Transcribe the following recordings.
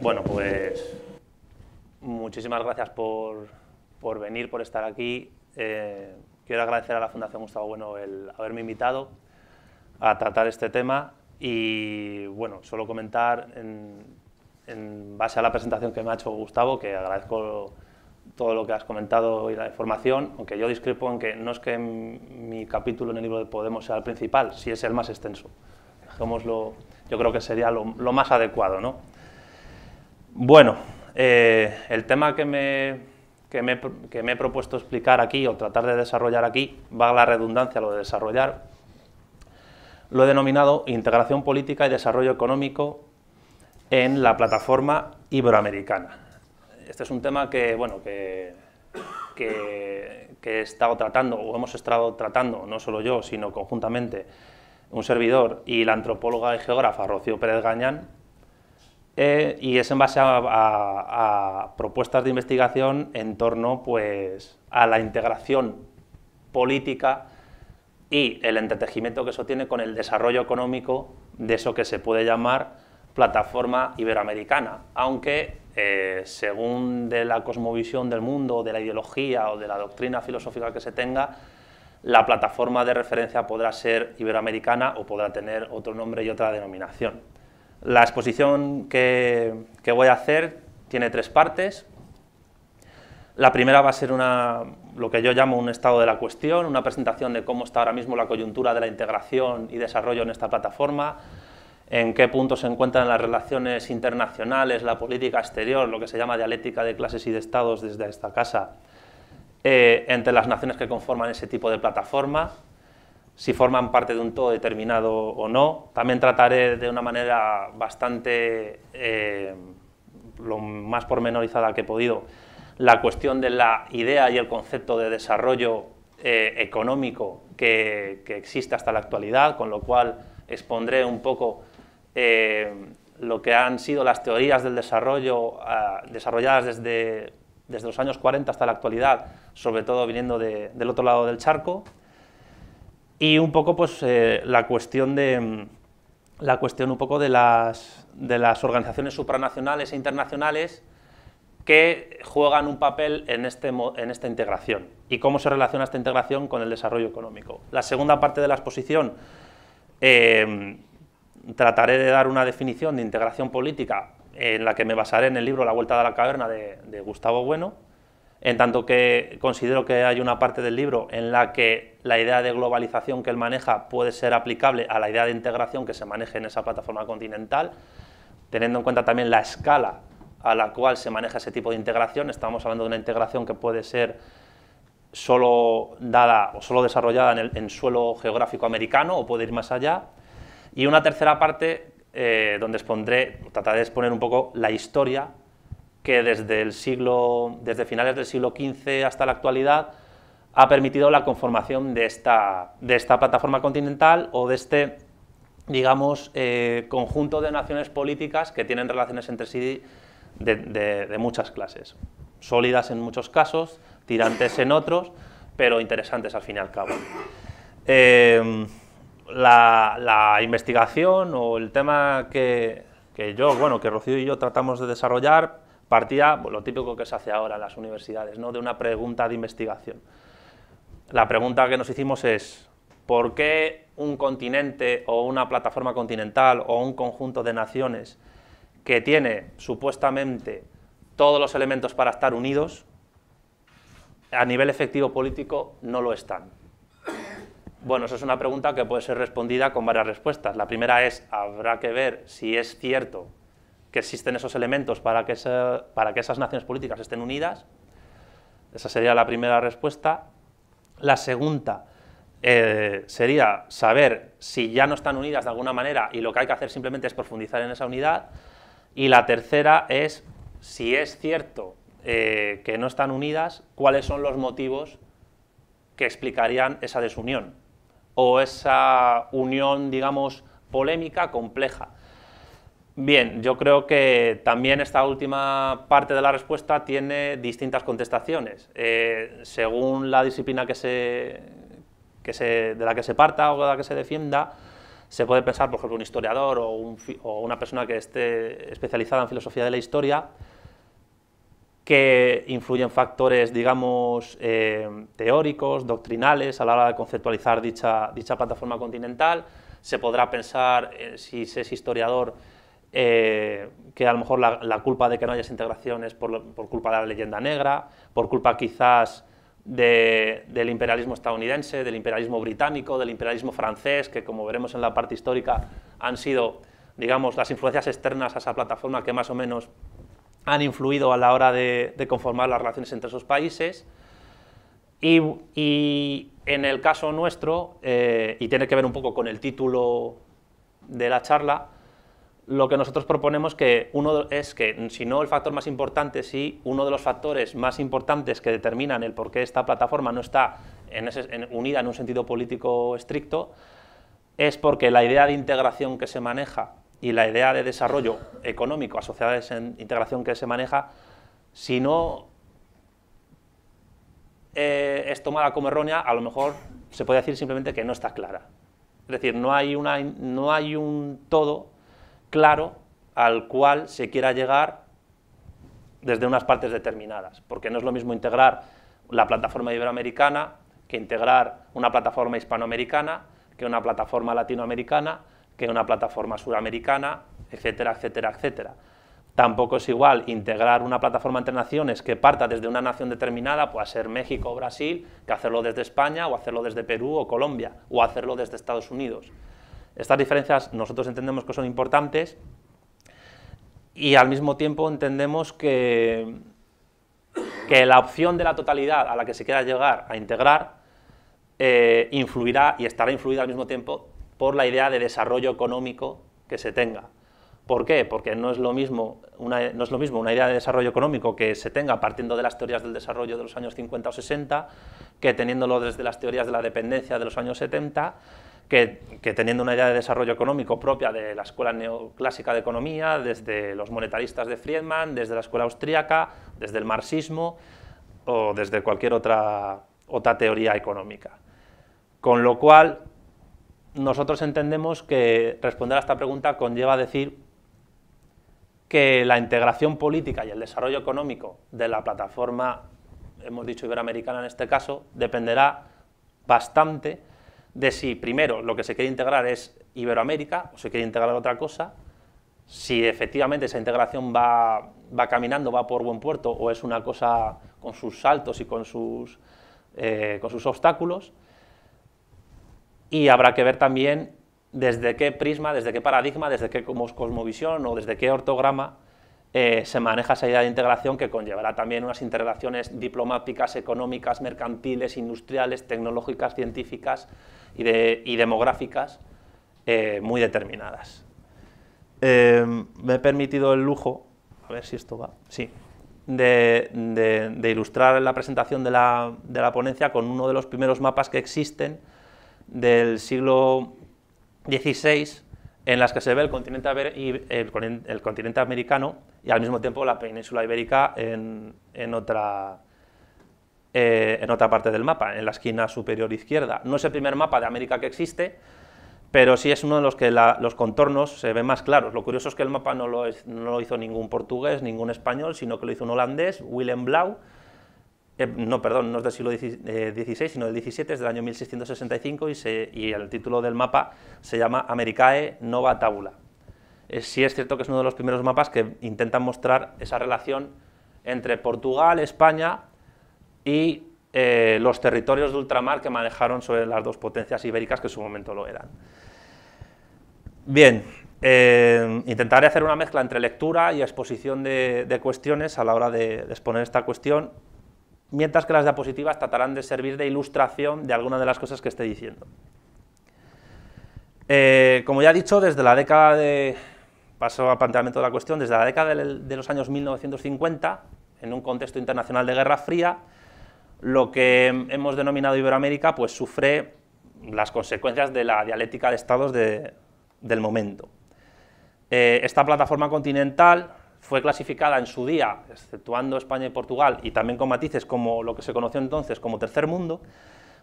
Bueno, pues muchísimas gracias por, venir, por estar aquí. Eh, quiero agradecer a la Fundación Gustavo Bueno el haberme invitado a tratar este tema y bueno, solo comentar en, base a la presentación que me ha hecho Gustavo, que agradezco todo lo que has comentado y la información, aunque yo discrepo en que no es que mi capítulo en el libro de Podemos sea el principal, si es el más extenso. yo creo que sería lo más adecuado, ¿no? Bueno, eh, el tema que me, que me, he propuesto explicar aquí o tratar de desarrollar aquí, va a la redundancia lo de desarrollar, lo he denominado integración política y desarrollo económico en la plataforma iberoamericana. Este es un tema que, bueno, que, que, que he estado tratando, o hemos estado tratando, no solo yo, sino conjuntamente un servidor y la antropóloga y geógrafa Rocío Pérez Gañán, eh, y es en base a, propuestas de investigación en torno pues, a la integración política y el entretejimiento que eso tiene con el desarrollo económico de eso que se puede llamar plataforma iberoamericana, aunque eh, según de la cosmovisión del mundo, de la ideología o de la doctrina filosófica que se tenga, la plataforma de referencia podrá ser iberoamericana o podrá tener otro nombre y otra denominación. La exposición que, voy a hacer tiene tres partes. La primera va a ser lo que yo llamo un estado de la cuestión, una presentación de cómo está ahora mismo la coyuntura de la integración y desarrollo en esta plataforma, en qué punto se encuentran las relaciones internacionales, la política exterior, lo que se llama dialéctica de clases y de estados desde esta casa, eh, entre las naciones que conforman ese tipo de plataforma, si forman parte de un todo determinado o no. También trataré de una manera bastante, eh, lo más pormenorizada que he podido, la cuestión de la idea y el concepto de desarrollo eh, económico que, que, existe hasta la actualidad, con lo cual expondré un poco eh, lo que han sido las teorías del desarrollo ah, desarrolladas desde, desde los años 40 hasta la actualidad, sobre todo viniendo del otro lado del charco. Y un poco, pues, eh, la cuestión de mm, la cuestión un poco de las, organizaciones supranacionales e internacionales que juegan un papel este en, esta integración y cómo se relaciona esta integración con el desarrollo económico. La segunda parte de la exposición em, trataré de dar una definición de integración política en la que me basaré en el libro La Vuelta de la Caverna de Gustavo Bueno en tanto que considero que hay una parte del libro en la que la idea de globalización que él maneja puede ser aplicable a la idea de integración que se maneje en esa plataforma continental, teniendo en cuenta también la escala a la cual se maneja ese tipo de integración, estamos hablando de una integración que puede ser solo dada o solo desarrollada en, el, suelo geográfico americano o puede ir más allá, y una tercera parte eh, donde expondré, trataré de exponer un poco la historia que desde, el siglo, desde finales del siglo XV hasta la actualidad ha permitido la conformación de esta, de esta plataforma continental o de este digamos, eh, conjunto de naciones políticas que tienen relaciones entre sí de, muchas clases, sólidas en muchos casos, tirantes en otros, pero interesantes al fin y al cabo. Eh, la, la, investigación o el tema que, yo, bueno, que Rocío y yo tratamos de desarrollar Partida, pues, lo típico que se hace ahora en las universidades, ¿no? de una pregunta de investigación. La pregunta que nos hicimos es, ¿por qué un continente o una plataforma continental o un conjunto de naciones que tiene supuestamente todos los elementos para estar unidos, a nivel efectivo político no lo están? Bueno, esa es una pregunta que puede ser respondida con varias respuestas. La primera es, habrá que ver si es cierto que existen esos elementos para que, para que esas naciones políticas estén unidas. Esa sería la primera respuesta. La segunda eh, sería saber si ya no están unidas de alguna manera y lo que hay que hacer simplemente es profundizar en esa unidad. Y la tercera es si es cierto eh, que no están unidas, cuáles son los motivos que explicarían esa desunión o esa unión, digamos, polémica, compleja. Bien, yo creo que también esta última parte de la respuesta tiene distintas contestaciones. Eh, según la disciplina que de la que se parta o de la que se defienda, se puede pensar, por ejemplo, un historiador o, una persona que esté especializada en filosofía de la historia, que influyen factores, digamos, eh, teóricos, doctrinales, a la hora de conceptualizar dicha, plataforma continental. Se podrá pensar, eh, si se es historiador, eh, que a lo mejor la, culpa de que no haya esa integración es por, culpa de la leyenda negra, por culpa quizás del imperialismo estadounidense, del imperialismo británico, del imperialismo francés, que como veremos en la parte histórica han sido, digamos, las influencias externas a esa plataforma que más o menos han influido a la hora de, conformar las relaciones entre esos países. Y, en el caso nuestro, eh, y tiene que ver un poco con el título de la charla, lo que nosotros proponemos que uno es que, si no el factor más importante, si uno de los factores más importantes que determinan el por qué esta plataforma no está unida en un sentido político estricto, es porque la idea de integración que se maneja y la idea de desarrollo económico asociada a esa integración que se maneja, si no eh, es tomada como errónea, a lo mejor se puede decir simplemente que no está clara. Es decir, no hay, una, no hay un todo claro al cual se quiera llegar desde unas partes determinadas, porque no es lo mismo integrar la plataforma iberoamericana que integrar una plataforma hispanoamericana, que una plataforma latinoamericana, que una plataforma suramericana, etcétera, etcétera, etcétera. Tampoco es igual integrar una plataforma entre naciones que parta desde una nación determinada, pueda ser México o Brasil, que hacerlo desde España o hacerlo desde Perú o Colombia o hacerlo desde Estados Unidos. Estas diferencias nosotros entendemos que son importantes y al mismo tiempo entendemos que, que la opción de la totalidad a la que se quiera llegar a integrar eh, influirá y estará influida al mismo tiempo por la idea de desarrollo económico que se tenga. ¿Por qué? Porque no es, lo mismo una, no es lo mismo una idea de desarrollo económico que se tenga partiendo de las teorías del desarrollo de los años 50 o 60 que teniéndolo desde las teorías de la dependencia de los años 70 que, teniendo una idea de desarrollo económico propia de la Escuela Neoclásica de Economía, desde los monetaristas de Friedman, desde la Escuela Austríaca, desde el marxismo o desde cualquier otra, otra teoría económica. Con lo cual, nosotros entendemos que responder a esta pregunta conlleva decir que la integración política y el desarrollo económico de la plataforma, hemos dicho iberoamericana en este caso, dependerá bastante de si primero lo que se quiere integrar es Iberoamérica o se quiere integrar otra cosa, si efectivamente esa integración va, caminando, va por buen puerto o es una cosa con sus saltos y con sus, eh, con sus obstáculos. Y habrá que ver también desde qué prisma, desde qué paradigma, desde qué cosmovisión o desde qué ortograma eh, se maneja esa idea de integración que conllevará también unas integraciones diplomáticas, económicas, mercantiles, industriales, tecnológicas, científicas y, demográficas eh, muy determinadas. Em, me he permitido el lujo, a ver si esto va, sí, de, ilustrar la presentación de la ponencia con uno de los primeros mapas que existen del siglo XVI, en las que se ve eh, el continente, americano y al mismo tiempo la península ibérica eh, en, otra, parte del mapa, en la esquina superior izquierda. No es el primer mapa de América que existe, pero sí es uno de los que los contornos se ven más claros. Lo curioso es que el mapa no lo hizo ningún portugués, ningún español, sino que lo hizo un holandés, Willem Blau, eh, no, perdón, no es del siglo XVI, eh, sino del XVII, es del año 1665 y, el título del mapa se llama Americae Nova Tabula. Eh, sí es cierto que es uno de los primeros mapas que intentan mostrar esa relación entre Portugal, España y los territorios de ultramar que manejaron sobre las dos potencias ibéricas que en su momento lo eran. Bien, intentaré hacer una mezcla entre lectura y exposición de, cuestiones a la hora de exponer esta cuestión mientras que las diapositivas tratarán de servir de ilustración de alguna de las cosas que esté diciendo. Eh, como ya he dicho, desde la década de... paso al planteamiento de la cuestión, desde la década de, los años 1950, en un contexto internacional de Guerra Fría, lo que hemos denominado Iberoamérica pues sufre las consecuencias de la dialéctica de estados del momento. Eh, esta plataforma continental fue clasificada en su día, exceptuando España y Portugal, y también con matices como lo que se conoció entonces como tercer mundo,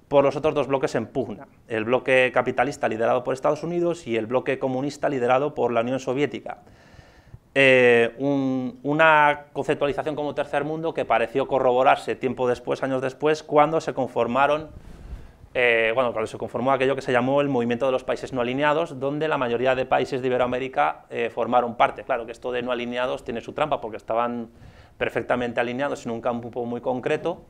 por los otros dos bloques en pugna, el bloque capitalista liderado por Estados Unidos y el bloque comunista liderado por la Unión Soviética. Eh, una conceptualización como tercer mundo que pareció corroborarse tiempo después, años después, cuando se conformaron eh, bueno, se conformó aquello que se llamó el movimiento de los países no alineados, donde la mayoría de países de Iberoamérica eh, formaron parte. Claro que esto de no alineados tiene su trampa, porque estaban perfectamente alineados en un campo muy concreto,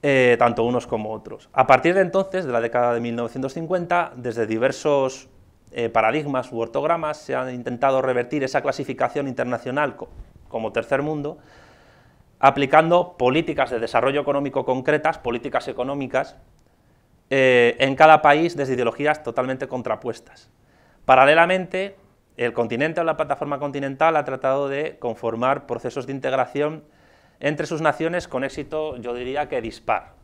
eh, tanto unos como otros. A partir de entonces, de la década de 1950, desde diversos eh, paradigmas u ortogramas se han intentado revertir esa clasificación internacional como tercer mundo, aplicando políticas de desarrollo económico concretas, políticas económicas, eh, en cada país desde ideologías totalmente contrapuestas. Paralelamente, el continente o la plataforma continental ha tratado de conformar procesos de integración entre sus naciones con éxito, yo diría que dispar.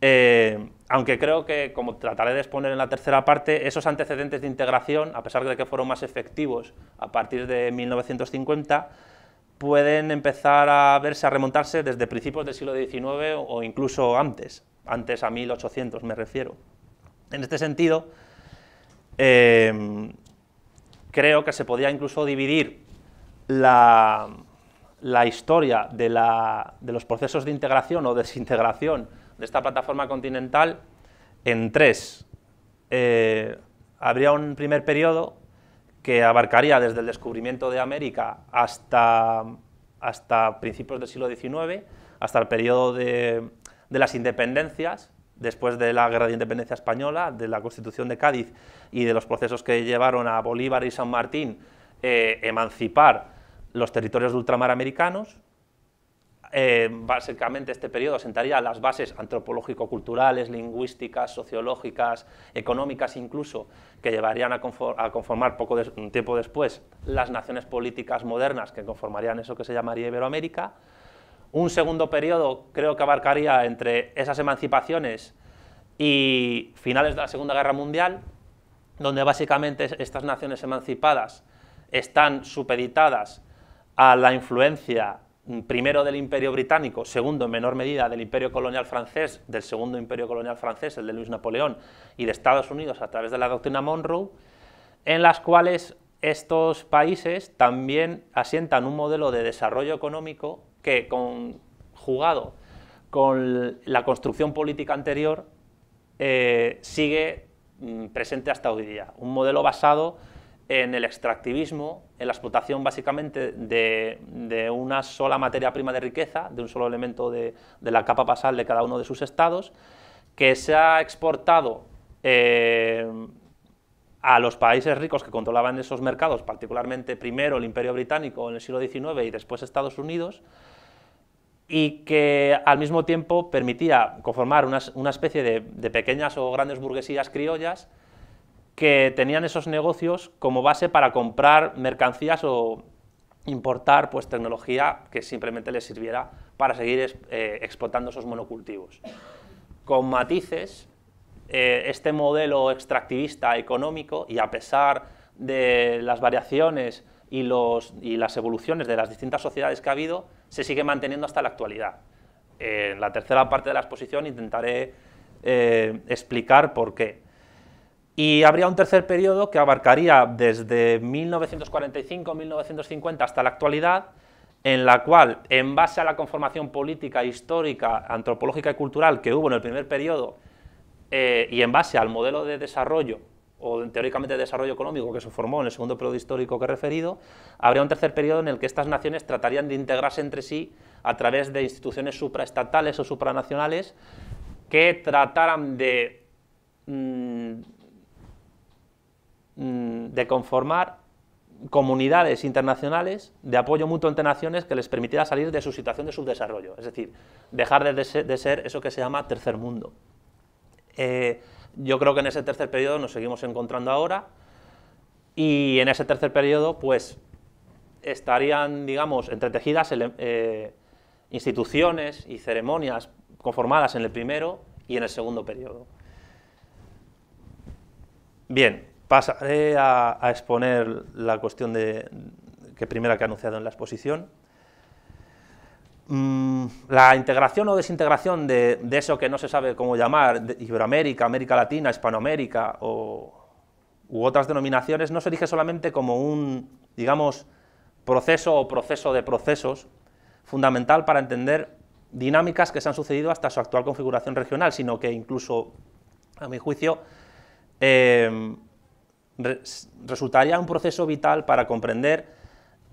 Eh, aunque creo que, como trataré de exponer en la tercera parte, esos antecedentes de integración, a pesar de que fueron más efectivos a partir de 1950, pueden empezar a verse, a remontarse desde principios del siglo XIX o incluso antes, antes a 1800 me refiero. En este sentido, em, creo que se podía incluso dividir la, historia de, los procesos de integración o desintegración de esta plataforma continental en tres. Eh, habría un primer periodo que abarcaría desde el descubrimiento de América hasta, hasta principios del siglo XIX, hasta el periodo de, las independencias, después de la Guerra de Independencia Española, de la Constitución de Cádiz y de los procesos que llevaron a Bolívar y San Martín eh, emancipar los territorios de ultramar americanos, eh, básicamente este periodo sentaría las bases antropológico-culturales, lingüísticas, sociológicas, económicas incluso, que llevarían a, conformar poco tiempo después las naciones políticas modernas que conformarían eso que se llamaría Iberoamérica. Un segundo periodo creo que abarcaría entre esas emancipaciones y finales de la Segunda Guerra Mundial, donde básicamente estas naciones emancipadas están supeditadas a la influencia primero del Imperio Británico, segundo en menor medida del Imperio Colonial Francés, del segundo Imperio Colonial Francés, el de Luis Napoleón, y de Estados Unidos a través de la doctrina Monroe, en las cuales estos países también asientan un modelo de desarrollo económico que, jugado con la construcción política anterior, eh, sigue mm, presente hasta hoy día. Un modelo basado en el extractivismo, en la explotación básicamente de, una sola materia prima de riqueza, de un solo elemento de, la capa basal de cada uno de sus estados, que se ha exportado eh, a los países ricos que controlaban esos mercados, particularmente primero el Imperio Británico en el siglo XIX y después Estados Unidos, y que al mismo tiempo permitía conformar una, especie de pequeñas o grandes burguesías criollas que tenían esos negocios como base para comprar mercancías o importar pues, tecnología que simplemente les sirviera para seguir eh, explotando esos monocultivos. Con matices, eh, este modelo extractivista económico, y a pesar de las variaciones y, y las evoluciones de las distintas sociedades que ha habido, se sigue manteniendo hasta la actualidad. en la tercera parte de la exposición intentaré eh, explicar por qué. Y habría un tercer periodo que abarcaría desde 1945-1950 hasta la actualidad, en la cual, en base a la conformación política, histórica, antropológica y cultural que hubo en el primer periodo, eh, y en base al modelo de desarrollo, o teóricamente de desarrollo económico que se formó en el segundo periodo histórico que he referido, habría un tercer periodo en el que estas naciones tratarían de integrarse entre sí a través de instituciones supraestatales o supranacionales que trataran de... Mm, Mm, de conformar comunidades internacionales de apoyo mutuo entre naciones que les permitiera salir de su situación de subdesarrollo, es decir, dejar de, ser, eso que se llama tercer mundo. Eh, yo creo que en ese tercer periodo nos seguimos encontrando ahora y en ese tercer periodo pues estarían, digamos, entretejidas eh, instituciones y ceremonias conformadas en el primero y en el segundo periodo. Bien, pasaré a, exponer la cuestión de, que primera que he anunciado en la exposición. Mm, la integración o desintegración de, eso que no se sabe cómo llamar, Iberoamérica, América Latina, Hispanoamérica u otras denominaciones, no se elige solamente como un, digamos, proceso o proceso de procesos fundamental para entender dinámicas que se han sucedido hasta su actual configuración regional, sino que incluso, a mi juicio, em, resultaría un proceso vital para comprender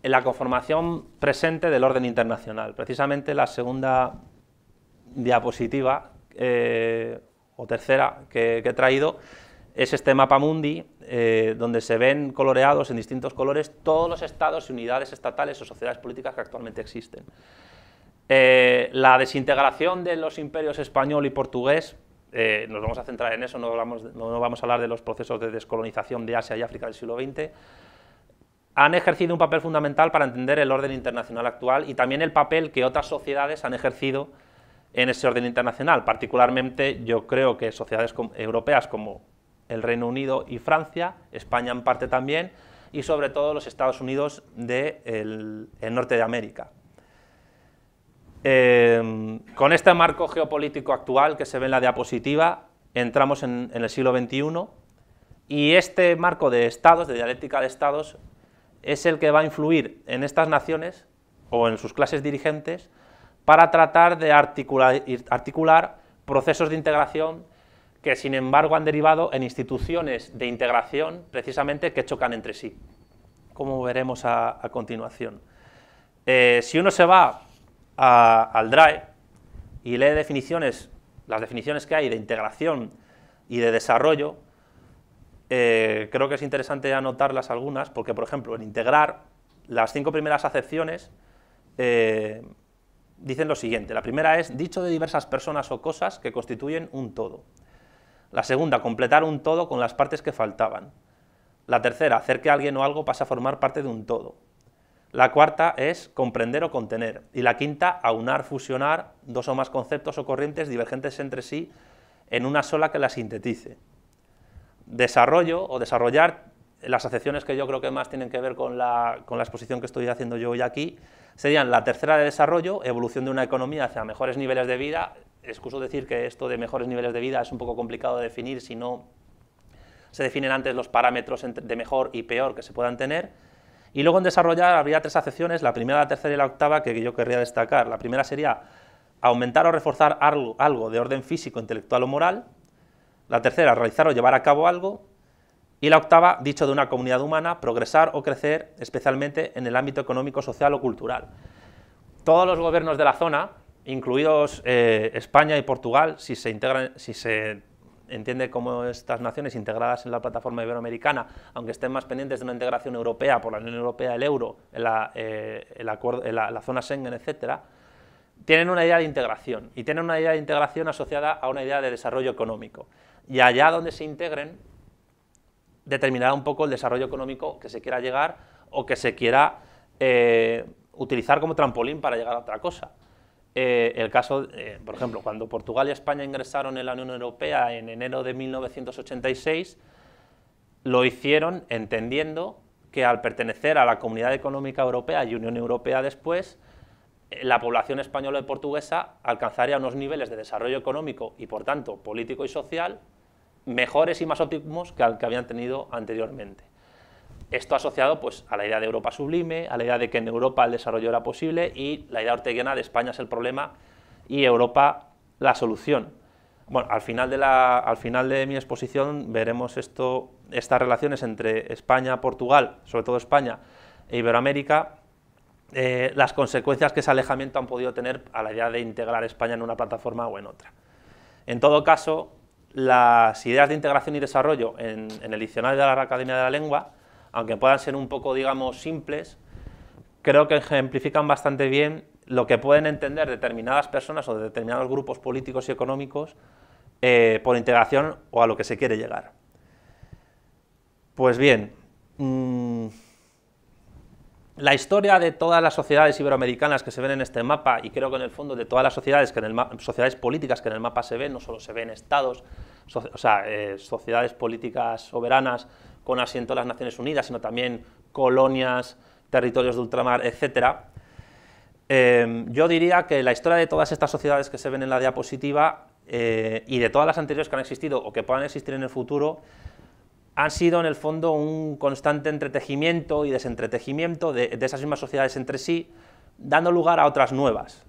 la conformación presente del orden internacional. Precisamente la segunda diapositiva eh, o tercera que, he traído es este mapa mundi, eh, donde se ven coloreados en distintos colores todos los estados y unidades estatales o sociedades políticas que actualmente existen. Eh, la desintegración de los imperios español y portugués eh, nos vamos a centrar en eso, no, vamos a hablar de los procesos de descolonización de Asia y África del siglo XX, han ejercido un papel fundamental para entender el orden internacional actual y también el papel que otras sociedades han ejercido en ese orden internacional. Particularmente yo creo que sociedades europeas como el Reino Unido y Francia, España en parte también, y sobre todo los Estados Unidos del norte de América. Em, con este marco geopolítico actual que se ve en la diapositiva, entramos en, el siglo XXI y este marco de estados, de dialéctica de estados, es el que va a influir en estas naciones o en sus clases dirigentes para tratar de articular, articular procesos de integración que sin embargo han derivado en instituciones de integración precisamente que chocan entre sí, como veremos a, continuación. Eh, si uno se va al DRAE y lee definiciones, las definiciones que hay de integración y de desarrollo, eh, creo que es interesante anotarlas algunas, porque, por ejemplo, en integrar las cinco primeras acepciones eh, dicen lo siguiente. La primera es dicho de diversas personas o cosas que constituyen un todo. La segunda, completar un todo con las partes que faltaban. La tercera, hacer que alguien o algo pase a formar parte de un todo. La cuarta es comprender o contener. Y la quinta, aunar, fusionar dos o más conceptos o corrientes divergentes entre sí en una sola que la sintetice. Desarrollo o desarrollar las acepciones que yo creo que más tienen que ver con la, con la exposición que estoy haciendo yo hoy aquí, serían la tercera de desarrollo, evolución de una economía hacia mejores niveles de vida. Excuso decir que esto de mejores niveles de vida es un poco complicado de definir si no se definen antes los parámetros de mejor y peor que se puedan tener y luego en desarrollar habría tres acepciones, la primera, la tercera y la octava, que yo querría destacar. La primera sería aumentar o reforzar algo, de orden físico, intelectual o moral. La tercera, realizar o llevar a cabo algo. Y la octava, dicho de una comunidad humana, progresar o crecer, especialmente en el ámbito económico, social o cultural. Todos los gobiernos de la zona, incluidos eh, España y Portugal, si se, integran, si se entiende cómo estas naciones integradas en la plataforma iberoamericana, aunque estén más pendientes de una integración europea por la Unión Europea, el euro, eh, la, zona Schengen, etc., tienen una idea de integración y tienen una idea de integración asociada a una idea de desarrollo económico. Y allá donde se integren determinará un poco el desarrollo económico que se quiera llegar o que se quiera eh, utilizar como trampolín para llegar a otra cosa. Eh, el caso, eh, por ejemplo, cuando Portugal y España ingresaron en la Unión Europea en enero de 1986, lo hicieron entendiendo que al pertenecer a la Comunidad Económica Europea y Unión Europea después, eh, la población española y portuguesa alcanzaría unos niveles de desarrollo económico y, por tanto, político y social mejores y más óptimos que al que habían tenido anteriormente. Esto asociado pues, a la idea de Europa sublime, a la idea de que en Europa el desarrollo era posible y la idea orteguiana de España es el problema y Europa la solución. Bueno, al final de, al final de mi exposición veremos esto, estas relaciones entre España, Portugal, sobre todo España e Iberoamérica, eh, las consecuencias que ese alejamiento han podido tener a la idea de integrar España en una plataforma o en otra. En todo caso, las ideas de integración y desarrollo en el diccionario de la Academia de la Lengua aunque puedan ser un poco, digamos, simples, creo que ejemplifican bastante bien lo que pueden entender determinadas personas o determinados grupos políticos y económicos eh, por integración o a lo que se quiere llegar. Pues bien, mm, la historia de todas las sociedades iberoamericanas que se ven en este mapa, y creo que en el fondo de todas las sociedades, que en sociedades políticas que en el mapa se ven, no solo se ven estados, o sea, eh, sociedades políticas soberanas, con asiento en las Naciones Unidas, sino también colonias, territorios de ultramar, etc. Em, yo diría que la historia de todas estas sociedades que se ven en la diapositiva eh, y de todas las anteriores que han existido o que puedan existir en el futuro, han sido en el fondo un constante entretejimiento y desentretejimiento de, esas mismas sociedades entre sí, dando lugar a otras nuevas.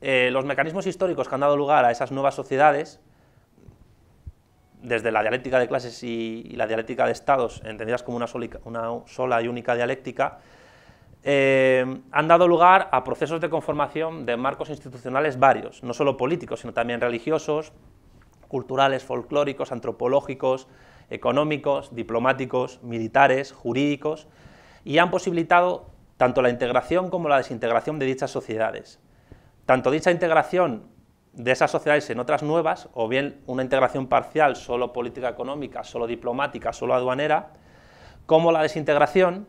Eh, los mecanismos históricos que han dado lugar a esas nuevas sociedades desde la dialéctica de clases y, la dialéctica de estados, entendidas como una, sola y única dialéctica, eh, han dado lugar a procesos de conformación de marcos institucionales varios, no solo políticos, sino también religiosos, culturales, folclóricos, antropológicos, económicos, diplomáticos, militares, jurídicos, y han posibilitado tanto la integración como la desintegración de dichas sociedades. Tanto dicha integración de esas sociedades en otras nuevas, o bien una integración parcial, solo política económica, solo diplomática, solo aduanera, como la desintegración,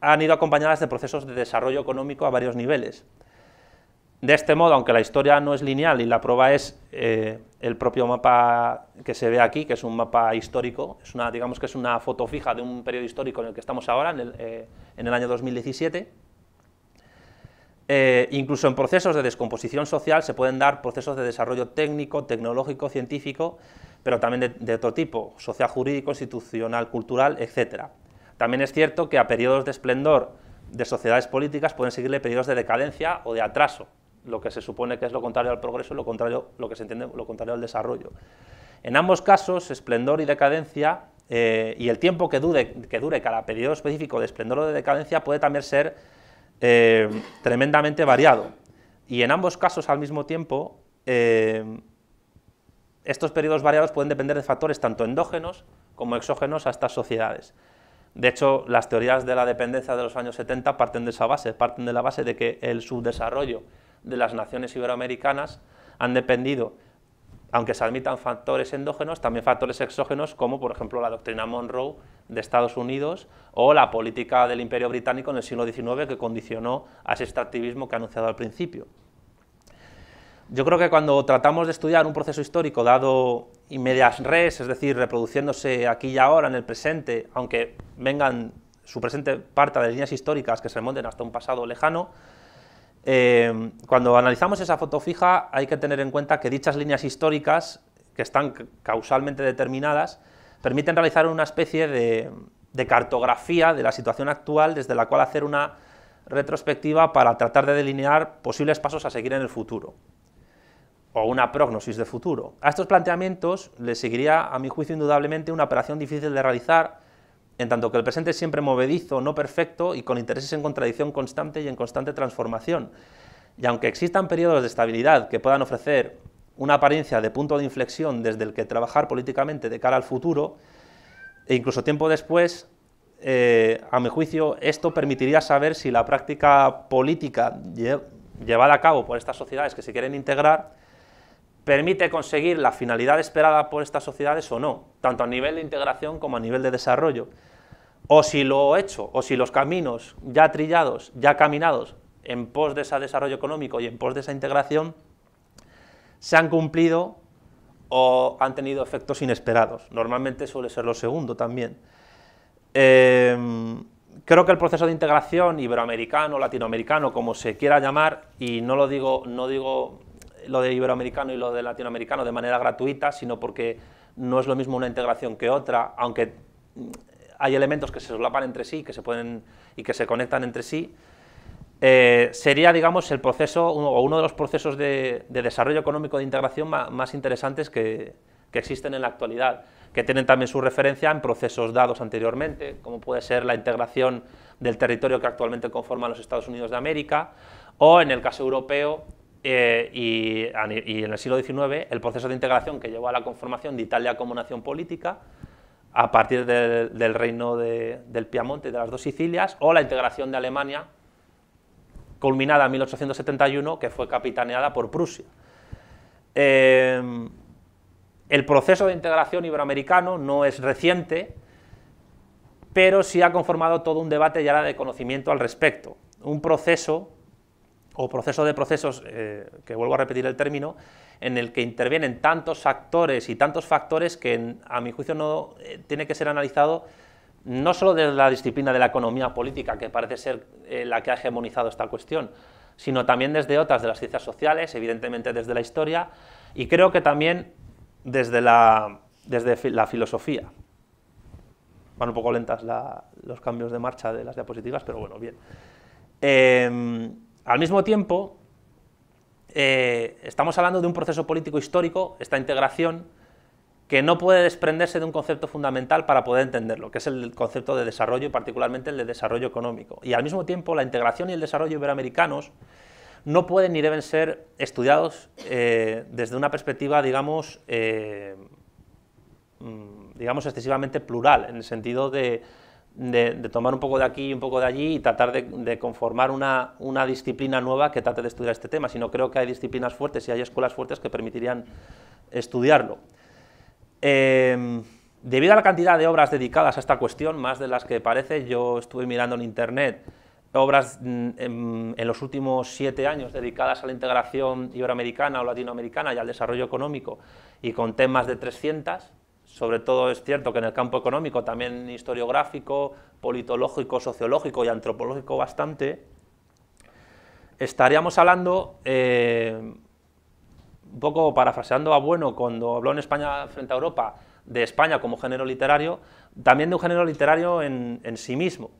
han ido acompañadas de procesos de desarrollo económico a varios niveles. De este modo, aunque la historia no es lineal y la prueba es eh, el propio mapa que se ve aquí, que es un mapa histórico, es una, digamos que es una foto fija de un periodo histórico en el que estamos ahora, en el eh, año 2017, eh, incluso en procesos de descomposición social se pueden dar procesos de desarrollo técnico, tecnológico, científico, pero también de, otro tipo, social, jurídico, institucional, cultural, etc. También es cierto que a periodos de esplendor de sociedades políticas pueden seguirle periodos de decadencia o de atraso, lo que se supone que es lo contrario al progreso y lo, contrario, lo que se entiende lo contrario al desarrollo. En ambos casos, esplendor y decadencia, eh, y el tiempo que que dure cada periodo específico de esplendor o de decadencia puede también ser eh, tremendamente variado. Y en ambos casos, al mismo tiempo, eh, estos periodos variados pueden depender de factores tanto endógenos como exógenos a estas sociedades. De hecho, las teorías de la dependencia de los años 70 parten de esa base, parten de la base de que el subdesarrollo de las naciones iberoamericanas han dependido aunque se admitan factores endógenos, también factores exógenos como por ejemplo la doctrina Monroe de Estados Unidos o la política del Imperio Británico en el siglo XIX que condicionó a ese extractivismo que he anunciado al principio. Yo creo que cuando tratamos de estudiar un proceso histórico dado y medias res, es decir, reproduciéndose aquí y ahora en el presente, aunque vengan su presente parta de líneas históricas que se remonten hasta un pasado lejano, eh, cuando analizamos esa foto fija hay que tener en cuenta que dichas líneas históricas, que están causalmente determinadas, permiten realizar una especie de, de cartografía de la situación actual desde la cual hacer una retrospectiva para tratar de delinear posibles pasos a seguir en el futuro o una prognosis de futuro. A estos planteamientos le seguiría, a mi juicio, indudablemente una operación difícil de realizar en tanto que el presente es siempre movedizo, no perfecto y con intereses en contradicción constante y en constante transformación. Y aunque existan periodos de estabilidad que puedan ofrecer una apariencia de punto de inflexión desde el que trabajar políticamente de cara al futuro, e incluso tiempo después, eh, a mi juicio, esto permitiría saber si la práctica política llevada a cabo por estas sociedades que se quieren integrar permite conseguir la finalidad esperada por estas sociedades o no, tanto a nivel de integración como a nivel de desarrollo. O si lo he hecho, o si los caminos ya trillados, ya caminados, en pos de ese desarrollo económico y en pos de esa integración, se han cumplido o han tenido efectos inesperados. Normalmente suele ser lo segundo también. Em, creo que el proceso de integración iberoamericano, latinoamericano, como se quiera llamar, y no lo digo, no digo lo de iberoamericano y lo de latinoamericano de manera gratuita, sino porque no es lo mismo una integración que otra, aunque mm, hay elementos que se solapan entre sí que se pueden, y que se conectan entre sí. Eh, sería, digamos, el proceso o uno de los procesos de, desarrollo económico de integración más, interesantes que, que existen en la actualidad, que tienen también su referencia en procesos dados anteriormente, como puede ser la integración del territorio que actualmente conforman los Estados Unidos de América, o en el caso europeo, eh, y, en el siglo XIX el proceso de integración que llevó a la conformación de Italia como nación política a partir del reino del Piamonte, de las dos Sicilias, o la integración de Alemania, culminada en 1871, que fue capitaneada por Prusia. Eh, el proceso de integración iberoamericano no es reciente, pero sí ha conformado todo un debate y de conocimiento al respecto. Un proceso o proceso de procesos, eh, que vuelvo a repetir el término, en el que intervienen tantos actores y tantos factores que a mi juicio no eh, tiene que ser analizado no solo desde la disciplina de la economía política, que parece ser eh, la que ha hegemonizado esta cuestión, sino también desde otras de las ciencias sociales, evidentemente desde la historia, y creo que también desde la, desde la filosofía. Van un poco lentas los cambios de marcha de las diapositivas, pero bueno, bien. Em, al mismo tiempo, eh, estamos hablando de un proceso político histórico, esta integración, que no puede desprenderse de un concepto fundamental para poder entenderlo, que es el concepto de desarrollo, particularmente el de desarrollo económico. Y al mismo tiempo, la integración y el desarrollo iberoamericanos no pueden ni deben ser estudiados eh, desde una perspectiva, digamos, eh, mm, digamos, excesivamente plural, en el sentido de de, tomar un poco de aquí y un poco de allí y tratar de, conformar una, disciplina nueva que trate de estudiar este tema, sino creo que hay disciplinas fuertes y hay escuelas fuertes que permitirían estudiarlo. Em, debido a la cantidad de obras dedicadas a esta cuestión, más de las que parece, yo estuve mirando en internet obras mm, en, em, en los últimos siete años dedicadas a la integración iberoamericana o latinoamericana y al desarrollo económico y con temas de 300, sobre todo es cierto que en el campo económico, también historiográfico, politológico, sociológico y antropológico bastante, estaríamos hablando, eh, un poco parafraseando a Bueno cuando habló en España frente a Europa, de España como género literario, también de un género literario en, sí mismo.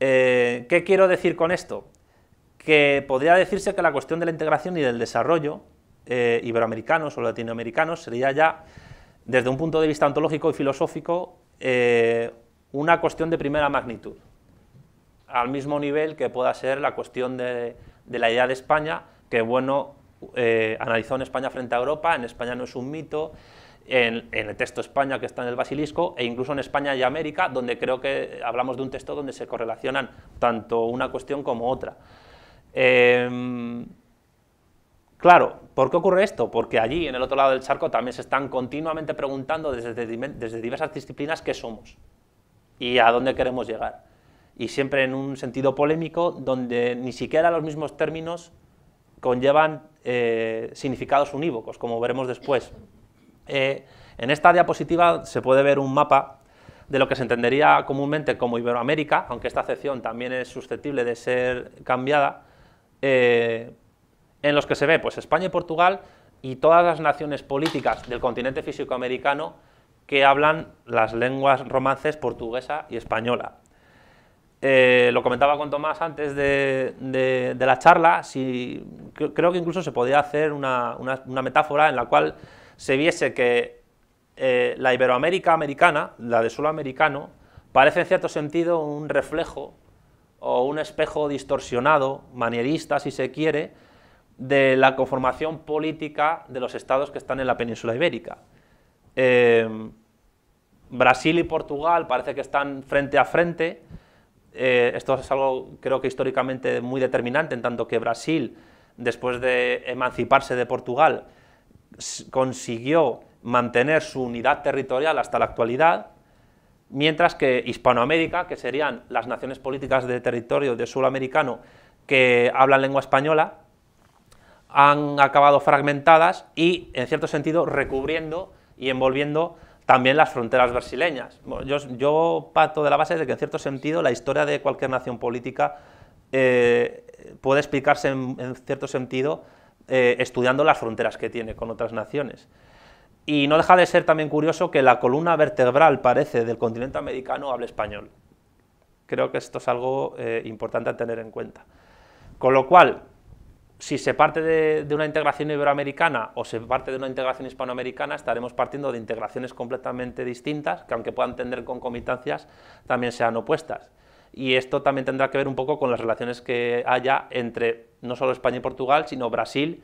Eh, ¿Qué quiero decir con esto? Que podría decirse que la cuestión de la integración y del desarrollo eh, iberoamericanos o latinoamericanos sería ya desde un punto de vista ontológico y filosófico, eh, una cuestión de primera magnitud, al mismo nivel que pueda ser la cuestión de, la idea de España, que bueno, eh, analizó en España frente a Europa, en España no es un mito, en, el texto España que está en el Basilisco, e incluso en España y América, donde creo que hablamos de un texto donde se correlacionan tanto una cuestión como otra. Eh, Claro, ¿por qué ocurre esto? Porque allí, en el otro lado del charco, también se están continuamente preguntando desde, diversas disciplinas qué somos y a dónde queremos llegar. Y siempre en un sentido polémico, donde ni siquiera los mismos términos conllevan eh, significados unívocos, como veremos después. Eh, en esta diapositiva se puede ver un mapa de lo que se entendería comúnmente como Iberoamérica, aunque esta acepción también es susceptible de ser cambiada, eh, en los que se ve pues, España y Portugal y todas las naciones políticas del continente físico-americano que hablan las lenguas romances portuguesa y española. Eh, lo comentaba con Tomás antes de, la charla, si, creo que incluso se podía hacer una, metáfora en la cual se viese que eh, la Iberoamérica americana, la de suelo americano, parece en cierto sentido un reflejo o un espejo distorsionado, manierista si se quiere, de la conformación política de los estados que están en la península ibérica. Eh, Brasil y Portugal parece que están frente a frente. Eh, esto es algo creo que históricamente muy determinante, en tanto que Brasil, después de emanciparse de Portugal, consiguió mantener su unidad territorial hasta la actualidad, mientras que Hispanoamérica, que serían las naciones políticas de territorio de sudamericano que hablan lengua española, han acabado fragmentadas y, en cierto sentido, recubriendo y envolviendo también las fronteras brasileñas. Yo, yo parto de la base de que, en cierto sentido, la historia de cualquier nación política eh, puede explicarse, en, cierto sentido, eh, estudiando las fronteras que tiene con otras naciones. Y no deja de ser también curioso que la columna vertebral, parece, del continente americano hable español. Creo que esto es algo eh, importante a tener en cuenta. Con lo cual, si se parte de, una integración iberoamericana o se parte de una integración hispanoamericana, estaremos partiendo de integraciones completamente distintas, que aunque puedan tener concomitancias, también sean opuestas. Y esto también tendrá que ver un poco con las relaciones que haya entre no solo España y Portugal, sino Brasil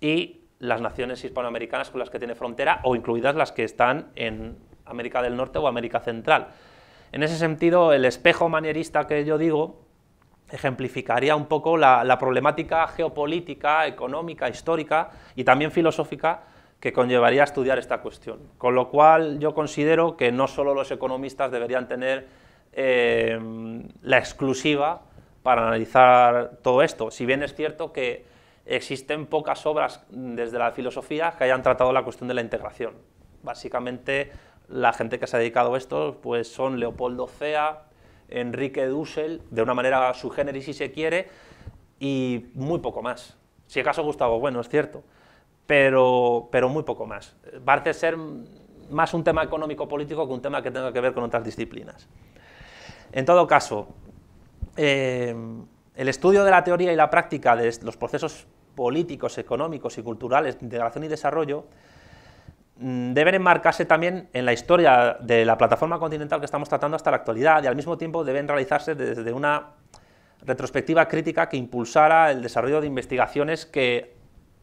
y las naciones hispanoamericanas con las que tiene frontera o incluidas las que están en América del Norte o América Central. En ese sentido, el espejo manierista que yo digo ejemplificaría un poco la, problemática geopolítica, económica, histórica y también filosófica que conllevaría estudiar esta cuestión. Con lo cual yo considero que no solo los economistas deberían tener eh, la exclusiva para analizar todo esto, si bien es cierto que existen pocas obras desde la filosofía que hayan tratado la cuestión de la integración. Básicamente la gente que se ha dedicado a esto pues son Leopoldo Cea, Enrique Dussel, de una manera su y si se quiere, y muy poco más. Si acaso Gustavo, bueno, es cierto, pero, pero muy poco más. Parece ser más un tema económico-político que un tema que tenga que ver con otras disciplinas. En todo caso, eh, el estudio de la teoría y la práctica de los procesos políticos, económicos y culturales de integración y desarrollo Mm, deben enmarcarse también en la historia de la plataforma continental que estamos tratando hasta la actualidad y al mismo tiempo deben realizarse desde una retrospectiva crítica que impulsara el desarrollo de investigaciones que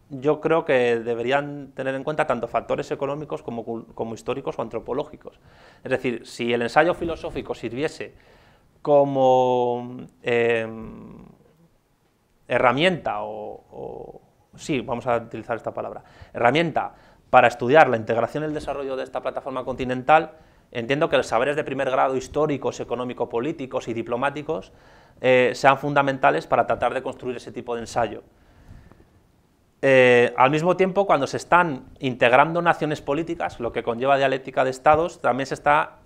yo creo que deberían tener en cuenta tanto factores económicos como, históricos o antropológicos. Es decir, si el ensayo filosófico sirviese como em, herramienta o, sí, vamos a utilizar esta palabra, herramienta para estudiar la integración y el desarrollo de esta plataforma continental, entiendo que los saberes de primer grado históricos, económico-políticos y diplomáticos eh, sean fundamentales para tratar de construir ese tipo de ensayo. Eh, al mismo tiempo, cuando se están integrando naciones políticas, lo que conlleva dialéctica de estados, también se está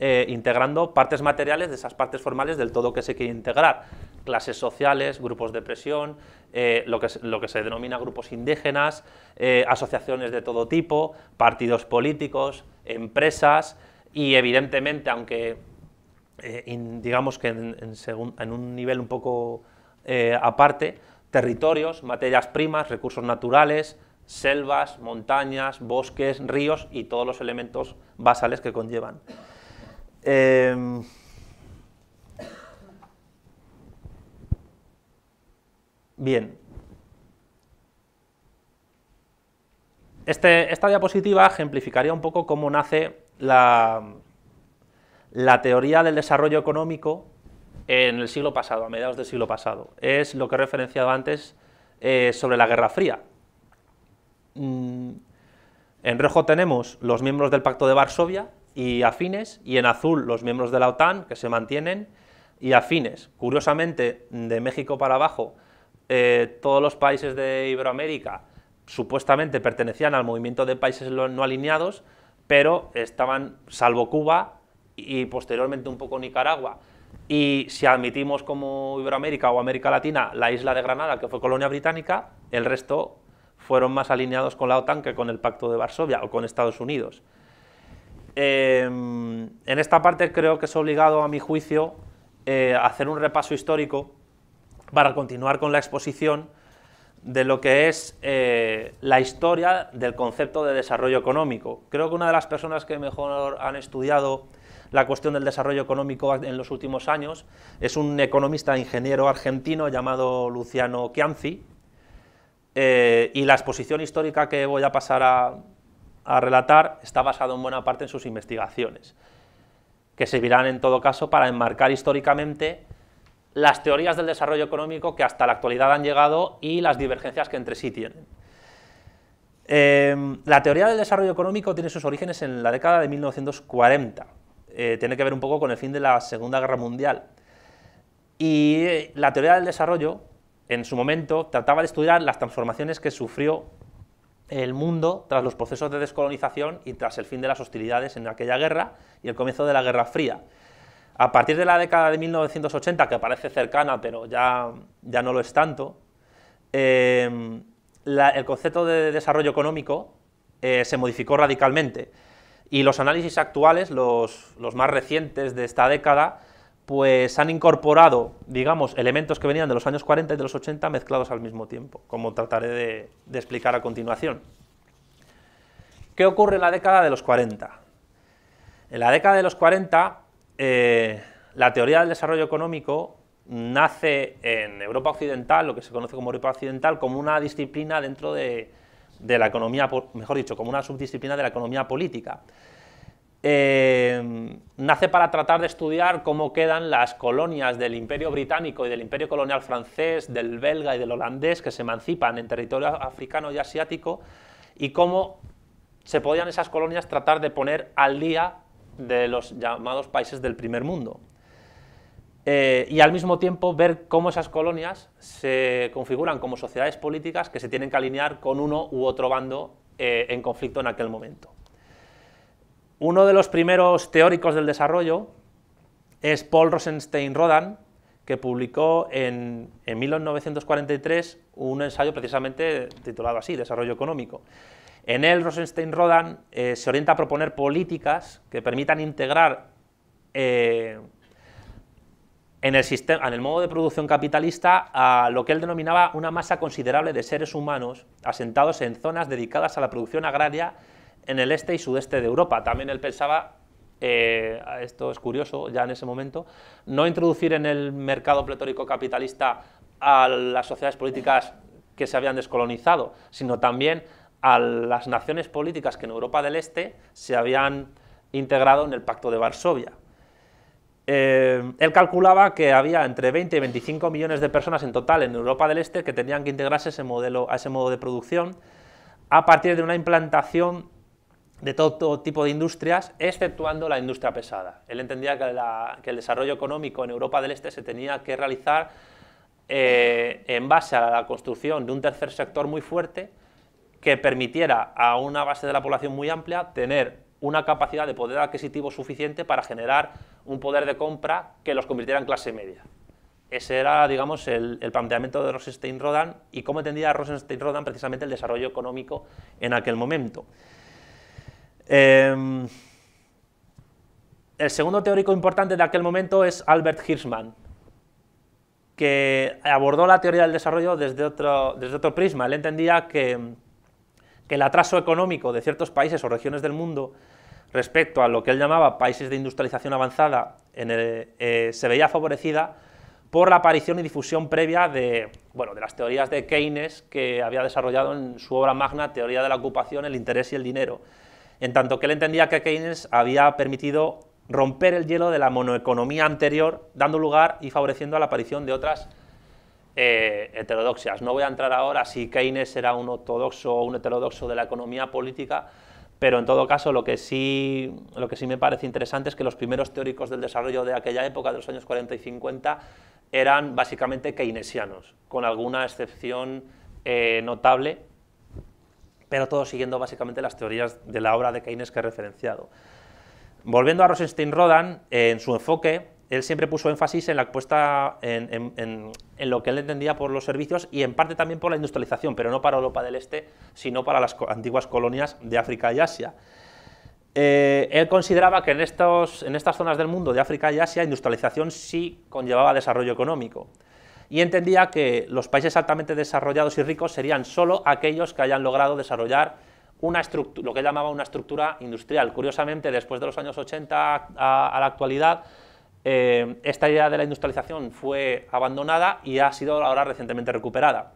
eh, integrando partes materiales de esas partes formales del todo que se quiere integrar clases sociales, grupos de presión, eh, lo, que, lo, que, se denomina grupos indígenas, eh, asociaciones de todo tipo, partidos políticos, empresas y evidentemente, aunque eh, digamos que en, en, un nivel un poco aparte, territorios, materias primas, recursos naturales, selvas, montañas, bosques, ríos y todos los elementos basales que conllevan. Em, Bien. Este, esta diapositiva ejemplificaría un poco cómo nace la, teoría del desarrollo económico en el siglo pasado, a mediados del siglo pasado. Es lo que he referenciado antes eh, sobre la Guerra Fría. Mm, en rojo tenemos los miembros del Pacto de Varsovia y afines, y en azul los miembros de la OTAN, que se mantienen, y afines. Curiosamente, de México para abajo eh, todos los países de Iberoamérica supuestamente pertenecían al movimiento de países no alineados, pero estaban, salvo Cuba y posteriormente un poco Nicaragua, y si admitimos como Iberoamérica o América Latina la isla de Granada, que fue colonia británica, el resto fueron más alineados con la OTAN que con el Pacto de Varsovia o con Estados Unidos. Em, en esta parte creo que es obligado, a mi juicio, eh, hacer un repaso histórico para continuar con la exposición de lo que es eh, la historia del concepto de desarrollo económico. Creo que una de las personas que mejor han estudiado la cuestión del desarrollo económico en los últimos años es un economista ingeniero argentino llamado Luciano Chianzi, eh, y la exposición histórica que voy a pasar a relatar está basada en buena parte en sus investigaciones, que servirán en todo caso para enmarcar históricamente las teorías del desarrollo económico que hasta la actualidad han llegado y las divergencias que entre sí tienen. Eh, la teoría del desarrollo económico tiene sus orígenes en la década de 1940. Eh, tiene que ver un poco con el fin de la Segunda Guerra Mundial. Y eh, la teoría del desarrollo, en su momento, trataba de estudiar las transformaciones que sufrió el mundo tras los procesos de descolonización y tras el fin de las hostilidades en aquella guerra y el comienzo de la Guerra Fría. A partir de la década de 1980, que parece cercana, pero ya, ya no lo es tanto, em, el concepto de desarrollo económico eh, se modificó radicalmente. Y los análisis actuales, los, más recientes de esta década, pues han incorporado, digamos, elementos que venían de los años 40 y de los 80 mezclados al mismo tiempo, como trataré de, de explicar a continuación. ¿Qué ocurre en la década de los 40? En la década de los 40 eh, la teoría del desarrollo económico nace en Europa Occidental, lo que se conoce como Europa Occidental, como una disciplina dentro de, la economía, mejor dicho, como una subdisciplina de la economía política. Eh, nace para tratar de estudiar cómo quedan las colonias del imperio británico y del imperio colonial francés, del belga y del holandés que se emancipan en territorio africano y asiático y cómo se podían esas colonias tratar de poner al día de los llamados países del primer mundo. Eh, y al mismo tiempo ver cómo esas colonias se configuran como sociedades políticas que se tienen que alinear con uno u otro bando eh, en conflicto en aquel momento. Uno de los primeros teóricos del desarrollo es Paul Rosenstein Rodan, que publicó en, en 1943 un ensayo precisamente titulado así, Desarrollo Económico. En él, Rosenstein-Rodan eh, se orienta a proponer políticas que permitan integrar eh, en, el sistema, en el modo de producción capitalista a lo que él denominaba una masa considerable de seres humanos asentados en zonas dedicadas a la producción agraria en el este y sudeste de Europa. También él pensaba eh, esto es curioso ya en ese momento, no introducir en el mercado pletórico capitalista a las sociedades políticas que se habían descolonizado, sino también a las naciones políticas que en Europa del Este se habían integrado en el Pacto de Varsovia. Eh, él calculaba que había entre 20 y 25 millones de personas en total en Europa del Este que tenían que integrarse ese modelo, a ese modo de producción a partir de una implantación de todo, tipo de industrias, exceptuando la industria pesada. Él entendía que, el desarrollo económico en Europa del Este se tenía que realizar eh, en base a la construcción de un tercer sector muy fuerte, que permitiera a una base de la población muy amplia tener una capacidad de poder adquisitivo suficiente para generar un poder de compra que los convirtiera en clase media. Ese era, digamos, el, planteamiento de Rosenstein-Rodan y cómo entendía Rosenstein-Rodan precisamente el desarrollo económico en aquel momento. Em, el segundo teórico importante de aquel momento es Albert Hirschman, que abordó la teoría del desarrollo desde otro, desde otro prisma. Él entendía que que el atraso económico de ciertos países o regiones del mundo respecto a lo que él llamaba países de industrialización avanzada eh, se veía favorecida por la aparición y difusión previa de, bueno, de las teorías de Keynes que había desarrollado en su obra magna Teoría de la ocupación, el interés y el dinero, en tanto que él entendía que Keynes había permitido romper el hielo de la monoeconomía anterior, dando lugar y favoreciendo a la aparición de otras eh, heterodoxias. No voy a entrar ahora si Keynes era un ortodoxo o un heterodoxo de la economía política, pero en todo caso lo que, sí, lo que sí me parece interesante es que los primeros teóricos del desarrollo de aquella época, de los años 40 y 50, eran básicamente keynesianos, con alguna excepción eh, notable, pero todos siguiendo básicamente las teorías de la obra de Keynes que he referenciado. Volviendo a Rosenstein-Rodan, en su enfoque, él siempre puso énfasis en la puesta en, lo que él entendía por los servicios y en parte también por la industrialización, pero no para Europa del Este, sino para las antiguas colonias de África y Asia. Eh, él consideraba que en, en estas zonas del mundo, de África y Asia, industrialización sí conllevaba desarrollo económico y entendía que los países altamente desarrollados y ricos serían solo aquellos que hayan logrado desarrollar una lo que llamaba una estructura industrial. Curiosamente, después de los años 80 a la actualidad, eh, esta idea de la industrialización fue abandonada y ha sido ahora recientemente recuperada.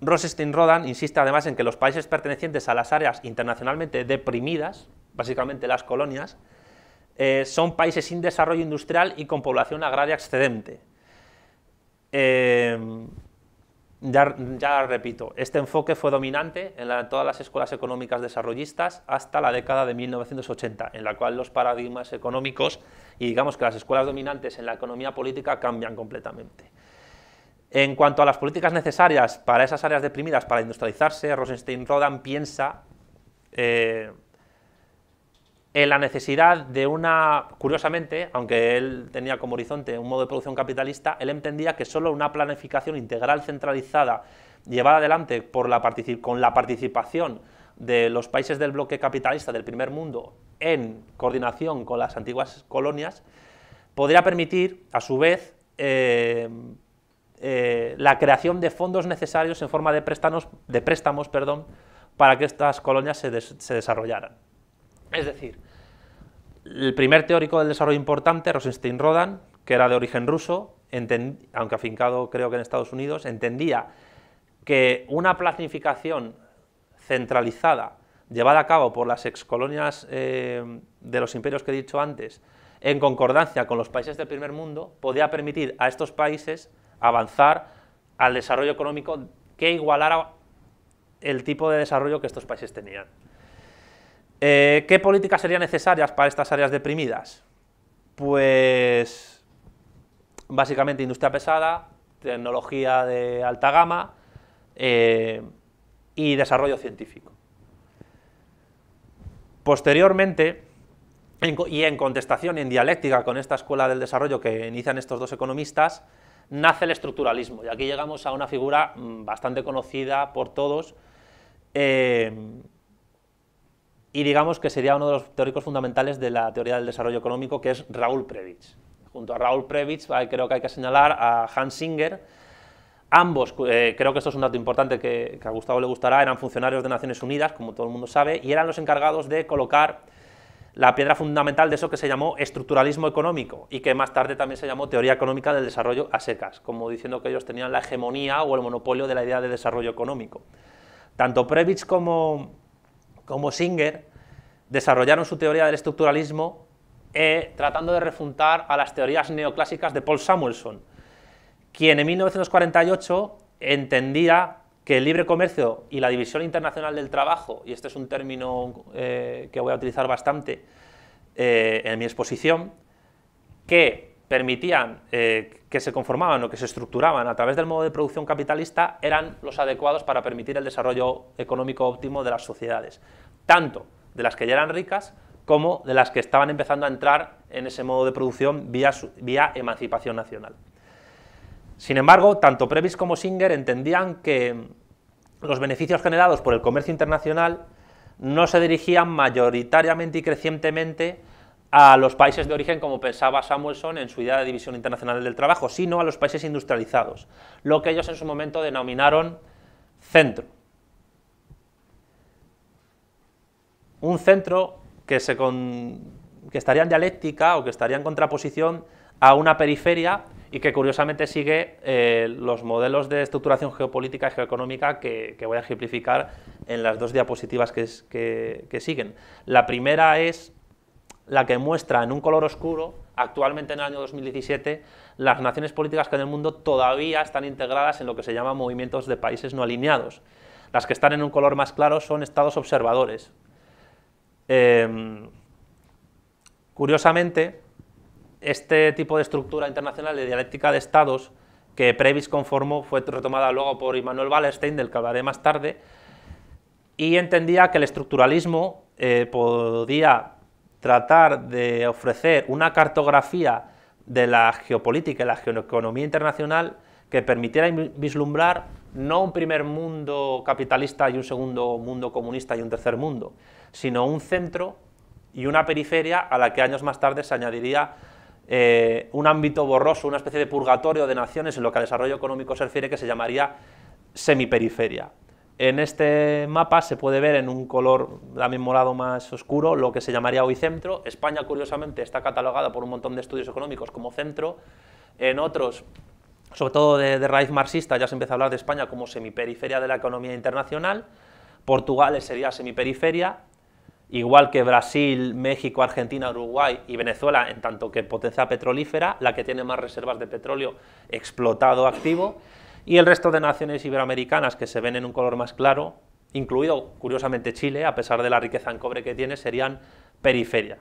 Rosenstein Rodan insiste además en que los países pertenecientes a las áreas internacionalmente deprimidas, básicamente las colonias, eh, son países sin desarrollo industrial y con población agraria excedente. Eh, ya, repito, este enfoque fue dominante en, en todas las escuelas económicas desarrollistas hasta la década de 1980, en la cual los paradigmas económicos y digamos que las escuelas dominantes en la economía política cambian completamente. En cuanto a las políticas necesarias para esas áreas deprimidas para industrializarse, Rosenstein-Rodan piensa eh, en la necesidad de una, curiosamente, aunque él tenía como horizonte un modo de producción capitalista, él entendía que solo una planificación integral centralizada llevada adelante por la con la participación de los países del bloque capitalista del primer mundo en coordinación con las antiguas colonias, podría permitir, a su vez, eh, eh, la creación de fondos necesarios en forma de préstamos, de préstamos perdón, para que estas colonias se, desarrollaran. Es decir, el primer teórico del desarrollo importante, Rosenstein Rodan, que era de origen ruso, aunque afincado creo que en Estados Unidos, entendía que una planificación centralizada, llevada a cabo por las excolonias eh, de los imperios que he dicho antes, en concordancia con los países del primer mundo, podía permitir a estos países avanzar al desarrollo económico que igualara el tipo de desarrollo que estos países tenían. Eh, ¿Qué políticas serían necesarias para estas áreas deprimidas? Pues básicamente industria pesada, tecnología de alta gama, eh, y desarrollo científico. Posteriormente, y en contestación, en dialéctica con esta escuela del desarrollo que inician estos dos economistas, nace el estructuralismo. Y aquí llegamos a una figura mm, bastante conocida por todos eh, y digamos que sería uno de los teóricos fundamentales de la teoría del desarrollo económico, que es Raúl Previch. Junto a Raúl Previch creo que hay que señalar a Hans Singer, Ambos, eh, creo que esto es un dato importante que, a Gustavo le gustará, eran funcionarios de Naciones Unidas, como todo el mundo sabe, y eran los encargados de colocar la piedra fundamental de eso que se llamó estructuralismo económico y que más tarde también se llamó teoría económica del desarrollo a secas, como diciendo que ellos tenían la hegemonía o el monopolio de la idea de desarrollo económico. Tanto Previch como, Singer desarrollaron su teoría del estructuralismo eh, tratando de refutar a las teorías neoclásicas de Paul Samuelson, quien en 1948 entendía que el libre comercio y la división internacional del trabajo, y este es un término eh, que voy a utilizar bastante eh, en mi exposición, que permitían eh, que se conformaban o que se estructuraban a través del modo de producción capitalista eran los adecuados para permitir el desarrollo económico óptimo de las sociedades, tanto de las que ya eran ricas como de las que estaban empezando a entrar en ese modo de producción vía emancipación nacional. Sin embargo, tanto Previs como Singer entendían que los beneficios generados por el comercio internacional no se dirigían mayoritariamente y crecientemente a los países de origen, como pensaba Samuelson en su idea de división internacional del trabajo, sino a los países industrializados, lo que ellos en su momento denominaron centro. Un centro que, se que estaría en dialéctica o que estaría en contraposición a una periferia y que curiosamente sigue eh, los modelos de estructuración geopolítica y geoeconómica que, voy a ejemplificar en las dos diapositivas que, siguen. La primera es la que muestra en un color oscuro, actualmente en el año 2017, las naciones políticas que en el mundo todavía están integradas en lo que se llama movimientos de países no alineados. Las que están en un color más claro son estados observadores. Em, curiosamente, este tipo de estructura internacional de dialéctica de estados que Previs conformó fue retomada luego por Immanuel Wallerstein, del que hablaré más tarde, y entendía que el estructuralismo eh, podía tratar de ofrecer una cartografía de la geopolítica y la geoeconomía internacional que permitiera vislumbrar no un primer mundo capitalista y un segundo mundo comunista y un tercer mundo, sino un centro y una periferia a la que años más tarde se añadiría eh, un ámbito borroso, una especie de purgatorio de naciones en lo que al desarrollo económico se refiere que se llamaría semiperiferia. En este mapa se puede ver en un color también morado más oscuro lo que se llamaría hoy centro. España, curiosamente, está catalogada por un montón de estudios económicos como centro. En otros, sobre todo de, de raíz marxista, ya se empieza a hablar de España como semiperiferia de la economía internacional. Portugal sería semiperiferia igual que Brasil, México, Argentina, Uruguay y Venezuela, en tanto que potencia petrolífera, la que tiene más reservas de petróleo explotado activo, y el resto de naciones iberoamericanas que se ven en un color más claro, incluido curiosamente Chile, a pesar de la riqueza en cobre que tiene, serían periferia.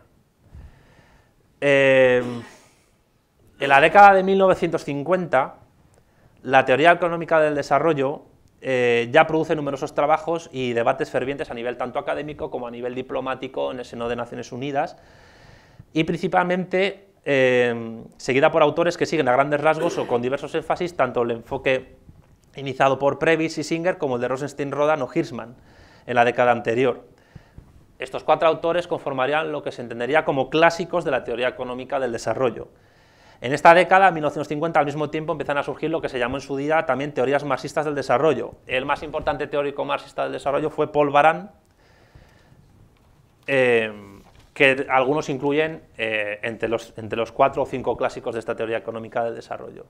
Em, en la década de 1950, la teoría económica del desarrollo eh, ya produce numerosos trabajos y debates fervientes a nivel tanto académico como a nivel diplomático en el seno de Naciones Unidas y principalmente eh, seguida por autores que siguen a grandes rasgos o con diversos énfasis tanto el enfoque iniciado por Previs y Singer como el de Rosenstein, Rodan o Hirschman en la década anterior. Estos cuatro autores conformarían lo que se entendería como clásicos de la teoría económica del desarrollo. En esta década, 1950, al mismo tiempo empiezan a surgir lo que se llamó en su día también teorías marxistas del desarrollo. El más importante teórico marxista del desarrollo fue Paul Baran, eh, que algunos incluyen eh, entre, los, entre los cuatro o cinco clásicos de esta teoría económica del desarrollo.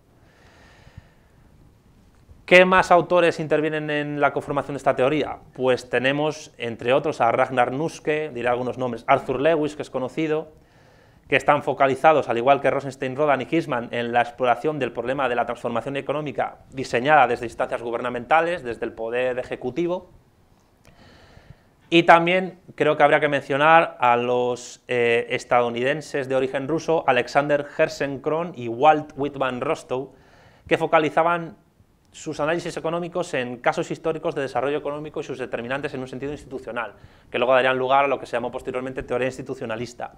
¿Qué más autores intervienen en la conformación de esta teoría? Pues tenemos, entre otros, a Ragnar Nuske, diré algunos nombres, Arthur Lewis, que es conocido, que están focalizados, al igual que Rosenstein, Rodan y Gisman en la exploración del problema de la transformación económica diseñada desde instancias gubernamentales, desde el poder ejecutivo. Y también creo que habría que mencionar a los eh, estadounidenses de origen ruso, Alexander Hersenkron y Walt Whitman Rostow, que focalizaban sus análisis económicos en casos históricos de desarrollo económico y sus determinantes en un sentido institucional, que luego darían lugar a lo que se llamó posteriormente teoría institucionalista.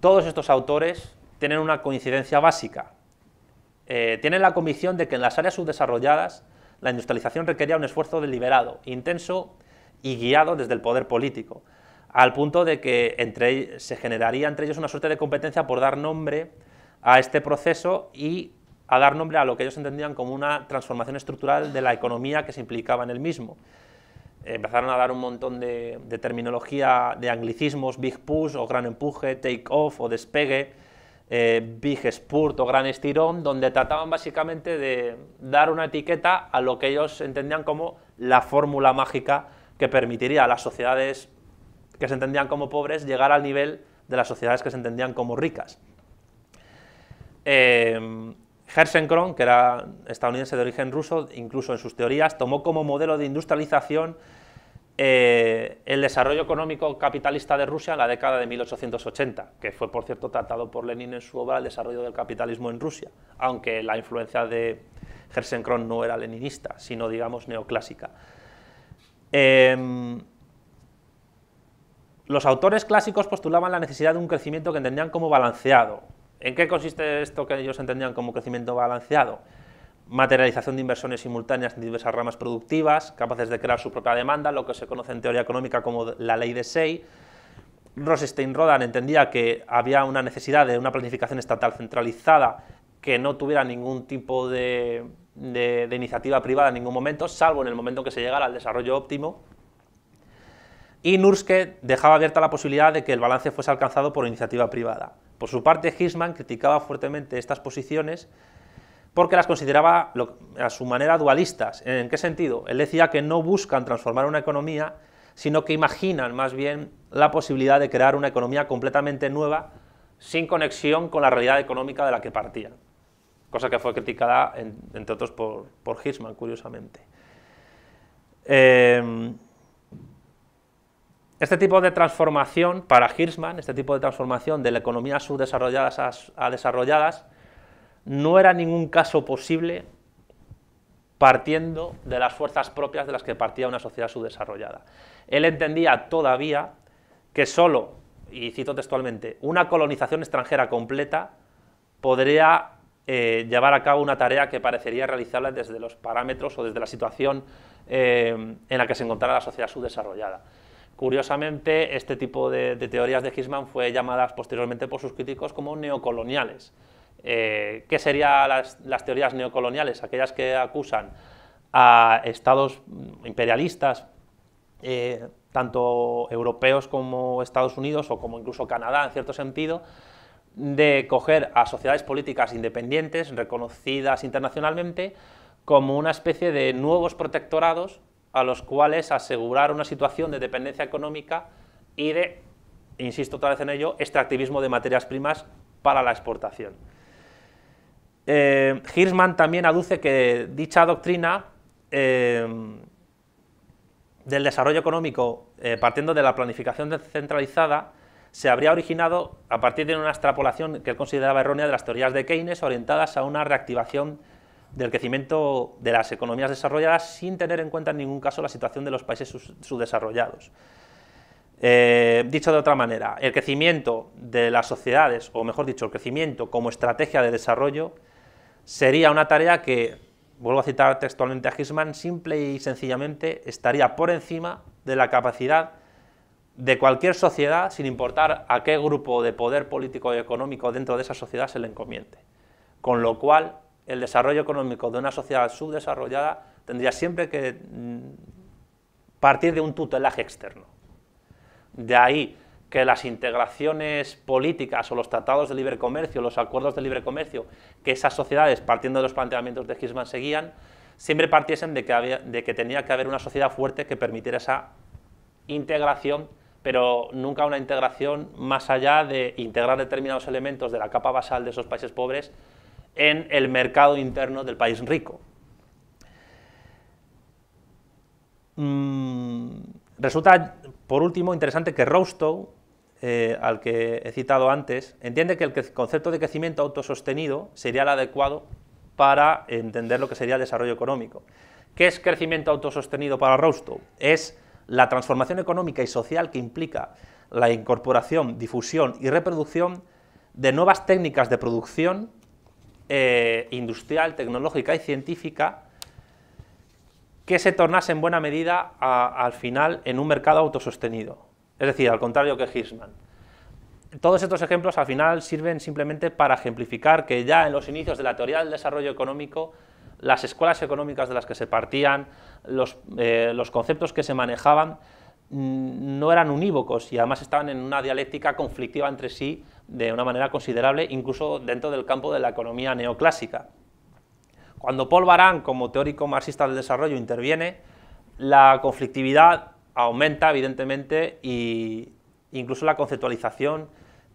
Todos estos autores tienen una coincidencia básica. Eh, tienen la convicción de que en las áreas subdesarrolladas la industrialización requería un esfuerzo deliberado, intenso y guiado desde el poder político, al punto de que entre, se generaría entre ellos una suerte de competencia por dar nombre a este proceso y a dar nombre a lo que ellos entendían como una transformación estructural de la economía que se implicaba en el mismo empezaron a dar un montón de, terminología de anglicismos, big push o gran empuje, take off o despegue, eh, big spurt o gran estirón, donde trataban básicamente de dar una etiqueta a lo que ellos entendían como la fórmula mágica que permitiría a las sociedades que se entendían como pobres llegar al nivel de las sociedades que se entendían como ricas. Eh, Gersenkron, que era estadounidense de origen ruso, incluso en sus teorías, tomó como modelo de industrialización eh, el desarrollo económico capitalista de Rusia en la década de 1880, que fue, por cierto, tratado por Lenin en su obra El desarrollo del capitalismo en Rusia, aunque la influencia de Gersenkron no era leninista, sino, digamos, neoclásica. Em, los autores clásicos postulaban la necesidad de un crecimiento que entendían como balanceado, ¿En qué consiste esto que ellos entendían como crecimiento balanceado? Materialización de inversiones simultáneas en diversas ramas productivas, capaces de crear su propia demanda, lo que se conoce en teoría económica como la ley de Say. Rosenstein Rodan entendía que había una necesidad de una planificación estatal centralizada que no tuviera ningún tipo de, de, iniciativa privada en ningún momento, salvo en el momento que se llegara al desarrollo óptimo. Y Nurske dejaba abierta la posibilidad de que el balance fuese alcanzado por iniciativa privada. Por su parte, Hisman criticaba fuertemente estas posiciones porque las consideraba a su manera dualistas. ¿En qué sentido? Él decía que no buscan transformar una economía, sino que imaginan más bien la posibilidad de crear una economía completamente nueva, sin conexión con la realidad económica de la que partían. Cosa que fue criticada, entre otros, por, por curiosamente. Eh, este tipo de transformación para Hirschman, este tipo de transformación de la economía subdesarrolladas a, desarrolladas, no era ningún caso posible partiendo de las fuerzas propias de las que partía una sociedad subdesarrollada. Él entendía todavía que solo, y cito textualmente, una colonización extranjera completa podría eh, llevar a cabo una tarea que parecería realizable desde los parámetros o desde la situación eh, en la que se encontrara la sociedad subdesarrollada. Curiosamente, este tipo de, teorías de Gisman fue llamadas posteriormente por sus críticos como neocoloniales. Eh, ¿Qué serían las, teorías neocoloniales? Aquellas que acusan a estados imperialistas, eh, tanto europeos como Estados Unidos o como incluso Canadá en cierto sentido, de coger a sociedades políticas independientes, reconocidas internacionalmente, como una especie de nuevos protectorados a los cuales asegurar una situación de dependencia económica y de, insisto otra vez en ello, extractivismo de materias primas para la exportación. Eh, Hirschman también aduce que dicha doctrina eh, del desarrollo económico eh, partiendo de la planificación descentralizada se habría originado a partir de una extrapolación que él consideraba errónea de las teorías de Keynes orientadas a una reactivación del crecimiento de las economías desarrolladas sin tener en cuenta en ningún caso la situación de los países subdesarrollados. Eh, dicho de otra manera, el crecimiento de las sociedades, o mejor dicho, el crecimiento como estrategia de desarrollo, sería una tarea que, vuelvo a citar textualmente a Gisman, simple y sencillamente estaría por encima de la capacidad de cualquier sociedad, sin importar a qué grupo de poder político y económico dentro de esa sociedad se le encomiende. Con lo cual, el desarrollo económico de una sociedad subdesarrollada tendría siempre que mm, partir de un tutelaje externo. De ahí que las integraciones políticas o los tratados de libre comercio, los acuerdos de libre comercio, que esas sociedades, partiendo de los planteamientos de Gisman, seguían, siempre partiesen de que, de que tenía que haber una sociedad fuerte que permitiera esa integración, pero nunca una integración más allá de integrar determinados elementos de la capa basal de esos países pobres en el mercado interno del país rico. Mm, resulta, por último, interesante que Rostow, eh, al que he citado antes, entiende que el concepto de crecimiento autosostenido sería el adecuado para entender lo que sería el desarrollo económico. ¿Qué es crecimiento autosostenido para Rostow? Es la transformación económica y social que implica la incorporación, difusión y reproducción de nuevas técnicas de producción eh, industrial, tecnológica y científica que se tornase en buena medida al final en un mercado autosostenido. Es decir, al contrario que Hirschman. Todos estos ejemplos al final sirven simplemente para ejemplificar que ya en los inicios de la teoría del desarrollo económico las escuelas económicas de las que se partían, los eh, conceptos que se manejaban, Mm, no eran unívocos y además estaban en una dialéctica conflictiva entre sí de una manera considerable, incluso dentro del campo de la economía neoclásica. Cuando Paul Baran, como teórico marxista del desarrollo, interviene, la conflictividad aumenta, evidentemente, e incluso la conceptualización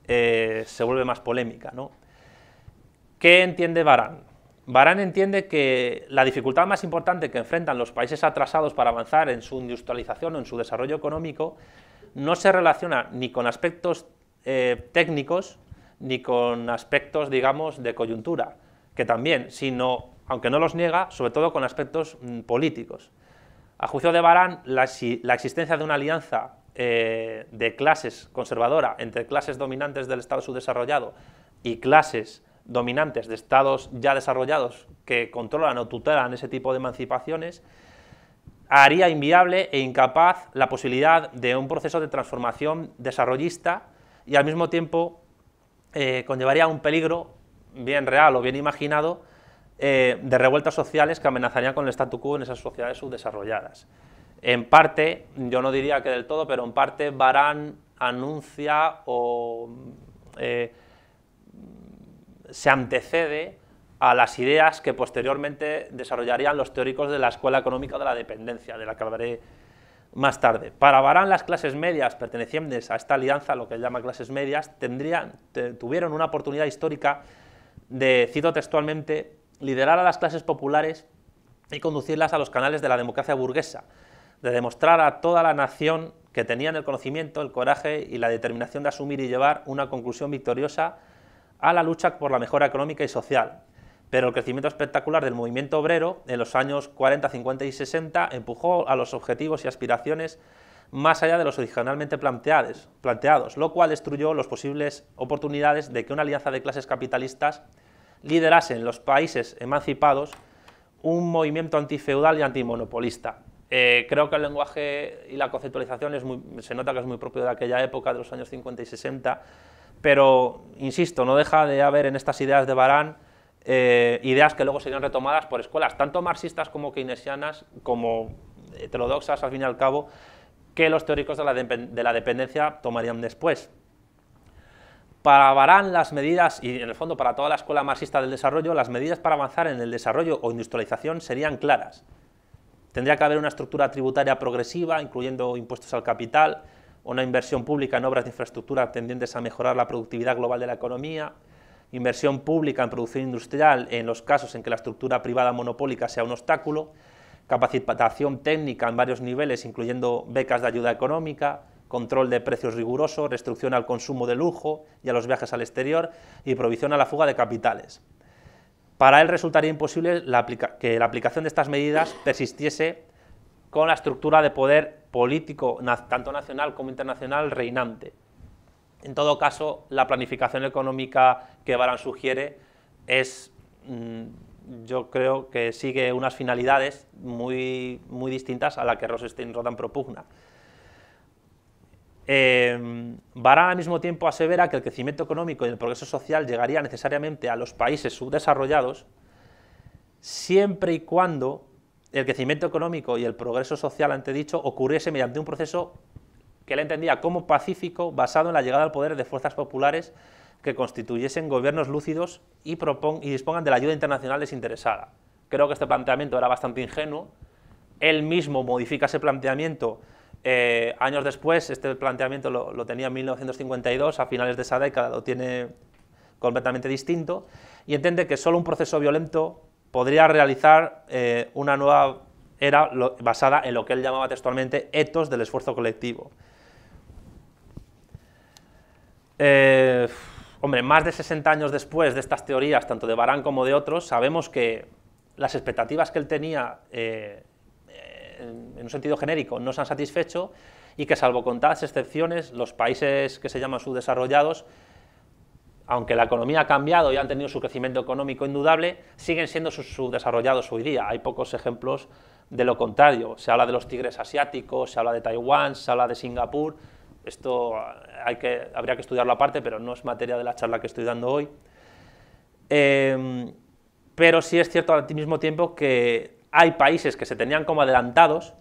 eh, se vuelve más polémica. ¿Qué entiende Baran? Barán entiende que la dificultad más importante que enfrentan los países atrasados para avanzar en su industrialización o en su desarrollo económico no se relaciona ni con aspectos eh, técnicos ni con aspectos, digamos, de coyuntura, que también, sino, aunque no los niega, sobre todo con aspectos mm, políticos. A juicio de Barán, la, existencia de una alianza eh, de clases conservadora entre clases dominantes del Estado subdesarrollado y clases dominantes de estados ya desarrollados que controlan o tutelan ese tipo de emancipaciones, haría inviable e incapaz la posibilidad de un proceso de transformación desarrollista y al mismo tiempo eh, conllevaría un peligro, bien real o bien imaginado, eh, de revueltas sociales que amenazarían con el statu quo en esas sociedades subdesarrolladas. En parte, yo no diría que del todo, pero en parte Barán anuncia o eh, se antecede a las ideas que posteriormente desarrollarían los teóricos de la Escuela Económica de la Dependencia, de la que hablaré más tarde. Para Barán, las clases medias pertenecientes a esta alianza, lo que él llama clases medias, tendrían, tuvieron una oportunidad histórica de, cito textualmente, liderar a las clases populares y conducirlas a los canales de la democracia burguesa, de demostrar a toda la nación que tenían el conocimiento, el coraje y la determinación de asumir y llevar una conclusión victoriosa a la lucha por la mejora económica y social, pero el crecimiento espectacular del movimiento obrero en los años 40, 50 y 60 empujó a los objetivos y aspiraciones más allá de los originalmente planteados, planteados lo cual destruyó las posibles oportunidades de que una alianza de clases capitalistas liderase en los países emancipados un movimiento antifeudal y antimonopolista. Eh, creo que el lenguaje y la conceptualización es se nota que es muy propio de aquella época, de los años 50 y 60, pero insisto, no deja de haber en estas ideas de Barán eh, ideas que luego serían retomadas por escuelas, tanto marxistas como keynesianas, como heterodoxas al fin y al cabo, que los teóricos de la, de la dependencia tomarían después. Para Barán las medidas, y en el fondo para toda la escuela marxista del desarrollo, las medidas para avanzar en el desarrollo o industrialización serían claras. Tendría que haber una estructura tributaria progresiva, incluyendo impuestos al capital, una inversión pública en obras de infraestructura tendientes a mejorar la productividad global de la economía, inversión pública en producción industrial en los casos en que la estructura privada monopólica sea un obstáculo, capacitación técnica en varios niveles, incluyendo becas de ayuda económica, control de precios riguroso, restricción al consumo de lujo y a los viajes al exterior y provisión a la fuga de capitales. Para él resultaría imposible que la aplicación de estas medidas persistiese con la estructura de poder político, tanto nacional como internacional, reinante. En todo caso, la planificación económica que Baran sugiere es, mm, yo creo que sigue unas finalidades muy, muy distintas a la que Rosenstein Rodan propugna. Eh, em, Barán al mismo tiempo asevera que el crecimiento económico y el progreso social llegaría necesariamente a los países subdesarrollados siempre y cuando el crecimiento económico y el progreso social antedicho ocurriese mediante un proceso que él entendía como pacífico, basado en la llegada al poder de fuerzas populares que constituyesen gobiernos lúcidos y, dispongan de la ayuda internacional desinteresada. Creo que este planteamiento era bastante ingenuo. Él mismo modifica ese planteamiento eh, años después, este planteamiento lo, lo, tenía en 1952, a finales de esa década lo tiene completamente distinto, y entiende que solo un proceso violento podría realizar eh, una nueva era basada en lo que él llamaba textualmente etos del esfuerzo colectivo. Eh, hombre, más de 60 años después de estas teorías, tanto de Barán como de otros, sabemos que las expectativas que él tenía eh, en un sentido genérico no se han satisfecho y que salvo con contadas excepciones, los países que se llaman subdesarrollados aunque la economía ha cambiado y han tenido su crecimiento económico indudable, siguen siendo subdesarrollados hoy día. Hay pocos ejemplos de lo contrario. Se habla de los tigres asiáticos, se habla de Taiwán, se habla de Singapur. Esto eh, hay que, habría que estudiarlo aparte, pero no es materia de la charla que estoy dando hoy. Em, pero sí es cierto al mismo tiempo que hay países que se tenían como adelantados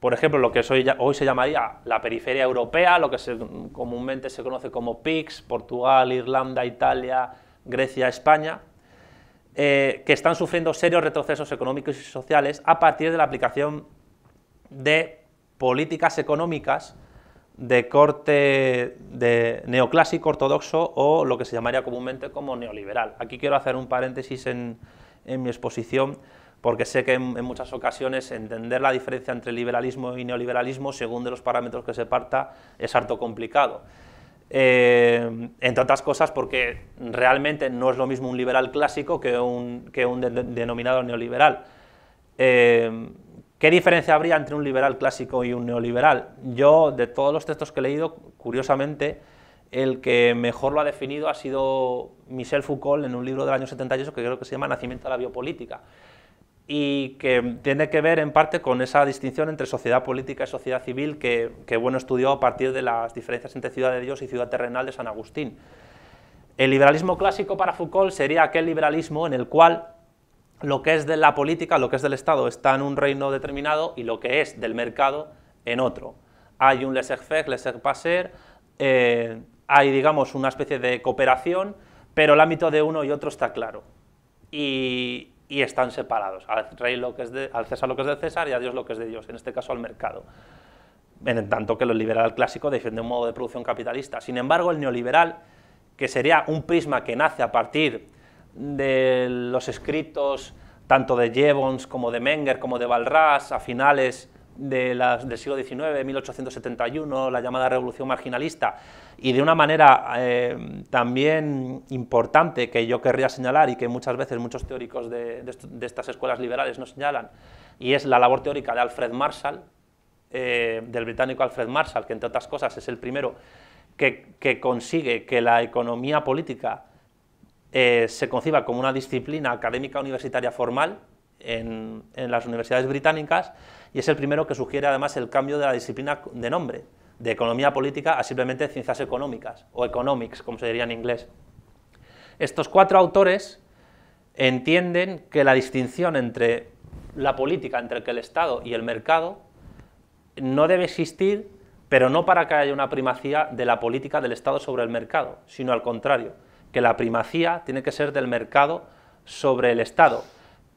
por ejemplo, lo que hoy se llamaría la periferia europea, lo que comúnmente se conoce como PICS, Portugal, Irlanda, Italia, Grecia, España, eh, que están sufriendo serios retrocesos económicos y sociales a partir de la aplicación de políticas económicas de corte neoclásico ortodoxo o lo que se llamaría comúnmente como neoliberal. Aquí quiero hacer un paréntesis en mi exposición porque sé que en, muchas ocasiones entender la diferencia entre liberalismo y neoliberalismo, según de los parámetros que se parta, es harto complicado. Eh, entre otras cosas porque realmente no es lo mismo un liberal clásico que un, que un denominado neoliberal. Eh, ¿Qué diferencia habría entre un liberal clásico y un neoliberal? Yo, de todos los textos que he leído, curiosamente, el que mejor lo ha definido ha sido Michel Foucault en un libro del año 78 que creo que se llama Nacimiento de la Biopolítica y que tiene que ver en parte con esa distinción entre sociedad política y sociedad civil que, bueno, estudió a partir de las diferencias entre ciudad de Dios y ciudad terrenal de San Agustín. El liberalismo clásico para Foucault sería aquel liberalismo en el cual lo que es de la política, lo que es del Estado, está en un reino determinado y lo que es del mercado en otro. Hay un laissez-faire, laissez-passer, eh, hay, digamos, una especie de cooperación, pero el ámbito de uno y otro está claro. Y, y están separados. Al rey lo que es de, al César lo que es del César y a Dios lo que es de Dios, en este caso al mercado. En tanto que el liberal clásico defiende un modo de producción capitalista. Sin embargo, el neoliberal, que sería un prisma que nace a partir de los escritos tanto de Jevons como de Menger como de Balras a finales del siglo XIX, 1871, la llamada revolución marginalista, y de una manera eh, también importante que yo querría señalar y que muchas veces muchos teóricos de, estas escuelas liberales no señalan, y es la labor teórica de Alfred Marshall, eh, del británico Alfred Marshall, que entre otras cosas es el primero que, consigue que la economía política eh, se conciba como una disciplina académica universitaria formal, en, las universidades británicas y es el primero que sugiere además el cambio de la disciplina de nombre, de economía política a simplemente ciencias económicas, o economics, como se diría en inglés. Estos cuatro autores entienden que la distinción entre la política, entre el Estado y el mercado, no debe existir, pero no para que haya una primacía de la política del Estado sobre el mercado, sino al contrario, que la primacía tiene que ser del mercado sobre el Estado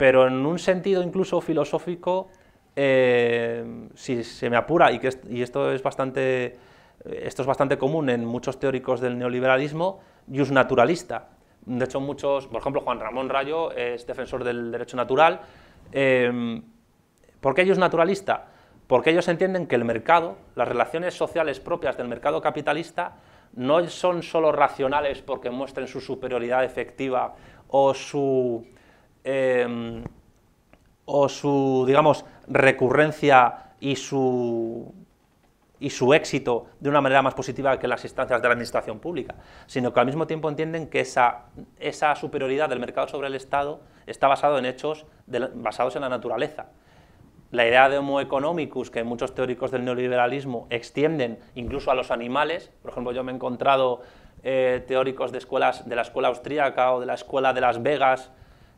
pero en un sentido incluso filosófico, eh, si se me apura, y, que, esto, es bastante, eh, esto es bastante común en muchos teóricos del neoliberalismo, yus naturalista. De hecho, muchos, por ejemplo, Juan Ramón Rayo es defensor del derecho natural. Eh, ¿Por qué naturalista? Porque ellos entienden que el mercado, las relaciones sociales propias del mercado capitalista, no son solo racionales porque muestren su superioridad efectiva o su Em, o su, digamos, recurrencia y su, y su éxito de una manera más positiva que las instancias de la administración pública, sino que al mismo tiempo entienden que esa, superioridad del mercado sobre el Estado está basado en hechos basados en la naturaleza. La idea de homo economicus, que muchos teóricos del neoliberalismo extienden incluso a los animales, por ejemplo, yo me he encontrado eh, teóricos de, escuelas, de la escuela austríaca o de la escuela de Las Vegas,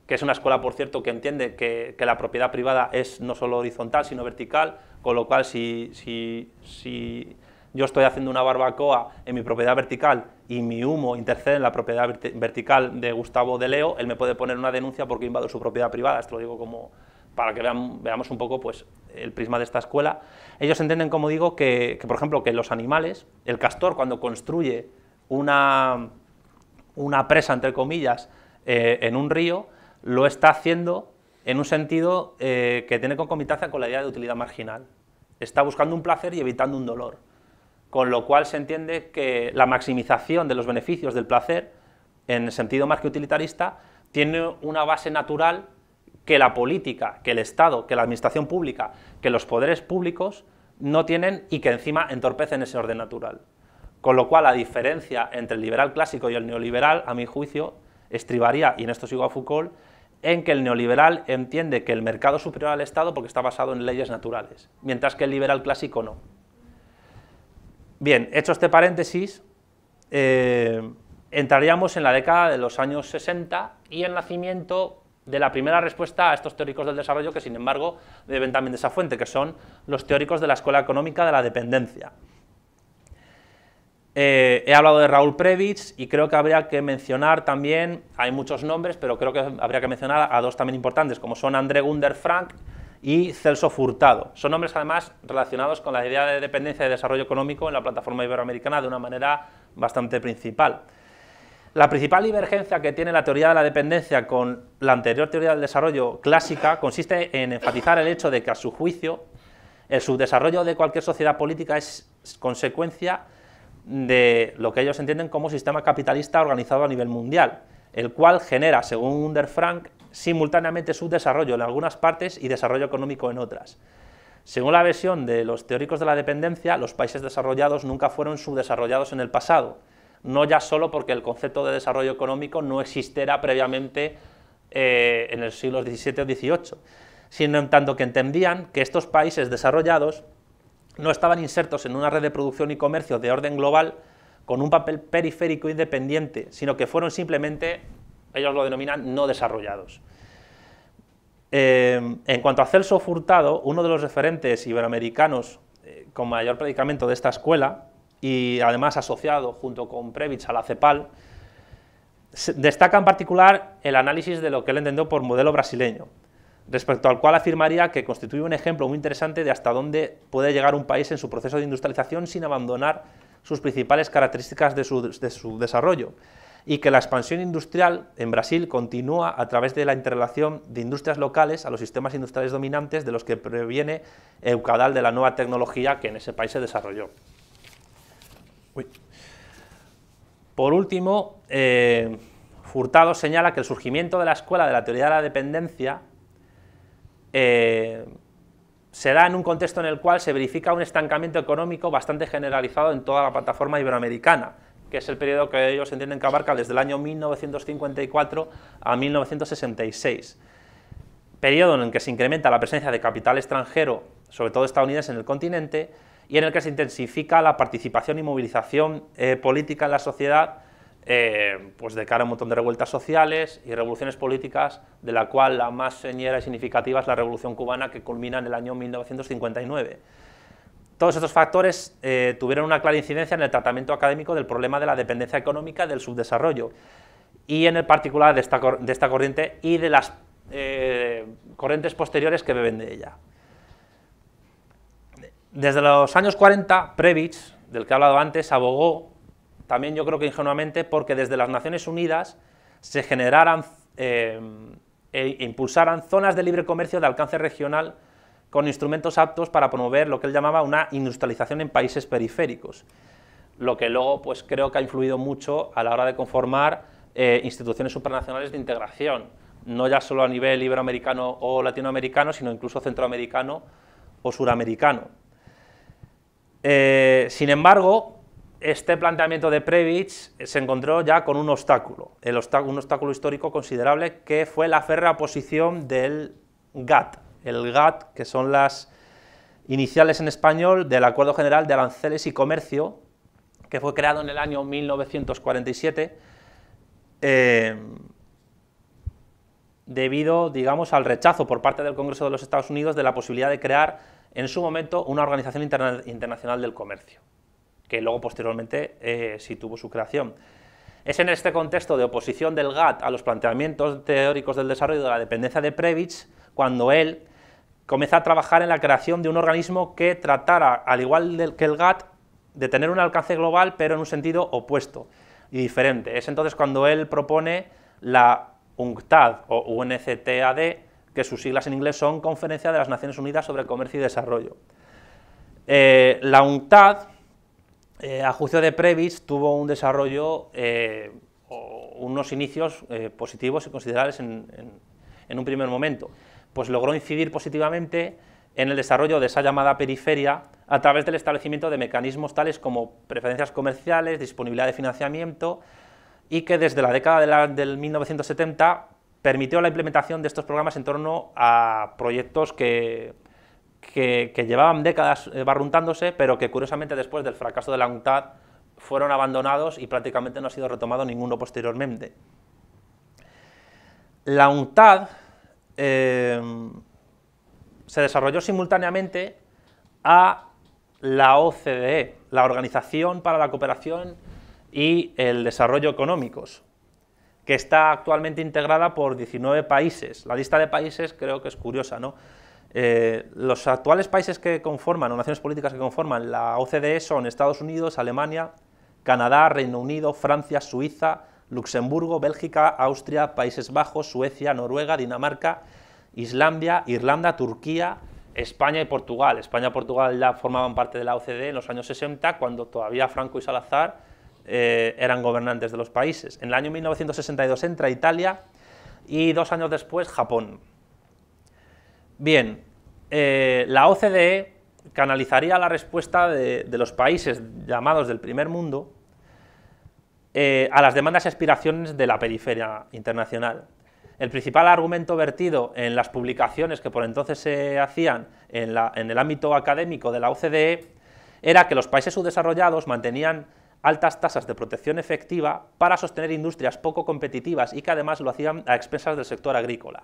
que es una escuela, por cierto, que entiende que, la propiedad privada es no solo horizontal, sino vertical, con lo cual si, si, si yo estoy haciendo una barbacoa en mi propiedad vertical y mi humo intercede en la propiedad vertical de Gustavo de Leo, él me puede poner una denuncia porque invado su propiedad privada, esto lo digo como para que veamos un poco pues, el prisma de esta escuela. Ellos entienden, como digo, que, por ejemplo, que los animales, el castor cuando construye una, una presa, entre comillas, eh, en un río, lo está haciendo en un sentido eh, que tiene concomitancia con la idea de utilidad marginal. Está buscando un placer y evitando un dolor, con lo cual se entiende que la maximización de los beneficios del placer, en el sentido más que utilitarista, tiene una base natural que la política, que el Estado, que la administración pública, que los poderes públicos no tienen y que encima entorpecen ese orden natural. Con lo cual, la diferencia entre el liberal clásico y el neoliberal, a mi juicio, estribaría, y en esto sigo a Foucault, en que el neoliberal entiende que el mercado es superior al Estado porque está basado en leyes naturales, mientras que el liberal clásico no. Bien, hecho este paréntesis, eh, entraríamos en la década de los años 60 y el nacimiento de la primera respuesta a estos teóricos del desarrollo que, sin embargo, deben también de esa fuente, que son los teóricos de la Escuela Económica de la Dependencia. Eh, he hablado de Raúl Prebisch y creo que habría que mencionar también, hay muchos nombres, pero creo que habría que mencionar a dos también importantes, como son André Gunder Frank y Celso Furtado. Son nombres además relacionados con la idea de dependencia y desarrollo económico en la plataforma iberoamericana de una manera bastante principal. La principal divergencia que tiene la teoría de la dependencia con la anterior teoría del desarrollo clásica consiste en enfatizar el hecho de que a su juicio el subdesarrollo de cualquier sociedad política es consecuencia de lo que ellos entienden como sistema capitalista organizado a nivel mundial, el cual genera, según Underfrank, simultáneamente subdesarrollo en algunas partes y desarrollo económico en otras. Según la versión de los teóricos de la dependencia, los países desarrollados nunca fueron subdesarrollados en el pasado, no ya solo porque el concepto de desarrollo económico no existiera previamente eh, en el siglo XVII o XVIII, sino en tanto que entendían que estos países desarrollados no estaban insertos en una red de producción y comercio de orden global con un papel periférico independiente, sino que fueron simplemente, ellos lo denominan, no desarrollados. Eh, en cuanto a Celso Furtado, uno de los referentes iberoamericanos eh, con mayor predicamento de esta escuela, y además asociado junto con Previtz a la CEPAL, destaca en particular el análisis de lo que él entendió por modelo brasileño, respecto al cual afirmaría que constituye un ejemplo muy interesante de hasta dónde puede llegar un país en su proceso de industrialización sin abandonar sus principales características de su, desarrollo, y que la expansión industrial en Brasil continúa a través de la interrelación de industrias locales a los sistemas industriales dominantes de los que previene el de la nueva tecnología que en ese país se desarrolló. Por último, eh, Furtado señala que el surgimiento de la escuela de la teoría de la dependencia eh, se da en un contexto en el cual se verifica un estancamiento económico bastante generalizado en toda la plataforma iberoamericana, que es el periodo que ellos entienden que abarca desde el año 1954 a 1966, periodo en el que se incrementa la presencia de capital extranjero, sobre todo estadounidense, en el continente, y en el que se intensifica la participación y movilización eh, política en la sociedad eh, pues de cara a un montón de revueltas sociales y revoluciones políticas, de la cual la más señera y significativa es la Revolución Cubana que culmina en el año 1959. Todos estos factores eh, tuvieron una clara incidencia en el tratamiento académico del problema de la dependencia económica del subdesarrollo, y en el particular de esta, corriente y de las eh, corrientes posteriores que beben de ella. Desde los años 40, Previch, del que he hablado antes, abogó también yo creo que ingenuamente, porque desde las Naciones Unidas se generaran eh, e impulsaran zonas de libre comercio de alcance regional con instrumentos aptos para promover lo que él llamaba una industrialización en países periféricos, lo que luego pues creo que ha influido mucho a la hora de conformar eh, instituciones supranacionales de integración, no ya solo a nivel iberoamericano o latinoamericano, sino incluso centroamericano o suramericano. Eh, sin embargo, este planteamiento de Previch se encontró ya con un obstáculo, un obstáculo histórico considerable que fue la férrea posición del GATT, el GATT que son las iniciales en español del Acuerdo General de Aranceles y Comercio, que fue creado en el año 1947, eh, debido, digamos, al rechazo por parte del Congreso de los Estados Unidos de la posibilidad de crear en su momento una Organización Internacional del Comercio que luego posteriormente eh, sí tuvo su creación. Es en este contexto de oposición del GATT a los planteamientos teóricos del desarrollo de la dependencia de Previch cuando él comienza a trabajar en la creación de un organismo que tratara, al igual que el GATT, de tener un alcance global, pero en un sentido opuesto y diferente. Es entonces cuando él propone la UNCTAD o UNCTAD, que sus siglas en inglés son Conferencia de las Naciones Unidas sobre Comercio y Desarrollo. Eh, la UNCTAD eh, a juicio de Previs, tuvo un desarrollo, eh, unos inicios eh, positivos y considerables en, un primer momento, pues logró incidir positivamente en el desarrollo de esa llamada periferia a través del establecimiento de mecanismos tales como preferencias comerciales, disponibilidad de financiamiento y que desde la década del 1970 permitió la implementación de estos programas en torno a proyectos que, que, llevaban décadas eh, barruntándose, pero que curiosamente después del fracaso de la UNCTAD fueron abandonados y prácticamente no ha sido retomado ninguno posteriormente. La UNCTAD eh, se desarrolló simultáneamente a la OCDE, la Organización para la Cooperación y el Desarrollo Económicos, que está actualmente integrada por 19 países. La lista de países creo que es curiosa, ¿no? Eh, los actuales países que conforman, o naciones políticas que conforman la OCDE son Estados Unidos, Alemania, Canadá, Reino Unido, Francia, Suiza, Luxemburgo, Bélgica, Austria, Países Bajos, Suecia, Noruega, Dinamarca, Islandia, Irlanda, Turquía, España y Portugal. España y Portugal ya formaban parte de la OCDE en los años 60, cuando todavía Franco y Salazar eh, eran gobernantes de los países. En el año 1962 entra Italia y dos años después Japón. Bien, eh, la OCDE canalizaría la respuesta de, los países llamados del primer mundo eh, a las demandas y aspiraciones de la periferia internacional. El principal argumento vertido en las publicaciones que por entonces se hacían en, en el ámbito académico de la OCDE era que los países subdesarrollados mantenían altas tasas de protección efectiva para sostener industrias poco competitivas y que además lo hacían a expensas del sector agrícola.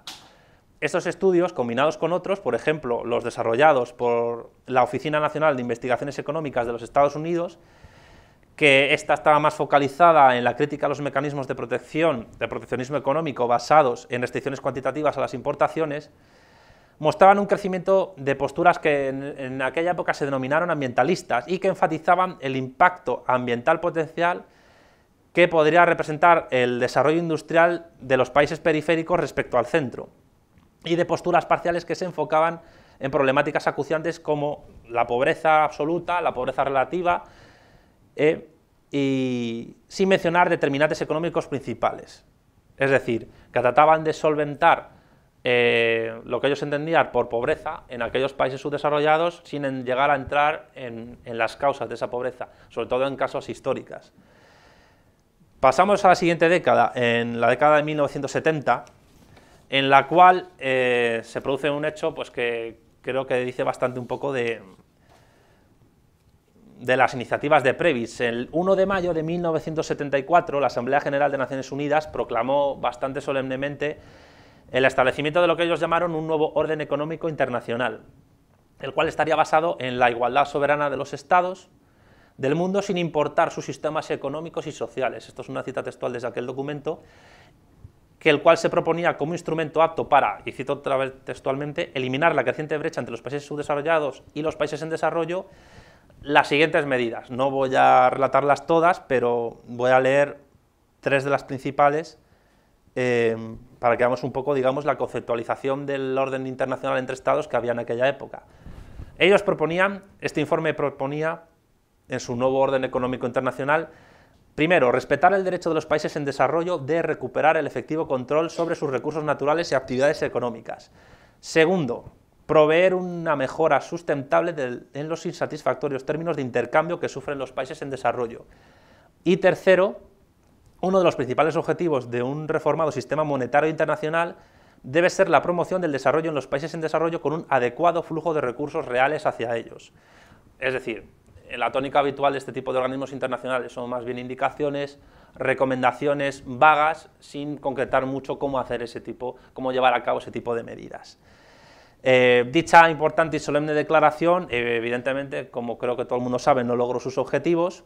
Estos estudios, combinados con otros, por ejemplo, los desarrollados por la Oficina Nacional de Investigaciones Económicas de los Estados Unidos, que esta estaba más focalizada en la crítica a los mecanismos de protección, de proteccionismo económico basados en restricciones cuantitativas a las importaciones, mostraban un crecimiento de posturas que en, aquella época se denominaron ambientalistas y que enfatizaban el impacto ambiental potencial que podría representar el desarrollo industrial de los países periféricos respecto al centro y de posturas parciales que se enfocaban en problemáticas acuciantes como la pobreza absoluta, la pobreza relativa, eh, y sin mencionar determinantes económicos principales. Es decir, que trataban de solventar eh, lo que ellos entendían por pobreza en aquellos países subdesarrollados sin llegar a entrar en, las causas de esa pobreza, sobre todo en casos históricas. Pasamos a la siguiente década, en la década de 1970, en la cual eh, se produce un hecho pues, que creo que dice bastante un poco de, de las iniciativas de Previs. El 1 de mayo de 1974, la Asamblea General de Naciones Unidas proclamó bastante solemnemente el establecimiento de lo que ellos llamaron un nuevo orden económico internacional, el cual estaría basado en la igualdad soberana de los estados del mundo sin importar sus sistemas económicos y sociales. Esto es una cita textual desde aquel documento que el cual se proponía como instrumento apto para, y cito otra vez textualmente, eliminar la creciente brecha entre los países subdesarrollados y los países en desarrollo, las siguientes medidas. No voy a relatarlas todas, pero voy a leer tres de las principales eh, para que veamos un poco, digamos, la conceptualización del orden internacional entre estados que había en aquella época. Ellos proponían, este informe proponía, en su nuevo orden económico internacional, Primero, respetar el derecho de los países en desarrollo de recuperar el efectivo control sobre sus recursos naturales y actividades económicas. Segundo, proveer una mejora sustentable en los insatisfactorios términos de intercambio que sufren los países en desarrollo. Y tercero, uno de los principales objetivos de un reformado sistema monetario internacional debe ser la promoción del desarrollo en los países en desarrollo con un adecuado flujo de recursos reales hacia ellos. Es decir, eh, la tónica habitual de este tipo de organismos internacionales son más bien indicaciones, recomendaciones vagas, sin concretar mucho cómo hacer ese tipo, cómo llevar a cabo ese tipo de medidas. Eh, dicha importante y solemne declaración, eh, evidentemente, como creo que todo el mundo sabe, no logró sus objetivos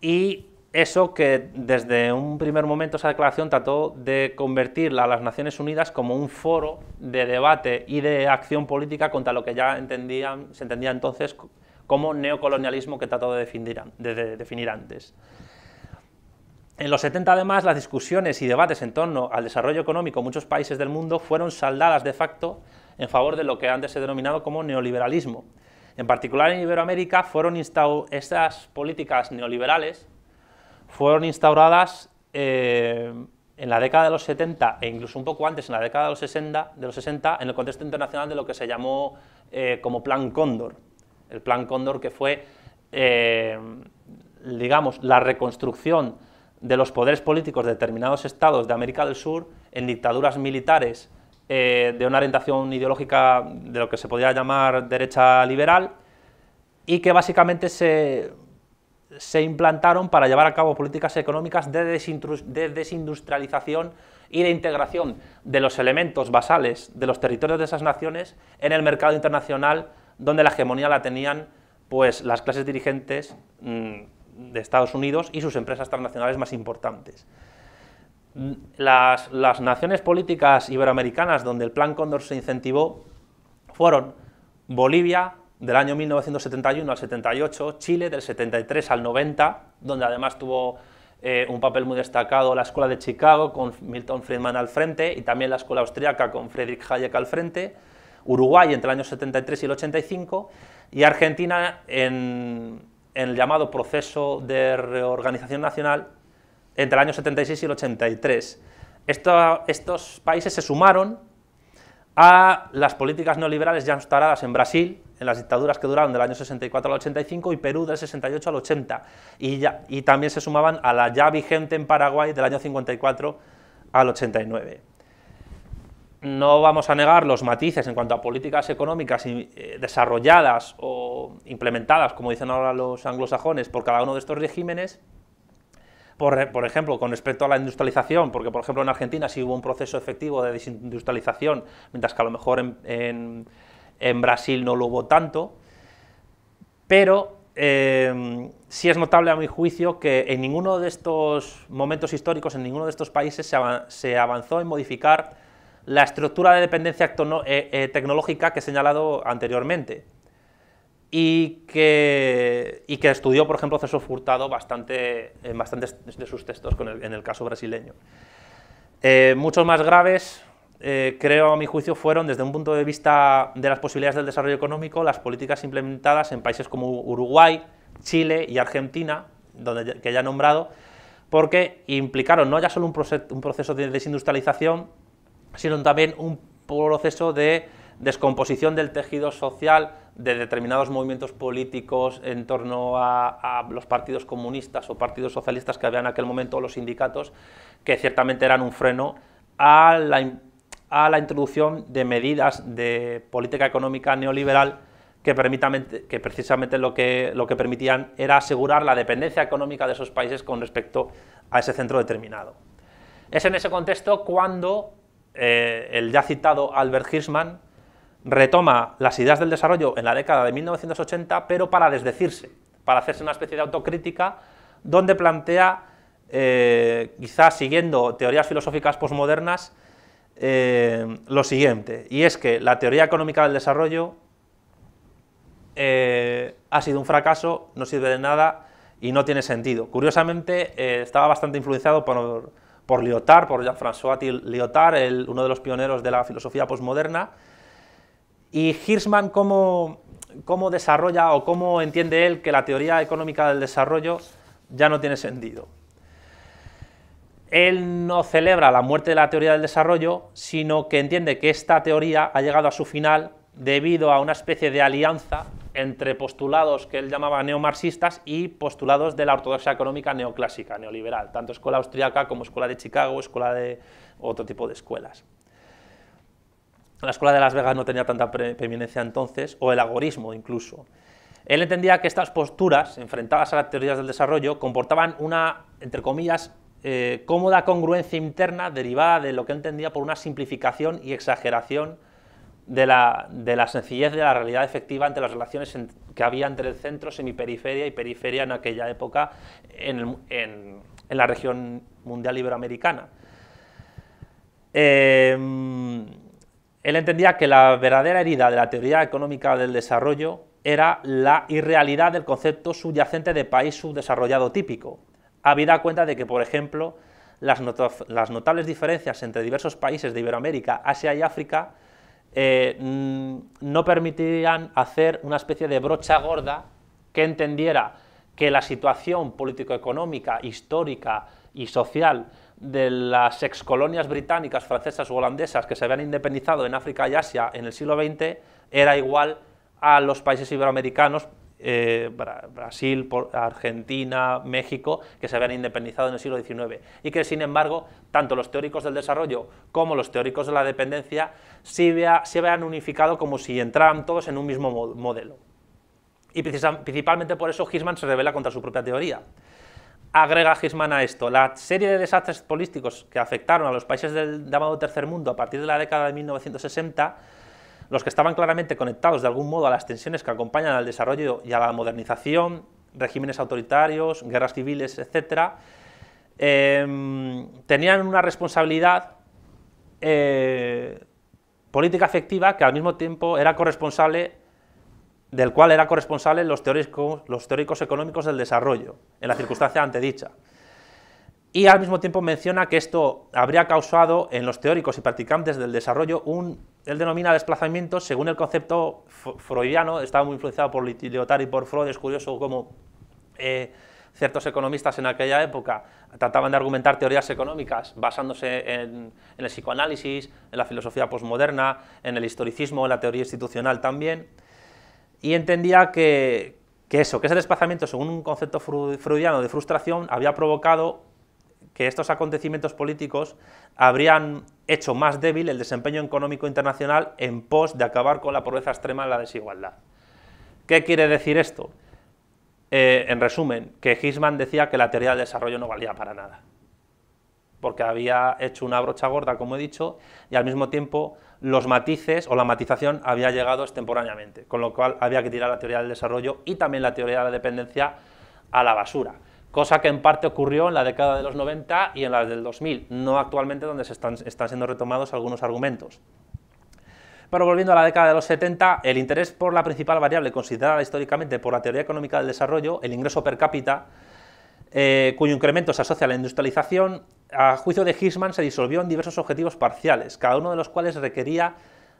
y eso que desde un primer momento esa declaración trató de convertirla a las Naciones Unidas como un foro de debate y de acción política contra lo que ya entendían, se entendía entonces como neocolonialismo que trató de definir, antes. En los 70 además las discusiones y debates en torno al desarrollo económico en muchos países del mundo fueron saldadas de facto en favor de lo que antes se denominado como neoliberalismo. En particular en Iberoamérica fueron estas políticas neoliberales fueron instauradas eh, en la década de los 70 e incluso un poco antes, en la década de los 60, de los 60 en el contexto internacional de lo que se llamó eh, como Plan Cóndor, el Plan Cóndor, que fue, eh, digamos, la reconstrucción de los poderes políticos de determinados estados de América del Sur en dictaduras militares eh, de una orientación ideológica de lo que se podría llamar derecha liberal y que básicamente se, implantaron para llevar a cabo políticas económicas de desindustrialización y de integración de los elementos basales de los territorios de esas naciones en el mercado internacional donde la hegemonía la tenían pues, las clases dirigentes mm, de Estados Unidos y sus empresas transnacionales más importantes. Mm, las, naciones políticas iberoamericanas donde el Plan Cóndor se incentivó fueron Bolivia del año 1971 al 78, Chile del 73 al 90, donde además tuvo eh, un papel muy destacado la Escuela de Chicago con Milton Friedman al frente y también la Escuela Austriaca con Friedrich Hayek al frente, Uruguay entre el año 73 y el 85 y Argentina en, el llamado proceso de reorganización nacional entre el año 76 y el 83. estos países se sumaron a las políticas neoliberales ya instaladas en Brasil, en las dictaduras que duraron del año 64 al 85 y Perú del 68 al 80, y, y también se sumaban a la ya vigente en Paraguay del año 54 al 89 no vamos a negar los matices en cuanto a políticas económicas eh, desarrolladas o implementadas, como dicen ahora los anglosajones, por cada uno de estos regímenes. Por, ejemplo, con respecto a la industrialización, porque por ejemplo en Argentina sí hubo un proceso efectivo de desindustrialización, mientras que a lo mejor en, Brasil no lo hubo tanto, pero eh, sí es notable a mi juicio que en ninguno de estos momentos históricos, en ninguno de estos países se avanzó en modificar la estructura de dependencia eh, eh, tecnológica que he señalado anteriormente y que, que estudió, por ejemplo, César Furtado bastante, en bastantes de sus textos en el caso brasileño. Eh, muchos más graves, creo a mi juicio, fueron desde un punto de vista de las posibilidades del desarrollo económico, las políticas implementadas en países como Uruguay, Chile y Argentina, donde, que ya he nombrado, porque implicaron no ya solo un, proceso de desindustrialización, sino también un proceso de descomposición del tejido social de determinados movimientos políticos en torno a, los partidos comunistas o partidos socialistas que había en aquel momento, los sindicatos, que ciertamente eran un freno a la, introducción de medidas de política económica neoliberal que, que precisamente lo que, lo que permitían era asegurar la dependencia económica de esos países con respecto a ese centro determinado. Es en ese contexto cuando eh, el ya citado Albert Hirschman retoma las ideas del desarrollo en la década de 1980, pero para desdecirse, para hacerse una especie de autocrítica, donde plantea, eh, quizás siguiendo teorías filosóficas posmodernas, eh, lo siguiente, y es que la teoría económica del desarrollo ha sido un fracaso, no sirve de nada y no tiene sentido. Curiosamente, estaba bastante influenciado por por Lyotard, por Jean-François Lyotard, uno de los pioneros de la filosofía posmoderna. Y Hirschman, ¿cómo, ¿cómo desarrolla o cómo entiende él que la teoría económica del desarrollo ya no tiene sentido? Él no celebra la muerte de la teoría del desarrollo, sino que entiende que esta teoría ha llegado a su final debido a una especie de alianza entre postulados que él llamaba neomarxistas y postulados de la ortodoxia económica neoclásica, neoliberal, tanto escuela austríaca como escuela de Chicago, escuela de otro tipo de escuelas. La escuela de Las Vegas no tenía tanta preeminencia entonces, o el agorismo incluso. Él entendía que estas posturas, enfrentadas a las teorías del desarrollo, comportaban una, entre comillas, eh, cómoda congruencia interna derivada de lo que entendía por una simplificación y exageración de la, sencillez de la realidad efectiva ante las relaciones que había entre el centro, semiperiferia y periferia en aquella época en, la región mundial iberoamericana. Em, él entendía que la verdadera herida de la teoría económica del desarrollo era la irrealidad del concepto subyacente de país subdesarrollado típico, habida cuenta de que, por ejemplo, las notables diferencias entre diversos países de Iberoamérica, Asia y África eh, no permitirían hacer una especie de brocha gorda que entendiera que la situación político-económica, histórica y social de las excolonias británicas, francesas o holandesas que se habían independizado en África y Asia en el siglo XX era igual a los países iberoamericanos eh, Brasil, Argentina, México, que se habían independizado en el siglo XIX y que, sin embargo, tanto los teóricos del desarrollo como los teóricos de la dependencia se, habían unificado como si entraran todos en un mismo modelo. Y principalmente por eso Gisman se revela contra su propia teoría. Agrega Gisman a esto, la serie de desastres políticos que afectaron a los países del llamado tercer mundo a partir de la década de 1960 los que estaban claramente conectados de algún modo a las tensiones que acompañan al desarrollo y a la modernización, regímenes autoritarios, guerras civiles, etc., em, tenían una responsabilidad eh, política efectiva que al mismo tiempo era corresponsable del cual era corresponsable los teóricos, los teóricos económicos del desarrollo, en la circunstancia antedicha. Y al mismo tiempo menciona que esto habría causado en los teóricos y practicantes del desarrollo un él denomina desplazamiento según el concepto freudiano, estaba muy influenciado por Lyotard y por Freud, es curioso cómo eh, ciertos economistas en aquella época trataban de argumentar teorías económicas basándose en, el psicoanálisis, en la filosofía posmoderna, en el historicismo, en la teoría institucional también, y entendía que, que eso, que ese desplazamiento según un concepto freudiano de frustración había provocado que estos acontecimientos políticos habrían hecho más débil el desempeño económico internacional en pos de acabar con la pobreza extrema y la desigualdad. ¿Qué quiere decir esto? Eh, en resumen, que Hisman decía que la teoría del desarrollo no valía para nada, porque había hecho una brocha gorda, como he dicho, y al mismo tiempo los matices o la matización había llegado extemporáneamente, con lo cual había que tirar la teoría del desarrollo y también la teoría de la dependencia a la basura cosa que en parte ocurrió en la década de los 90 y en la del 2000, no actualmente donde se están, siendo retomados algunos argumentos. Pero volviendo a la década de los 70, el interés por la principal variable considerada históricamente por la teoría económica del desarrollo, el ingreso per cápita, eh, cuyo incremento se asocia a la industrialización, a juicio de Hirschman se disolvió en diversos objetivos parciales, cada uno de los cuales requería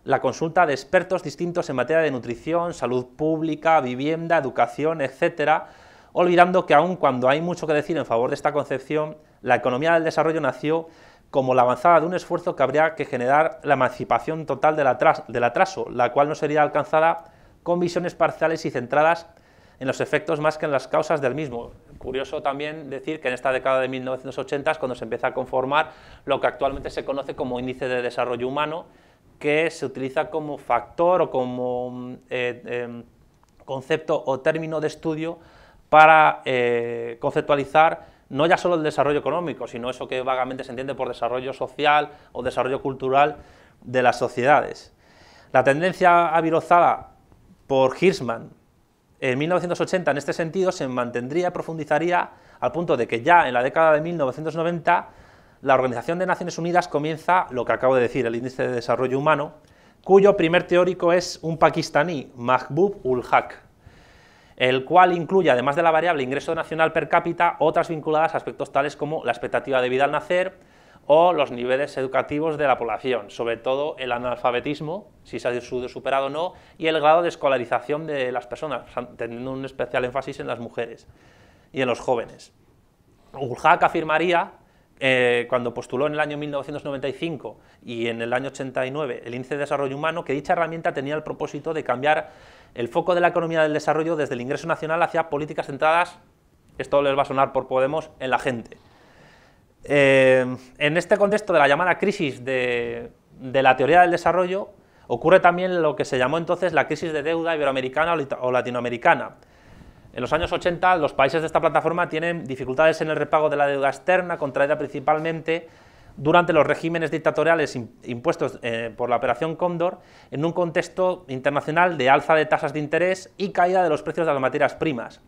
la consulta de expertos distintos en materia de nutrición, salud pública, vivienda, educación, etcétera, olvidando que aun cuando hay mucho que decir en favor de esta concepción, la economía del desarrollo nació como la avanzada de un esfuerzo que habría que generar la emancipación total del, atraso, la cual no sería alcanzada con visiones parciales y centradas en los efectos más que en las causas del mismo. Curioso también decir que en esta década de 1980 es cuando se empieza a conformar lo que actualmente se conoce como índice de desarrollo humano, que se utiliza como factor o como mm, eh, em, concepto o término de estudio para eh, conceptualizar no ya solo el desarrollo económico, sino eso que vagamente se entiende por desarrollo social o desarrollo cultural de las sociedades. La tendencia avirozada por Hirschman en 1980 en este sentido se mantendría y profundizaría al punto de que ya en la década de 1990 la Organización de Naciones Unidas comienza lo que acabo de decir, el Índice de Desarrollo Humano, cuyo primer teórico es un pakistaní, Mahbub ul Haq el cual incluye, además de la variable ingreso nacional per cápita, otras vinculadas a aspectos tales como la expectativa de vida al nacer o los niveles educativos de la población, sobre todo el analfabetismo, si se ha superado o no, y el grado de escolarización de las personas, teniendo un especial énfasis en las mujeres y en los jóvenes. Urjac afirmaría eh, cuando postuló en el año 1995 y en el año 89 el índice de desarrollo humano, que dicha herramienta tenía el propósito de cambiar el foco de la economía del desarrollo desde el ingreso nacional hacia políticas centradas, esto les va a sonar por Podemos, en la gente. Eh, en este contexto de la llamada crisis de, de, la teoría del desarrollo, ocurre también lo que se llamó entonces la crisis de deuda iberoamericana o latinoamericana. En los años 80, los países de esta plataforma tienen dificultades en el repago de la deuda externa, contraída principalmente durante los regímenes dictatoriales impuestos eh, por la operación Cóndor en un contexto internacional de alza de tasas de interés y caída de los precios de las materias primas.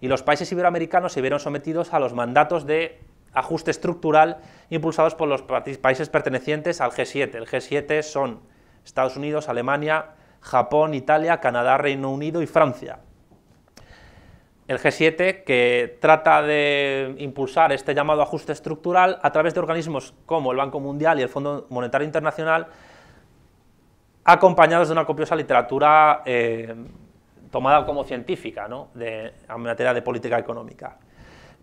Y los países iberoamericanos se vieron sometidos a los mandatos de ajuste estructural impulsados por los países pertenecientes al G7. El G7 son Estados Unidos, Alemania, Japón, Italia, Canadá, Reino Unido y Francia el G7, que trata de impulsar este llamado ajuste estructural a través de organismos como el Banco Mundial y el Fondo Monetario Internacional, acompañados de una copiosa literatura eh, tomada como científica ¿no? de, en materia de política económica.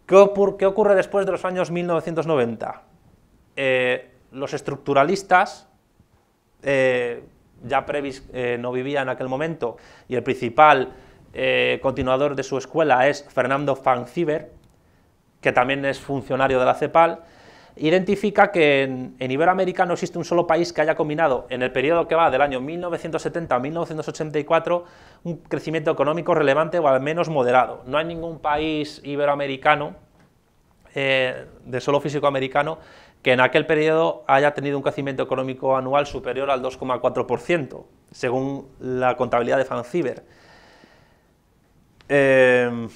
¿Qué, ocurre, después de los años 1990? Eh, los estructuralistas, eh, ya Previs no vivía en aquel momento, y el principal eh, continuador de su escuela es Fernando Fanciber, que también es funcionario de la CEPAL, identifica que en, Iberoamérica no existe un solo país que haya combinado en el periodo que va del año 1970 a 1984 un crecimiento económico relevante o al menos moderado. No hay ningún país iberoamericano, eh, de solo físico americano, que en aquel periodo haya tenido un crecimiento económico anual superior al 2,4%, según la contabilidad de Fanciber Em,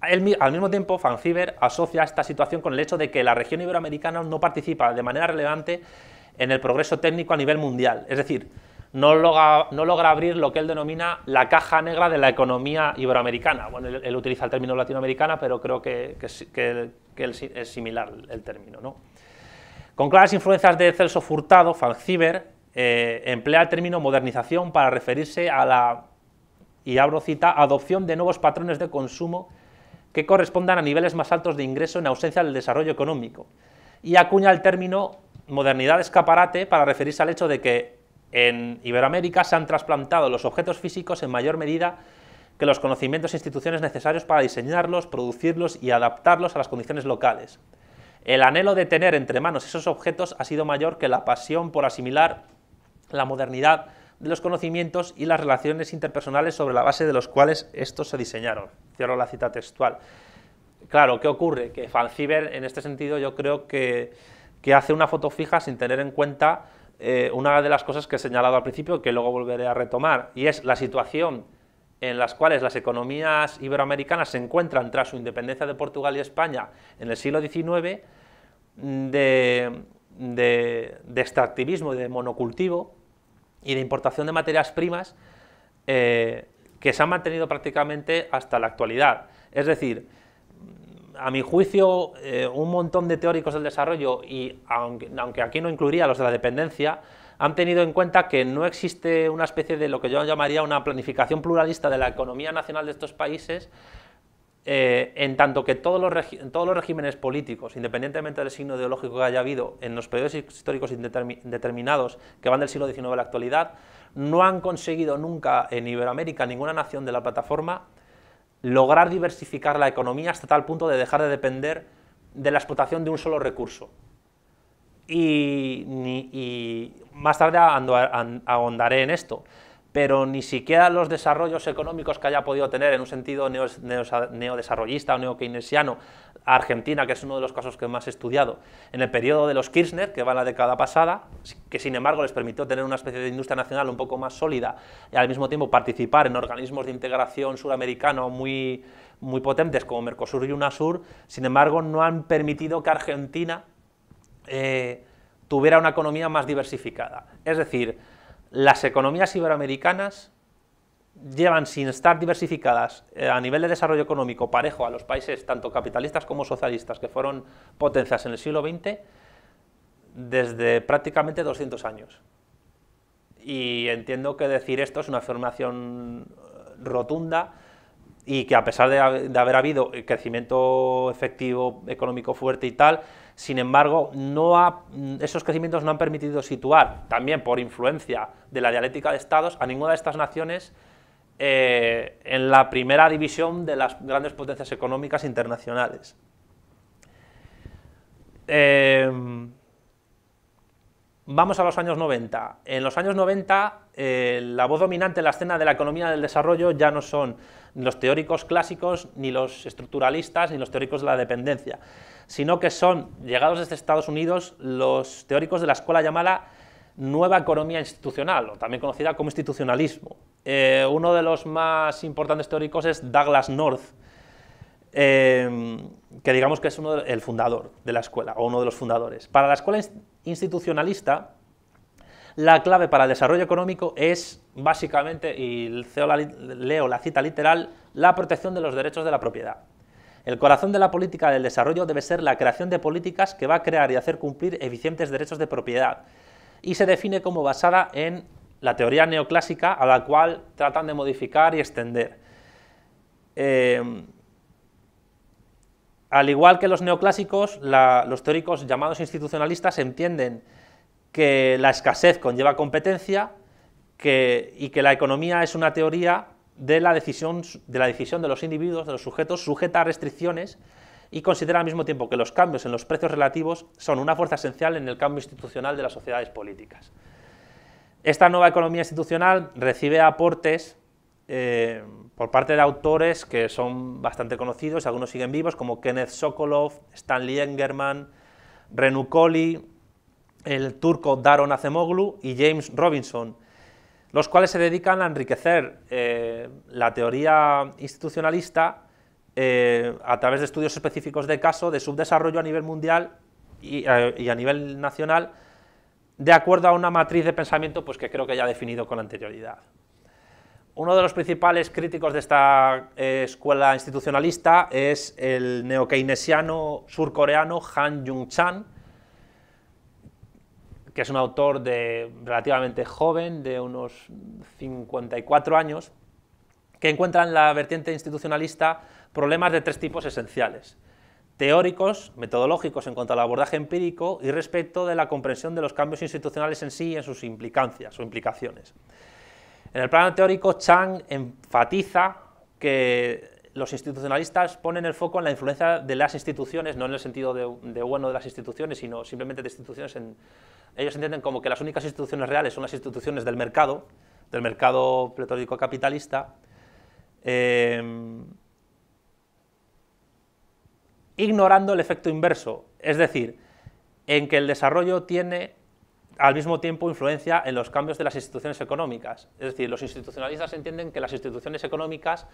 al mismo tiempo, Fanciber asocia esta situación con el hecho de que la región iberoamericana no participa de manera relevante en el progreso técnico a nivel mundial. Es decir, no logra, abrir lo que él denomina la caja negra de la economía iberoamericana. Bueno, él, utiliza el término latinoamericana, pero creo que, es similar el término. Con claras influencias de Celso Furtado, Fanciber eh, emplea el término modernización para referirse a la y abro cita, adopción de nuevos patrones de consumo que correspondan a niveles más altos de ingreso en ausencia del desarrollo económico. Y acuña el término modernidad escaparate para referirse al hecho de que en Iberoamérica se han trasplantado los objetos físicos en mayor medida que los conocimientos e instituciones necesarios para diseñarlos, producirlos y adaptarlos a las condiciones locales. El anhelo de tener entre manos esos objetos ha sido mayor que la pasión por asimilar la modernidad de los conocimientos y las relaciones interpersonales sobre la base de los cuales estos se diseñaron. Cierro la cita textual. Claro, ¿qué ocurre? Que Falciber, en este sentido, yo creo que, hace una foto fija sin tener en cuenta eh, una de las cosas que he señalado al principio, que luego volveré a retomar, y es la situación en las cuales las economías iberoamericanas se encuentran tras su independencia de Portugal y España en el siglo XIX, de, de, de extractivismo y de monocultivo, y de importación de materias primas eh, que se han mantenido prácticamente hasta la actualidad. Es decir, a mi juicio, eh, un montón de teóricos del desarrollo, y aunque, aunque aquí no incluiría los de la dependencia, han tenido en cuenta que no existe una especie de lo que yo llamaría una planificación pluralista de la economía nacional de estos países, eh, en tanto que todos los, regímenes políticos, independientemente del signo ideológico que haya habido en los periodos históricos determinados que van del siglo XIX a la actualidad, no han conseguido nunca en Iberoamérica ninguna nación de la plataforma lograr diversificar la economía hasta tal punto de dejar de depender de la explotación de un solo recurso. y más tarde ahondaré en esto pero ni siquiera los desarrollos económicos que haya podido tener en un sentido neodesarrollista o neokeynesiano, Argentina, que es uno de los casos que más he estudiado, en el periodo de los Kirchner, que va en la década pasada, que sin embargo les permitió tener una especie de industria nacional un poco más sólida y al mismo tiempo participar en organismos de integración suramericano muy, muy potentes como Mercosur y UNASUR, sin embargo no han permitido que Argentina eh, tuviera una economía más diversificada. Es decir, las economías iberoamericanas llevan sin estar diversificadas eh, a nivel de desarrollo económico parejo a los países tanto capitalistas como socialistas que fueron potencias en el siglo XX desde prácticamente 200 años. Y entiendo que decir esto es una afirmación eh, rotunda y que a pesar de haber habido crecimiento efectivo económico fuerte y tal, sin embargo, mm, esos crecimientos no han permitido situar, también por influencia de la dialéctica de estados, a ninguna de estas naciones eh, en la primera división de las grandes potencias económicas internacionales. Eh, vamos a los años 90. En los años 90, eh, la voz dominante en la escena de la economía del desarrollo ya no son ni los teóricos clásicos, ni los estructuralistas, ni los teóricos de la dependencia, sino que son, llegados desde Estados Unidos, los teóricos de la escuela llamada nueva economía institucional, o también conocida como institucionalismo. Eh, uno de los más importantes teóricos es Douglas North, eh, que digamos que es uno el fundador de la escuela, o uno de los fundadores. Para la escuela institucionalista, la clave para el desarrollo económico es básicamente, y leo la, cita literal, la protección de los derechos de la propiedad. El corazón de la política del desarrollo debe ser la creación de políticas que va a crear y hacer cumplir eficientes derechos de propiedad, y se define como basada en la teoría neoclásica a la cual tratan de modificar y extender. Em, al igual que los neoclásicos, los teóricos llamados institucionalistas entienden que la escasez conlleva competencia y que la economía es una teoría de la, decisión, de la decisión de los individuos, de los sujetos, sujeta a restricciones y considera al mismo tiempo que los cambios en los precios relativos son una fuerza esencial en el cambio institucional de las sociedades políticas. Esta nueva economía institucional recibe aportes eh, por parte de autores que son bastante conocidos, algunos siguen vivos, como Kenneth Sokolov, Stanley Engerman, Renu Colli, el turco Daron Acemoglu y James Robinson, los cuales se dedican a enriquecer eh, la teoría institucionalista eh, a través de estudios específicos de caso, de subdesarrollo a nivel mundial eh, y, a nivel nacional, de acuerdo a una matriz de pensamiento pues, que creo que ya he definido con anterioridad. Uno de los principales críticos de esta escuela institucionalista es el neokeynesiano surcoreano Han Jung-chan, que es un autor de, relativamente joven, de unos 54 años, que encuentra en la vertiente institucionalista problemas de tres tipos esenciales. Teóricos, metodológicos en cuanto al abordaje empírico y respecto de la comprensión de los cambios institucionales en sí y en sus implicancias o implicaciones. En el plano teórico, Chang enfatiza que los institucionalistas ponen el foco en la influencia de las instituciones, no en el sentido de, bueno de las instituciones, sino simplemente de instituciones. ellos entienden como que las únicas instituciones reales son las instituciones del mercado, del mercado pletórico capitalista. Eh, ignorando el efecto inverso, es decir, en que el desarrollo tiene al mismo tiempo influencia en los cambios de las instituciones económicas. Es decir, los institucionalistas entienden que las instituciones económicas,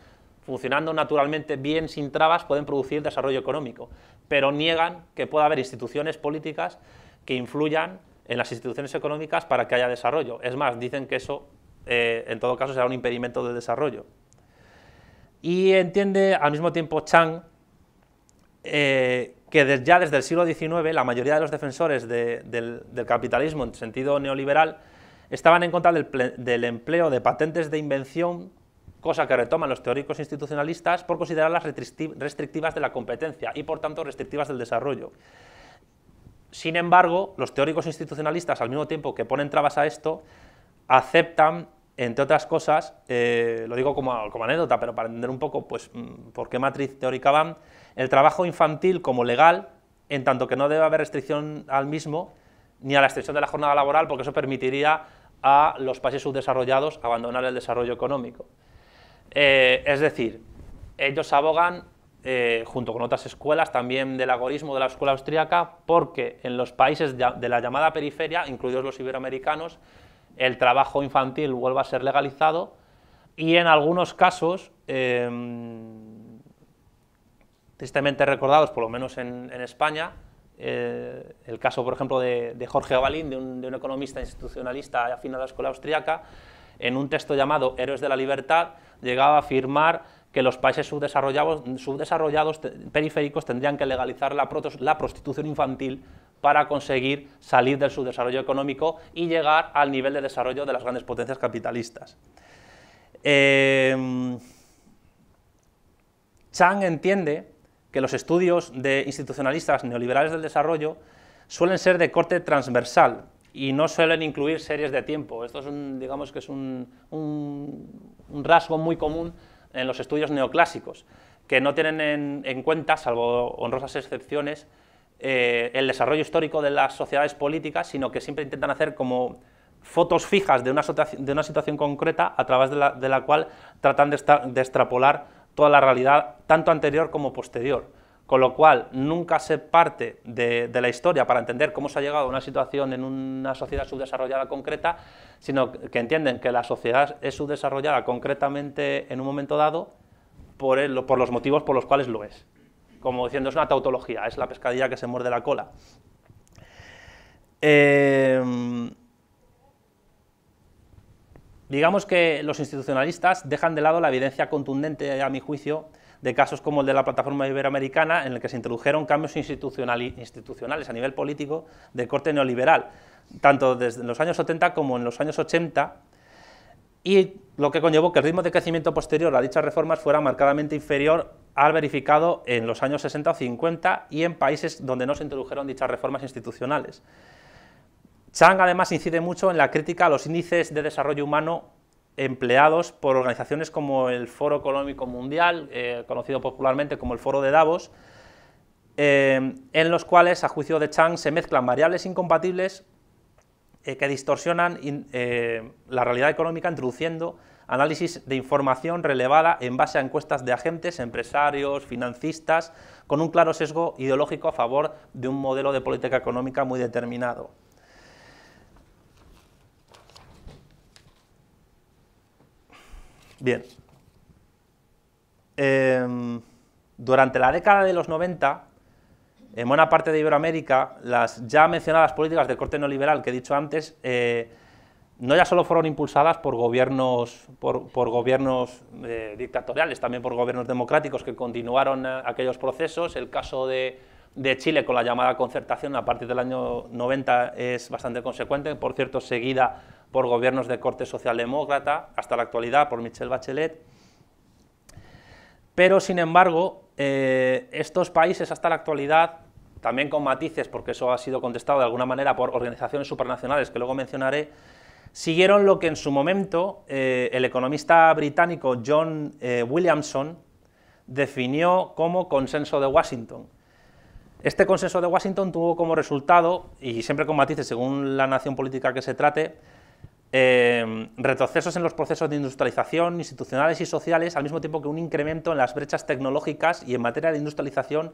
funcionando naturalmente bien, sin trabas, pueden producir desarrollo económico, pero niegan que pueda haber instituciones políticas que influyan en las instituciones económicas para que haya desarrollo. Es más, dicen que eso, eh, en todo caso, será un impedimento de desarrollo. Y entiende al mismo tiempo Chang eh, que ya desde el siglo XIX la mayoría de los defensores del, capitalismo en sentido neoliberal estaban en contra del, empleo de patentes de invención, cosa que retoman los teóricos institucionalistas por considerarlas restrictivas de la competencia y por tanto restrictivas del desarrollo. Sin embargo, los teóricos institucionalistas, al mismo tiempo que ponen trabas a esto, aceptan, entre otras cosas, eh, lo digo como, anécdota, pero para entender un poco pues, mm, por qué matriz teórica van, el trabajo infantil como legal, en tanto que no debe haber restricción al mismo, ni a la extensión de la jornada laboral, porque eso permitiría a los países subdesarrollados abandonar el desarrollo económico. Eh, es decir, ellos abogan, eh, junto con otras escuelas, también del agorismo de la escuela austríaca, porque en los países de la llamada periferia, incluidos los iberoamericanos, el trabajo infantil vuelva a ser legalizado y en algunos casos em, tristemente recordados, por lo menos en, España, eh, el caso, por ejemplo, de, Jorge Balín, de un, economista institucionalista afinado a la escuela austríaca, en un texto llamado Héroes de la Libertad, llegaba a afirmar que los países subdesarrollados, subdesarrollados periféricos tendrían que legalizar la, prostitución infantil para conseguir salir del subdesarrollo económico y llegar al nivel de desarrollo de las grandes potencias capitalistas. Eh, Chang entiende que los estudios de institucionalistas neoliberales del desarrollo suelen ser de corte transversal y no suelen incluir series de tiempo. Esto es un, digamos que es un, rasgo muy común en los estudios neoclásicos, que no tienen en, cuenta, salvo honrosas excepciones, eh, el desarrollo histórico de las sociedades políticas, sino que siempre intentan hacer como fotos fijas de una, situación concreta a través de la, cual tratan de extrapolar toda la realidad, tanto anterior como posterior. Con lo cual, nunca se parte de, la historia para entender cómo se ha llegado a una situación en una sociedad subdesarrollada concreta, sino que entienden que la sociedad es subdesarrollada concretamente en un momento dado por, los motivos por los cuales lo es. Como diciendo, es una tautología, es la pescadilla que se muerde la cola. Eh, Digamos que los institucionalistas dejan de lado la evidencia contundente, a mi juicio, de casos como el de la plataforma iberoamericana, en el que se introdujeron cambios institucionales a nivel político de corte neoliberal, tanto desde los años 70 como en los años 80, y lo que conllevó que el ritmo de crecimiento posterior a dichas reformas fuera marcadamente inferior al verificado en los años 60 o 50 y en países donde no se introdujeron dichas reformas institucionales. Chang además incide mucho en la crítica a los índices de desarrollo humano empleados por organizaciones como el Foro Económico Mundial, eh, conocido popularmente como el Foro de Davos, eh, en los cuales, a juicio de Chang, se mezclan variables incompatibles eh, que distorsionan la realidad económica introduciendo análisis de información relevada en base a encuestas de agentes, empresarios, financistas, con un claro sesgo ideológico a favor de un modelo de política económica muy determinado. Bien. Em, durante la década de los 90, en buena parte de Iberoamérica, las ya mencionadas políticas de corte neoliberal que he dicho antes, eh, no ya solo fueron impulsadas por gobiernos, por, gobiernos eh, dictatoriales, también por gobiernos democráticos que continuaron eh, aquellos procesos. El caso de, de, Chile con la llamada concertación a partir del año 90 es bastante consecuente, por cierto, seguida por gobiernos de corte socialdemócrata, hasta la actualidad por Michel Bachelet. Pero, sin embargo, eh, estos países hasta la actualidad, también con matices, porque eso ha sido contestado de alguna manera por organizaciones supranacionales que luego mencionaré, siguieron lo que en su momento eh, el economista británico John eh, Williamson definió como consenso de Washington. Este consenso de Washington tuvo como resultado, y siempre con matices según la nación política que se trate, Em, retrocesos en los procesos de industrialización institucionales y sociales, al mismo tiempo que un incremento en las brechas tecnológicas y en materia de industrialización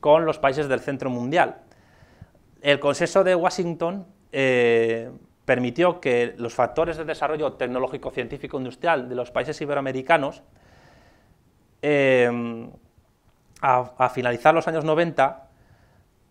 con los países del centro mundial. El consenso de Washington eh, permitió que los factores de desarrollo tecnológico, científico, industrial de los países iberoamericanos em, a, finalizar los años 90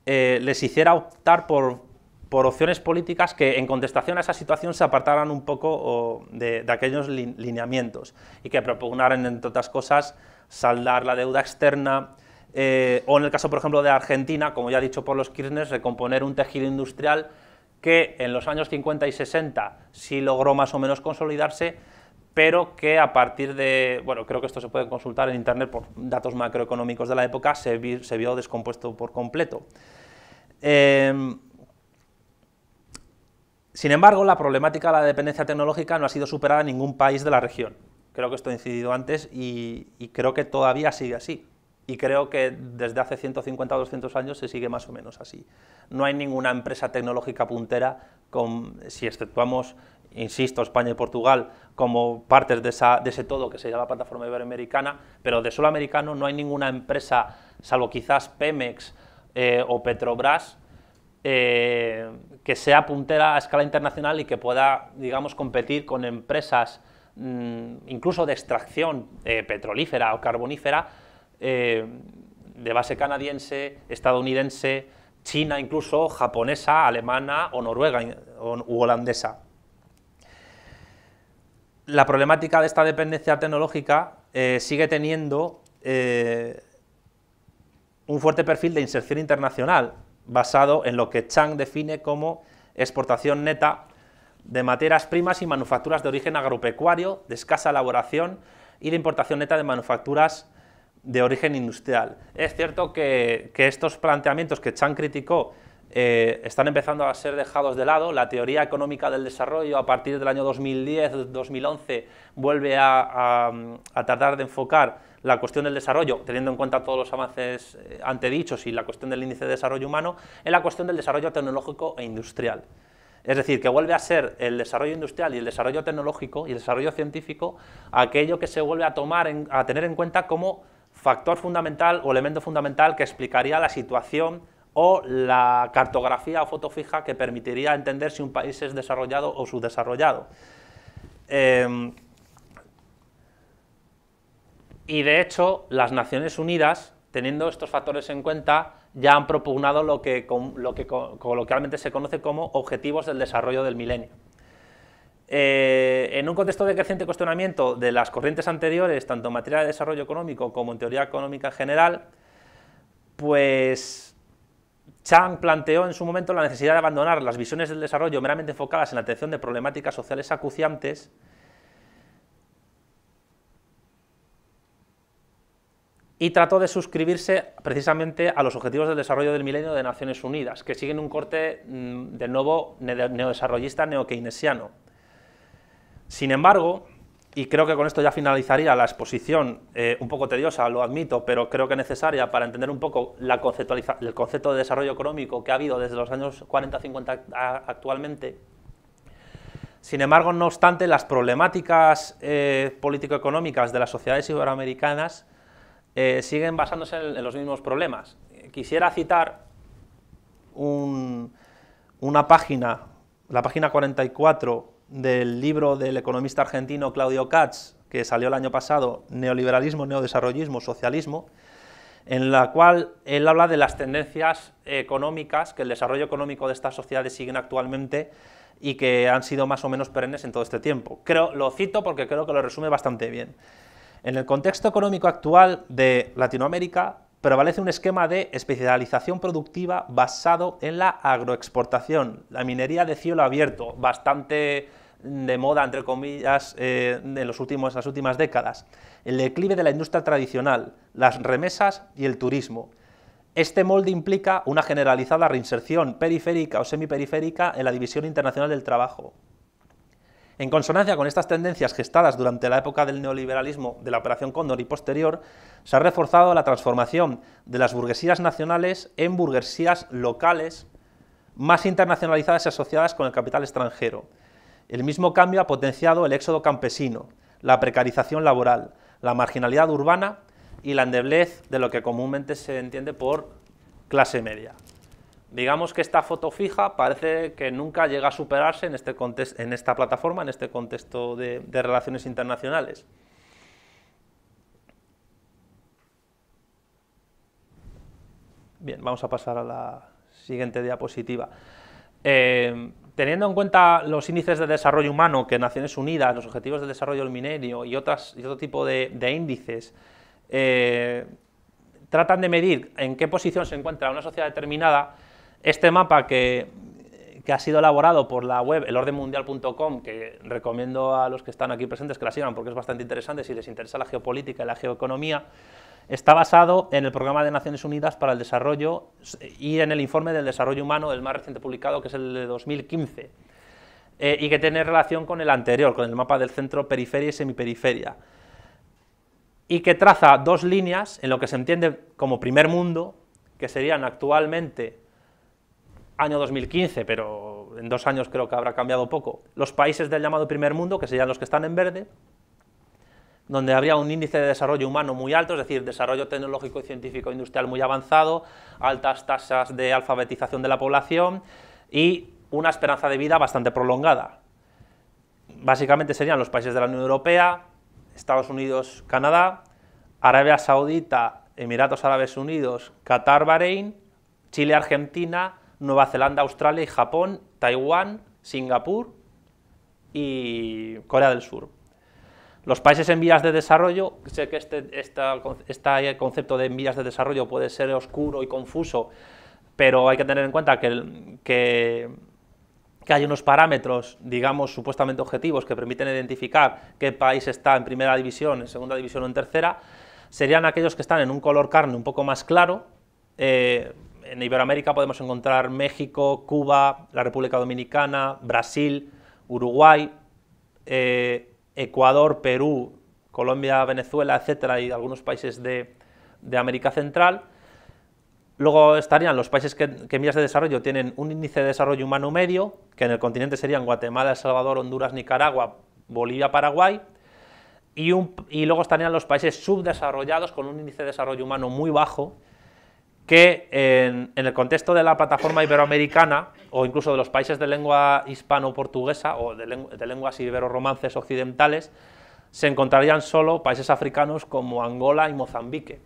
eh, les hiciera optar por por opciones políticas que en contestación a esa situación se apartaran un poco de, aquellos lineamientos y que propugnaran, entre otras cosas, saldar la deuda externa, eh, o en el caso, por ejemplo, de Argentina, como ya ha dicho por los Kirchner, recomponer un tejido industrial que en los años 50 y 60 sí logró más o menos consolidarse, pero que a partir de, bueno, creo que esto se puede consultar en Internet por datos macroeconómicos de la época, se, vio descompuesto por completo. Eh, sin embargo, la problemática de la dependencia tecnológica no ha sido superada en ningún país de la región. Creo que esto ha incidido antes y, creo que todavía sigue así. Y creo que desde hace 150 o 200 años se sigue más o menos así. No hay ninguna empresa tecnológica puntera, con, si exceptuamos, insisto, España y Portugal, como partes de, ese todo que sería la plataforma iberoamericana, pero de solo americano no hay ninguna empresa, salvo quizás Pemex eh, o Petrobras, eh, que sea puntera a escala internacional y que pueda, digamos, competir con empresas mm, incluso de extracción eh, petrolífera o carbonífera eh, de base canadiense, estadounidense, china incluso, japonesa, alemana o noruega o, u holandesa. La problemática de esta dependencia tecnológica eh, sigue teniendo un fuerte perfil de inserción internacional basado en lo que Chang define como exportación neta de materias primas y manufacturas de origen agropecuario, de escasa elaboración y de importación neta de manufacturas de origen industrial. Es cierto que, estos planteamientos que Chang criticó eh, están empezando a ser dejados de lado. La teoría económica del desarrollo a partir del año 2010-2011 vuelve a, a, a tratar de enfocar la cuestión del desarrollo, teniendo en cuenta todos los avances eh, antedichos y la cuestión del índice de desarrollo humano, es la cuestión del desarrollo tecnológico e industrial. Es decir, que vuelve a ser el desarrollo industrial y el desarrollo tecnológico y el desarrollo científico aquello que se vuelve a, tomar a tener en cuenta como factor fundamental o elemento fundamental que explicaría la situación o la cartografía o foto fija que permitiría entender si un país es desarrollado o subdesarrollado. Em, y de hecho, las Naciones Unidas, teniendo estos factores en cuenta, ya han propugnado lo que, coloquialmente se conoce como objetivos del desarrollo del milenio. Eh, en un contexto de creciente cuestionamiento de las corrientes anteriores, tanto en materia de desarrollo económico como en teoría económica en general, pues Chang planteó en su momento la necesidad de abandonar las visiones del desarrollo meramente enfocadas en la atención de problemáticas sociales acuciantes y trató de suscribirse precisamente a los Objetivos del Desarrollo del Milenio de Naciones Unidas, que siguen un corte mm, de nuevo neodesarrollista neokeynesiano. Sin embargo, y creo que con esto ya finalizaría la exposición, eh, un poco tediosa, lo admito, pero creo que necesaria para entender un poco la el concepto de desarrollo económico que ha habido desde los años 40-50 actualmente. Sin embargo, no obstante, las problemáticas eh, político-económicas de las sociedades iberoamericanas eh, siguen basándose en, los mismos problemas. Quisiera citar una página, la página 44 del libro del economista argentino Claudio Katz, que salió el año pasado, Neoliberalismo, Neodesarrollismo, Socialismo, en la cual él habla de las tendencias económicas que el desarrollo económico de estas sociedades siguen actualmente y que han sido más o menos perennes en todo este tiempo. Creo, lo cito porque creo que lo resume bastante bien. En el contexto económico actual de Latinoamérica prevalece un esquema de especialización productiva basado en la agroexportación, la minería de cielo abierto, bastante de moda, entre comillas, eh, en los últimos, las últimas décadas, el declive de la industria tradicional, las remesas y el turismo. Este molde implica una generalizada reinserción periférica o semiperiférica en la división internacional del trabajo, en consonancia con estas tendencias gestadas durante la época del neoliberalismo de la Operación Cóndor y posterior, se ha reforzado la transformación de las burguesías nacionales en burguesías locales más internacionalizadas y asociadas con el capital extranjero. El mismo cambio ha potenciado el éxodo campesino, la precarización laboral, la marginalidad urbana y la endeblez de lo que comúnmente se entiende por clase media digamos que esta foto fija parece que nunca llega a superarse en, este esta plataforma, en este contexto de, relaciones internacionales. Bien, vamos a pasar a la siguiente diapositiva. Eh, teniendo en cuenta los índices de desarrollo humano que Naciones Unidas, los objetivos de desarrollo del minerio y, otro tipo de, índices, eh, tratan de medir en qué posición se encuentra una sociedad determinada, este mapa que, ha sido elaborado por la web elordenmundial.com, que recomiendo a los que están aquí presentes que la sigan porque es bastante interesante si les interesa la geopolítica y la geoeconomía, está basado en el Programa de Naciones Unidas para el Desarrollo y en el Informe del Desarrollo Humano, el más reciente publicado, que es el de 2015, eh, y que tiene relación con el anterior, con el mapa del centro, periferia y semiperiferia, y que traza dos líneas en lo que se entiende como primer mundo, que serían actualmente año 2015, pero en dos años creo que habrá cambiado poco, los países del llamado primer mundo, que serían los que están en verde, donde habría un índice de desarrollo humano muy alto, es decir, desarrollo tecnológico y científico industrial muy avanzado, altas tasas de alfabetización de la población y una esperanza de vida bastante prolongada. Básicamente serían los países de la Unión Europea, Estados Unidos, Canadá, Arabia Saudita, Emiratos Árabes Unidos, Qatar, Bahrein, Chile, Argentina, Nueva Zelanda, Australia y Japón, Taiwán, Singapur y Corea del Sur. Los países en vías de desarrollo, sé que este, concepto de vías de desarrollo puede ser oscuro y confuso, pero hay que tener en cuenta que, hay unos parámetros, digamos, supuestamente objetivos que permiten identificar qué país está en primera división, en segunda división o en tercera, serían aquellos que están en un color carne un poco más claro, eh, en Iberoamérica podemos encontrar México, Cuba, la República Dominicana, Brasil, Uruguay, eh, Ecuador, Perú, Colombia, Venezuela, etcétera, y algunos países de, América Central. Luego estarían los países que, en vías de desarrollo tienen un índice de desarrollo humano medio, que en el continente serían Guatemala, El Salvador, Honduras, Nicaragua, Bolivia, Paraguay, y luego estarían los países subdesarrollados con un índice de desarrollo humano muy bajo, que en, el contexto de la plataforma iberoamericana o incluso de los países de lengua hispano-portuguesa o de, lenguas ibero-romances occidentales, se encontrarían solo países africanos como Angola y Mozambique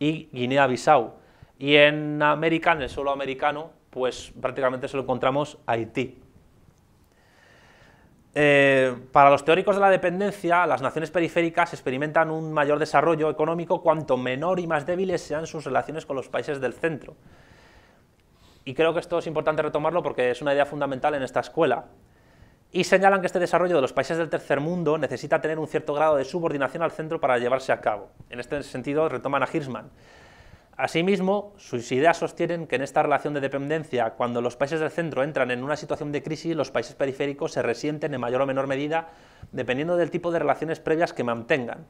y Guinea-Bissau. Y en América, en el suelo americano, pues prácticamente solo encontramos Haití. Eh, para los teóricos de la dependencia, las naciones periféricas experimentan un mayor desarrollo económico cuanto menor y más débiles sean sus relaciones con los países del centro. Y creo que esto es importante retomarlo porque es una idea fundamental en esta escuela. Y señalan que este desarrollo de los países del tercer mundo necesita tener un cierto grado de subordinación al centro para llevarse a cabo. En este sentido retoman a Hirschman. Asimismo, sus ideas sostienen que en esta relación de dependencia, cuando los países del centro entran en una situación de crisis, los países periféricos se resienten en mayor o menor medida, dependiendo del tipo de relaciones previas que mantengan.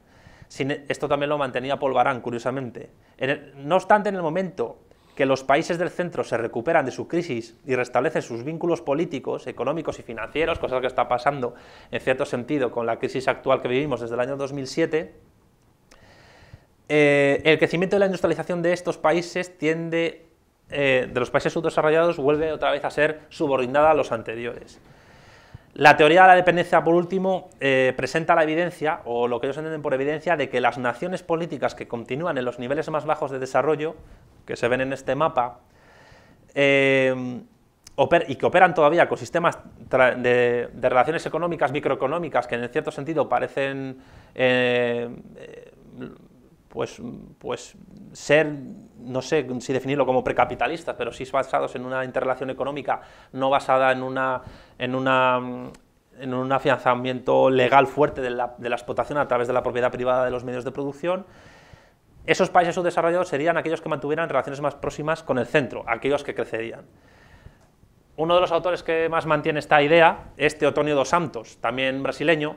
E-, esto también lo mantenía Paul curiosamente. no obstante, en el momento que los países del centro se recuperan de su crisis y restablecen sus vínculos políticos, económicos y financieros, cosas que está pasando en cierto sentido con la crisis actual que vivimos desde el año 2007, eh, el crecimiento de la industrialización de estos países tiende, eh, de los países subdesarrollados, vuelve otra vez a ser subordinada a los anteriores. La teoría de la dependencia, por último, eh, presenta la evidencia, o lo que ellos entienden por evidencia, de que las naciones políticas que continúan en los niveles más bajos de desarrollo, que se ven en este mapa, y que operan todavía con sistemas de, relaciones económicas, microeconómicas, que en cierto sentido parecen pues, pues ser, no sé si definirlo como precapitalistas, pero sí basados en una interrelación económica no basada en un afianzamiento legal fuerte de la, de la, explotación a través de la propiedad privada de los medios de producción, esos países subdesarrollados serían aquellos que mantuvieran relaciones más próximas con el centro, aquellos que crecerían. Uno de los autores que más mantiene esta idea es Teotonio dos Santos, también brasileño,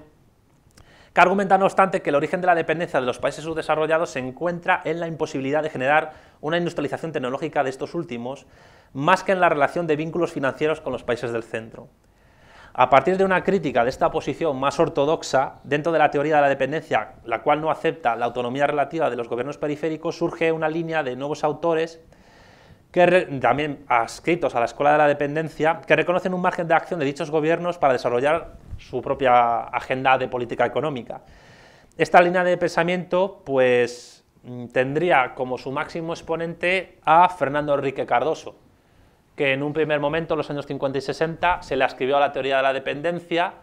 argumenta, no obstante, que el origen de la dependencia de los países subdesarrollados se encuentra en la imposibilidad de generar una industrialización tecnológica de estos últimos, más que en la relación de vínculos financieros con los países del centro. A partir de una crítica de esta posición más ortodoxa, dentro de la teoría de la dependencia, la cual no acepta la autonomía relativa de los gobiernos periféricos, surge una línea de nuevos autores que también adscritos a la Escuela de la Dependencia, que reconocen un margen de acción de dichos gobiernos para desarrollar su propia agenda de política económica. Esta línea de pensamiento pues, mm, tendría como su máximo exponente a Fernando Enrique Cardoso, que en un primer momento, en los años 50 y 60, se le ascribió a la teoría de la dependencia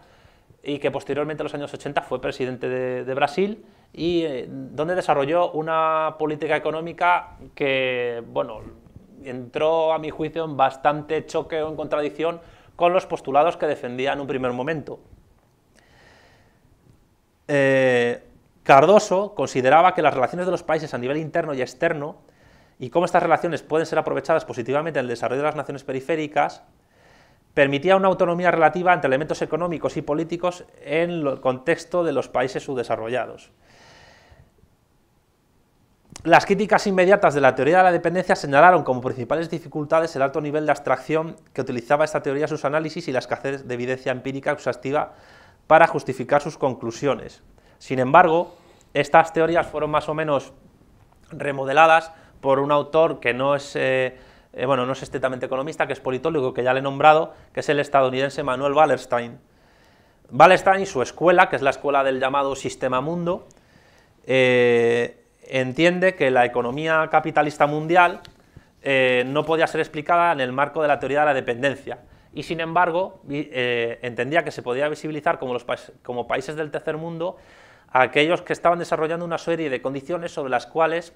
y que posteriormente, en los años 80, fue presidente de, Brasil y eh, donde desarrolló una política económica que, bueno, entró a mi juicio en bastante choque o en contradicción con los postulados que defendía en un primer momento. Eh, Cardoso consideraba que las relaciones de los países a nivel interno y externo y cómo estas relaciones pueden ser aprovechadas positivamente en el desarrollo de las naciones periféricas permitía una autonomía relativa entre elementos económicos y políticos en el contexto de los países subdesarrollados. Las críticas inmediatas de la teoría de la dependencia señalaron como principales dificultades el alto nivel de abstracción que utilizaba esta teoría en sus análisis y la escasez de evidencia empírica exhaustiva para justificar sus conclusiones. Sin embargo, estas teorías fueron más o menos remodeladas por un autor que no es, eh, eh, bueno, no es estrictamente economista, que es politólogo, que ya le he nombrado, que es el estadounidense Manuel Wallerstein. Wallerstein, su escuela, que es la escuela del llamado sistema mundo, eh, entiende que la economía capitalista mundial eh, no podía ser explicada en el marco de la teoría de la dependencia y sin embargo eh, entendía que se podía visibilizar como, los como países del tercer mundo aquellos que estaban desarrollando una serie de condiciones sobre las cuales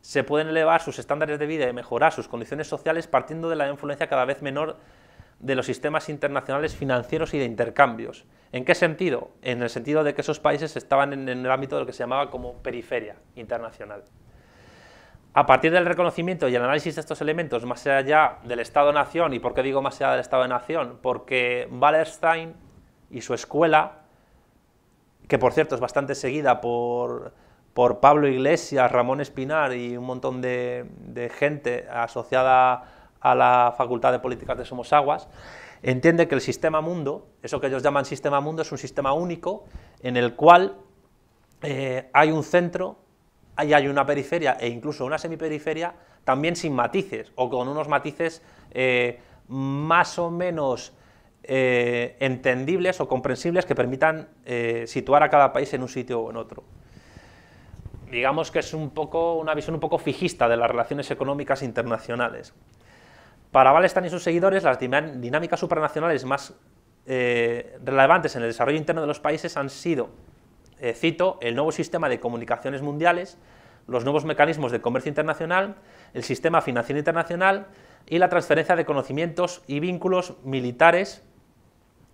se pueden elevar sus estándares de vida y mejorar sus condiciones sociales partiendo de la influencia cada vez menor de los sistemas internacionales financieros y de intercambios. ¿En qué sentido? En el sentido de que esos países estaban en, el ámbito de lo que se llamaba como periferia internacional. A partir del reconocimiento y el análisis de estos elementos, más allá del Estado-Nación, ¿y por qué digo más allá del Estado-Nación? Porque Wallerstein y su escuela, que por cierto es bastante seguida por, Pablo Iglesias, Ramón Espinar y un montón de, de gente asociada a la Facultad de Políticas de Somosaguas, entiende que el sistema mundo, eso que ellos llaman sistema mundo, es un sistema único en el cual eh, hay un centro, ahí hay una periferia e incluso una semiperiferia, también sin matices o con unos matices eh, más o menos eh, entendibles o comprensibles que permitan situar a cada país en un sitio o en otro. Digamos que es un poco, una visión un poco fijista de las relaciones económicas internacionales. Para Wallenstein y sus seguidores, las dinámicas supranacionales más eh, relevantes en el desarrollo interno de los países han sido, eh, cito, el nuevo sistema de comunicaciones mundiales, los nuevos mecanismos de comercio internacional, el sistema financiero internacional y la transferencia de conocimientos y vínculos militares,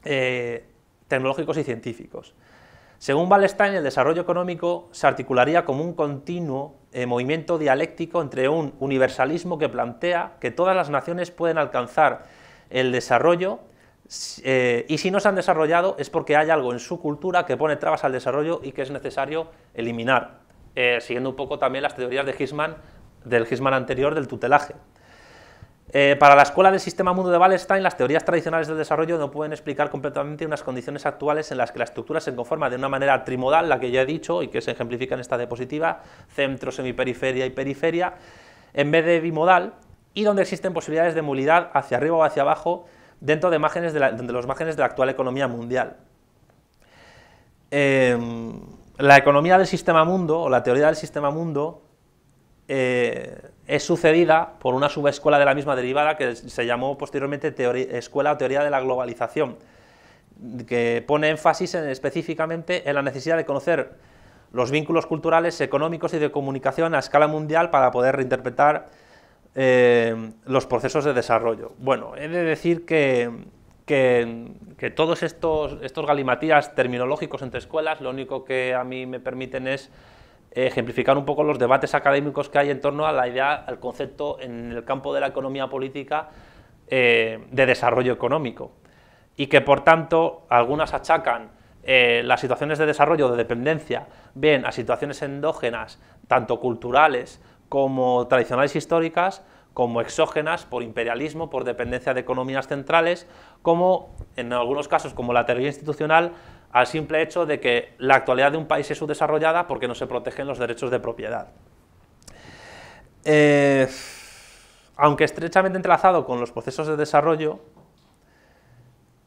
eh, tecnológicos y científicos. Según Wallenstein, el desarrollo económico se articularía como un continuo eh, movimiento dialéctico entre un universalismo que plantea que todas las naciones pueden alcanzar el desarrollo eh, y si no se han desarrollado es porque hay algo en su cultura que pone trabas al desarrollo y que es necesario eliminar, eh, siguiendo un poco también las teorías de del Gisman anterior del tutelaje. Eh, para la escuela del sistema mundo de Wallenstein, las teorías tradicionales del desarrollo no pueden explicar completamente unas condiciones actuales en las que la estructura se conforma de una manera trimodal, la que ya he dicho y que se ejemplifica en esta diapositiva, centro, semiperiferia y periferia, en vez de bimodal, y donde existen posibilidades de movilidad hacia arriba o hacia abajo dentro de, márgenes de, los márgenes de la actual economía mundial. Eh, la economía del sistema mundo, o la teoría del sistema mundo, eh, es sucedida por una subescuela de la misma derivada que se llamó posteriormente Escuela o Teoría de la Globalización, que pone énfasis específicamente en la necesidad de conocer los vínculos culturales, económicos y de comunicación a escala mundial para poder reinterpretar eh, los procesos de desarrollo. Bueno, he de decir que, todos estos, estos galimatías terminológicos entre escuelas lo único que a mí me permiten es ejemplificar un poco los debates académicos que hay en torno a la idea, al concepto en el campo de la economía política eh, de desarrollo económico. Y que, por tanto, algunas achacan eh, las situaciones de desarrollo de dependencia bien a situaciones endógenas, tanto culturales como tradicionales históricas, como exógenas por imperialismo, por dependencia de economías centrales, como en algunos casos, como la teoría institucional, al simple hecho de que la actualidad de un país es subdesarrollada porque no se protegen los derechos de propiedad. Eh, aunque estrechamente entrelazado con los procesos de desarrollo,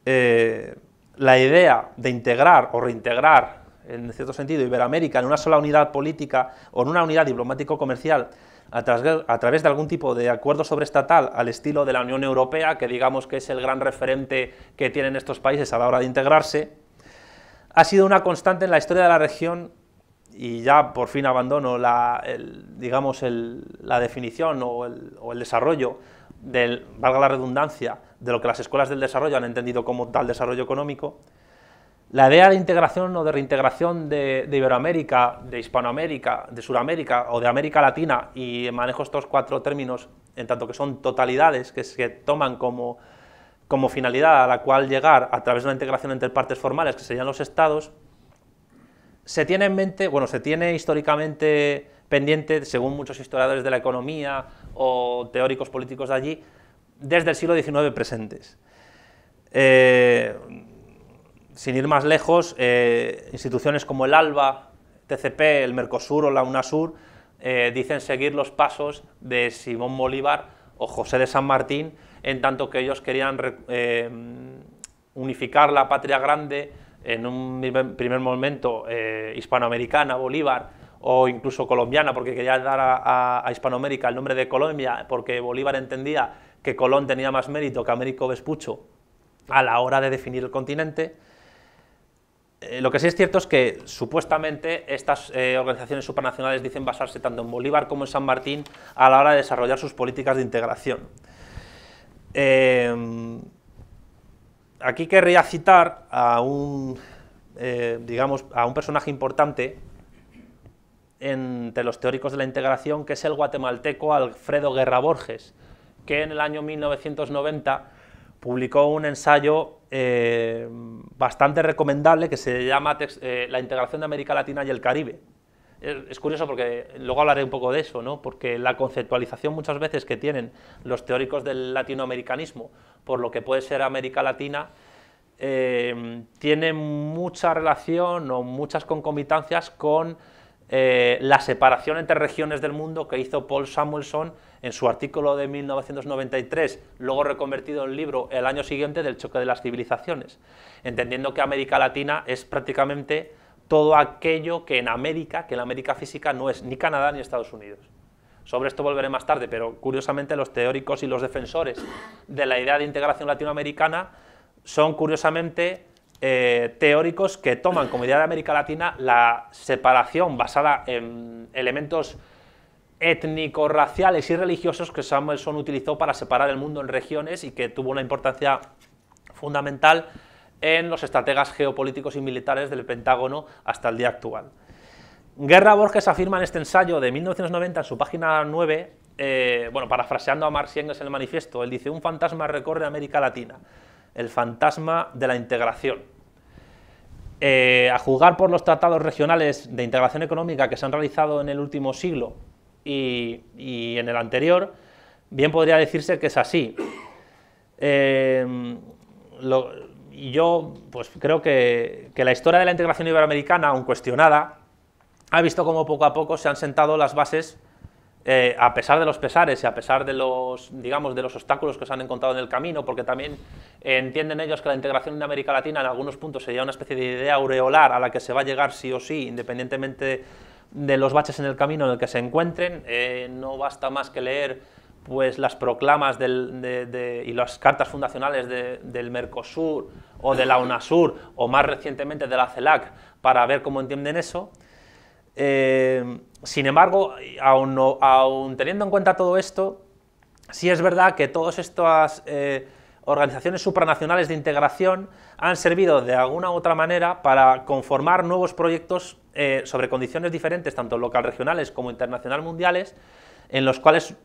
eh, la idea de integrar o reintegrar, en cierto sentido, Iberoamérica en una sola unidad política o en una unidad diplomático-comercial a, a, través de algún tipo de acuerdo sobreestatal al estilo de la Unión Europea, que digamos que es el gran referente que tienen estos países a la hora de integrarse, ha sido una constante en la historia de la región y ya por fin abandono la, digamos la definición o el, desarrollo, del, valga la redundancia, de lo que las escuelas del desarrollo han entendido como tal desarrollo económico, la idea de integración o de reintegración de, de Iberoamérica, de Hispanoamérica, de Suramérica o de América Latina, y manejo estos cuatro términos en tanto que son totalidades que se toman como como finalidad a la cual llegar a través de una integración entre partes formales, que serían los estados, se tiene en mente, bueno, se tiene históricamente pendiente, según muchos historiadores de la economía o teóricos políticos de allí, desde el siglo XIX presentes. Eh, sin ir más lejos, eh, instituciones como el ALBA, TCP, el Mercosur o la UNASUR eh, dicen seguir los pasos de Simón Bolívar o José de San Martín en tanto que ellos querían eh, unificar la patria grande en un primer momento eh, hispanoamericana, Bolívar, o incluso colombiana, porque quería dar a, Hispanoamérica el nombre de Colombia, porque Bolívar entendía que Colón tenía más mérito que Américo Vespucho a la hora de definir el continente. Eh, lo que sí es cierto es que supuestamente estas organizaciones supranacionales dicen basarse tanto en Bolívar como en San Martín a la hora de desarrollar sus políticas de integración. Em, aquí querría citar eh, a un, personaje importante entre los teóricos de la integración, que es el guatemalteco Alfredo Guerra Borges, que en el año 1990 publicó un ensayo eh, bastante recomendable que se llama eh, La integración de América Latina y el Caribe, es curioso porque luego hablaré un poco de eso, ¿no? porque la conceptualización muchas veces que tienen los teóricos del latinoamericanismo por lo que puede ser América Latina eh, tiene mucha relación o muchas concomitancias con eh, la separación entre regiones del mundo que hizo Paul Samuelson en su artículo de 1993, luego reconvertido en libro el año siguiente del choque de las civilizaciones, entendiendo que América Latina es prácticamente todo aquello que en América, que en la América física no es ni Canadá ni Estados Unidos. Sobre esto volveré más tarde, pero curiosamente los teóricos y los defensores de la idea de integración latinoamericana son curiosamente eh, teóricos que toman como idea de América Latina la separación basada en elementos étnicos, raciales y religiosos que Samuelson utilizó para separar el mundo en regiones y que tuvo una importancia fundamental en los estrategas geopolíticos y militares del Pentágono hasta el día actual. Guerra Borges afirma en este ensayo de 1990, en su página 9, eh, bueno, parafraseando a Marx y Engels en el manifiesto, él dice, un fantasma recorre América Latina, el fantasma de la integración. Eh, a jugar por los tratados regionales de integración económica que se han realizado en el último siglo y, en el anterior, bien podría decirse que es así. Eh, lo, y yo pues, creo que, la historia de la integración iberoamericana, aun cuestionada, ha visto cómo poco a poco se han sentado las bases eh, a pesar de los pesares y a pesar de los, digamos, de los obstáculos que se han encontrado en el camino, porque también entienden ellos que la integración en América Latina en algunos puntos sería una especie de idea aureolar a la que se va a llegar sí o sí, independientemente de los baches en el camino en el que se encuentren. Eh, no basta más que leer pues las proclamas de, y las cartas fundacionales del Mercosur o de la UNASUR o más recientemente de la CELAC para ver cómo entienden eso. Eh, sin embargo, aun, teniendo en cuenta todo esto, sí es verdad que todas estas eh, organizaciones supranacionales de integración han servido de alguna u otra manera para conformar nuevos proyectos eh, sobre condiciones diferentes, tanto local regionales como internacional mundiales, en los cuales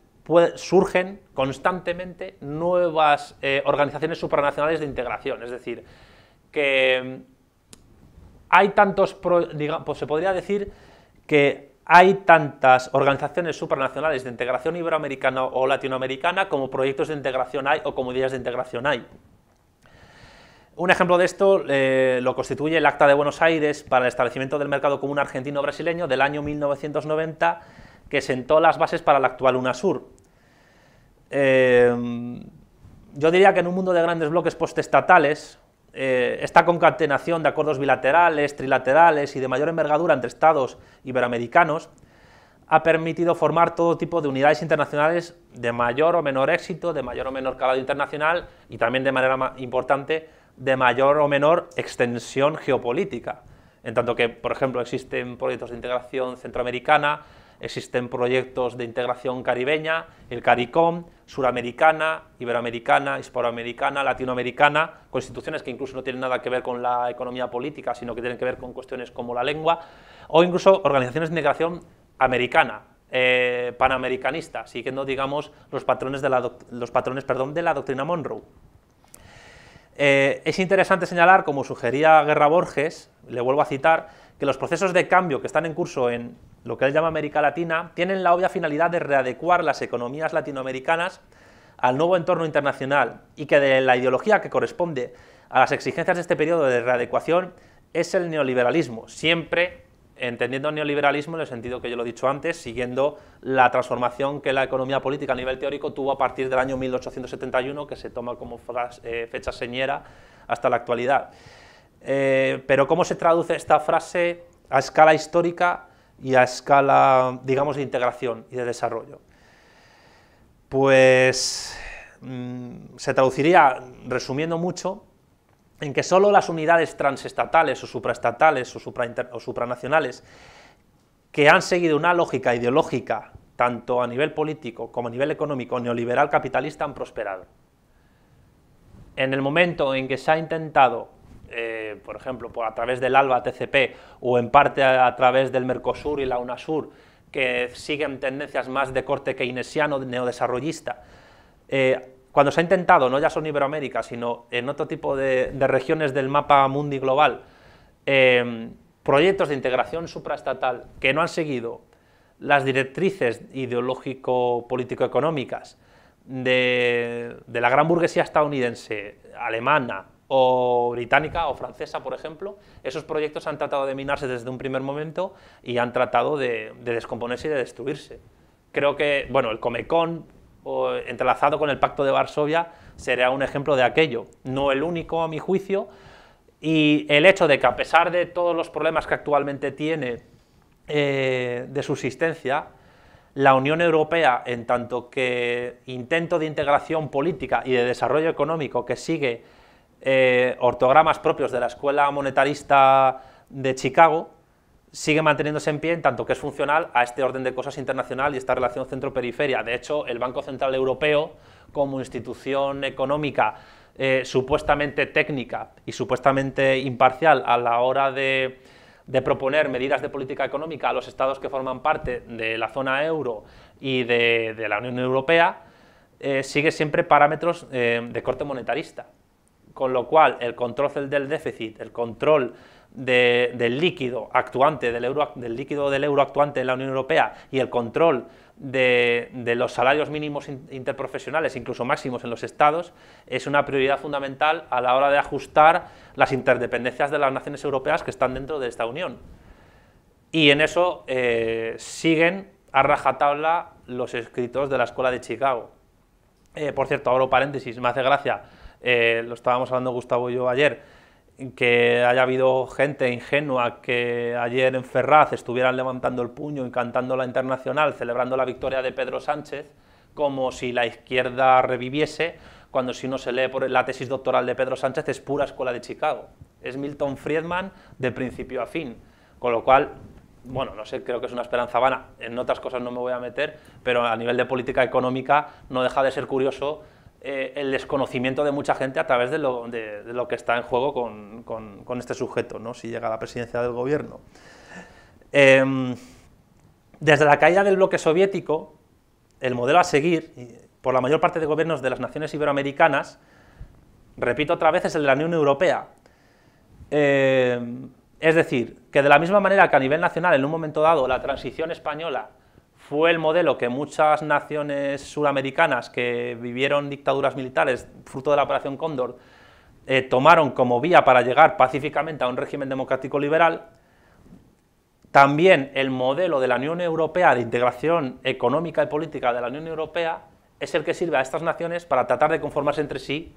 surgen constantemente nuevas eh, organizaciones supranacionales de integración, es decir, que mm, hay tantos, pues se podría decir que hay tantas organizaciones supranacionales de integración iberoamericana o latinoamericana como proyectos de integración hay o como ideas de integración hay. Un ejemplo de esto eh, lo constituye el Acta de Buenos Aires para el establecimiento del mercado común argentino-brasileño del año 1990 que sentó las bases para la actual UNASUR. Em, yo diría que en un mundo de grandes bloques postestatales, eh, esta concatenación de acuerdos bilaterales, trilaterales y de mayor envergadura entre estados iberoamericanos ha permitido formar todo tipo de unidades internacionales de mayor o menor éxito, de mayor o menor calado internacional y también de manera importante de mayor o menor extensión geopolítica. En tanto que, por ejemplo, existen proyectos de integración centroamericana, Existen proyectos de integración caribeña, el CARICOM, suramericana, iberoamericana, hispanoamericana, latinoamericana, constituciones que incluso no tienen nada que ver con la economía política, sino que tienen que ver con cuestiones como la lengua, o incluso organizaciones de integración americana, eh, panamericanista, siguiendo, digamos, los patrones de la, los patrones, perdón, de la doctrina Monroe. Eh, es interesante señalar, como sugería Guerra Borges, le vuelvo a citar, que los procesos de cambio que están en curso en lo que él llama América Latina, tienen la obvia finalidad de readecuar las economías latinoamericanas al nuevo entorno internacional y que de la ideología que corresponde a las exigencias de este periodo de readecuación es el neoliberalismo, siempre entendiendo el neoliberalismo en el sentido que yo lo he dicho antes, siguiendo la transformación que la economía política a nivel teórico tuvo a partir del año 1871, que se toma como eh, fecha señera hasta la actualidad. Eh, pero ¿cómo se traduce esta frase a escala histórica y a escala, digamos, de integración y de desarrollo? Pues mm, se traduciría, resumiendo mucho, en que solo las unidades transestatales o supraestatales o, o supranacionales que han seguido una lógica ideológica, tanto a nivel político como a nivel económico, neoliberal capitalista, han prosperado. En el momento en que se ha intentado eh, por ejemplo, a través del ALBA TCP o en parte a, través del Mercosur y la UNASUR, que siguen tendencias más de corte keynesiano, neodesarrollista, eh, cuando se ha intentado, no ya solo en Iberoamérica, sino en otro tipo de, regiones del mapa mundi global, eh, proyectos de integración supraestatal que no han seguido las directrices ideológico-político-económicas de la gran burguesía estadounidense, alemana, o británica o francesa, por ejemplo, esos proyectos han tratado de minarse desde un primer momento y han tratado de, descomponerse y de destruirse. Creo que, bueno, el Comecon entrelazado con el Pacto de Varsovia será un ejemplo de aquello. No el único, a mi juicio, y el hecho de que a pesar de todos los problemas que actualmente tiene eh, de subsistencia, la Unión Europea, en tanto que intento de integración política y de desarrollo económico que sigue eh, ortogramas propios de la escuela monetarista de Chicago, sigue manteniéndose en pie en tanto que es funcional a este orden de cosas internacional y esta relación centro-periferia. De hecho, el Banco Central Europeo, como institución económica eh, supuestamente técnica y supuestamente imparcial a la hora de, proponer medidas de política económica a los estados que forman parte de la zona euro y de, la Unión Europea, eh, sigue siempre parámetros de corte monetarista con lo cual el control del déficit, el control del líquido actuante, del, euro, líquido del euro actuante en la Unión Europea y el control de, los salarios mínimos interprofesionales, incluso máximos en los estados, es una prioridad fundamental a la hora de ajustar las interdependencias de las naciones europeas que están dentro de esta Unión. Y en eso eh, siguen a rajatabla los escritos de la Escuela de Chicago. Eh, por cierto, abro paréntesis, me hace gracia eh, lo estábamos hablando Gustavo y yo ayer, que haya habido gente ingenua que ayer en Ferraz estuvieran levantando el puño y cantando la internacional, celebrando la victoria de Pedro Sánchez, como si la izquierda reviviese, cuando si no se lee por la tesis doctoral de Pedro Sánchez es pura escuela de Chicago. Es Milton Friedman de principio a fin. Con lo cual, bueno, no sé, creo que es una esperanza vana. En otras cosas no me voy a meter, pero a nivel de política económica no deja de ser curioso eh, el desconocimiento de mucha gente a través de lo, que está en juego con, este sujeto, ¿no? si llega a la presidencia del gobierno. Em, desde la caída del bloque soviético, el modelo a seguir por la mayor parte de gobiernos de las naciones iberoamericanas, repito otra vez, es el de la Unión Europea. Em, es decir, que de la misma manera que a nivel nacional, en un momento dado, la transición española fue el modelo que muchas naciones sudamericanas que vivieron dictaduras militares, fruto de la Operación Cóndor, eh, tomaron como vía para llegar pacíficamente a un régimen democrático liberal, también el modelo de la Unión Europea, de integración económica y política de la Unión Europea, es el que sirve a estas naciones para tratar de conformarse entre sí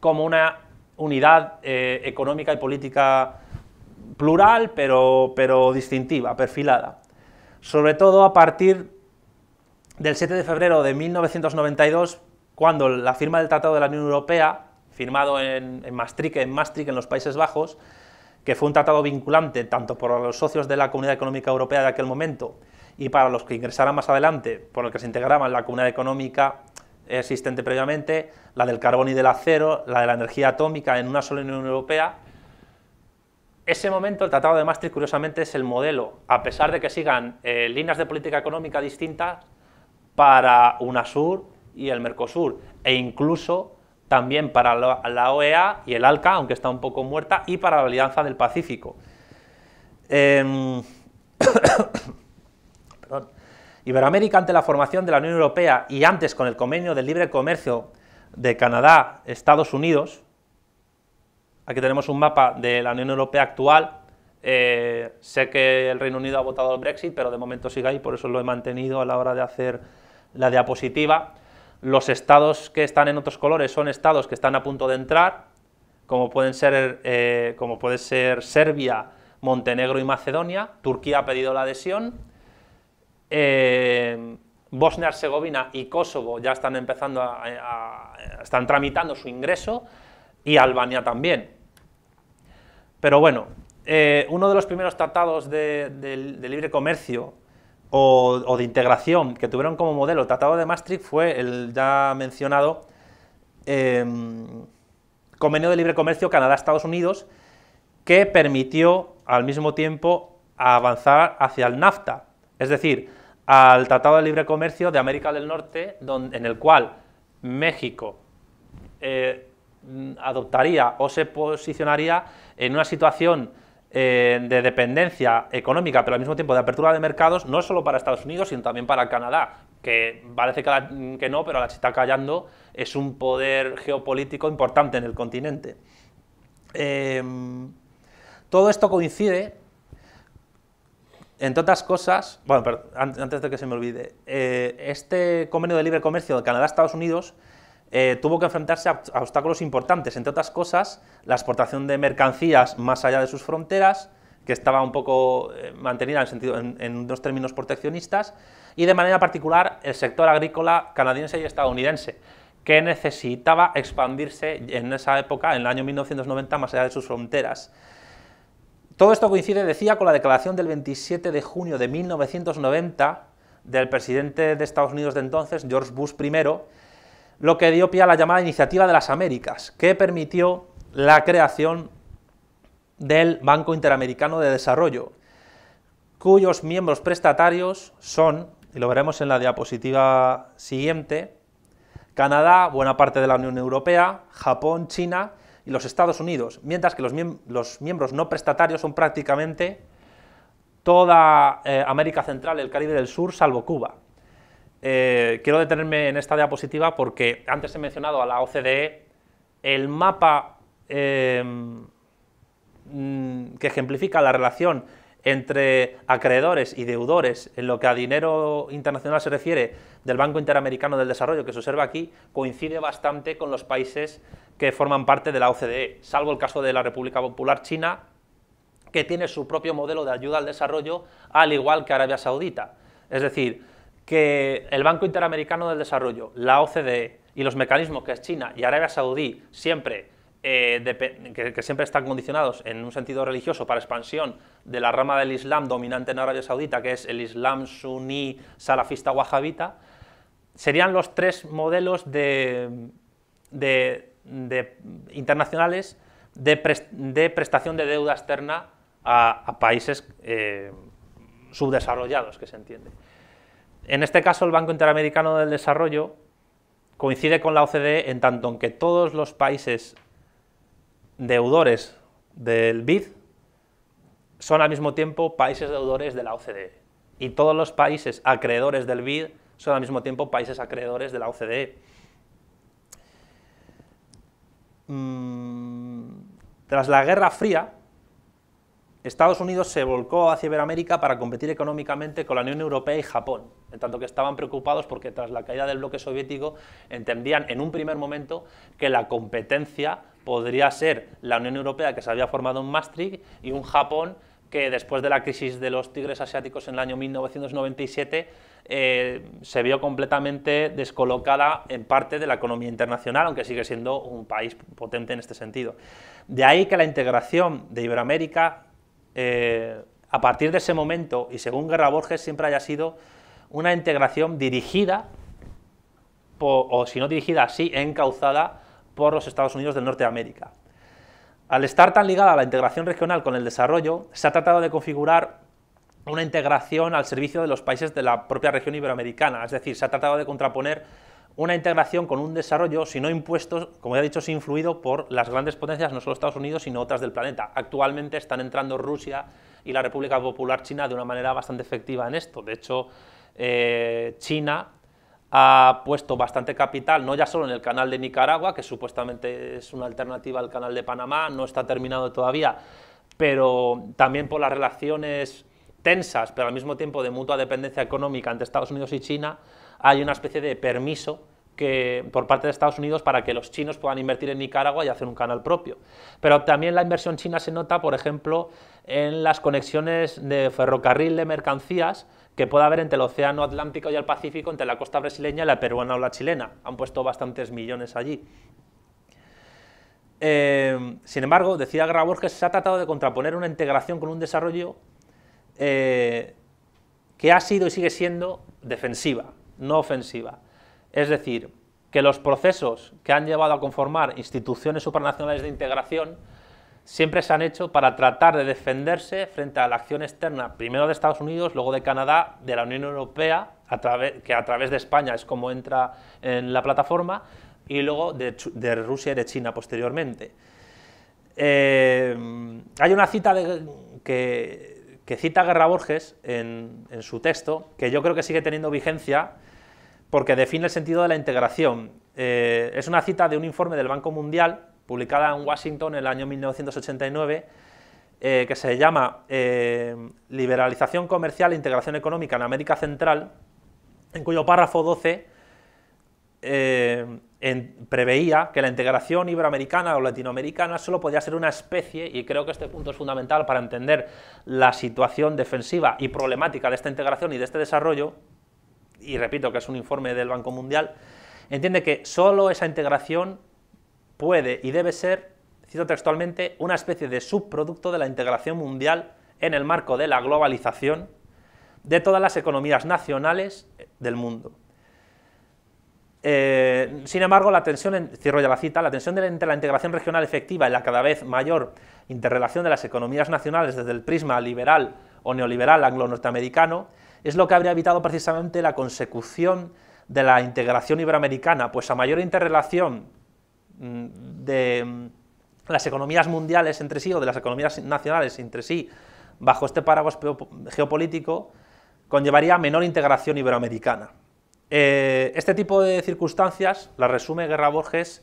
como una unidad eh, económica y política plural, pero, pero distintiva, perfilada. Sobre todo a partir del 7 de febrero de 1992, cuando la firma del Tratado de la Unión Europea, firmado en, Maastricht, en Maastricht, en los Países Bajos, que fue un tratado vinculante tanto por los socios de la Comunidad Económica Europea de aquel momento y para los que ingresaran más adelante, por los que se integraban la Comunidad Económica existente previamente, la del carbón y del acero, la de la energía atómica en una sola Unión Europea. Ese momento, el Tratado de Maastricht, curiosamente, es el modelo. A pesar de que sigan eh, líneas de política económica distintas, para UNASUR y el MERCOSUR, e incluso también para la OEA e y el ALCA, aunque está un poco muerta, y para la Alianza del Pacífico. Em, Iberoamérica ante la formación de la Unión Europea y antes con el convenio del libre comercio de Canadá, Estados Unidos, aquí tenemos un mapa de la Unión Europea actual, eh, sé que el Reino Unido ha votado el Brexit, pero de momento sigue ahí, por eso lo he mantenido a la hora de hacer la diapositiva, los estados que están en otros colores son estados que están a punto de entrar, como pueden ser, eh, como puede ser Serbia, Montenegro y Macedonia, Turquía ha pedido la adhesión, eh, Bosnia-Herzegovina y Kosovo ya están empezando a, están tramitando su ingreso y Albania también. Pero bueno, eh, uno de los primeros tratados de libre comercio o, de integración que tuvieron como modelo el Tratado de Maastricht fue el ya mencionado em, Convenio de Libre Comercio Canadá-Estados Unidos, que permitió al mismo tiempo avanzar hacia el NAFTA, es decir, al Tratado de Libre Comercio de América del Norte, en el cual México eh, adoptaría o se posicionaría en una situación eh, de dependencia económica, pero al mismo tiempo de apertura de mercados, no solo para Estados Unidos, sino también para Canadá, que parece que, no, pero la está callando, es un poder geopolítico importante en el continente. Em, todo esto coincide, entre otras cosas, bueno, antes de que se me olvide, eh, este convenio de libre comercio de Canadá-Estados Unidos eh, tuvo que enfrentarse a, obstáculos importantes, entre otras cosas, la exportación de mercancías más allá de sus fronteras, que estaba un poco eh, mantenida en, dos términos proteccionistas, y de manera particular el sector agrícola canadiense y estadounidense, que necesitaba expandirse en esa época, en el año 1990, más allá de sus fronteras. Todo esto coincide, decía, con la declaración del 27 de junio de 1990 del presidente de Estados Unidos de entonces, George Bush I, lo que dio pie a la llamada Iniciativa de las Américas, que permitió la creación del Banco Interamericano de Desarrollo, cuyos miembros prestatarios son, y lo veremos en la diapositiva siguiente, Canadá, buena parte de la Unión Europea, Japón, China y los Estados Unidos, mientras que los, miembros no prestatarios son prácticamente toda eh, América Central, el Caribe del Sur, salvo Cuba. Eh, quiero detenerme en esta diapositiva porque antes he mencionado a la OCDE el mapa em, mm, que ejemplifica la relación entre acreedores y deudores en lo que a dinero internacional se refiere del Banco Interamericano del Desarrollo que se observa aquí, coincide bastante con los países que forman parte de la OCDE, salvo el caso de la República Popular China, que tiene su propio modelo de ayuda al desarrollo, al igual que Arabia Saudita. Es decir, que el Banco Interamericano del Desarrollo, la OCDE y los mecanismos que es China y Arabia Saudí siempre, eh, que, siempre están condicionados en un sentido religioso para expansión de la rama del Islam dominante en Arabia Saudita, que es el Islam suní salafista wahhabita, serían los tres modelos de, internacionales de, prestación de deuda externa a, países eh, subdesarrollados, que se entiende. En este caso, el Banco Interamericano del Desarrollo coincide con la OCDE en tanto que todos los países deudores del BID son al mismo tiempo países deudores de la OCDE y todos los países acreedores del BID son al mismo tiempo países acreedores de la OCDE. Mm, tras la Guerra Fría, Estados Unidos se volcó hacia Iberoamérica para competir económicamente con la Unión Europea y Japón, en tanto que estaban preocupados porque tras la caída del bloque soviético entendían en un primer momento que la competencia podría ser la Unión Europea que se había formado en Maastricht y un Japón que después de la crisis de los tigres asiáticos en el año 1997 eh, se vio completamente descolocada en parte de la economía internacional, aunque sigue siendo un país potente en este sentido. De ahí que la integración de Iberoamérica eh, a partir de ese momento, y según Guerra Borges, siempre haya sido una integración dirigida, o si no dirigida, sí encauzada por los Estados Unidos del Norte de América. Al estar tan ligada a la integración regional con el desarrollo, se ha tratado de configurar una integración al servicio de los países de la propia región iberoamericana, es decir, se ha tratado de contraponer una integración con un desarrollo, si no impuestos, como ya he dicho, influido por las grandes potencias, no solo Estados Unidos, sino otras del planeta. Actualmente están entrando Rusia y la República Popular China de una manera bastante efectiva en esto. De hecho, eh, China ha puesto bastante capital, no ya solo en el canal de Nicaragua, que supuestamente es una alternativa al canal de Panamá, no está terminado todavía, pero también por las relaciones tensas, pero al mismo tiempo de mutua dependencia económica entre Estados Unidos y China, hay una especie de permiso que, por parte de Estados Unidos para que los chinos puedan invertir en Nicaragua y hacer un canal propio. Pero también la inversión china se nota, por ejemplo, en las conexiones de ferrocarril de mercancías que puede haber entre el Océano Atlántico y el Pacífico, entre la costa brasileña y la peruana o la chilena. Han puesto bastantes millones allí. Eh, sin embargo, decía Grabor que se ha tratado de contraponer una integración con un desarrollo eh, que ha sido y sigue siendo defensiva no ofensiva. Es decir, que los procesos que han llevado a conformar instituciones supranacionales de integración siempre se han hecho para tratar de defenderse frente a la acción externa, primero de Estados Unidos, luego de Canadá, de la Unión Europea, que a través de España es como entra en la plataforma, y luego de, Rusia y de China posteriormente. Eh, hay una cita que, cita Guerra Borges en su texto, que yo creo que sigue teniendo vigencia, porque define el sentido de la integración. Eh, es una cita de un informe del Banco Mundial, publicada en Washington en el año 1989, eh, que se llama eh, Liberalización comercial e integración económica en América Central, en cuyo párrafo 12 preveía que la integración iberoamericana o latinoamericana solo podía ser una especie, y creo que este punto es fundamental para entender la situación defensiva y problemática de esta integración y de este desarrollo, y repito que es un informe del Banco Mundial, entiende que solo esa integración puede y debe ser, cito textualmente, una especie de subproducto de la integración mundial en el marco de la globalización de todas las economías nacionales del mundo. Eh, sin embargo, la tensión, en, cierro ya la cita, la tensión entre la integración regional efectiva y la cada vez mayor interrelación de las economías nacionales desde el prisma liberal o neoliberal anglo-norteamericano es lo que habría evitado precisamente la consecución de la integración iberoamericana, pues a mayor interrelación mm, de mm, las economías mundiales entre sí o de las economías nacionales entre sí bajo este paraguas geopolítico conllevaría menor integración iberoamericana. Eh, este tipo de circunstancias las resume Guerra Borges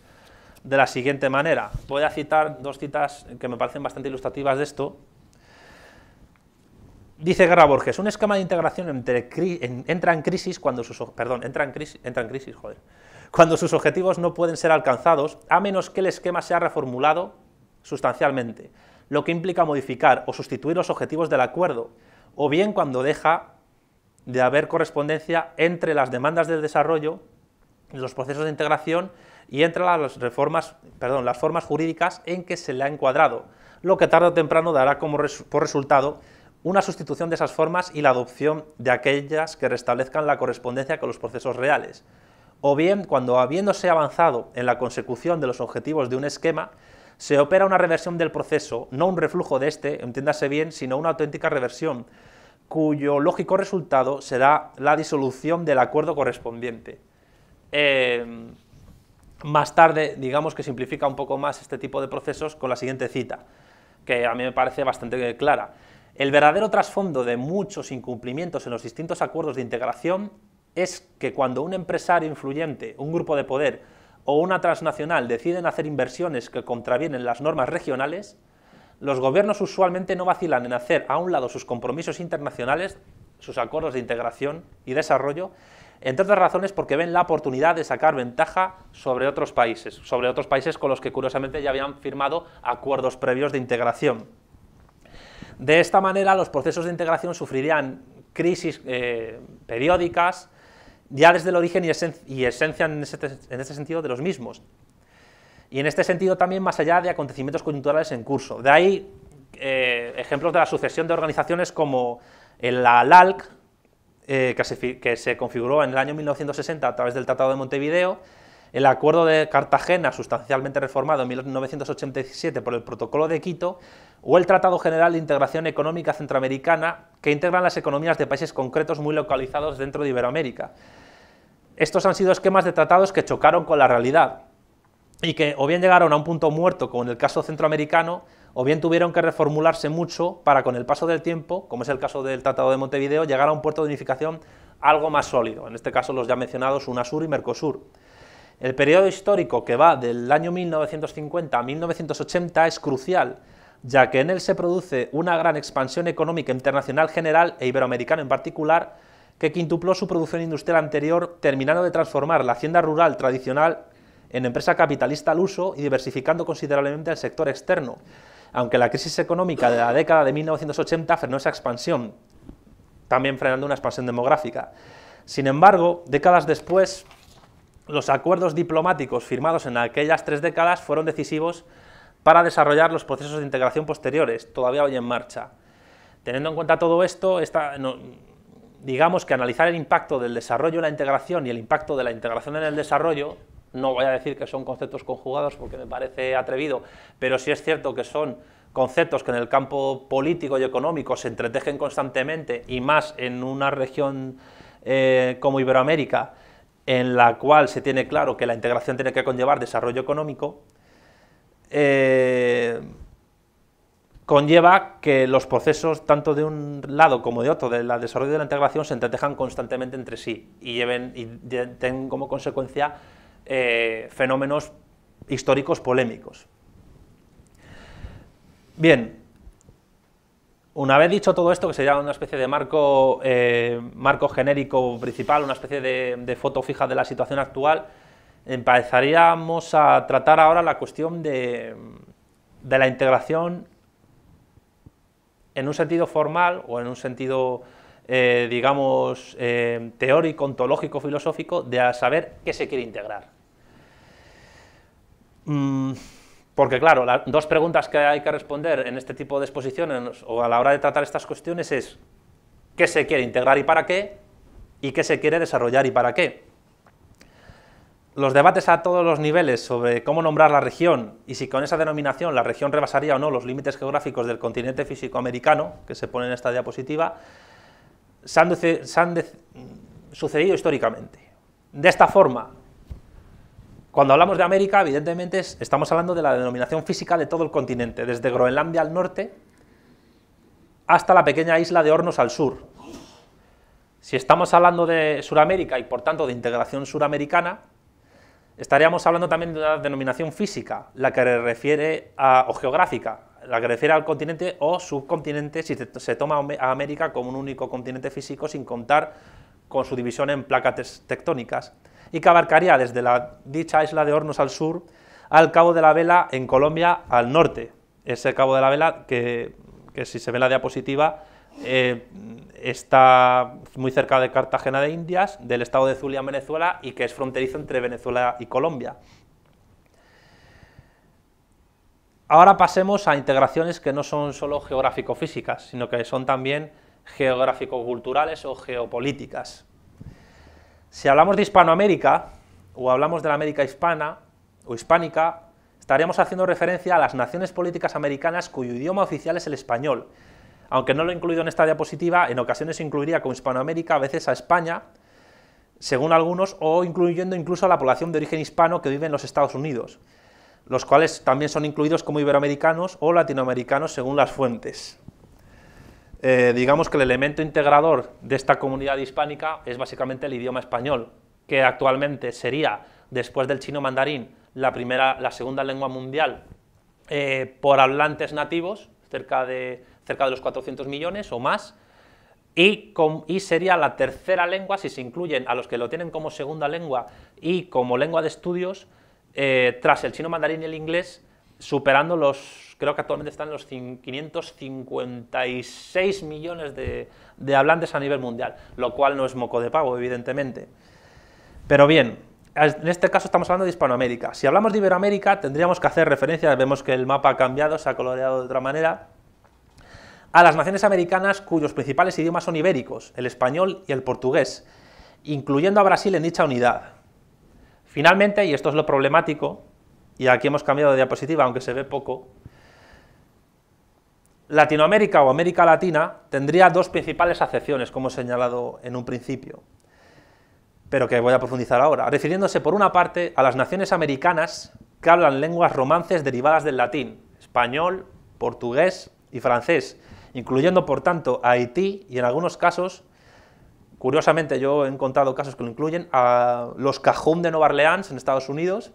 de la siguiente manera. Voy a citar dos citas que me parecen bastante ilustrativas de esto. Dice Guerra Borges, un esquema de integración entra en crisis cuando sus perdón, entra crisis, entra crisis, cuando sus objetivos no pueden ser alcanzados a menos que el esquema sea reformulado sustancialmente, lo que implica modificar o sustituir los objetivos del acuerdo, o bien cuando deja de haber correspondencia entre las demandas del desarrollo, los procesos de integración y entre las reformas, perdón, las formas jurídicas en que se le ha encuadrado, lo que tarde o temprano dará como por resultado una sustitución de esas formas y la adopción de aquellas que restablezcan la correspondencia con los procesos reales, o bien cuando habiéndose avanzado en la consecución de los objetivos de un esquema, se opera una reversión del proceso, no un reflujo de este, entiéndase bien, sino una auténtica reversión, cuyo lógico resultado será la disolución del acuerdo correspondiente. Em, más tarde, digamos que simplifica un poco más este tipo de procesos con la siguiente cita, que a mí me parece bastante clara. El verdadero trasfondo de muchos incumplimientos en los distintos acuerdos de integración es que cuando un empresario influyente, un grupo de poder o una transnacional deciden hacer inversiones que contravienen las normas regionales, los gobiernos usualmente no vacilan en hacer a un lado sus compromisos internacionales, sus acuerdos de integración y desarrollo, entre otras razones porque ven la oportunidad de sacar ventaja sobre otros países, sobre otros países con los que curiosamente ya habían firmado acuerdos previos de integración. De esta manera, los procesos de integración sufrirían crisis eh, periódicas, ya desde el origen y, esencia en ese sentido de los mismos. Y en este sentido también más allá de acontecimientos coyunturales en curso. De ahí eh, ejemplos de la sucesión de organizaciones como la LALC, eh, que, se, que, se, configuró en el año 1960 a través del Tratado de Montevideo, el Acuerdo de Cartagena, sustancialmente reformado en 1987 por el Protocolo de Quito, o el Tratado General de Integración Económica Centroamericana, que integran las economías de países concretos muy localizados dentro de Iberoamérica. Estos han sido esquemas de tratados que chocaron con la realidad y que o bien llegaron a un punto muerto, como en el caso centroamericano, o bien tuvieron que reformularse mucho para con el paso del tiempo, como es el caso del Tratado de Montevideo, llegar a un puerto de unificación algo más sólido, en este caso los ya mencionados UNASUR y MERCOSUR. El periodo histórico que va del año 1950 a 1980 es crucial, ya que en él se produce una gran expansión económica internacional general e iberoamericana en particular, que quintupló su producción industrial anterior, terminando de transformar la hacienda rural tradicional en empresa capitalista al uso y diversificando considerablemente el sector externo, aunque la crisis económica de la década de 1980 frenó esa expansión, también frenando una expansión demográfica. Sin embargo, décadas después, los acuerdos diplomáticos firmados en aquellas tres décadas fueron decisivos para desarrollar los procesos de integración posteriores, todavía hoy en marcha. Teniendo en cuenta todo esto, digamos que analizar el impacto del desarrollo en la integración y el impacto de la integración en el desarrollo, no voy a decir que son conceptos conjugados porque me parece atrevido, pero sí es cierto que son conceptos que en el campo político y económico se entretejen constantemente y más en una región eh, como Iberoamérica, en la cual se tiene claro que la integración tiene que conllevar desarrollo económico, eh, conlleva que los procesos, tanto de un lado como de otro, del desarrollo de la integración, se entretejan constantemente entre sí y, lleven, y tengan como consecuencia eh, fenómenos históricos polémicos. Bien, una vez dicho todo esto, que sería una especie de marco, eh, marco genérico principal, una especie de foto fija de la situación actual, empezaríamos a tratar ahora la cuestión de, la integración en un sentido formal o en un sentido, eh, digamos, eh, teórico, ontológico, filosófico, de saber qué se quiere integrar. Mm, porque claro, las dos preguntas que hay que responder en este tipo de exposiciones o a la hora de tratar estas cuestiones es qué se quiere integrar y para qué, y qué se quiere desarrollar y para qué los debates a todos los niveles sobre cómo nombrar la región y si con esa denominación la región rebasaría o no los límites geográficos del continente físico americano, que se pone en esta diapositiva, se han, sucedido históricamente. De esta forma, cuando hablamos de América, evidentemente estamos hablando de la denominación física de todo el continente, desde Groenlandia al norte hasta la pequeña isla de Hornos al sur. Si estamos hablando de Sudamérica y por tanto de integración suramericana, Estaríamos hablando también de la denominación física, la que refiere a, o geográfica, la que refiere al continente o subcontinente si se toma a América como un único continente físico sin contar con su división en placas tectónicas y que abarcaría desde la dicha isla de Hornos al sur al Cabo de la Vela en Colombia al norte. Ese Cabo de la Vela que, si se ve la diapositiva eh, está muy cerca de Cartagena de Indias, del estado de Zulia Venezuela y que es fronterizo entre Venezuela y Colombia. Ahora pasemos a integraciones que no son solo geográfico-físicas, sino que son también geográfico-culturales o geopolíticas. Si hablamos de Hispanoamérica, o hablamos de la América hispana o hispánica, estaríamos haciendo referencia a las naciones políticas americanas cuyo idioma oficial es el español, aunque no lo he incluido en esta diapositiva, en ocasiones incluiría con Hispanoamérica, a veces a España, según algunos, o incluyendo incluso a la población de origen hispano que vive en los Estados Unidos, los cuales también son incluidos como iberoamericanos o latinoamericanos según las fuentes. Eh, digamos que el elemento integrador de esta comunidad hispánica es básicamente el idioma español, que actualmente sería, después del chino mandarín, la, primera, la segunda lengua mundial eh, por hablantes nativos, cerca de cerca de los 400 millones o más, y, sería la tercera lengua si se incluyen a los que lo tienen como segunda lengua y como lengua de estudios, eh, tras el chino mandarín y el inglés, superando los, creo que actualmente están los 556 millones de, de hablantes a nivel mundial, lo cual no es moco de pavo, evidentemente. Pero bien, en este caso estamos hablando de Hispanoamérica. Si hablamos de Iberoamérica, tendríamos que hacer referencia, vemos que el mapa ha cambiado, se ha coloreado de otra manera, a las naciones americanas cuyos principales idiomas son ibéricos, el español y el portugués, incluyendo a Brasil en dicha unidad. Finalmente, y esto es lo problemático, y aquí hemos cambiado de diapositiva, aunque se ve poco, Latinoamérica o América Latina tendría dos principales acepciones, como he señalado en un principio, pero que voy a profundizar ahora, refiriéndose por una parte a las naciones americanas que hablan lenguas romances derivadas del latín, español, portugués y francés, incluyendo por tanto a Haití y en algunos casos, curiosamente yo he encontrado casos que lo incluyen, a los Cajun de Nueva Orleans en Estados Unidos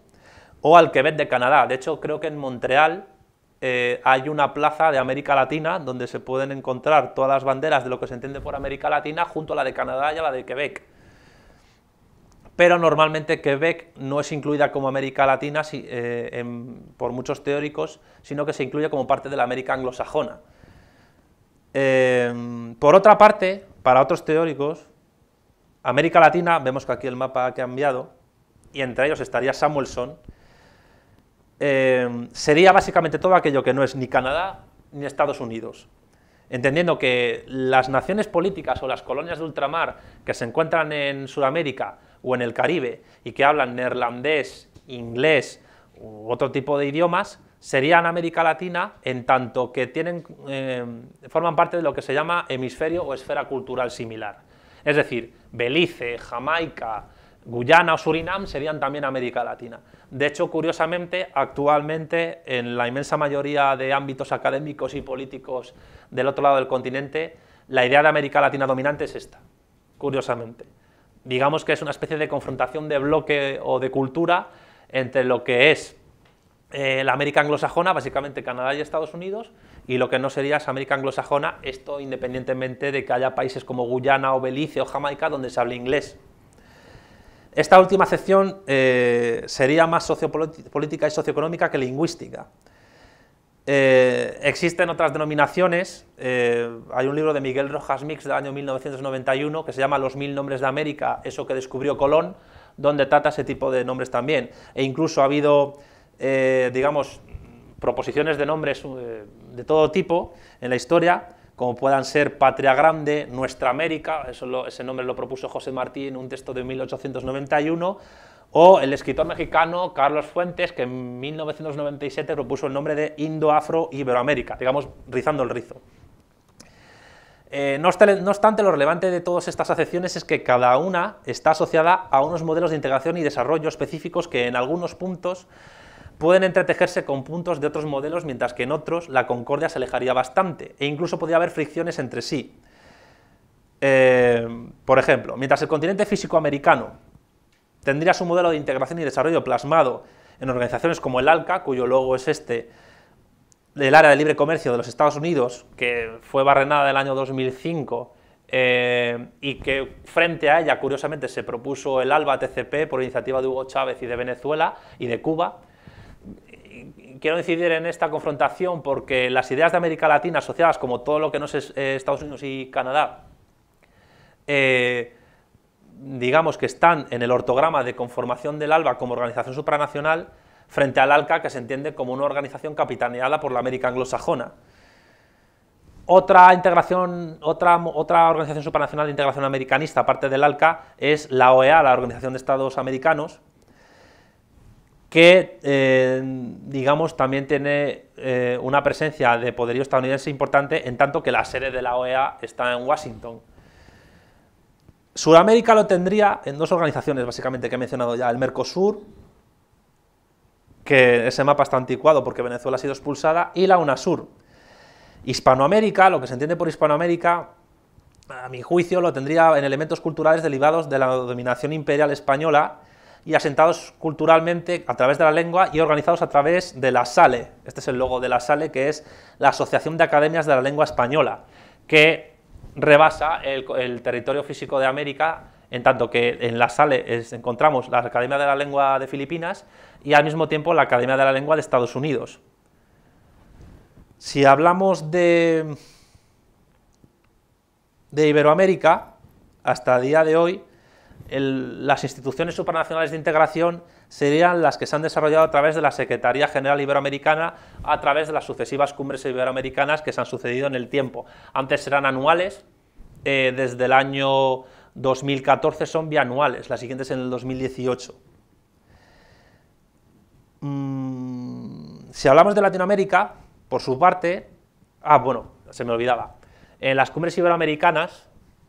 o al Quebec de Canadá. De hecho, creo que en Montreal eh, hay una plaza de América Latina donde se pueden encontrar todas las banderas de lo que se entiende por América Latina junto a la de Canadá y a la de Quebec. Pero normalmente Quebec no es incluida como América Latina eh, por muchos teóricos, sino que se incluye como parte de la América anglosajona. Em, por otra parte, para otros teóricos, América Latina, vemos que aquí el mapa que ha enviado, y entre ellos estaría Samuelson, em, sería básicamente todo aquello que no es ni Canadá ni Estados Unidos, entendiendo que las naciones políticas o las colonias de ultramar que se encuentran en Sudamérica o en el Caribe y que hablan neerlandés, inglés u otro tipo de idiomas, serían América Latina en tanto que tienen, eh, forman parte de lo que se llama hemisferio o esfera cultural similar. Es decir, Belice, Jamaica, Guyana o Surinam serían también América Latina. De hecho, curiosamente, actualmente en la inmensa mayoría de ámbitos académicos y políticos del otro lado del continente, la idea de América Latina dominante es esta, curiosamente. Digamos que es una especie de confrontación de bloque o de cultura entre lo que es eh, la América anglosajona, básicamente Canadá y Estados Unidos, y lo que no sería es América anglosajona, esto independientemente de que haya países como Guyana o Belice o Jamaica donde se hable inglés. Esta última excepción eh, sería más sociopolítica y socioeconómica que lingüística. Eh, existen otras denominaciones, hay un libro de Miguel Rojas Mix del año 1991 que se llama Los mil nombres de América, eso que descubrió Colón, donde trata ese tipo de nombres también. E incluso ha habido eh, digamos, proposiciones de nombres eh, de todo tipo en la historia, como puedan ser Patria Grande, Nuestra América, ese nombre lo propuso José Martí en un texto de 1891, o el escritor mexicano Carlos Fuentes, que en 1997 propuso el nombre de Indo-Afro-Iberoamérica, digamos, rizando el rizo. Eh, no, obstante, lo relevante de todas estas acepciones es que cada una está asociada a unos modelos de integración y desarrollo específicos que en algunos puntos pueden entretejerse con puntos de otros modelos, mientras que en otros la concordia se alejaría bastante, e incluso podría haber fricciones entre sí. Eh, por ejemplo, mientras el continente físico americano tendría su modelo de integración y desarrollo plasmado en organizaciones como el ALCA, cuyo logo es este, del área de libre comercio de los Estados Unidos, que fue barrenada del año 2005, eh, y que frente a ella, curiosamente, se propuso el ALBA TCP por iniciativa de Hugo Chávez y de Venezuela y de Cuba, quiero incidir en esta confrontación porque las ideas de América Latina asociadas como todo lo que no es eh, Estados Unidos y Canadá, eh, digamos que están en el ortograma de conformación del ALBA como organización supranacional frente al ALCA que se entiende como una organización capitaneada por la América anglosajona. Otra, integración, otra, otra organización supranacional de integración americanista, aparte del ALCA, es la OEA, la Organización de Estados Americanos, que, eh, digamos, también tiene eh, una presencia de poderío estadounidense importante, en tanto que la sede de la OEA está en Washington. Sudamérica lo tendría en dos organizaciones, básicamente, que he mencionado ya, el Mercosur, que ese mapa está anticuado porque Venezuela ha sido expulsada, y la UNASUR. Hispanoamérica, lo que se entiende por Hispanoamérica, a mi juicio, lo tendría en elementos culturales derivados de la dominación imperial española y asentados culturalmente a través de la lengua y organizados a través de la SALE. Este es el logo de la SALE, que es la Asociación de Academias de la Lengua Española, que rebasa el, territorio físico de América, en tanto que en la SALE encontramos la Academia de la Lengua de Filipinas y al mismo tiempo la Academia de la Lengua de Estados Unidos. Si hablamos de, de Iberoamérica, hasta el día de hoy, las instituciones supranacionales de integración serían las que se han desarrollado a través de la Secretaría General Iberoamericana, a través de las sucesivas cumbres iberoamericanas que se han sucedido en el tiempo. Antes eran anuales, eh, desde el año 2014 son bianuales, las siguientes en el 2018. Mm, si hablamos de Latinoamérica, por su parte, ah, bueno, se me olvidaba, en las cumbres iberoamericanas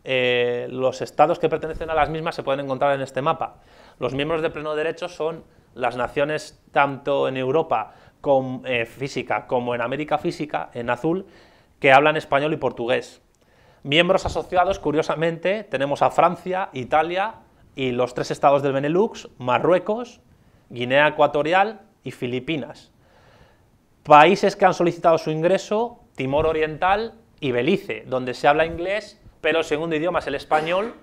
eh, los estados que pertenecen a las mismas se pueden encontrar en este mapa. Los miembros de pleno derecho son las naciones tanto en Europa eh, física como en América física, en azul, que hablan español y portugués. Miembros asociados, curiosamente, tenemos a Francia, Italia y los tres estados del Benelux, Marruecos, Guinea Ecuatorial y Filipinas. Países que han solicitado su ingreso, Timor Oriental y Belice, donde se habla inglés pero el segundo idioma es el español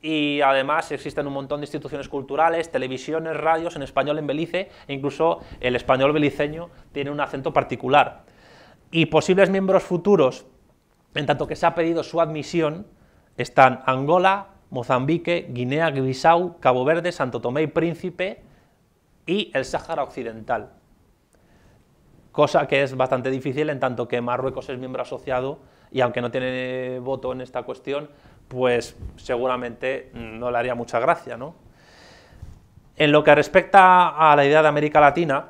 y además existen un montón de instituciones culturales, televisiones, radios en español en Belice e incluso el español beliceño tiene un acento particular. Y posibles miembros futuros, en tanto que se ha pedido su admisión, están Angola, Mozambique, Guinea-Bissau, Cabo Verde, Santo Tomé y Príncipe y el Sáhara Occidental. Cosa que es bastante difícil en tanto que Marruecos es miembro asociado y aunque no tiene voto en esta cuestión, pues seguramente no le haría mucha gracia. ¿no? En lo que respecta a la idea de América Latina,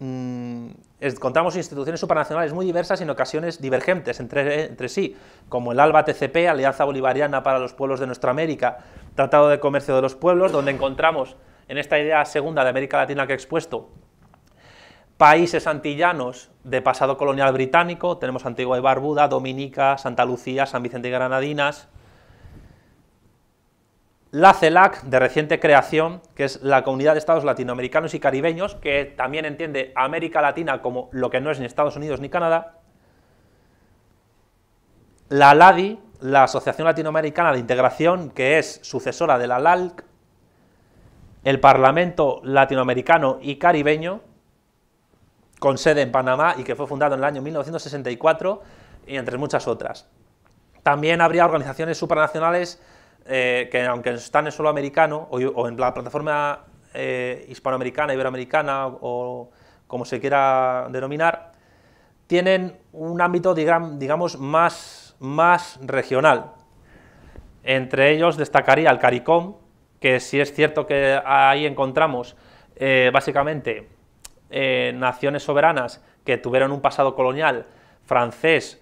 mm, encontramos instituciones supranacionales muy diversas y en ocasiones divergentes entre, entre sí, como el ALBA TCP, Alianza Bolivariana para los Pueblos de Nuestra América, Tratado de Comercio de los Pueblos, donde encontramos en esta idea segunda de América Latina que he expuesto, Países antillanos de pasado colonial británico, tenemos Antigua y Barbuda, Dominica, Santa Lucía, San Vicente y Granadinas. La CELAC, de reciente creación, que es la Comunidad de Estados Latinoamericanos y Caribeños, que también entiende América Latina como lo que no es ni Estados Unidos ni Canadá. La LADI, la Asociación Latinoamericana de Integración, que es sucesora de la LALC, el Parlamento Latinoamericano y Caribeño, con sede en Panamá y que fue fundado en el año 1964 y entre muchas otras. También habría organizaciones supranacionales eh, que aunque están en suelo americano o, en la plataforma eh, hispanoamericana, iberoamericana o, como se quiera denominar, tienen un ámbito, digamos, más, más regional. Entre ellos destacaría el CARICOM, que si es cierto que ahí encontramos eh, básicamente eh, naciones soberanas que tuvieron un pasado colonial francés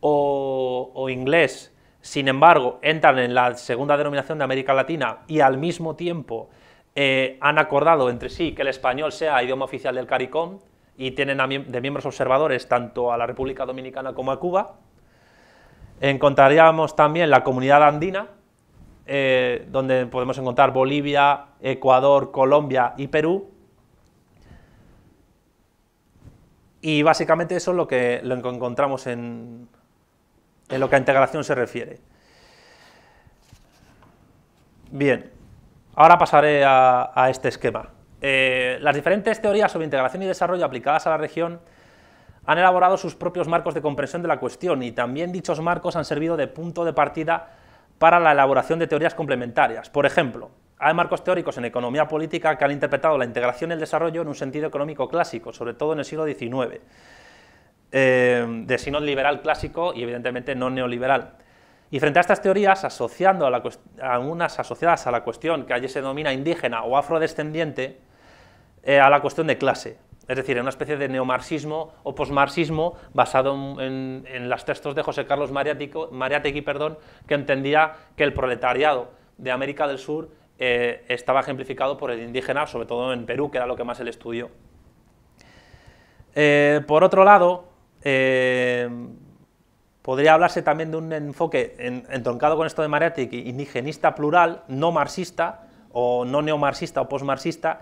o, inglés, sin embargo, entran en la segunda denominación de América Latina y al mismo tiempo eh, han acordado entre sí que el español sea idioma oficial del CARICOM y tienen de miembros observadores tanto a la República Dominicana como a Cuba. Encontraríamos también la comunidad andina, eh, donde podemos encontrar Bolivia, Ecuador, Colombia y Perú, Y básicamente eso es lo que, lo encontramos en, lo que a integración se refiere. Bien, ahora pasaré a, este esquema. Eh, las diferentes teorías sobre integración y desarrollo aplicadas a la región han elaborado sus propios marcos de comprensión de la cuestión y también dichos marcos han servido de punto de partida para la elaboración de teorías complementarias. Por ejemplo, hay marcos teóricos en economía política que han interpretado la integración y el desarrollo en un sentido económico clásico, sobre todo en el siglo XIX, eh, de sino liberal clásico y evidentemente no neoliberal. Y frente a estas teorías, asociando a, la, asociadas a la cuestión que allí se denomina indígena o afrodescendiente, eh, a la cuestión de clase, es decir, en una especie de neomarxismo o posmarxismo basado en, los textos de José Carlos Mariategui, perdón, que entendía que el proletariado de América del Sur eh, estaba ejemplificado por el indígena, sobre todo en Perú, que era lo que más él estudió. Eh, por otro lado, eh, podría hablarse también de un enfoque entroncado con esto de y indigenista plural, no marxista, o no neomarxista o postmarxista,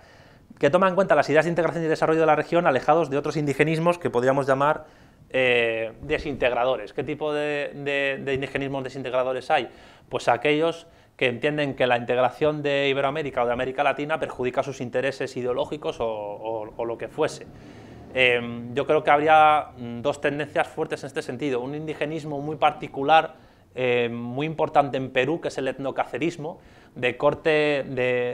que toma en cuenta las ideas de integración y desarrollo de la región alejados de otros indigenismos que podríamos llamar desintegradores. ¿Qué tipo de, indigenismos desintegradores hay? Pues aquellos que entienden que la integración de Iberoamérica o de América Latina perjudica sus intereses ideológicos o, lo que fuese. Em, yo creo que habría mm, dos tendencias fuertes en este sentido. Un indigenismo muy particular, em, muy importante en Perú, que es el etnocacerismo, de corte,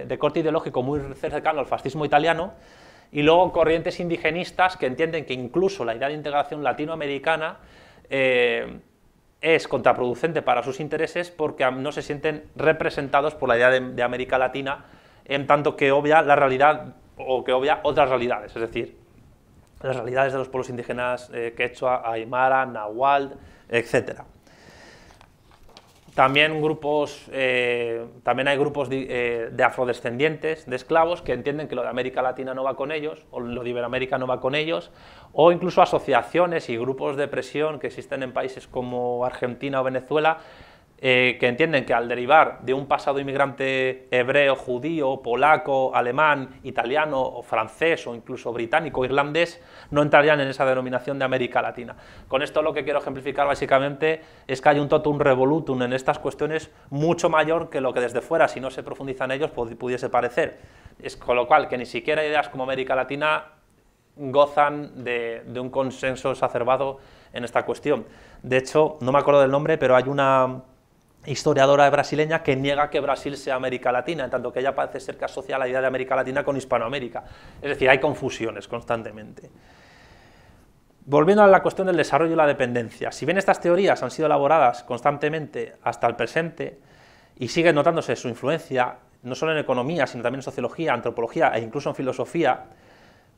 de, corte ideológico muy cercano al fascismo italiano, y luego corrientes indigenistas que entienden que incluso la idea de integración latinoamericana em, es contraproducente para sus intereses porque no se sienten representados por la idea de, América Latina en tanto que obvia la realidad o que obvia otras realidades, es decir, las realidades de los pueblos indígenas eh, quechua, aymara, nahual, etcétera. También, grupos, eh, también hay grupos de, eh, de, afrodescendientes, de esclavos, que entienden que lo de América Latina no va con ellos, o lo de Iberoamérica no va con ellos, o incluso asociaciones y grupos de presión que existen en países como Argentina o Venezuela, eh, que entienden que al derivar de un pasado inmigrante hebreo, judío, polaco, alemán, italiano, o francés o incluso británico, irlandés, no entrarían en esa denominación de América Latina. Con esto lo que quiero ejemplificar básicamente es que hay un totum revolutum en estas cuestiones mucho mayor que lo que desde fuera, si no se profundizan ellos, pudiese parecer. Es con lo cual que ni siquiera ideas como América Latina gozan de, de un consenso exacerbado en esta cuestión. De hecho, no me acuerdo del nombre, pero hay una historiadora brasileña que niega que Brasil sea América Latina, en tanto que ella parece ser que asocia la idea de América Latina con Hispanoamérica. Es decir, hay confusiones constantemente. Volviendo a la cuestión del desarrollo y la dependencia, si bien estas teorías han sido elaboradas constantemente hasta el presente y sigue notándose su influencia, no solo en economía, sino también en sociología, antropología e incluso en filosofía,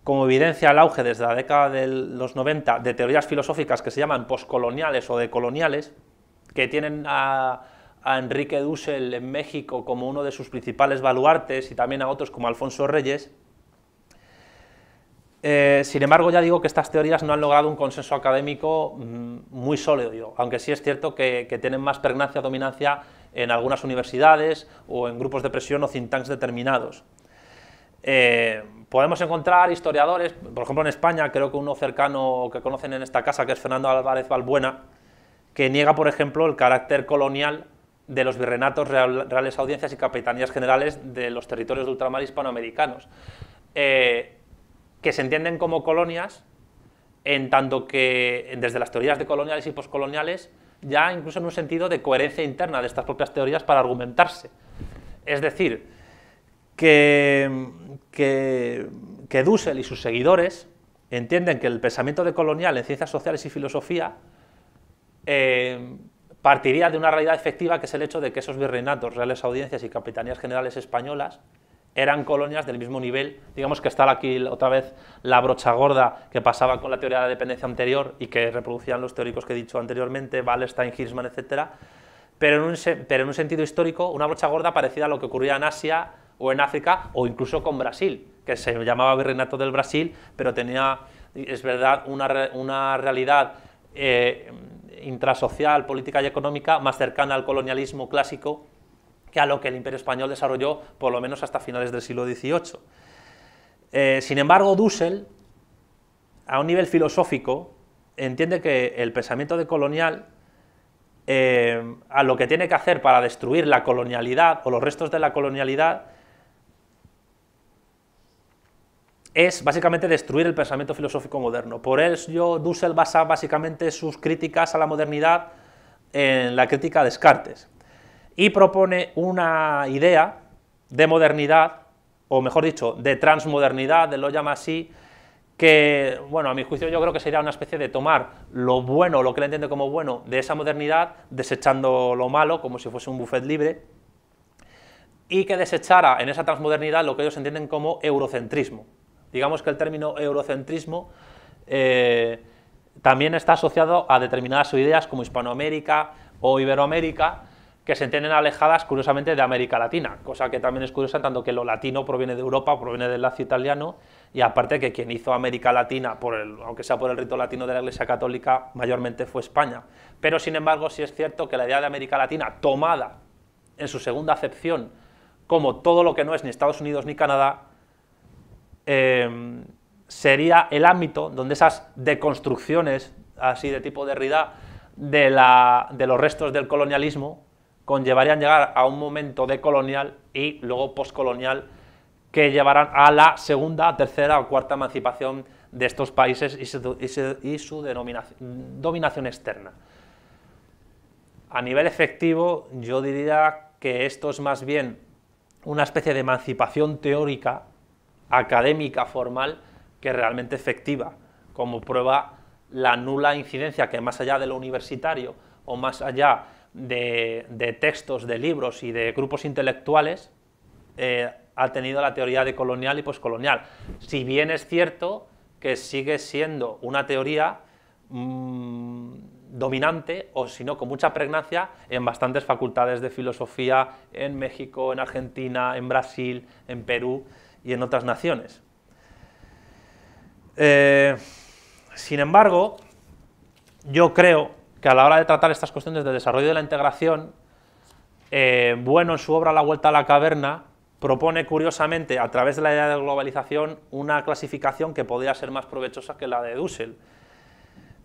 como evidencia el auge desde la década de los 90 de teorías filosóficas que se llaman poscoloniales o decoloniales, que tienen a a Enrique Dussel en México como uno de sus principales baluartes y también a otros como Alfonso Reyes. Eh, sin embargo, ya digo que estas teorías no han logrado un consenso académico mm, muy sólido, aunque sí es cierto que, tienen más pregnancia o dominancia en algunas universidades o en grupos de presión o think tanks determinados. Eh, podemos encontrar historiadores, por ejemplo en España, creo que uno cercano que conocen en esta casa, que es Fernando Álvarez Balbuena, que niega, por ejemplo, el carácter colonial de los virrenatos, reales audiencias y capitanías generales de los territorios de ultramar hispanoamericanos, eh, que se entienden como colonias, en tanto que desde las teorías de coloniales y poscoloniales, ya incluso en un sentido de coherencia interna de estas propias teorías para argumentarse. Es decir, que, que, que Dussel y sus seguidores entienden que el pensamiento de colonial en ciencias sociales y filosofía eh, partiría de una realidad efectiva que es el hecho de que esos virreinatos, reales audiencias y capitanías generales españolas eran colonias del mismo nivel, digamos que está aquí otra vez la brocha gorda que pasaba con la teoría de la dependencia anterior y que reproducían los teóricos que he dicho anteriormente, Wallerstein, Hirschman, etc. Pero en, un, sentido histórico, una brocha gorda parecida a lo que ocurría en Asia o en África o incluso con Brasil, que se llamaba virreinato del Brasil, pero tenía, es verdad, una, realidad eh, intrasocial, política y económica más cercana al colonialismo clásico que a lo que el Imperio Español desarrolló por lo menos hasta finales del siglo XVIII. Eh, sin embargo, Dussel, a un nivel filosófico, entiende que el pensamiento decolonial eh, a lo que tiene que hacer para destruir la colonialidad o los restos de la colonialidad es básicamente destruir el pensamiento filosófico moderno. Por ello, Dussel basa básicamente sus críticas a la modernidad en la crítica a Descartes y propone una idea de modernidad, o mejor dicho, de transmodernidad, lo llama así, que, bueno, a mi juicio yo creo que sería una especie de tomar lo bueno, lo que él entiende como bueno de esa modernidad, desechando lo malo, como si fuese un buffet libre, y que desechara en esa transmodernidad lo que ellos entienden como eurocentrismo digamos que el término eurocentrismo eh, también está asociado a determinadas ideas como Hispanoamérica o Iberoamérica, que se entienden alejadas, curiosamente, de América Latina, cosa que también es curiosa, tanto que lo latino proviene de Europa, proviene del lacio italiano, y aparte que quien hizo América Latina, por aunque sea por el rito latino de la Iglesia Católica, mayormente fue España. Pero, sin embargo, sí es cierto que la idea de América Latina, tomada en su segunda acepción, como todo lo que no es ni Estados Unidos ni Canadá, Em, sería el ámbito donde esas deconstrucciones, así de tipo de Derrida, de, los restos del colonialismo, conllevarían llegar a un momento decolonial y luego postcolonial que llevarán a la segunda, tercera o cuarta emancipación de estos países y su, dominación externa. A nivel efectivo, yo diría que esto es más bien una especie de emancipación teórica académica formal que realmente efectiva, como prueba la nula incidencia que más allá de lo universitario o más allá de, textos, de libros y de grupos intelectuales, eh, ha tenido la teoría de colonial y poscolonial. Si bien es cierto que sigue siendo una teoría mm, dominante, o si no, con mucha pregnancia, en bastantes facultades de filosofía en México, en Argentina, en Brasil, en Perú y en otras naciones. Eh, sin embargo, yo creo que a la hora de tratar estas cuestiones de desarrollo de la integración, eh, Bueno, en su obra La Vuelta a la Caverna, propone curiosamente, a través de la idea de globalización, una clasificación que podría ser más provechosa que la de Dussel.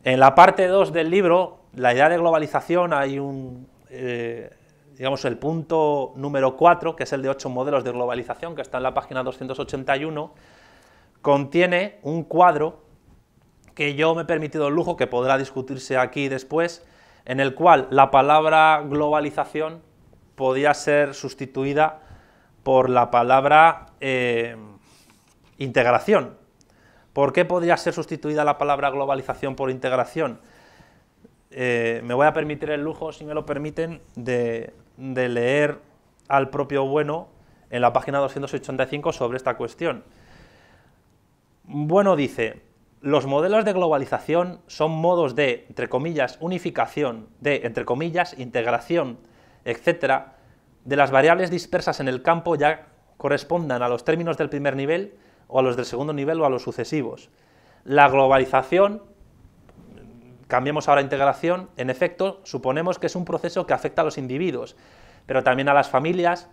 En la parte 2 del libro, la idea de globalización, hay un... Eh, digamos, el punto número 4, que es el de 8 modelos de globalización, que está en la página 281, contiene un cuadro que yo me he permitido el lujo, que podrá discutirse aquí después, en el cual la palabra globalización podía ser sustituida por la palabra eh, integración. ¿Por qué podría ser sustituida la palabra globalización por integración? Eh, me voy a permitir el lujo, si me lo permiten, de, de leer al propio bueno en la página 285 sobre esta cuestión. Bueno dice, los modelos de globalización son modos de, entre comillas, unificación, de, entre comillas, integración, etcétera, de las variables dispersas en el campo ya correspondan a los términos del primer nivel o a los del segundo nivel o a los sucesivos. La globalización Cambiemos ahora a integración. En efecto, suponemos que es un proceso que afecta a los individuos, pero también a las familias,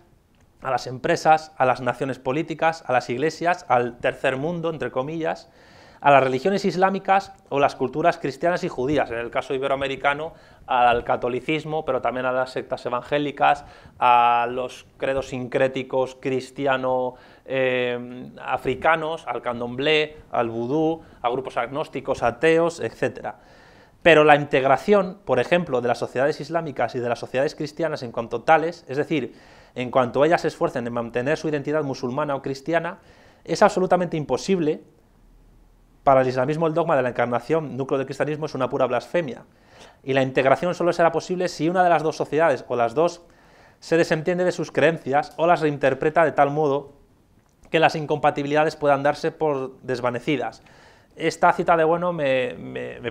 a las empresas, a las naciones políticas, a las iglesias, al tercer mundo, entre comillas, a las religiones islámicas o las culturas cristianas y judías, en el caso iberoamericano, al catolicismo, pero también a las sectas evangélicas, a los credos sincréticos cristiano-africanos, eh, al candomblé, al vudú, a grupos agnósticos, ateos, etc. Pero la integración, por ejemplo, de las sociedades islámicas y de las sociedades cristianas en cuanto tales, es decir, en cuanto ellas se esfuercen en mantener su identidad musulmana o cristiana, es absolutamente imposible. Para el islamismo el dogma de la encarnación, núcleo del cristianismo, es una pura blasfemia. Y la integración solo será posible si una de las dos sociedades o las dos se desentiende de sus creencias o las reinterpreta de tal modo que las incompatibilidades puedan darse por desvanecidas esta cita de Bueno me,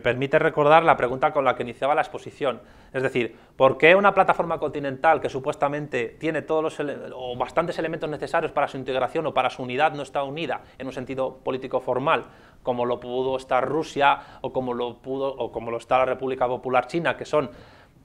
permite recordar la pregunta con la que iniciaba la exposición. Es decir, ¿por qué una plataforma continental que supuestamente tiene todos los o bastantes elementos necesarios para su integración o para su unidad no está unida en un sentido político formal, como lo pudo estar Rusia o como lo, pudo, o como lo está la República Popular China, que son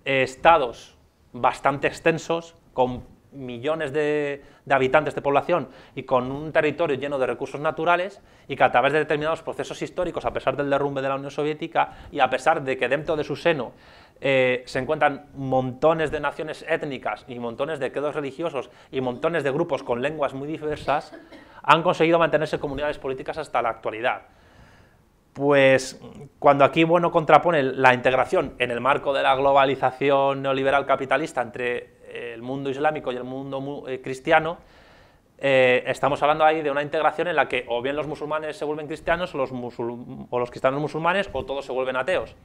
eh, estados bastante extensos, con millones de, habitantes de población y con un territorio lleno de recursos naturales y que a través de determinados procesos históricos, a pesar del derrumbe de la Unión Soviética y a pesar de que dentro de su seno eh, se encuentran montones de naciones étnicas y montones de credos religiosos y montones de grupos con lenguas muy diversas, han conseguido mantenerse comunidades políticas hasta la actualidad pues cuando aquí bueno contrapone la integración en el marco de la globalización neoliberal capitalista entre el mundo islámico y el mundo eh, cristiano, eh, estamos hablando ahí de una integración en la que o bien los musulmanes se vuelven cristianos o los, cristianos musulmanes o todos se vuelven ateos.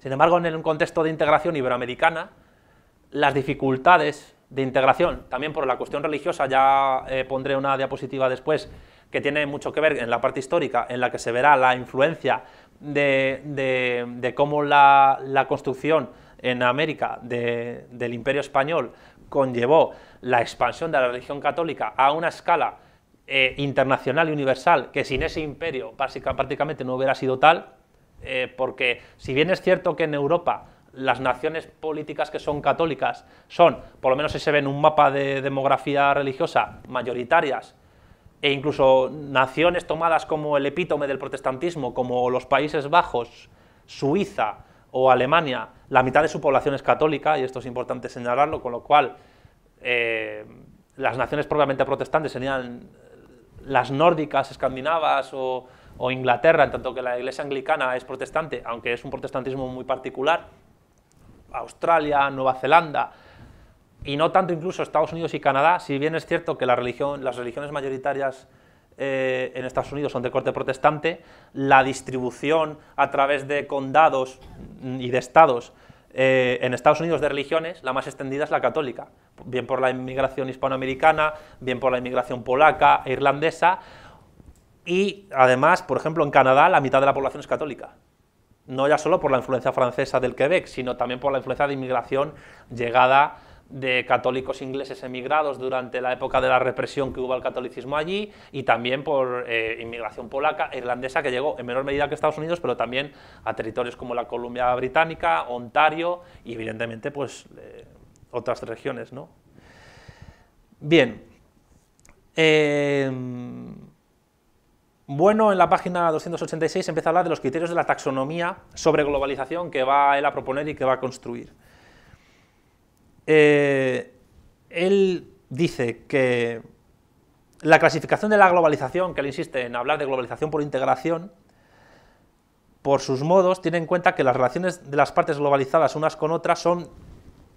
Sin embargo, en un contexto de integración iberoamericana, las dificultades de integración, también por la cuestión religiosa, ya eh, pondré una diapositiva después, que tiene mucho que ver en la parte histórica, en la que se verá la influencia de, cómo la, la construcción en América del Imperio Español conllevó la expansión de la religión católica a una escala eh, internacional y universal que sin ese imperio prácticamente no hubiera sido tal, eh, porque si bien es cierto que en Europa las naciones políticas que son católicas son, por lo menos si se ve en un mapa de demografía religiosa, mayoritarias, e incluso naciones tomadas como el epítome del protestantismo, como los Países Bajos, Suiza o Alemania, la mitad de su población es católica, y esto es importante señalarlo, con lo cual eh, las naciones propiamente protestantes serían eh, las nórdicas, escandinavas o, Inglaterra, en tanto que la iglesia anglicana es protestante, aunque es un protestantismo muy particular, Australia, Nueva Zelanda, y no tanto incluso Estados Unidos y Canadá, si bien es cierto que la religión, las religiones mayoritarias eh, en Estados Unidos son de corte protestante, la distribución a través de condados y de estados eh, en Estados Unidos de religiones, la más extendida es la católica, bien por la inmigración hispanoamericana, bien por la inmigración polaca e irlandesa, y además, por ejemplo, en Canadá la mitad de la población es católica. No ya solo por la influencia francesa del Quebec, sino también por la influencia de inmigración llegada de católicos ingleses emigrados durante la época de la represión que hubo al catolicismo allí y también por eh, inmigración polaca, irlandesa, que llegó en menor medida que Estados Unidos, pero también a territorios como la Columbia Británica, Ontario y evidentemente pues eh, otras regiones. ¿no? Bien. Em, bueno, en la página 286 empieza a hablar de los criterios de la taxonomía sobre globalización que va él a proponer y que va a construir. Eh, él dice que la clasificación de la globalización, que él insiste en hablar de globalización por integración, por sus modos, tiene en cuenta que las relaciones de las partes globalizadas unas con otras son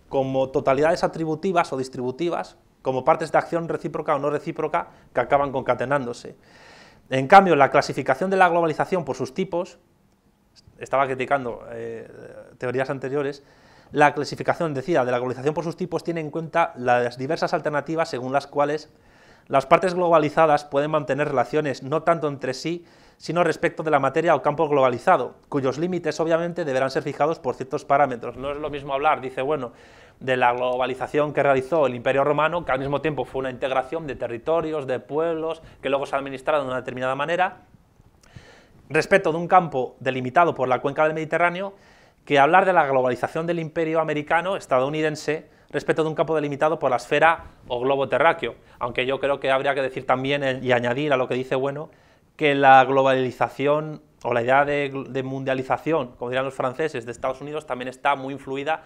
como totalidades atributivas o distributivas, como partes de acción recíproca o no recíproca que acaban concatenándose. En cambio, la clasificación de la globalización por sus tipos, estaba criticando eh, teorías anteriores, la clasificación, decida de la globalización por sus tipos tiene en cuenta las diversas alternativas según las cuales las partes globalizadas pueden mantener relaciones no tanto entre sí, sino respecto de la materia o campo globalizado, cuyos límites obviamente deberán ser fijados por ciertos parámetros. No es lo mismo hablar, dice, bueno, de la globalización que realizó el Imperio Romano, que al mismo tiempo fue una integración de territorios, de pueblos, que luego se administraron de una determinada manera, respecto de un campo delimitado por la cuenca del Mediterráneo, que hablar de la globalización del imperio americano, estadounidense, respecto de un campo delimitado por la esfera o globo terráqueo, aunque yo creo que habría que decir también y añadir a lo que dice Bueno que la globalización o la idea de, mundialización, como dirán los franceses, de Estados Unidos también está muy influida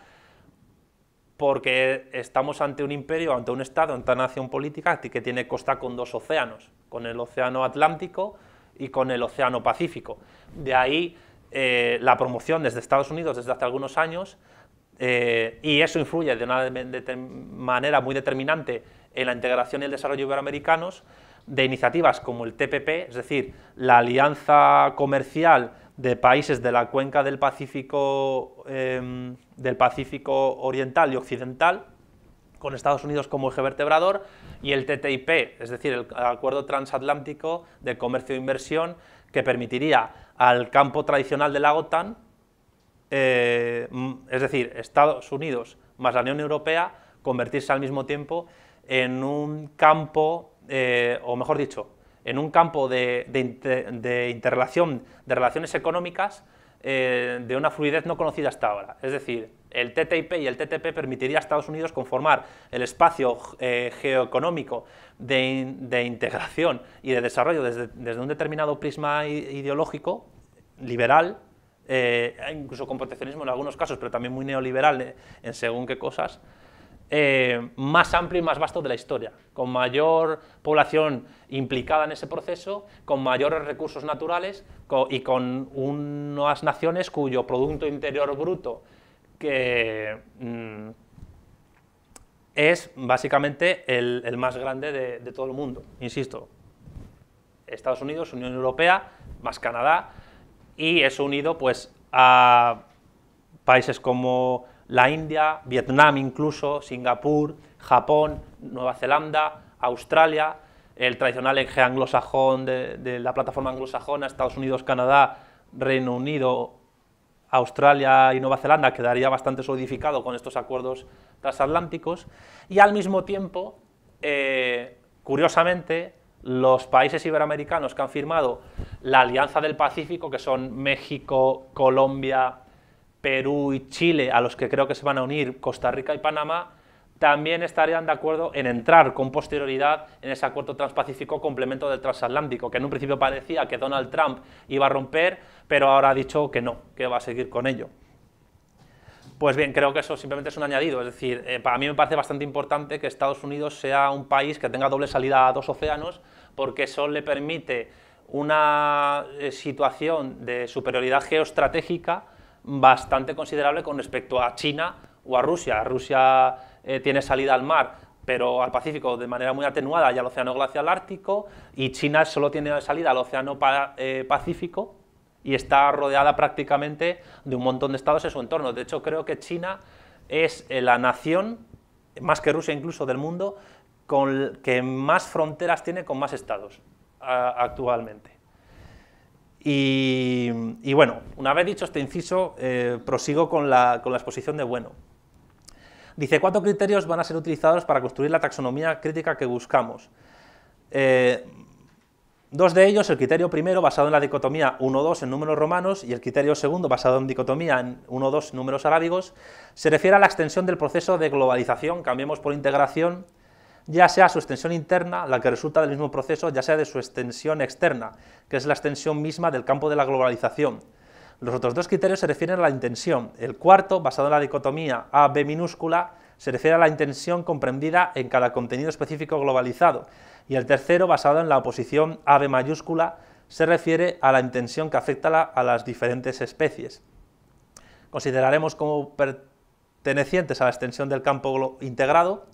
porque estamos ante un imperio, ante un Estado, ante una nación política que tiene costa con dos océanos, con el Océano Atlántico y con el Océano Pacífico. De ahí eh, la promoción desde Estados Unidos desde hace algunos años eh, y eso influye de una manera muy determinante en la integración y el desarrollo iberoamericanos de iniciativas como el TPP, es decir, la alianza comercial de países de la cuenca del Pacífico, em, del Pacífico Oriental y Occidental, con Estados Unidos como eje vertebrador, y el TTIP, es decir, el Acuerdo Transatlántico de Comercio e Inversión, que permitiría al campo tradicional de la OTAN, eh, es decir, Estados Unidos más la Unión Europea, convertirse al mismo tiempo en un campo, eh, o mejor dicho, en un campo de, interrelación, de relaciones económicas, eh, de una fluidez no conocida hasta ahora. Es decir, el TTIP y el TTP permitiría a Estados Unidos conformar el espacio eh, geoeconómico de, integración y de desarrollo desde, un determinado prisma ideológico, liberal, eh, e incluso con proteccionismo en algunos casos, pero también muy neoliberal eh, en según qué cosas, más amplio y más vasto de la historia, con mayor población implicada en ese proceso, con mayores recursos naturales y con unas naciones cuyo Producto Interior Bruto que mm, es básicamente el, más grande de, todo el mundo, insisto. Estados Unidos, Unión Europea, más Canadá, y es unido pues a países como la India, Vietnam incluso, Singapur, Japón, Nueva Zelanda, Australia, el tradicional eje anglosajón de la plataforma anglosajona, Estados Unidos, Canadá, Reino Unido, Australia y Nueva Zelanda quedaría bastante solidificado con estos acuerdos transatlánticos y al mismo tiempo, eh, curiosamente, los países iberoamericanos que han firmado la Alianza del Pacífico, que son México, Colombia, Perú y Chile, a los que creo que se van a unir Costa Rica y Panamá, también estarían de acuerdo en entrar con posterioridad en ese acuerdo transpacífico complemento del transatlántico, que en un principio parecía que Donald Trump iba a romper, pero ahora ha dicho que no, que va a seguir con ello. Pues bien, creo que eso simplemente es un añadido, es decir, eh, para mí me parece bastante importante que Estados Unidos sea un país que tenga doble salida a dos océanos, porque eso le permite una eh, situación de superioridad geoestratégica bastante considerable con respecto a China o a Rusia. Rusia eh, tiene salida al mar, pero al Pacífico de manera muy atenuada y al Océano Glacial Ártico, y China solo tiene salida al Océano eh, Pacífico y está rodeada prácticamente de un montón de estados en su entorno. De hecho, creo que China es eh, la nación, más que Rusia incluso del mundo, con, que más fronteras tiene con más estados actualmente. Y, bueno, una vez dicho este inciso, prosigo con la exposición de Bueno. Dice, cuatro criterios van a ser utilizados para construir la taxonomía crítica que buscamos. Eh, dos de ellos, el criterio primero basado en la dicotomía 1-2 en números romanos y el criterio segundo basado en dicotomía en 1-2 números arábigos, se refiere a la extensión del proceso de globalización, cambiemos por integración, ya sea su extensión interna, la que resulta del mismo proceso, ya sea de su extensión externa, que es la extensión misma del campo de la globalización los otros dos criterios se refieren a la intención. El cuarto, basado en la dicotomía AB minúscula, se refiere a la intención comprendida en cada contenido específico globalizado. Y el tercero, basado en la oposición AB mayúscula, se refiere a la intención que afecta a las diferentes especies. Consideraremos como pertenecientes a la extensión del campo integrado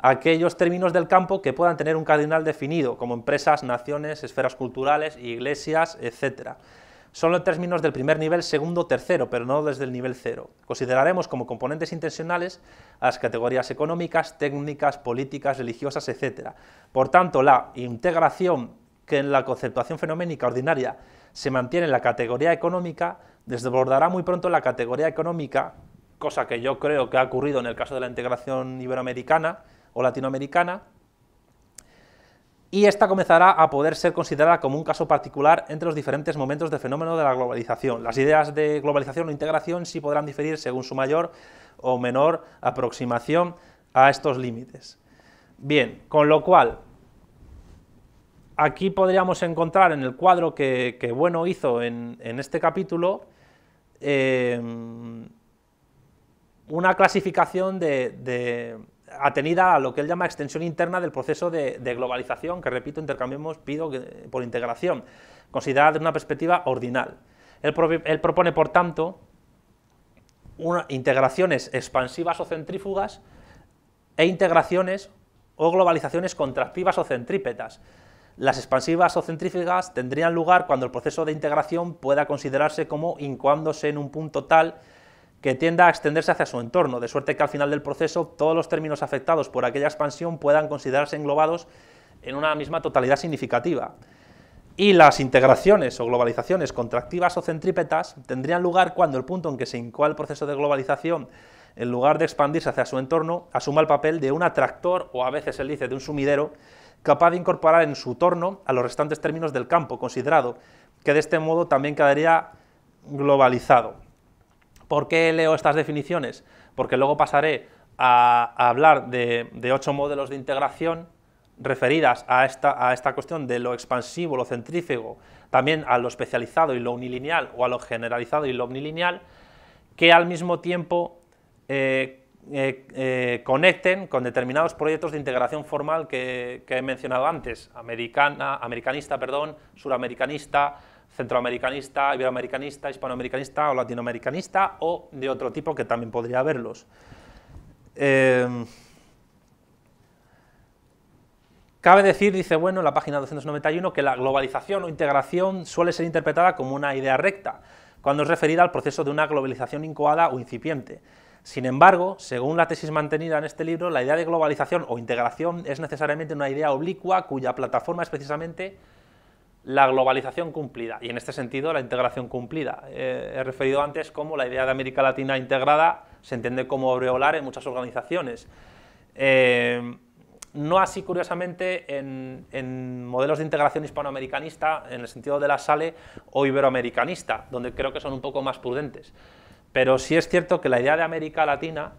aquellos términos del campo que puedan tener un cardinal definido, como empresas, naciones, esferas culturales, iglesias, etc. Son en términos del primer nivel, segundo, tercero, pero no desde el nivel cero. Consideraremos como componentes intencionales las categorías económicas, técnicas, políticas, religiosas, etc. Por tanto, la integración que en la conceptuación fenoménica ordinaria se mantiene en la categoría económica, desbordará muy pronto la categoría económica, cosa que yo creo que ha ocurrido en el caso de la integración iberoamericana o latinoamericana, y esta comenzará a poder ser considerada como un caso particular entre los diferentes momentos de fenómeno de la globalización. Las ideas de globalización o integración sí podrán diferir según su mayor o menor aproximación a estos límites. Bien, con lo cual, aquí podríamos encontrar en el cuadro que, Bueno hizo en, este capítulo eh, una clasificación de atenida a lo que él llama extensión interna del proceso de, globalización, que repito, intercambiemos, pido por integración, considerada desde una perspectiva ordinal. Él, propone, por tanto, una, integraciones expansivas o centrífugas e integraciones o globalizaciones contractivas o centrípetas. Las expansivas o centrífugas tendrían lugar cuando el proceso de integración pueda considerarse como incoándose en un punto tal que tienda a extenderse hacia su entorno, de suerte que al final del proceso todos los términos afectados por aquella expansión puedan considerarse englobados en una misma totalidad significativa. Y las integraciones o globalizaciones contractivas o centrípetas tendrían lugar cuando el punto en que se incoa el proceso de globalización, en lugar de expandirse hacia su entorno, asuma el papel de un atractor o a veces se dice de un sumidero capaz de incorporar en su torno a los restantes términos del campo considerado, que de este modo también quedaría globalizado. ¿Por qué leo estas definiciones? Porque luego pasaré a, hablar de, ocho modelos de integración referidas a esta, cuestión de lo expansivo, lo centrífugo, también a lo especializado y lo unilineal o a lo generalizado y lo unilineal, que al mismo tiempo eh, eh, eh, conecten con determinados proyectos de integración formal que, he mencionado antes, americanista, perdón, suramericanista, centroamericanista, iberoamericanista, hispanoamericanista o latinoamericanista o de otro tipo que también podría haberlos. Em, cabe decir, dice bueno, en la página 291, que la globalización o integración suele ser interpretada como una idea recta, cuando es referida al proceso de una globalización incoada o incipiente. Sin embargo, según la tesis mantenida en este libro, la idea de globalización o integración es necesariamente una idea oblicua cuya plataforma es precisamente la globalización cumplida y en este sentido la integración cumplida. Eh, he referido antes cómo la idea de América Latina integrada se entiende como aureolar en muchas organizaciones. Eh, no así, curiosamente, en, en, modelos de integración hispanoamericanista, en el sentido de la SALE, o iberoamericanista, donde creo que son un poco más prudentes. Pero sí es cierto que la idea de América Latina,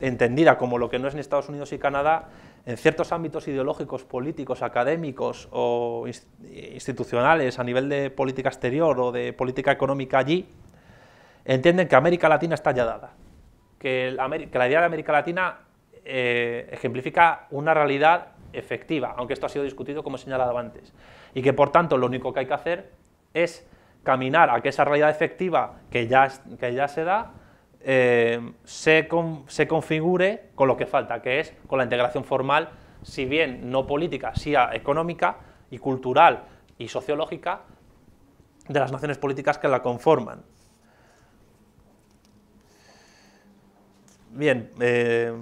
entendida como lo que no es en Estados Unidos y Canadá, en ciertos ámbitos ideológicos, políticos, académicos o institucionales a nivel de política exterior o de política económica allí, entienden que América Latina está ya dada, que, la idea de América Latina eh, ejemplifica una realidad efectiva, aunque esto ha sido discutido como he señalado antes, y que por tanto lo único que hay que hacer es caminar a que esa realidad efectiva que ya se da, eh, se, configure con lo que falta, que es con la integración formal, si bien no política, sí económica y cultural y sociológica de las naciones políticas que la conforman. Bien, eh,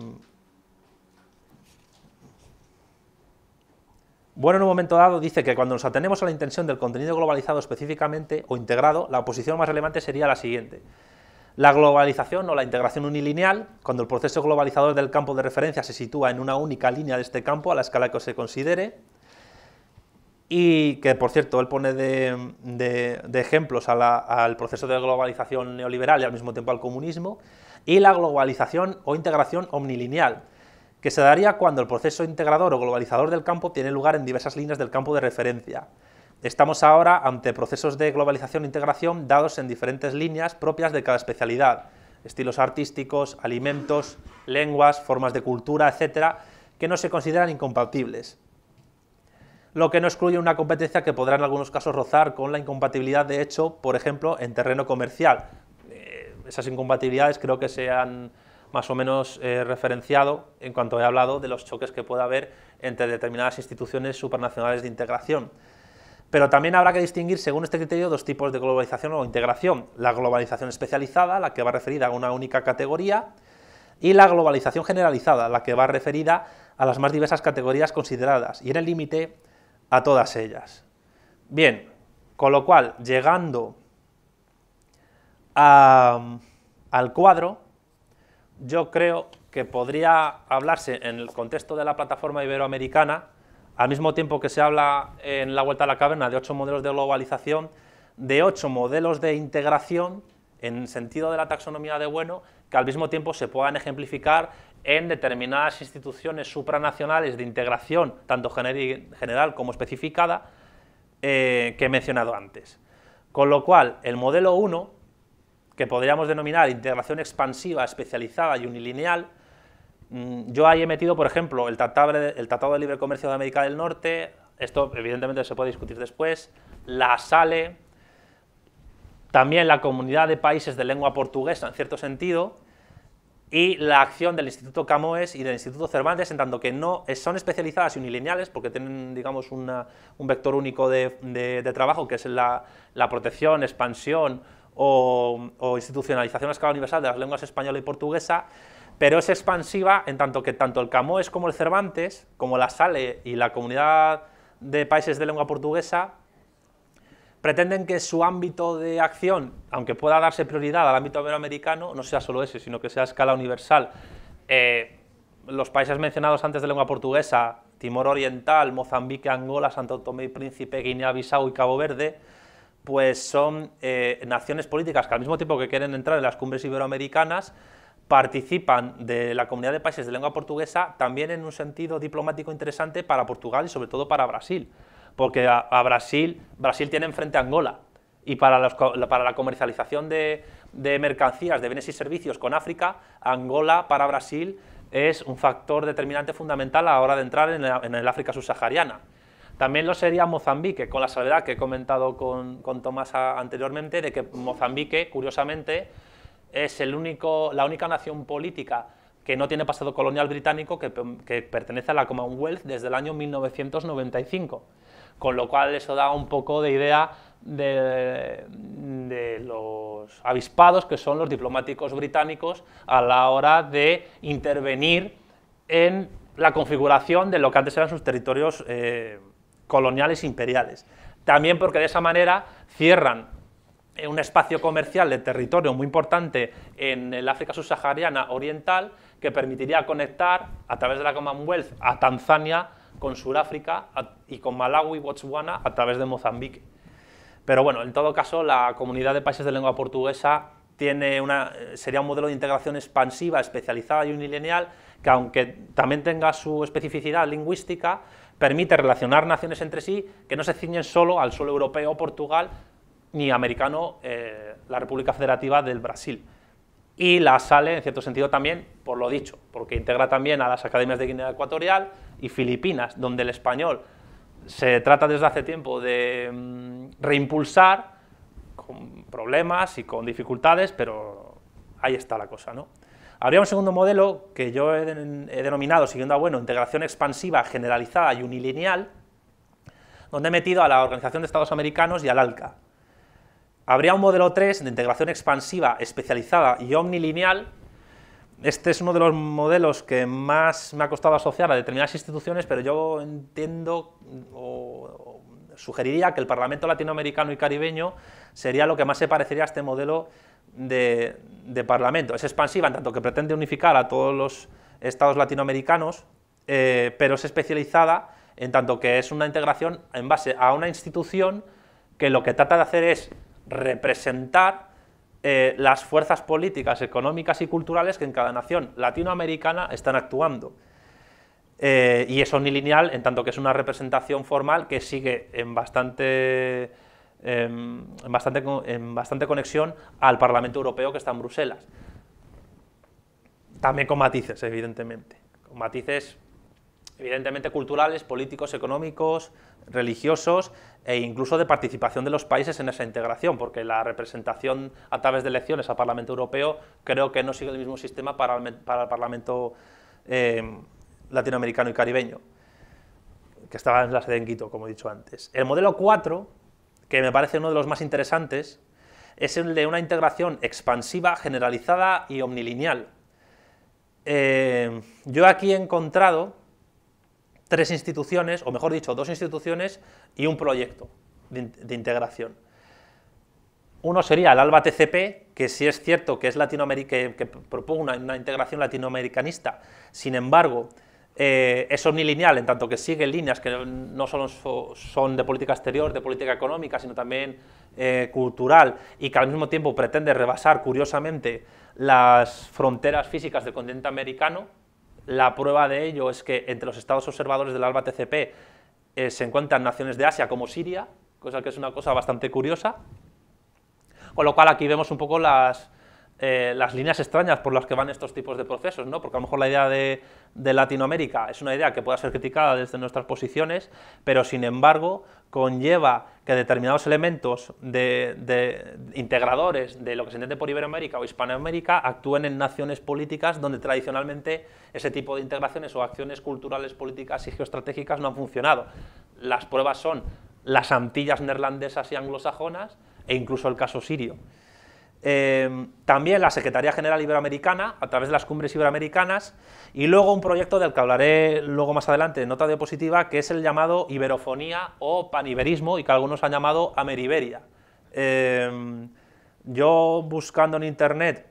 Bueno, en un momento dado dice que cuando nos atenemos a la intención del contenido globalizado específicamente o integrado, la oposición más relevante sería la siguiente. La globalización o la integración unilineal, cuando el proceso globalizador del campo de referencia se sitúa en una única línea de este campo a la escala que se considere, y que, por cierto, él pone de, ejemplos al proceso de globalización neoliberal y al mismo tiempo al comunismo, y la globalización o integración omnilineal, que se daría cuando el proceso integrador o globalizador del campo tiene lugar en diversas líneas del campo de referencia estamos ahora ante procesos de globalización e integración dados en diferentes líneas propias de cada especialidad, estilos artísticos, alimentos, lenguas, formas de cultura, etcétera, que no se consideran incompatibles. Lo que no excluye una competencia que podrá en algunos casos rozar con la incompatibilidad de hecho, por ejemplo, en terreno comercial. Eh, esas incompatibilidades creo que se han más o menos eh, referenciado en cuanto he hablado de los choques que puede haber entre determinadas instituciones supranacionales de integración. Pero también habrá que distinguir, según este criterio, dos tipos de globalización o integración. La globalización especializada, la que va referida a una única categoría, y la globalización generalizada, la que va referida a las más diversas categorías consideradas, y en el límite a todas ellas. Bien, con lo cual, llegando al cuadro, yo creo que podría hablarse en el contexto de la plataforma iberoamericana al mismo tiempo que se habla en La Vuelta a la Caverna de ocho modelos de globalización, de ocho modelos de integración en sentido de la taxonomía de bueno, que al mismo tiempo se puedan ejemplificar en determinadas instituciones supranacionales de integración, tanto general como especificada, eh, que he mencionado antes. Con lo cual, el modelo 1, que podríamos denominar integración expansiva, especializada y unilineal, Mm, yo ahí he metido, por ejemplo, el Tratado, de, Libre Comercio de América del Norte, esto evidentemente se puede discutir después, la SALE, también la Comunidad de Países de Lengua Portuguesa, en cierto sentido, y la acción del Instituto Camoes y del Instituto Cervantes, en tanto que no son especializadas y unilineales, porque tienen, digamos, un vector único de, trabajo, que es la, protección, expansión o, o, institucionalización a escala universal de las lenguas española y portuguesa, pero es expansiva en tanto que tanto el Camoes como el Cervantes, como la Sale y la comunidad de países de lengua portuguesa, pretenden que su ámbito de acción, aunque pueda darse prioridad al ámbito iberoamericano, no sea solo ese, sino que sea a escala universal. Eh, los países mencionados antes de lengua portuguesa, Timor Oriental, Mozambique, Angola, Santo Tomé y Príncipe, Guinea-Bissau y Cabo Verde, pues son eh, naciones políticas que al mismo tiempo que quieren entrar en las cumbres iberoamericanas, participan de la comunidad de países de lengua portuguesa también en un sentido diplomático interesante para Portugal y sobre todo para Brasil, porque a, Brasil, Brasil tiene enfrente a Angola y para, para la comercialización de, mercancías, de bienes y servicios con África, Angola para Brasil es un factor determinante fundamental a la hora de entrar en, el África subsahariana. También lo sería Mozambique, con la salvedad que he comentado con, con Tomás anteriormente, de que Mozambique, curiosamente, es el único, la única nación política que no tiene pasado colonial británico, que, pertenece a la Commonwealth desde el año 1995. Con lo cual eso da un poco de idea de, los avispados que son los diplomáticos británicos a la hora de intervenir en la configuración de lo que antes eran sus territorios eh, coloniales imperiales. También porque de esa manera cierran eh, un espacio comercial de territorio muy importante en el África subsahariana oriental que permitiría conectar a través de la Commonwealth a Tanzania con Sudáfrica y con Malawi y Botswana a través de Mozambique. Pero bueno, en todo caso, la comunidad de países de lengua portuguesa tiene una, eh, sería un modelo de integración expansiva, especializada y unilineal, que aunque también tenga su especificidad lingüística, permite relacionar naciones entre sí que no se ciñen solo al suelo europeo o Portugal, ni americano eh, la República Federativa del Brasil. Y la sale, en cierto sentido, también por lo dicho, porque integra también a las academias de Guinea Ecuatorial y Filipinas, donde el español se trata desde hace tiempo de mm, reimpulsar con problemas y con dificultades, pero ahí está la cosa, ¿no? Habría un segundo modelo que yo he, denominado, siguiendo a bueno, integración expansiva, generalizada y unilineal, donde he metido a la Organización de Estados Americanos y al ALCA. Habría un modelo 3 de integración expansiva, especializada y omnilineal. Este es uno de los modelos que más me ha costado asociar a determinadas instituciones, pero yo entiendo o, sugeriría que el Parlamento Latinoamericano y Caribeño sería lo que más se parecería a este modelo de, de Parlamento. Es expansiva en tanto que pretende unificar a todos los estados latinoamericanos, eh, pero es especializada en tanto que es una integración en base a una institución que lo que trata de hacer es representar eh, las fuerzas políticas, económicas y culturales que en cada nación latinoamericana están actuando. Eh, y es unilineal, en tanto que es una representación formal que sigue en bastante, em, bastante, en bastante conexión al Parlamento Europeo que está en Bruselas. También con matices, evidentemente. Con matices evidentemente culturales, políticos, económicos, religiosos e incluso de participación de los países en esa integración, porque la representación a través de elecciones al Parlamento Europeo creo que no sigue el mismo sistema para el, Parlamento eh, latinoamericano y caribeño, que estaba en la sede en Quito, como he dicho antes. El modelo 4, que me parece uno de los más interesantes, es el de una integración expansiva, generalizada y omnilineal. Eh, yo aquí he encontrado tres instituciones, o mejor dicho, dos instituciones y un proyecto de, integración. Uno sería el ALBA TCP, que sí es cierto que, es Latinoamérica, que, una, integración latinoamericanista, sin embargo, eh, es omnilineal, en tanto que sigue líneas que no solo son de política exterior, de política económica, sino también eh, cultural, y que al mismo tiempo pretende rebasar, curiosamente, las fronteras físicas del continente americano, la prueba de ello es que entre los estados observadores del ALBA TCP eh, se encuentran naciones de Asia como Siria, cosa que es una cosa bastante curiosa. Con lo cual aquí vemos un poco las, eh, las líneas extrañas por las que van estos tipos de procesos, ¿no? porque a lo mejor la idea de, Latinoamérica es una idea que pueda ser criticada desde nuestras posiciones, pero sin embargo conlleva que determinados elementos de, integradores de lo que se entiende por Iberoamérica o Hispanoamérica actúen en naciones políticas donde tradicionalmente ese tipo de integraciones o acciones culturales, políticas y geoestratégicas no han funcionado. Las pruebas son las Antillas neerlandesas y anglosajonas e incluso el caso sirio. Em, también la Secretaría General Iberoamericana, a través de las cumbres iberoamericanas, y luego un proyecto del que hablaré luego más adelante en nota diapositiva, que es el llamado Iberofonía o Paniberismo, y que algunos han llamado Ameriberia. Em, yo buscando en internet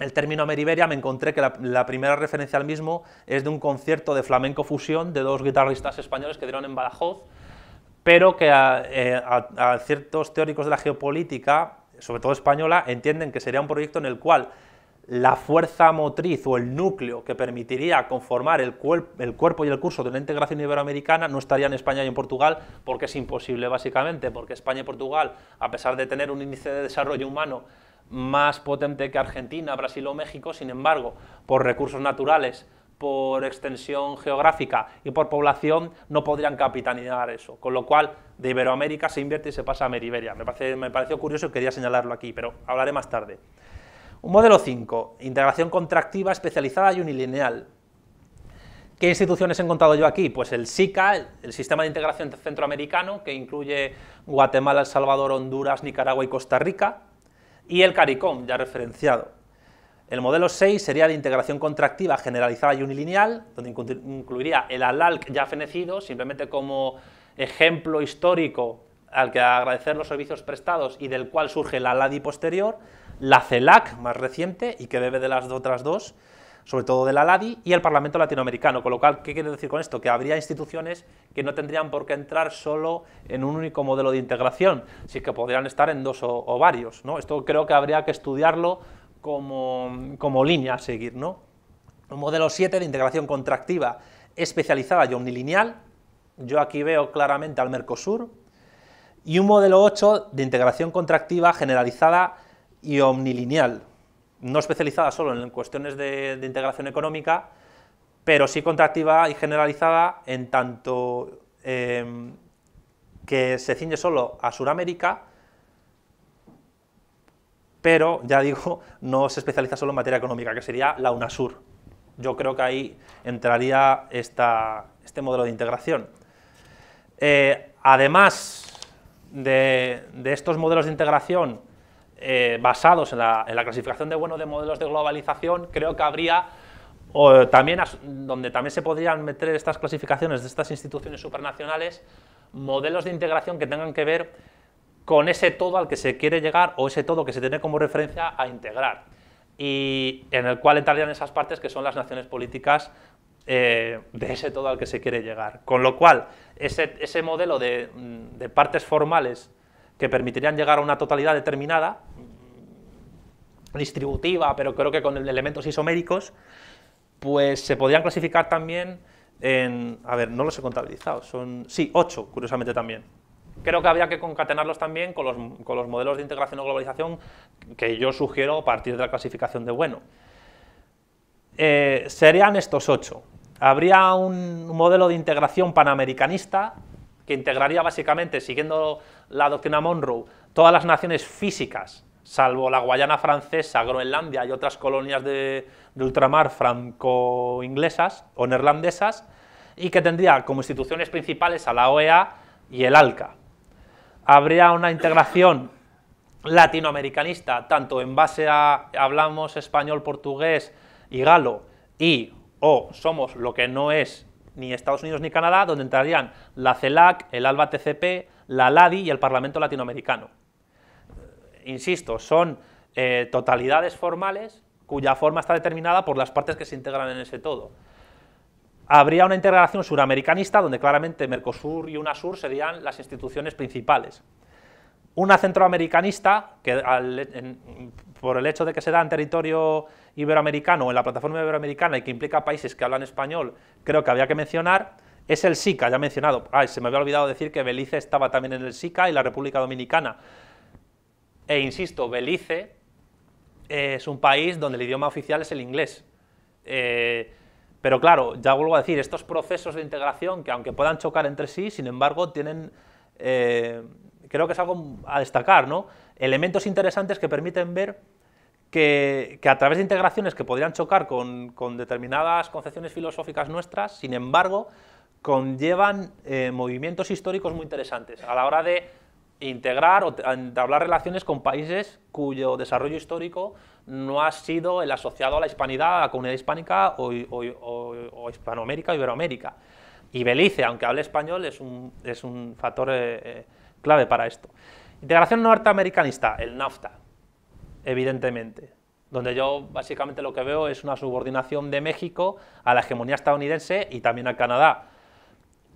el término Ameriberia me encontré que la, primera referencia al mismo es de un concierto de flamenco fusión de dos guitarristas españoles que dieron en Badajoz, pero que a eh, ciertos teóricos de la geopolítica sobre todo española, entienden que sería un proyecto en el cual la fuerza motriz o el núcleo que permitiría conformar el, cuerpo y el curso de la integración iberoamericana no estaría en España y en Portugal porque es imposible básicamente, porque España y Portugal, a pesar de tener un índice de desarrollo humano más potente que Argentina, Brasil o México, sin embargo, por recursos naturales por extensión geográfica y por población no podrían capitanizar eso. Con lo cual, de Iberoamérica se invierte y se pasa a Meriberia. Me, me pareció curioso y quería señalarlo aquí, pero hablaré más tarde. Un modelo 5, integración contractiva especializada y unilineal. ¿Qué instituciones he encontrado yo aquí? Pues el SICA, el Sistema de Integración Centroamericano, que incluye Guatemala, El Salvador, Honduras, Nicaragua y Costa Rica, y el CARICOM, ya referenciado. El modelo 6 sería de integración contractiva generalizada y unilineal, donde incluiría el ALALC ya fenecido, simplemente como ejemplo histórico al que agradecer los servicios prestados y del cual surge la ALADI posterior, la CELAC más reciente y que bebe de las otras dos, sobre todo de la ALADI, y el Parlamento Latinoamericano. Con lo cual, ¿qué quiere decir con esto? Que habría instituciones que no tendrían por qué entrar solo en un único modelo de integración, sino que podrían estar en dos o, varios. ¿no? Esto creo que habría que estudiarlo como, línea a seguir. ¿no? Un modelo 7 de integración contractiva especializada y omnilineal. Yo aquí veo claramente al Mercosur. Y un modelo 8 de integración contractiva generalizada y omnilineal. No especializada solo en cuestiones de, integración económica, pero sí contractiva y generalizada en tanto eh, que se ciñe solo a Sudamérica pero ya digo, no se especializa solo en materia económica, que sería la UNASUR. Yo creo que ahí entraría este modelo de integración. Eh, además de, estos modelos de integración eh, basados en la, clasificación de bueno de modelos de globalización, creo que habría también donde también se podrían meter estas clasificaciones de estas instituciones supranacionales, modelos de integración que tengan que ver con ese todo al que se quiere llegar o ese todo que se tiene como referencia a integrar y en el cual entrarían esas partes que son las naciones políticas eh, de ese todo al que se quiere llegar. Con lo cual, ese, modelo de, mm, de, partes formales que permitirían llegar a una totalidad determinada, distributiva, pero creo que con elementos isoméricos, pues se podrían clasificar también en, a ver, no los he contabilizado, son, sí, ocho, curiosamente también creo que habría que concatenarlos también con los, modelos de integración o globalización que yo sugiero a partir de la clasificación de bueno. Eh, serían estos ocho. Habría un modelo de integración panamericanista que integraría básicamente, siguiendo la doctrina Monroe, todas las naciones físicas, salvo la Guayana francesa, Groenlandia y otras colonias de ultramar franco-inglesas o neerlandesas, y que tendría como instituciones principales a la OEA y el ALCA habría una integración latinoamericanista, tanto en base a hablamos español, portugués y galo, y o somos lo que no es ni Estados Unidos ni Canadá, donde entrarían la CELAC, el ALBA TCP, la LADI y el Parlamento Latinoamericano. Insisto, son eh, totalidades formales cuya forma está determinada por las partes que se integran en ese todo habría una integración suramericanista donde claramente Mercosur y UNASUR serían las instituciones principales. Una centroamericanista, que por el hecho de que se da en territorio iberoamericano, en la plataforma iberoamericana y que implica países que hablan español, creo que había que mencionar, es el SICA, ya he mencionado. Ay, se me había olvidado decir que Belice estaba también en el SICA y la República Dominicana. E insisto, Belice es un país donde el idioma oficial es el inglés. Eh, pero claro, ya vuelvo a decir, estos procesos de integración que aunque puedan chocar entre sí, sin embargo, tienen, eh, creo que es algo a destacar, ¿no? elementos interesantes que permiten ver que, a través de integraciones que podrían chocar con, determinadas concepciones filosóficas nuestras, sin embargo, conllevan eh, movimientos históricos muy interesantes a la hora de integrar o entablar relaciones con países cuyo desarrollo histórico no ha sido el asociado a la hispanidad, a la comunidad hispánica o, hispanoamérica o iberoamérica. Y Belice, aunque hable español, es un, factor eh, eh, clave para esto. Integración norteamericanista, el NAFTA, evidentemente, donde yo básicamente lo que veo es una subordinación de México a la hegemonía estadounidense y también a Canadá.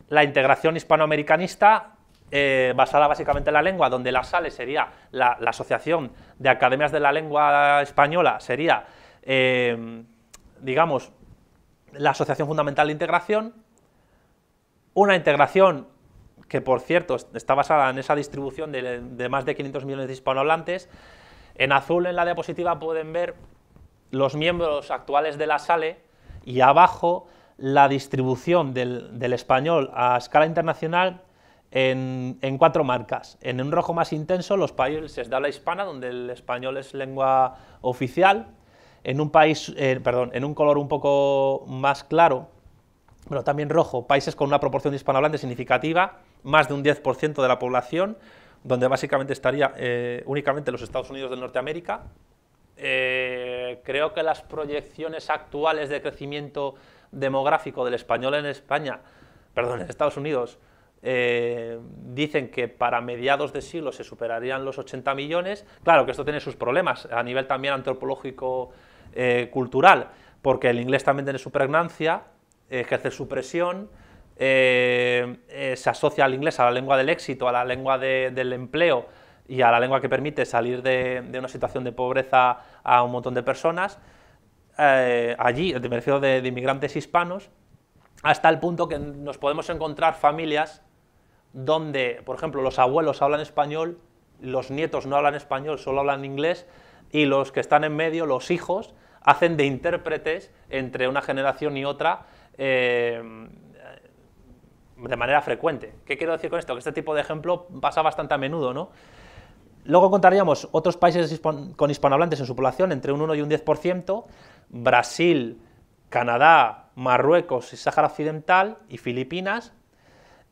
La integración hispanoamericanista eh, basada básicamente en la lengua, donde la SALE sería la, Asociación de Academias de la Lengua Española, sería, eh, digamos, la Asociación Fundamental de Integración, una integración que, por cierto, está basada en esa distribución de, más de 500 millones de hispanohablantes. En azul, en la diapositiva, pueden ver los miembros actuales de la SALE y abajo la distribución del español a escala internacional en, cuatro marcas. En un rojo más intenso, los países de habla hispana, donde el español es lengua oficial. En un país, eh, perdón, en un color un poco más claro, pero también rojo, países con una proporción de hispanohablantes significativa, más de un 10% de la población, donde básicamente estaría eh, únicamente los Estados Unidos de Norteamérica. Eh, creo que las proyecciones actuales de crecimiento demográfico del español en España, perdón, en Estados Unidos, eh, dicen que para mediados de siglo se superarían los 80 millones. Claro que esto tiene sus problemas a nivel también antropológico eh, cultural, porque el inglés también tiene su pregnancia, ejerce su presión, eh, se asocia al inglés a la lengua del éxito, a la lengua del empleo y a la lengua que permite salir de, una situación de pobreza a un montón de personas. allí, el refiero de inmigrantes hispanos, hasta el punto que nos podemos encontrar familias donde, por ejemplo, los abuelos hablan español, los nietos no hablan español, solo hablan inglés, y los que están en medio, los hijos, hacen de intérpretes entre una generación y otra eh, de manera frecuente. ¿Qué quiero decir con esto? Que este tipo de ejemplo pasa bastante a menudo, ¿no? Luego contaríamos otros países con hispanohablantes en su población, entre un 1 y un 10%, Brasil, Canadá, Marruecos y Sáhara Occidental y Filipinas,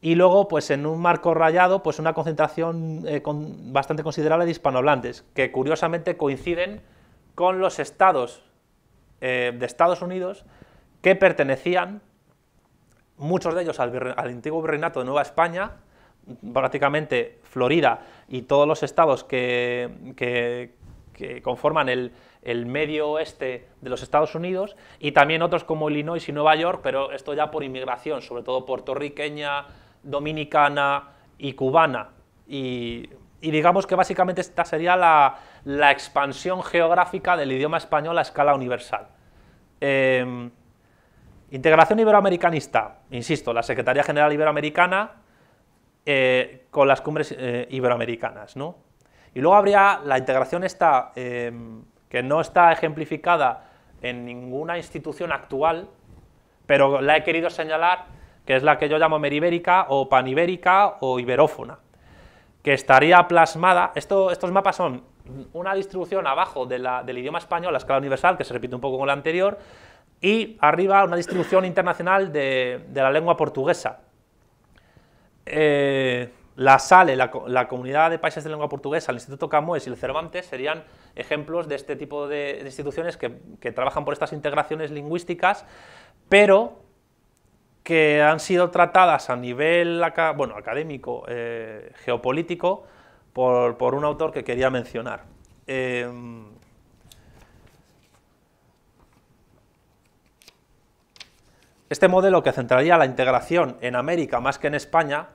y luego pues en un marco rayado pues una concentración eh, bastante considerable de hispanohablantes que curiosamente coinciden con los estados eh, de Estados Unidos que pertenecían muchos de ellos al, antiguo virreinato de Nueva España prácticamente Florida y todos los estados que, que, conforman el, el, medio oeste de los Estados Unidos y también otros como Illinois y Nueva York, pero esto ya por inmigración, sobre todo puertorriqueña, dominicana y cubana. Y, digamos que básicamente esta sería la, expansión geográfica del idioma español a escala universal. Em, integración iberoamericanista, insisto, la Secretaría General Iberoamericana eh, con las cumbres eh, iberoamericanas. ¿no? Y luego habría la integración esta, em, que no está ejemplificada en ninguna institución actual, pero la he querido señalar que es la que yo llamo meribérica o panibérica o iberófona, que estaría plasmada, estos mapas son una distribución abajo del idioma español a escala universal, que se repite un poco con la anterior, y arriba una distribución internacional de, la lengua portuguesa. Eh, la SALE, la, Comunidad de Países de Lengua Portuguesa, el Instituto Camoes y el Cervantes serían ejemplos de este tipo de, instituciones que, trabajan por estas integraciones lingüísticas, pero que han sido tratadas a nivel bueno, académico, eh, geopolítico, por, un autor que quería mencionar. Eh, este modelo que centraría la integración en América más que en España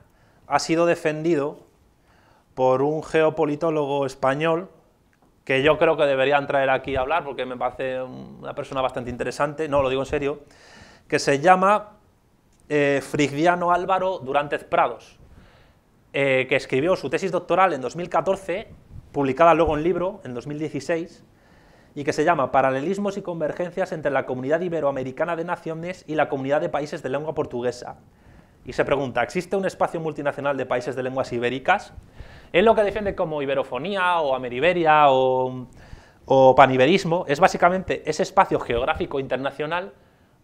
ha sido defendido por un geopolitólogo español que yo creo que deberían traer aquí a hablar porque me parece una persona bastante interesante, no, lo digo en serio, que se llama eh, Frigdiano Álvaro Durantez Prados, eh, que escribió su tesis doctoral en 2014, publicada luego en libro en 2016, y que se llama Paralelismos y convergencias entre la Comunidad Iberoamericana de Naciones y la Comunidad de Países de Lengua Portuguesa. Y se pregunta, ¿existe un espacio multinacional de países de lenguas ibéricas? Él lo que defiende como iberofonía o ameriberia o, o paniberismo es básicamente ese espacio geográfico internacional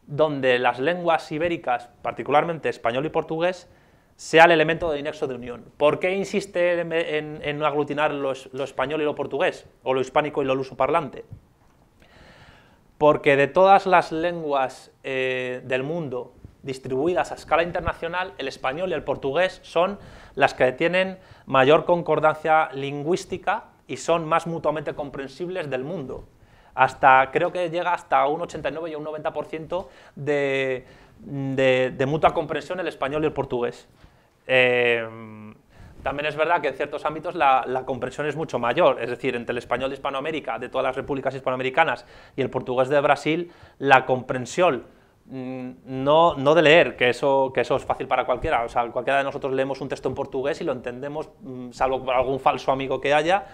donde las lenguas ibéricas, particularmente español y portugués, sea el elemento de nexo de unión. ¿Por qué insiste en, no aglutinar lo, español y lo portugués, o lo hispánico y lo luso-parlante? Porque de todas las lenguas eh, del mundo distribuidas a escala internacional, el español y el portugués son las que tienen mayor concordancia lingüística y son más mutuamente comprensibles del mundo hasta creo que llega hasta un 89 y un 90% de, de, de, mutua comprensión el español y el portugués. Eh, también es verdad que en ciertos ámbitos la, la, comprensión es mucho mayor, es decir, entre el español de Hispanoamérica, de todas las repúblicas hispanoamericanas, y el portugués de Brasil, la comprensión mm, no, no de leer, que eso, que eso es fácil para cualquiera, o sea, cualquiera de nosotros leemos un texto en portugués y lo entendemos, mm, salvo algún falso amigo que haya,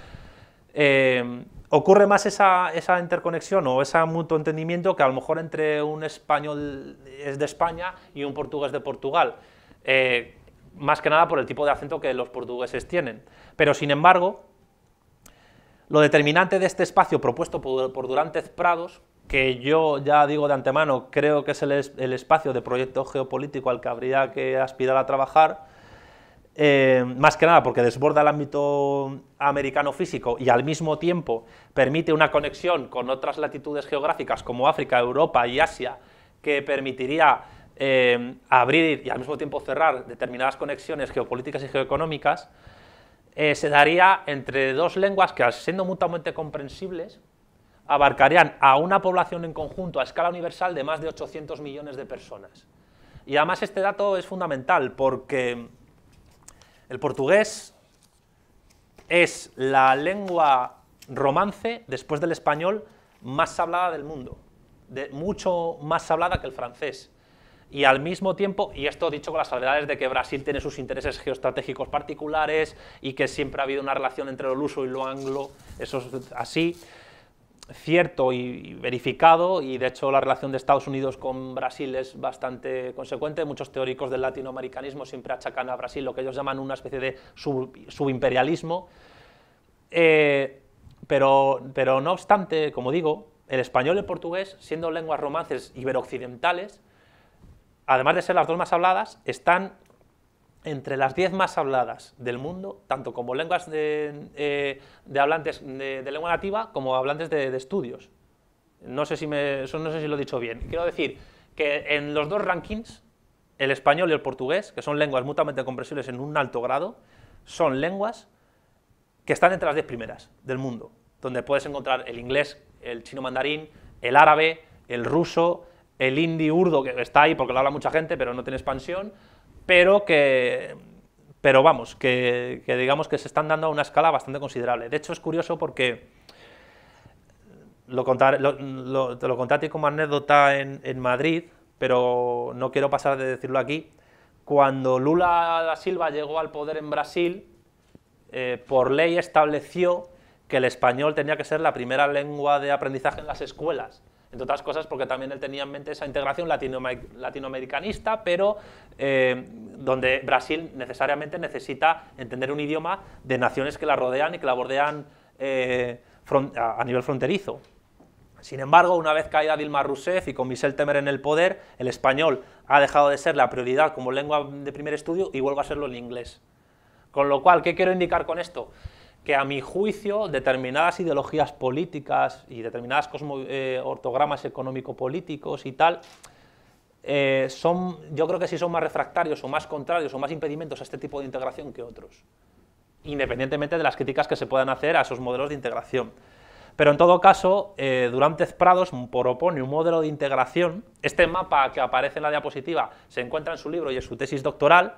eh, ocurre más esa, interconexión o ese mutuo entendimiento que a lo mejor entre un español es de España y un portugués de Portugal. Eh, más que nada por el tipo de acento que los portugueses tienen. Pero sin embargo, lo determinante de este espacio propuesto por, Durante Prados, que yo ya digo de antemano, creo que es el espacio de proyecto geopolítico al que habría que aspirar a trabajar, eh, más que nada porque desborda el ámbito americano físico y al mismo tiempo permite una conexión con otras latitudes geográficas como África, Europa y Asia, que permitiría eh, abrir y al mismo tiempo cerrar determinadas conexiones geopolíticas y geoeconómicas, eh, se daría entre dos lenguas que, siendo mutuamente comprensibles, abarcarían a una población en conjunto a escala universal de más de 800 millones de personas. Y además este dato es fundamental porque el portugués es la lengua romance, después del español, más hablada del mundo, de, mucho más hablada que el francés. Y al mismo tiempo, y esto dicho con las salvedades de que Brasil tiene sus intereses geoestratégicos particulares y que siempre ha habido una relación entre lo luso y lo anglo, eso es así, cierto y verificado, y de hecho la relación de Estados Unidos con Brasil es bastante consecuente. Muchos teóricos del latinoamericanismo siempre achacan a Brasil lo que ellos llaman una especie de subimperialismo. Eh, pero, pero no obstante, como digo, el español y el portugués, siendo lenguas romances iberooccidentales, además de ser las dos más habladas, están entre las 10 más habladas del mundo, tanto como lenguas de, eh, hablantes de, lengua nativa como hablantes de, estudios. No sé, si no sé si lo he dicho bien. Quiero decir que en los dos rankings, el español y el portugués, que son lenguas mutuamente comprensibles en un alto grado, son lenguas que están entre las 10 primeras del mundo, donde puedes encontrar el inglés, el chino mandarín, el árabe, el ruso, el hindi urdo, que está ahí porque lo habla mucha gente, pero no tiene expansión, pero que pero vamos, que, digamos que se están dando a una escala bastante considerable. De hecho, es curioso porque te lo conté como anécdota en, Madrid, pero no quiero pasar de decirlo aquí. Cuando Lula da Silva llegó al poder en Brasil, eh, por ley estableció que el español tenía que ser la primera lengua de aprendizaje en las escuelas entre otras cosas porque también él tenía en mente esa integración latinoamericanista, pero eh, donde Brasil necesariamente necesita entender un idioma de naciones que la rodean y que la bordean eh, a nivel fronterizo. Sin embargo, una vez caída Dilma Rousseff y con Michel Temer en el poder, el español ha dejado de ser la prioridad como lengua de primer estudio y vuelve a serlo el inglés. Con lo cual, ¿qué quiero indicar con esto? que a mi juicio determinadas ideologías políticas y determinadas eh, ortogramas económico-políticos y tal, eh, son, yo creo que sí son más refractarios o más contrarios o más impedimentos a este tipo de integración que otros, independientemente de las críticas que se puedan hacer a esos modelos de integración. Pero en todo caso, eh, Durantez Prados propone un modelo de integración. Este mapa que aparece en la diapositiva se encuentra en su libro y en su tesis doctoral,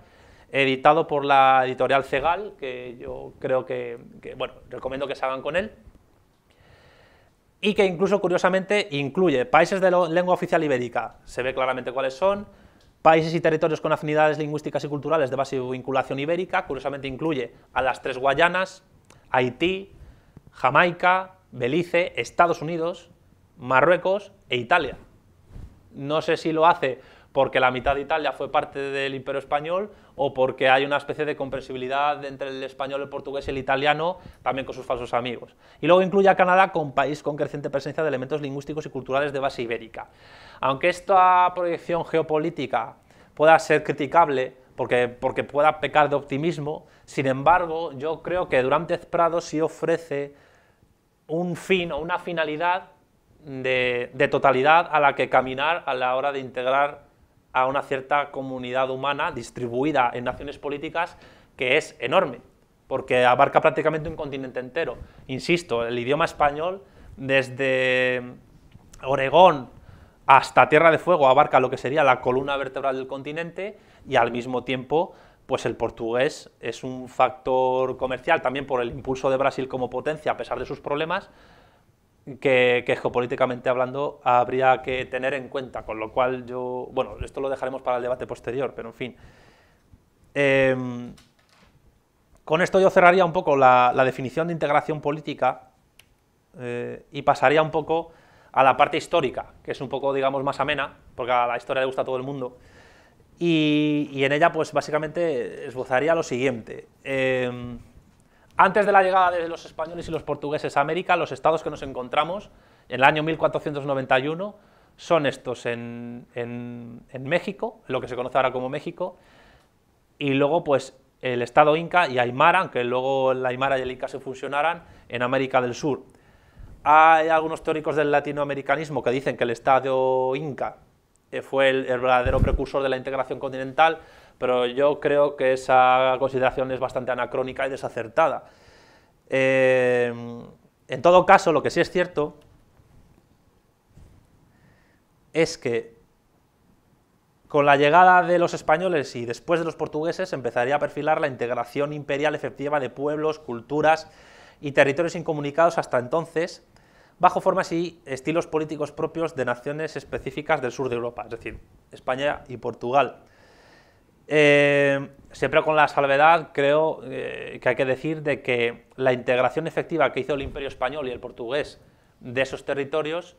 editado por la editorial Cegal, que yo creo que, bueno, recomiendo que se hagan con él y que incluso curiosamente incluye países de lengua oficial ibérica, se ve claramente cuáles son, países y territorios con afinidades lingüísticas y culturales de base y vinculación ibérica, curiosamente incluye a las tres Guayanas, Haití, Jamaica, Belice, Estados Unidos, Marruecos e Italia. No sé si lo hace porque la mitad de Italia fue parte del Imperio Español o porque hay una especie de comprensibilidad entre el español, el portugués y el italiano, también con sus falsos amigos. Y luego incluye a Canadá como país con creciente presencia de elementos lingüísticos y culturales de base ibérica. Aunque esta proyección geopolítica pueda ser criticable, porque, porque pueda pecar de optimismo, sin embargo, yo creo que durante Prado sí ofrece un fin o una finalidad de, totalidad a la que caminar a la hora de integrar a una cierta comunidad humana distribuida en naciones políticas que es enorme, porque abarca prácticamente un continente entero. Insisto, el idioma español desde Oregón hasta Tierra de Fuego abarca lo que sería la columna vertebral del continente y al mismo tiempo pues el portugués es un factor comercial también por el impulso de Brasil como potencia a pesar de sus problemas, que, geopolíticamente hablando habría que tener en cuenta, con lo cual yo, bueno, esto lo dejaremos para el debate posterior, pero en fin. Em, con esto yo cerraría un poco la, definición de integración política eh, y pasaría un poco a la parte histórica, que es un poco, digamos, más amena, porque a la historia le gusta a todo el mundo, y, en ella, pues básicamente esbozaría lo siguiente. Em, antes de la llegada de los españoles y los portugueses a América, los estados que nos encontramos en el año 1491 son estos en, México, lo que se conoce ahora como México, y luego pues el estado inca y aymara, aunque luego el aymara y el inca se fusionaran, en América del Sur. Hay algunos teóricos del latinoamericanismo que dicen que el estado inca eh, fue el verdadero precursor de la integración continental, pero yo creo que esa consideración es bastante anacrónica y desacertada. Eh, en todo caso, lo que sí es cierto es que con la llegada de los españoles y después de los portugueses empezaría a perfilar la integración imperial efectiva de pueblos, culturas y territorios incomunicados hasta entonces, bajo formas y estilos políticos propios de naciones específicas del sur de Europa, es decir, España y Portugal. Eh, siempre con la salvedad, creo eh, que hay que decir de que la integración efectiva que hizo el Imperio Español y el portugués de esos territorios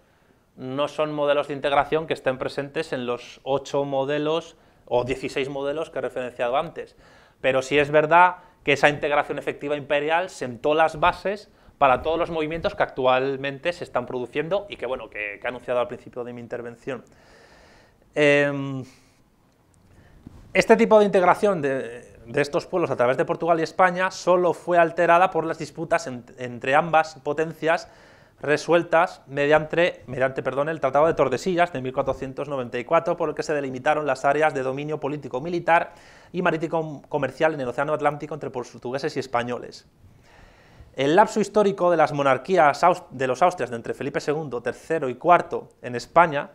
no son modelos de integración que estén presentes en los ocho modelos o 16 modelos que he referenciado antes. Pero sí es verdad que esa integración efectiva imperial sentó las bases para todos los movimientos que actualmente se están produciendo y que, bueno, que, he anunciado al principio de mi intervención. Em, este tipo de integración de, estos pueblos a través de Portugal y España solo fue alterada por las disputas entre ambas potencias resueltas mediante, mediante perdón, el Tratado de Tordesillas de 1494, por el que se delimitaron las áreas de dominio político-militar y marítimo-comercial en el Océano Atlántico entre portugueses y españoles. El lapso histórico de las monarquías de los Austrias de entre Felipe II, III y IV en España,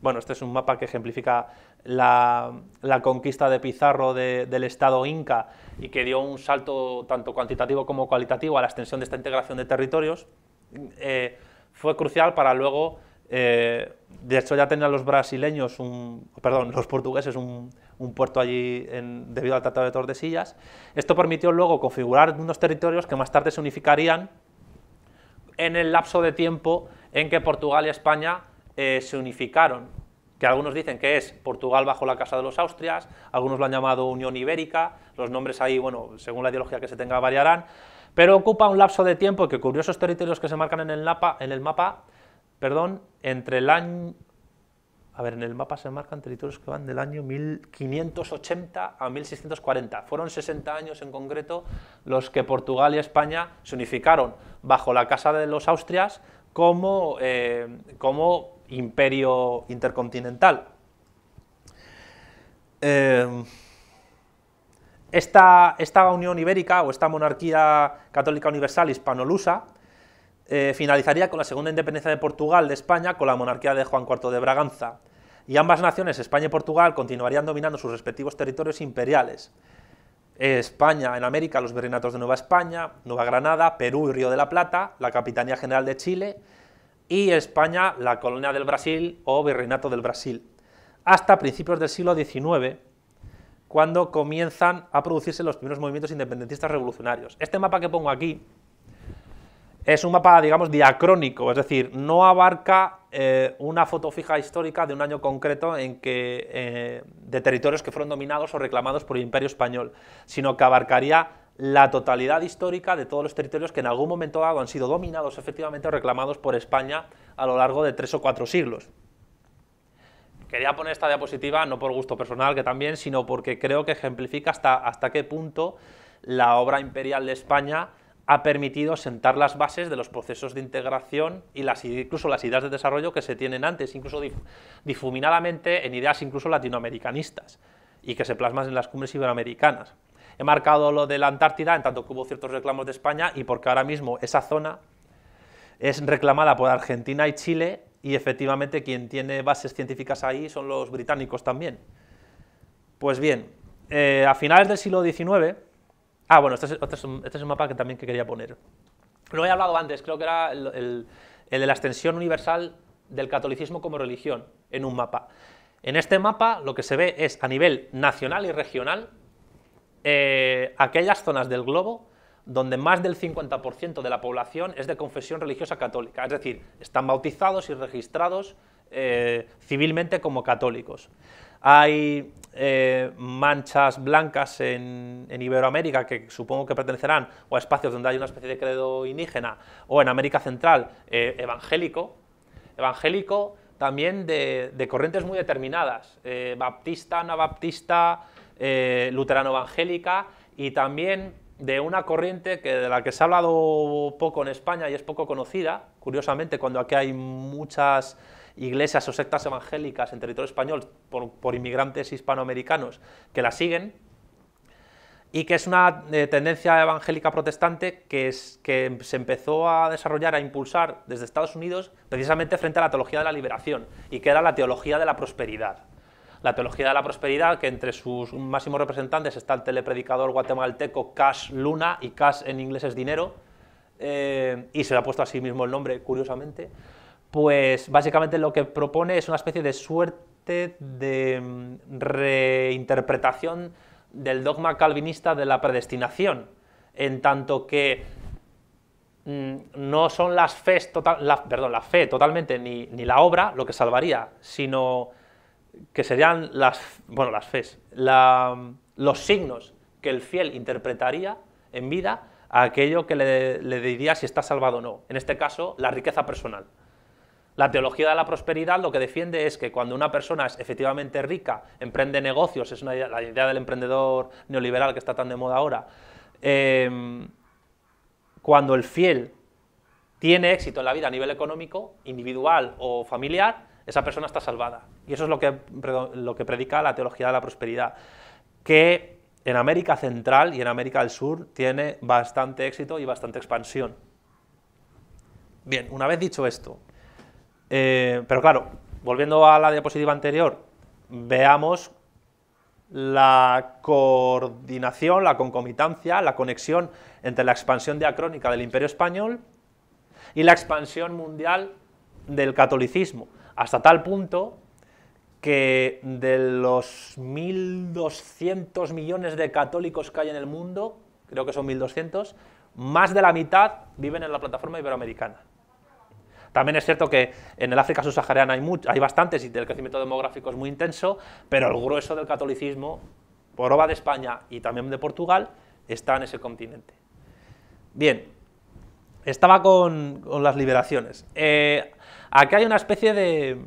bueno, este es un mapa que ejemplifica la, conquista de Pizarro del Estado Inca y que dio un salto tanto cuantitativo como cualitativo a la extensión de esta integración de territorios, eh, fue crucial para luego, eh, de hecho ya tenían los brasileños, un, perdón, los portugueses un, puerto allí debido al Tratado de Tordesillas. Esto permitió luego configurar unos territorios que más tarde se unificarían en el lapso de tiempo en que Portugal y España eh, se unificaron que algunos dicen que es Portugal bajo la casa de los Austrias, algunos lo han llamado Unión Ibérica, los nombres ahí, bueno, según la ideología que se tenga variarán, pero ocupa un lapso de tiempo que curiosos territorios que se marcan en el mapa, en el mapa perdón, entre el año... A ver, en el mapa se marcan territorios que van del año 1580 a 1640. Fueron 60 años en concreto los que Portugal y España se unificaron bajo la Casa de los Austrias como, eh, como imperio intercontinental. Em, esta, esta, Unión Ibérica o esta monarquía católica universal hispanolusa eh, finalizaría con la segunda independencia de Portugal de España con la monarquía de Juan IV de Braganza. Y ambas naciones, España y Portugal, continuarían dominando sus respectivos territorios imperiales. España en América, los virreinatos de Nueva España, Nueva Granada, Perú y Río de la Plata, la Capitanía General de Chile y España la colonia del Brasil o virreinato del Brasil, hasta principios del siglo XIX, cuando comienzan a producirse los primeros movimientos independentistas revolucionarios. Este mapa que pongo aquí es un mapa, digamos, diacrónico, es decir, no abarca eh, una foto fija histórica de un año concreto en que, eh, de territorios que fueron dominados o reclamados por el Imperio Español, sino que abarcaría la totalidad histórica de todos los territorios que en algún momento dado han sido dominados efectivamente o reclamados por España a lo largo de tres o cuatro siglos. Quería poner esta diapositiva no por gusto personal que también, sino porque creo que ejemplifica hasta, hasta qué punto la obra imperial de España ha permitido sentar las bases de los procesos de integración y las, incluso las ideas de desarrollo que se tienen antes, incluso difuminadamente en ideas incluso latinoamericanistas y que se plasman en las cumbres iberoamericanas he marcado lo de la Antártida, en tanto que hubo ciertos reclamos de España, y porque ahora mismo esa zona es reclamada por Argentina y Chile, y efectivamente quien tiene bases científicas ahí son los británicos también. Pues bien, eh, a finales del siglo XIX, ah bueno, este, este, este es, un, mapa que también que quería poner. Lo he hablado antes, creo que era el de la extensión universal del catolicismo como religión en un mapa. En este mapa lo que se ve es a nivel nacional y regional eh, aquellas zonas del globo donde más del 50% de la población es de confesión religiosa católica, es decir, están bautizados y registrados eh, civilmente como católicos. Hay eh, manchas blancas en, Iberoamérica que supongo que pertenecerán o a espacios donde hay una especie de credo indígena, o en América Central evangélico, evangélico también de, corrientes muy determinadas, baptista, anabaptista, eh, luterano-evangélica y también de una corriente que, de la que se ha hablado poco en España y es poco conocida, curiosamente, cuando aquí hay muchas iglesias o sectas evangélicas en territorio español por, inmigrantes hispanoamericanos que la siguen, y que es una eh, tendencia evangélica protestante que, es, que se empezó a desarrollar, a impulsar desde Estados Unidos, precisamente frente a la teología de la liberación, y que era la teología de la prosperidad la teología de la prosperidad, que entre sus máximos representantes está el telepredicador guatemalteco Cash Luna, y cash en inglés es dinero, eh, y se le ha puesto a sí mismo el nombre, curiosamente, pues básicamente lo que propone es una especie de suerte de mm, reinterpretación del dogma calvinista de la predestinación, en tanto que mm, no son las fes total, perdón, la fe totalmente ni, ni, la obra lo que salvaría, sino que serían las, bueno, los signos que el fiel interpretaría en vida a aquello que le, diría si está salvado o no. En este caso, la riqueza personal. La teología de la prosperidad lo que defiende es que cuando una persona es efectivamente rica, emprende negocios, es la idea del emprendedor neoliberal que está tan de moda ahora, em, cuando el fiel tiene éxito en la vida a nivel económico, individual o familiar, esa persona está salvada. Y eso es lo que, predica la teología de la prosperidad, que en América Central y en América del Sur tiene bastante éxito y bastante expansión. Bien, una vez dicho esto, eh, pero claro, volviendo a la diapositiva anterior, veamos la coordinación, la concomitancia, la conexión entre la expansión diacrónica del Imperio Español y la expansión mundial del catolicismo. Hasta tal punto que de los 1.200 millones de católicos que hay en el mundo, creo que son 1.200, más de la mitad viven en la plataforma iberoamericana. También es cierto que en el África subsahariana hay, hay bastantes y el crecimiento demográfico es muy intenso, pero el grueso del catolicismo, por obra de España y también de Portugal, está en ese continente. Bien, estaba con, las liberaciones. Eh, Aquí hay una especie de,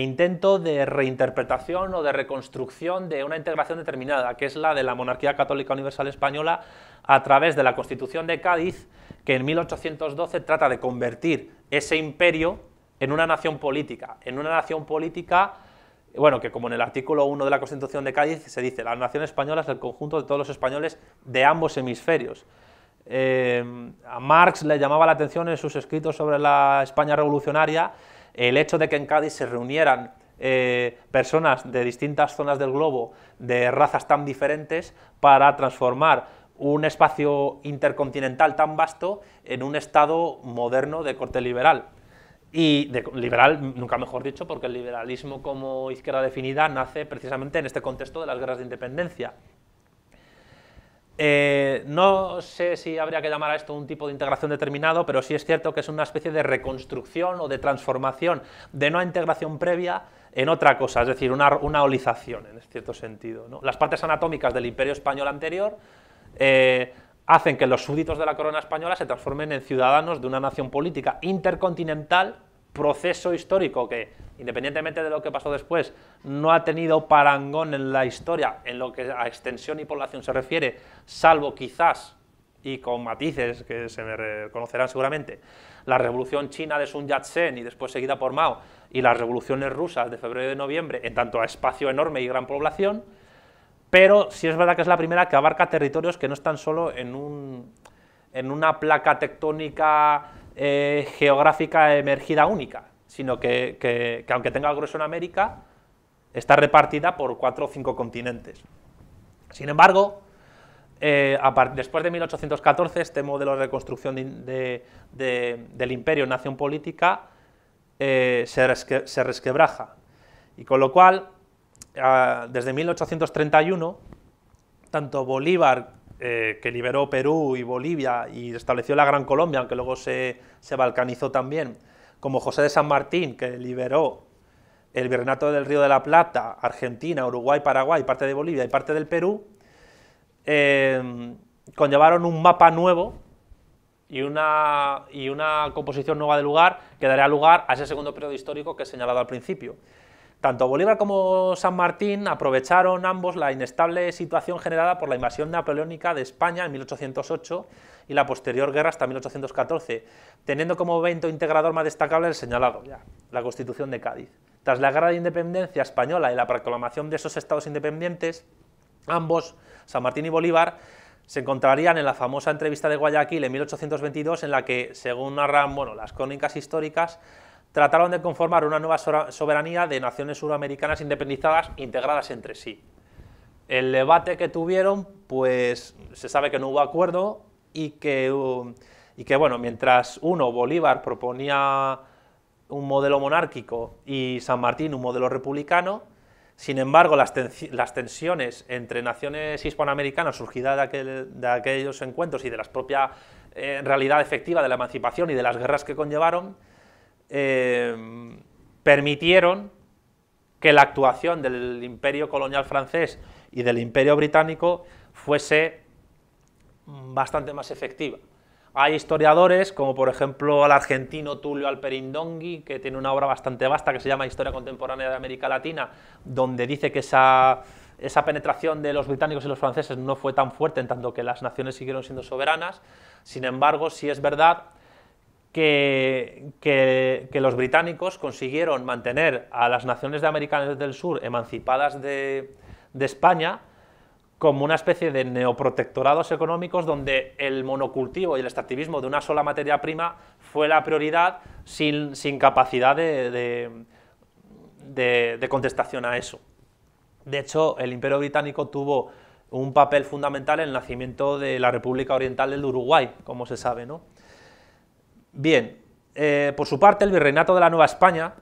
intento de reinterpretación o de reconstrucción de una integración determinada, que es la de la monarquía católica universal española a través de la Constitución de Cádiz, que en 1812 trata de convertir ese imperio en una nación política, en una nación política, bueno, que como en el artículo 1 de la Constitución de Cádiz se dice, la nación española es el conjunto de todos los españoles de ambos hemisferios. Em, a Marx le llamaba la atención en sus escritos sobre la España revolucionaria el hecho de que en Cádiz se reunieran eh, personas de distintas zonas del globo, de razas tan diferentes, para transformar un espacio intercontinental tan vasto en un Estado moderno de corte liberal. Y liberal, nunca mejor dicho, porque el liberalismo como izquierda definida nace precisamente en este contexto de las guerras de independencia. Eh, no sé si habría que llamar a esto un tipo de integración determinado, pero sí es cierto que es una especie de reconstrucción o de transformación de no integración previa en otra cosa, es decir, una, holización en cierto sentido. Las partes anatómicas del imperio español anterior eh, hacen que los súbditos de la corona española se transformen en ciudadanos de una nación política intercontinental proceso histórico que, independientemente de lo que pasó después, no ha tenido parangón en la historia en lo que a extensión y población se refiere, salvo quizás, y con matices que se me conocerán seguramente, la revolución china de Sun Yat-sen y después seguida por Mao, y las revoluciones rusas de febrero y de noviembre, en tanto a espacio enorme y gran población, pero sí es verdad que es la primera que abarca territorios que no están solo en, un, en una placa tectónica geográfica emergida única, sino que, aunque tenga grueso en América, está repartida por cuatro o cinco continentes. Sin embargo, eh, después de 1814, este modelo de reconstrucción del imperio nación política eh, se, resquebraja. Y con lo cual, ah, desde 1831, tanto Bolívar eh, que liberó Perú y Bolivia y estableció la Gran Colombia, aunque luego se, balcanizó también, como José de San Martín, que liberó el Virreinato del Río de la Plata, Argentina, Uruguay, Paraguay, parte de Bolivia y parte del Perú, eh, conllevaron un mapa nuevo y una, y una composición nueva de lugar que dará lugar a ese segundo periodo histórico que he señalado al principio. Tanto Bolívar como San Martín aprovecharon ambos la inestable situación generada por la invasión napoleónica de España en 1808 y la posterior guerra hasta 1814, teniendo como evento integrador más destacable el señalado, ya, la Constitución de Cádiz. Tras la Guerra de Independencia Española y la proclamación de esos estados independientes, ambos, San Martín y Bolívar, se encontrarían en la famosa entrevista de Guayaquil en 1822, en la que, según narran bueno, las crónicas históricas, trataron de conformar una nueva soberanía de naciones suramericanas independizadas integradas entre sí. El debate que tuvieron, pues se sabe que no hubo acuerdo y que, bueno, mientras uno, Bolívar, proponía un modelo monárquico y San Martín un modelo republicano, sin embargo, las, tensiones entre naciones hispanoamericanas surgidas de, aquellos encuentros y de la propia eh, realidad efectiva de la emancipación y de las guerras que conllevaron, Em, permitieron que la actuación del imperio colonial francés y del imperio británico fuese bastante más efectiva. Hay historiadores, como por ejemplo el argentino Tulio Alperindongi que tiene una obra bastante vasta que se llama Historia Contemporánea de América Latina, donde dice que esa, esa penetración de los británicos y los franceses no fue tan fuerte en tanto que las naciones siguieron siendo soberanas. Sin embargo, si es verdad que, los británicos consiguieron mantener a las naciones de América del Sur emancipadas de, España como una especie de neoprotectorados económicos donde el monocultivo y el extractivismo de una sola materia prima fue la prioridad sin, capacidad de, contestación a eso. De hecho, el imperio británico tuvo un papel fundamental en el nacimiento de la República Oriental del Uruguay, como se sabe, ¿no? Bien, eh, por su parte, el virreinato de la Nueva España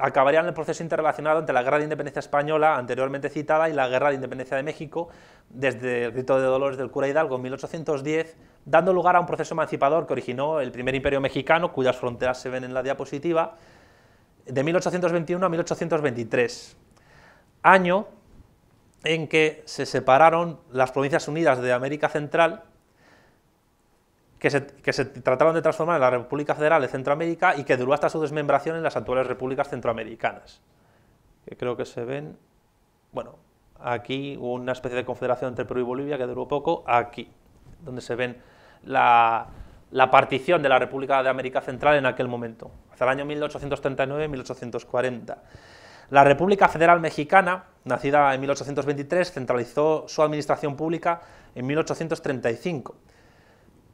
acabaría en el proceso interrelacionado entre la Guerra de Independencia Española, anteriormente citada, y la Guerra de Independencia de México, desde el grito de dolores del cura Hidalgo en 1810, dando lugar a un proceso emancipador que originó el primer imperio mexicano, cuyas fronteras se ven en la diapositiva, de 1821 a 1823, año en que se separaron las provincias unidas de América Central que se, trataron de transformar en la República Federal de Centroamérica y que duró hasta su desmembración en las actuales repúblicas centroamericanas. Que creo que se ven, bueno, aquí hubo una especie de confederación entre Perú y Bolivia que duró poco, aquí, donde se ven la, la partición de la República de América Central en aquel momento, hacia el año 1839-1840. La República Federal Mexicana, nacida en 1823, centralizó su administración pública en 1835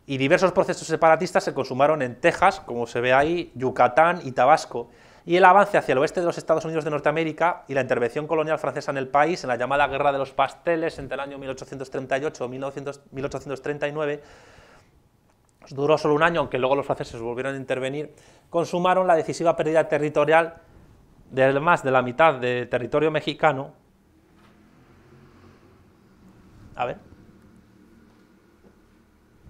y diversos procesos separatistas se consumaron en Texas, como se ve ahí, Yucatán y Tabasco, y el avance hacia el oeste de los Estados Unidos de Norteamérica y la intervención colonial francesa en el país en la llamada Guerra de los Pasteles entre el año 1838 y 1839 duró solo un año, aunque luego los franceses volvieron a intervenir, consumaron la decisiva pérdida territorial de más de la mitad del territorio mexicano. A ver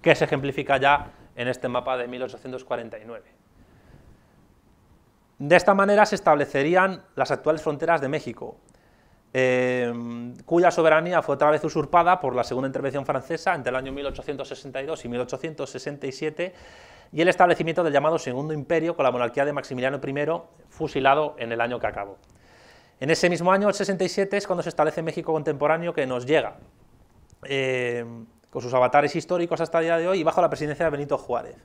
que se ejemplifica ya en este mapa de 1849. De esta manera se establecerían las actuales fronteras de México, eh, cuya soberanía fue otra vez usurpada por la segunda intervención francesa entre el año 1862 y 1867 y el establecimiento del llamado Segundo Imperio con la monarquía de Maximiliano I, fusilado en el año que acabó. En ese mismo año, el 67, es cuando se establece México contemporáneo que nos llega. Eh, con sus avatares históricos hasta el día de hoy y bajo la presidencia de Benito Juárez.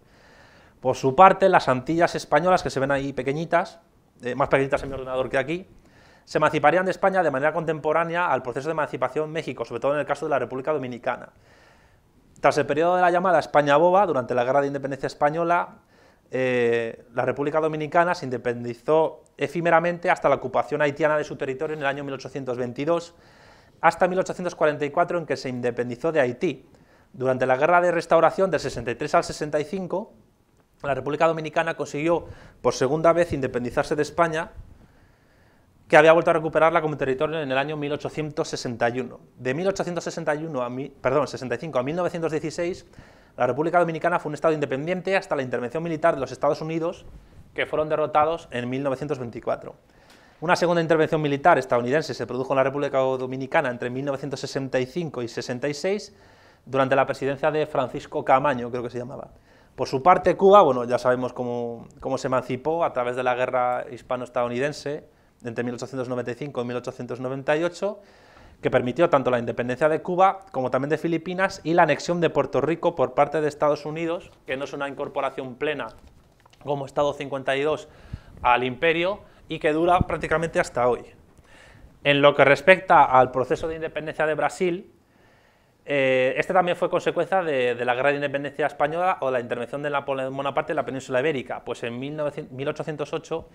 Por su parte, las Antillas españolas, que se ven ahí pequeñitas, eh, más pequeñitas en mi ordenador que aquí, se emanciparían de España de manera contemporánea al proceso de emancipación México, sobre todo en el caso de la República Dominicana. Tras el periodo de la llamada España Boba, durante la Guerra de Independencia Española, eh, la República Dominicana se independizó efímeramente hasta la ocupación haitiana de su territorio en el año 1822 hasta 1844 en que se independizó de Haití. Durante la Guerra de Restauración del 63 al 65, la República Dominicana consiguió por segunda vez independizarse de España, que había vuelto a recuperarla como territorio en el año 1861. De 1861 perdón, 65 a 1916, la República Dominicana fue un estado independiente hasta la intervención militar de los Estados Unidos, que fueron derrotados en 1924. Una segunda intervención militar estadounidense se produjo en la República Dominicana entre 1965 y 66 durante la presidencia de Francisco Camaño, creo que se llamaba. Por su parte, Cuba, bueno, ya sabemos cómo, cómo se emancipó a través de la guerra hispano-estadounidense entre 1895 y 1898, que permitió tanto la independencia de Cuba como también de Filipinas y la anexión de Puerto Rico por parte de Estados Unidos, que no es una incorporación plena como Estado 52 al imperio, y que dura prácticamente hasta hoy. En lo que respecta al proceso de independencia de Brasil, eh, este también fue consecuencia de, la Guerra de Independencia Española o la intervención de Napoleón Bonaparte en la península ibérica. Pues en 1808,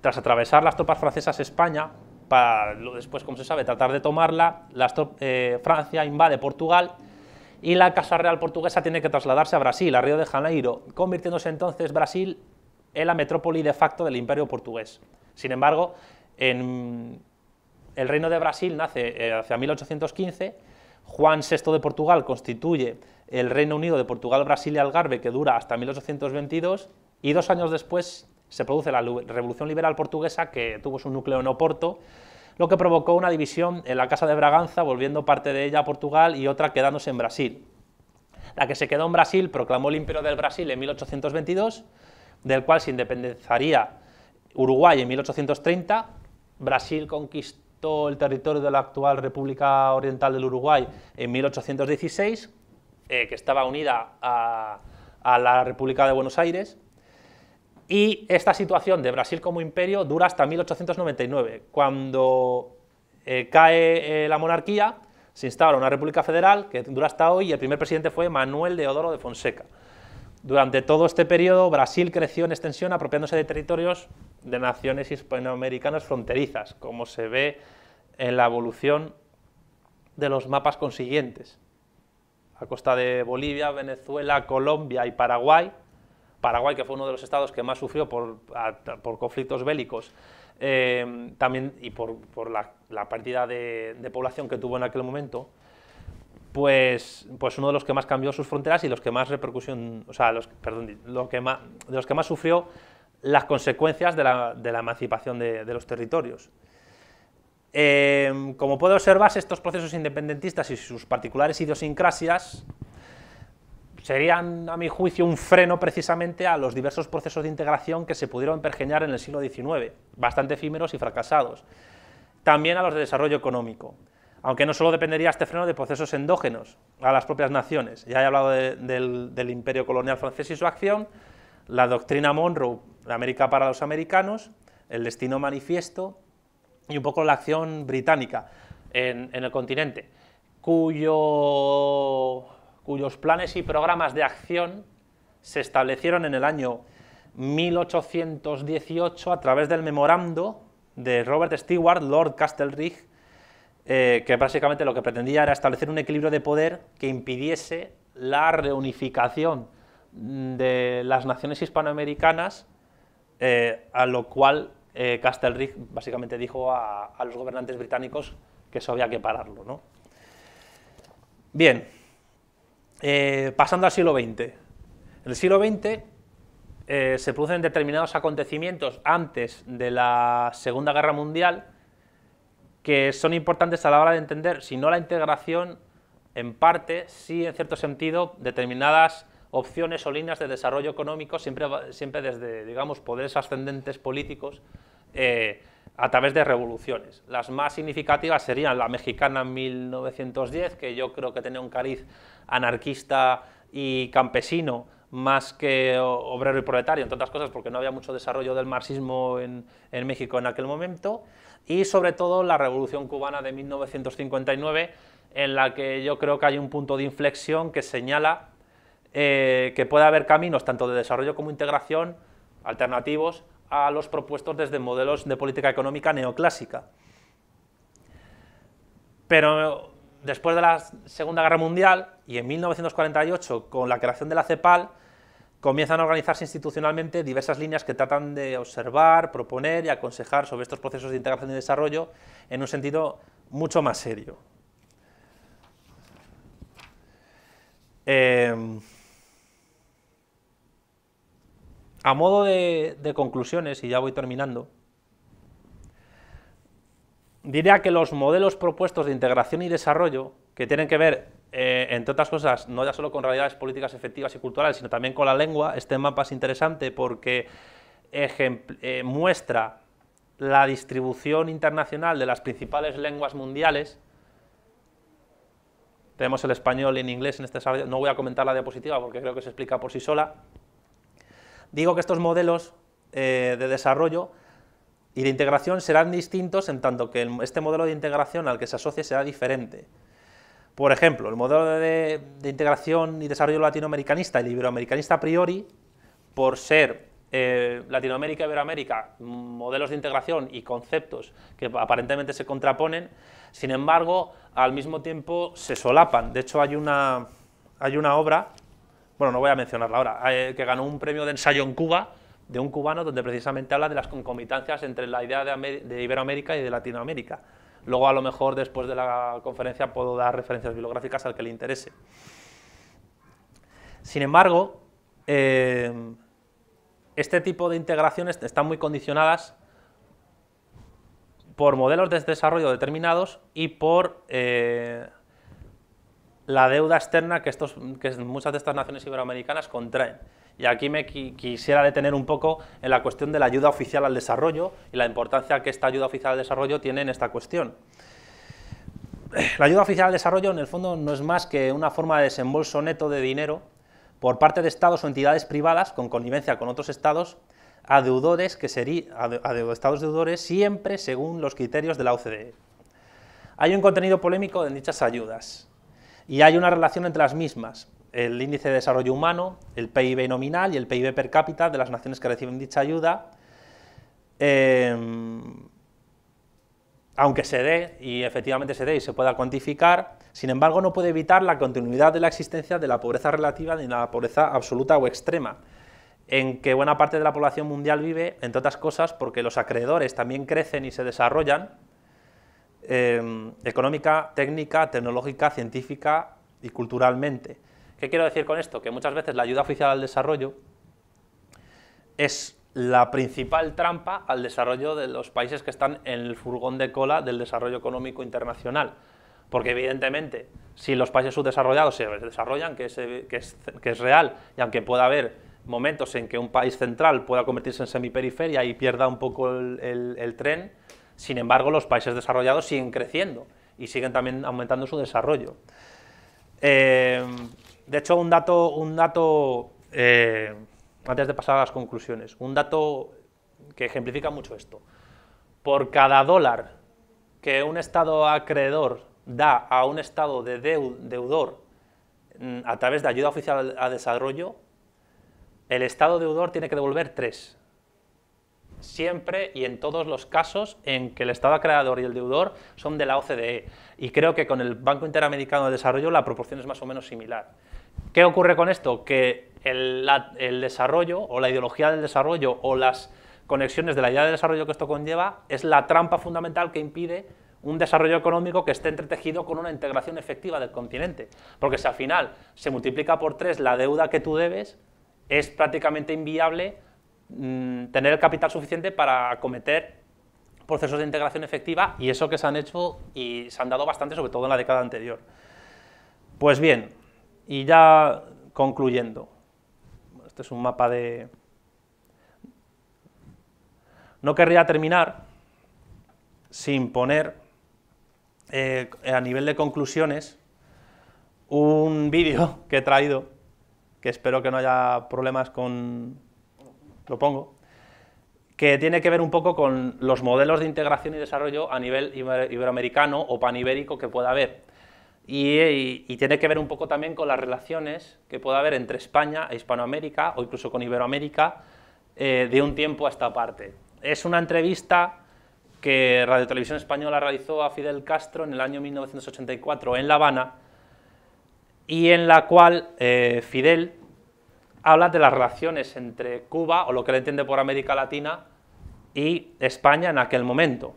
tras atravesar las tropas francesas España, para después, como se sabe, tratar de tomarla, eh, Francia invade Portugal y la Casa Real Portuguesa tiene que trasladarse a Brasil, a Río de Janeiro, convirtiéndose entonces Brasil en la metrópoli de facto del Imperio Portugués. Sin embargo, en el Reino de Brasil nace eh, hacia 1815, Juan VI de Portugal constituye el Reino Unido de Portugal, Brasil y Algarve, que dura hasta 1822, y dos años después se produce la Revolución Liberal Portuguesa, que tuvo su núcleo en Oporto, lo que provocó una división en la Casa de Braganza, volviendo parte de ella a Portugal y otra quedándose en Brasil. La que se quedó en Brasil proclamó el Imperio del Brasil en 1822, del cual se independizaría Uruguay en 1830, Brasil conquistó el territorio de la actual República Oriental del Uruguay en 1816, eh, que estaba unida a, la República de Buenos Aires, y esta situación de Brasil como imperio dura hasta 1899, cuando eh, cae eh, la monarquía, se instaura una república federal que dura hasta hoy y el primer presidente fue Manuel Deodoro de Fonseca. Durante todo este periodo, Brasil creció en extensión apropiándose de territorios de naciones hispanoamericanas fronterizas, como se ve en la evolución de los mapas consiguientes. A costa de Bolivia, Venezuela, Colombia y Paraguay, Paraguay, que fue uno de los estados que más sufrió por, conflictos bélicos, eh, también y por, la, partida de población que tuvo en aquel momento, pues, pues uno de los que más cambió sus fronteras y los que más repercusión, o sea, perdón, de los que más sufrió las consecuencias de la, emancipación de, los territorios. Em, como puede observarse, estos procesos independentistas y sus particulares idiosincrasias serían, a mi juicio, un freno precisamente a los diversos procesos de integración que se pudieron pergeñar en el siglo XIX, bastante efímeros y fracasados. También a los de desarrollo económico aunque no solo dependería este freno de procesos endógenos a las propias naciones. Ya he hablado del, imperio colonial francés y su acción, la doctrina Monroe, la América para los americanos, el destino manifiesto y un poco la acción británica en, el continente, cuyos planes y programas de acción se establecieron en el año 1818 a través del memorando de Robert Stewart, Lord Castlereagh, eh, que básicamente lo que pretendía era establecer un equilibrio de poder que impidiese la reunificación de las naciones hispanoamericanas, eh, a lo cual eh, básicamente dijo a, los gobernantes británicos que eso había que pararlo. ¿no? Bien, eh, pasando al siglo XX. En el siglo XX se producen determinados acontecimientos antes de la Segunda Guerra Mundial que son importantes a la hora de entender, si no la integración, en parte, sí, en cierto sentido, determinadas opciones o líneas de desarrollo económico, siempre, siempre desde, digamos, poderes ascendentes políticos, eh, a través de revoluciones. Las más significativas serían la mexicana en 1910, que yo creo que tenía un cariz anarquista y campesino, más que obrero y proletario, entre otras cosas porque no había mucho desarrollo del marxismo en, en México en aquel momento y sobre todo la Revolución Cubana de 1959, en la que yo creo que hay un punto de inflexión que señala eh, que puede haber caminos tanto de desarrollo como integración alternativos a los propuestos desde modelos de política económica neoclásica. Pero después de la Segunda Guerra Mundial y en 1948 con la creación de la CEPAL, comienzan a organizarse institucionalmente diversas líneas que tratan de observar, proponer y aconsejar sobre estos procesos de integración y desarrollo en un sentido mucho más serio. Eh, a modo de conclusiones, y ya voy terminando, diría que los modelos propuestos de integración y desarrollo, que tienen que ver eh, entre otras cosas, no ya solo con realidades políticas efectivas y culturales, sino también con la lengua, este mapa es interesante porque eh, muestra la distribución internacional de las principales lenguas mundiales. Tenemos el español y el inglés en este no voy a comentar la diapositiva porque creo que se explica por sí sola. Digo que estos modelos eh, de desarrollo y de integración serán distintos en tanto que este modelo de integración al que se asocia será diferente. Por ejemplo, el modelo de, integración y desarrollo latinoamericanista, el iberoamericanista a priori, por ser Latinoamérica eh, Latinoamérica, Iberoamérica, modelos de integración y conceptos que aparentemente se contraponen, sin embargo, al mismo tiempo se solapan. De hecho, hay una, obra, bueno, no voy a mencionarla ahora, eh, que ganó un premio de ensayo en Cuba, de un cubano, donde precisamente habla de las concomitancias entre la idea de Iberoamérica y de Latinoamérica. Luego a lo mejor después de la conferencia puedo dar referencias bibliográficas al que le interese. Sin embargo, eh, este tipo de integraciones están muy condicionadas por modelos de desarrollo determinados y por eh, la deuda externa que, estos, que muchas de estas naciones iberoamericanas contraen y aquí me quisiera detener un poco en la cuestión de la ayuda oficial al desarrollo y la importancia que esta ayuda oficial al desarrollo tiene en esta cuestión. La ayuda oficial al desarrollo, en el fondo, no es más que una forma de desembolso neto de dinero por parte de estados o entidades privadas, con connivencia con otros estados, a deudores que serían estados deudores siempre según los criterios de la OCDE. Hay un contenido polémico en dichas ayudas y hay una relación entre las mismas el índice de desarrollo humano, el PIB nominal y el PIB per cápita de las naciones que reciben dicha ayuda, em, aunque se dé, y efectivamente se dé y se pueda cuantificar, sin embargo no puede evitar la continuidad de la existencia de la pobreza relativa ni la pobreza absoluta o extrema, en que buena parte de la población mundial vive, entre otras cosas, porque los acreedores también crecen y se desarrollan, em, económica, técnica, tecnológica, científica y culturalmente. ¿Qué quiero decir con esto? Que muchas veces la ayuda oficial al desarrollo es la principal trampa al desarrollo de los países que están en el furgón de cola del desarrollo económico internacional. Porque evidentemente, si los países subdesarrollados se desarrollan, que es, que es, real, y aunque pueda haber momentos en que un país central pueda convertirse en semiperiferia y pierda un poco el, tren, sin embargo, los países desarrollados siguen creciendo y siguen también aumentando su desarrollo. Eh, de hecho, un dato, un dato eh, antes de pasar a las conclusiones, un dato que ejemplifica mucho esto. Por cada dólar que un Estado acreedor da a un Estado de deudor mm, a través de ayuda oficial a desarrollo, el Estado deudor tiene que devolver tres. Siempre y en todos los casos en que el Estado acreedor y el deudor son de la OCDE. Y creo que con el Banco Interamericano de Desarrollo la proporción es más o menos similar. ¿Qué ocurre con esto? Que el, desarrollo o la ideología del desarrollo o las conexiones de la idea de desarrollo que esto conlleva es la trampa fundamental que impide un desarrollo económico que esté entretejido con una integración efectiva del continente. Porque si al final se multiplica por tres la deuda que tú debes, es prácticamente inviable mm, tener el capital suficiente para acometer procesos de integración efectiva y eso que se han hecho y se han dado bastante, sobre todo en la década anterior. Pues bien, y ya concluyendo, este es un mapa de... No querría terminar sin poner eh, a nivel de conclusiones un vídeo que he traído, que espero que no haya problemas con... lo pongo, que tiene que ver un poco con los modelos de integración y desarrollo a nivel iberoamericano o panibérico que pueda haber. Y, tiene que ver un poco también con las relaciones que puede haber entre España e Hispanoamérica o incluso con Iberoamérica eh, de un tiempo a esta parte. Es una entrevista que Radio Española realizó a Fidel Castro en el año 1984 en La Habana y en la cual eh, Fidel habla de las relaciones entre Cuba o lo que él entiende por América Latina y España en aquel momento.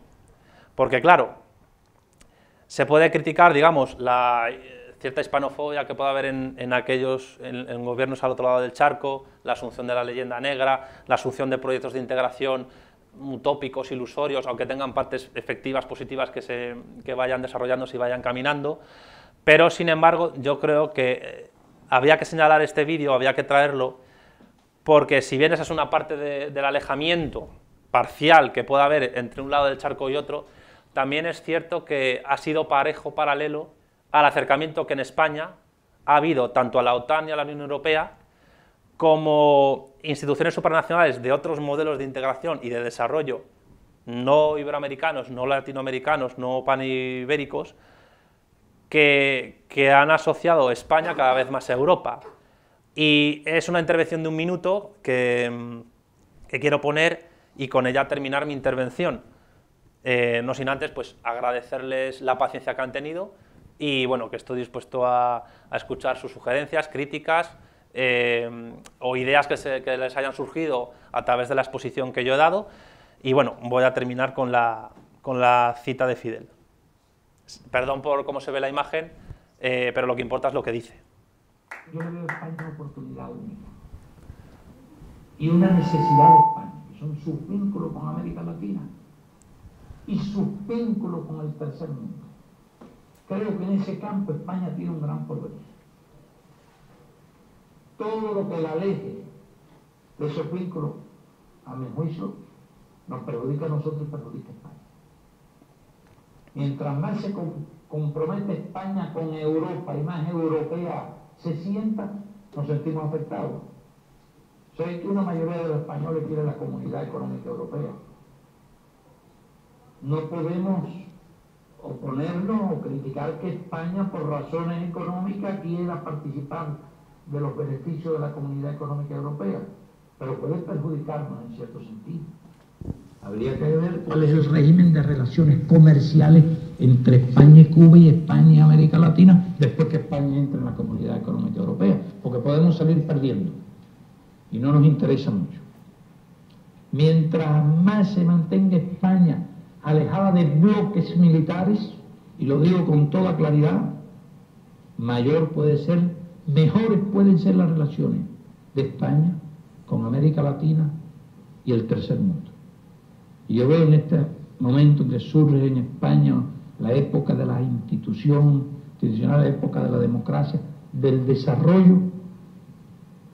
Porque claro, se puede criticar, digamos, la eh, cierta hispanofobia que puede haber en, aquellos en, gobiernos al otro lado del charco, la asunción de la leyenda negra, la asunción de proyectos de integración utópicos, ilusorios, aunque tengan partes efectivas, positivas, que, se, vayan desarrollándose y vayan caminando. Pero, sin embargo, yo creo que eh, había que señalar este vídeo, había que traerlo, porque si bien esa es una parte del alejamiento parcial que puede haber entre un lado del charco y otro, también es cierto que ha sido parejo paralelo al acercamiento que en España ha habido tanto a la OTAN y a la Unión Europea como instituciones supranacionales de otros modelos de integración y de desarrollo no iberoamericanos, no latinoamericanos, no panibéricos, que, han asociado España cada vez más a Europa. Y es una intervención de un minuto que, que quiero poner y con ella terminar mi intervención. Eh, no sin antes pues, agradecerles la paciencia que han tenido y bueno, que estoy dispuesto a, escuchar sus sugerencias, críticas eh, o ideas que, les hayan surgido a través de la exposición que yo he dado. Y bueno, voy a terminar con la, cita de Fidel. Perdón por cómo se ve la imagen, eh, pero lo que importa es lo que dice. Yo veo España una oportunidad única y una necesidad de España, que son sus vínculos con América Latina y sus vínculos con el tercer mundo. Creo que en ese campo España tiene un gran problema. Todo lo que la aleje de esos vínculos, a mi juicio, nos perjudica a nosotros y perjudica a España. Mientras más se compromete España con Europa y más europea se sienta, nos sentimos afectados. Sé que una mayoría de los españoles quiere la comunidad económica europea. No podemos oponernos o criticar que España, por razones económicas, quiera participar de los beneficios de la Comunidad Económica Europea, pero puede perjudicarnos en cierto sentido. Habría que ver cuál es el régimen de relaciones comerciales entre España y Cuba y España y América Latina después que España entre en la Comunidad Económica Europea, porque podemos salir perdiendo y no nos interesa mucho. Mientras más se mantenga España alejada de bloques militares, y lo digo con toda claridad, mayor puede ser, mejores pueden ser las relaciones de España con América Latina y el tercer mundo. Y yo veo en este momento que surge en España la época de la institución, la época de la democracia, del desarrollo,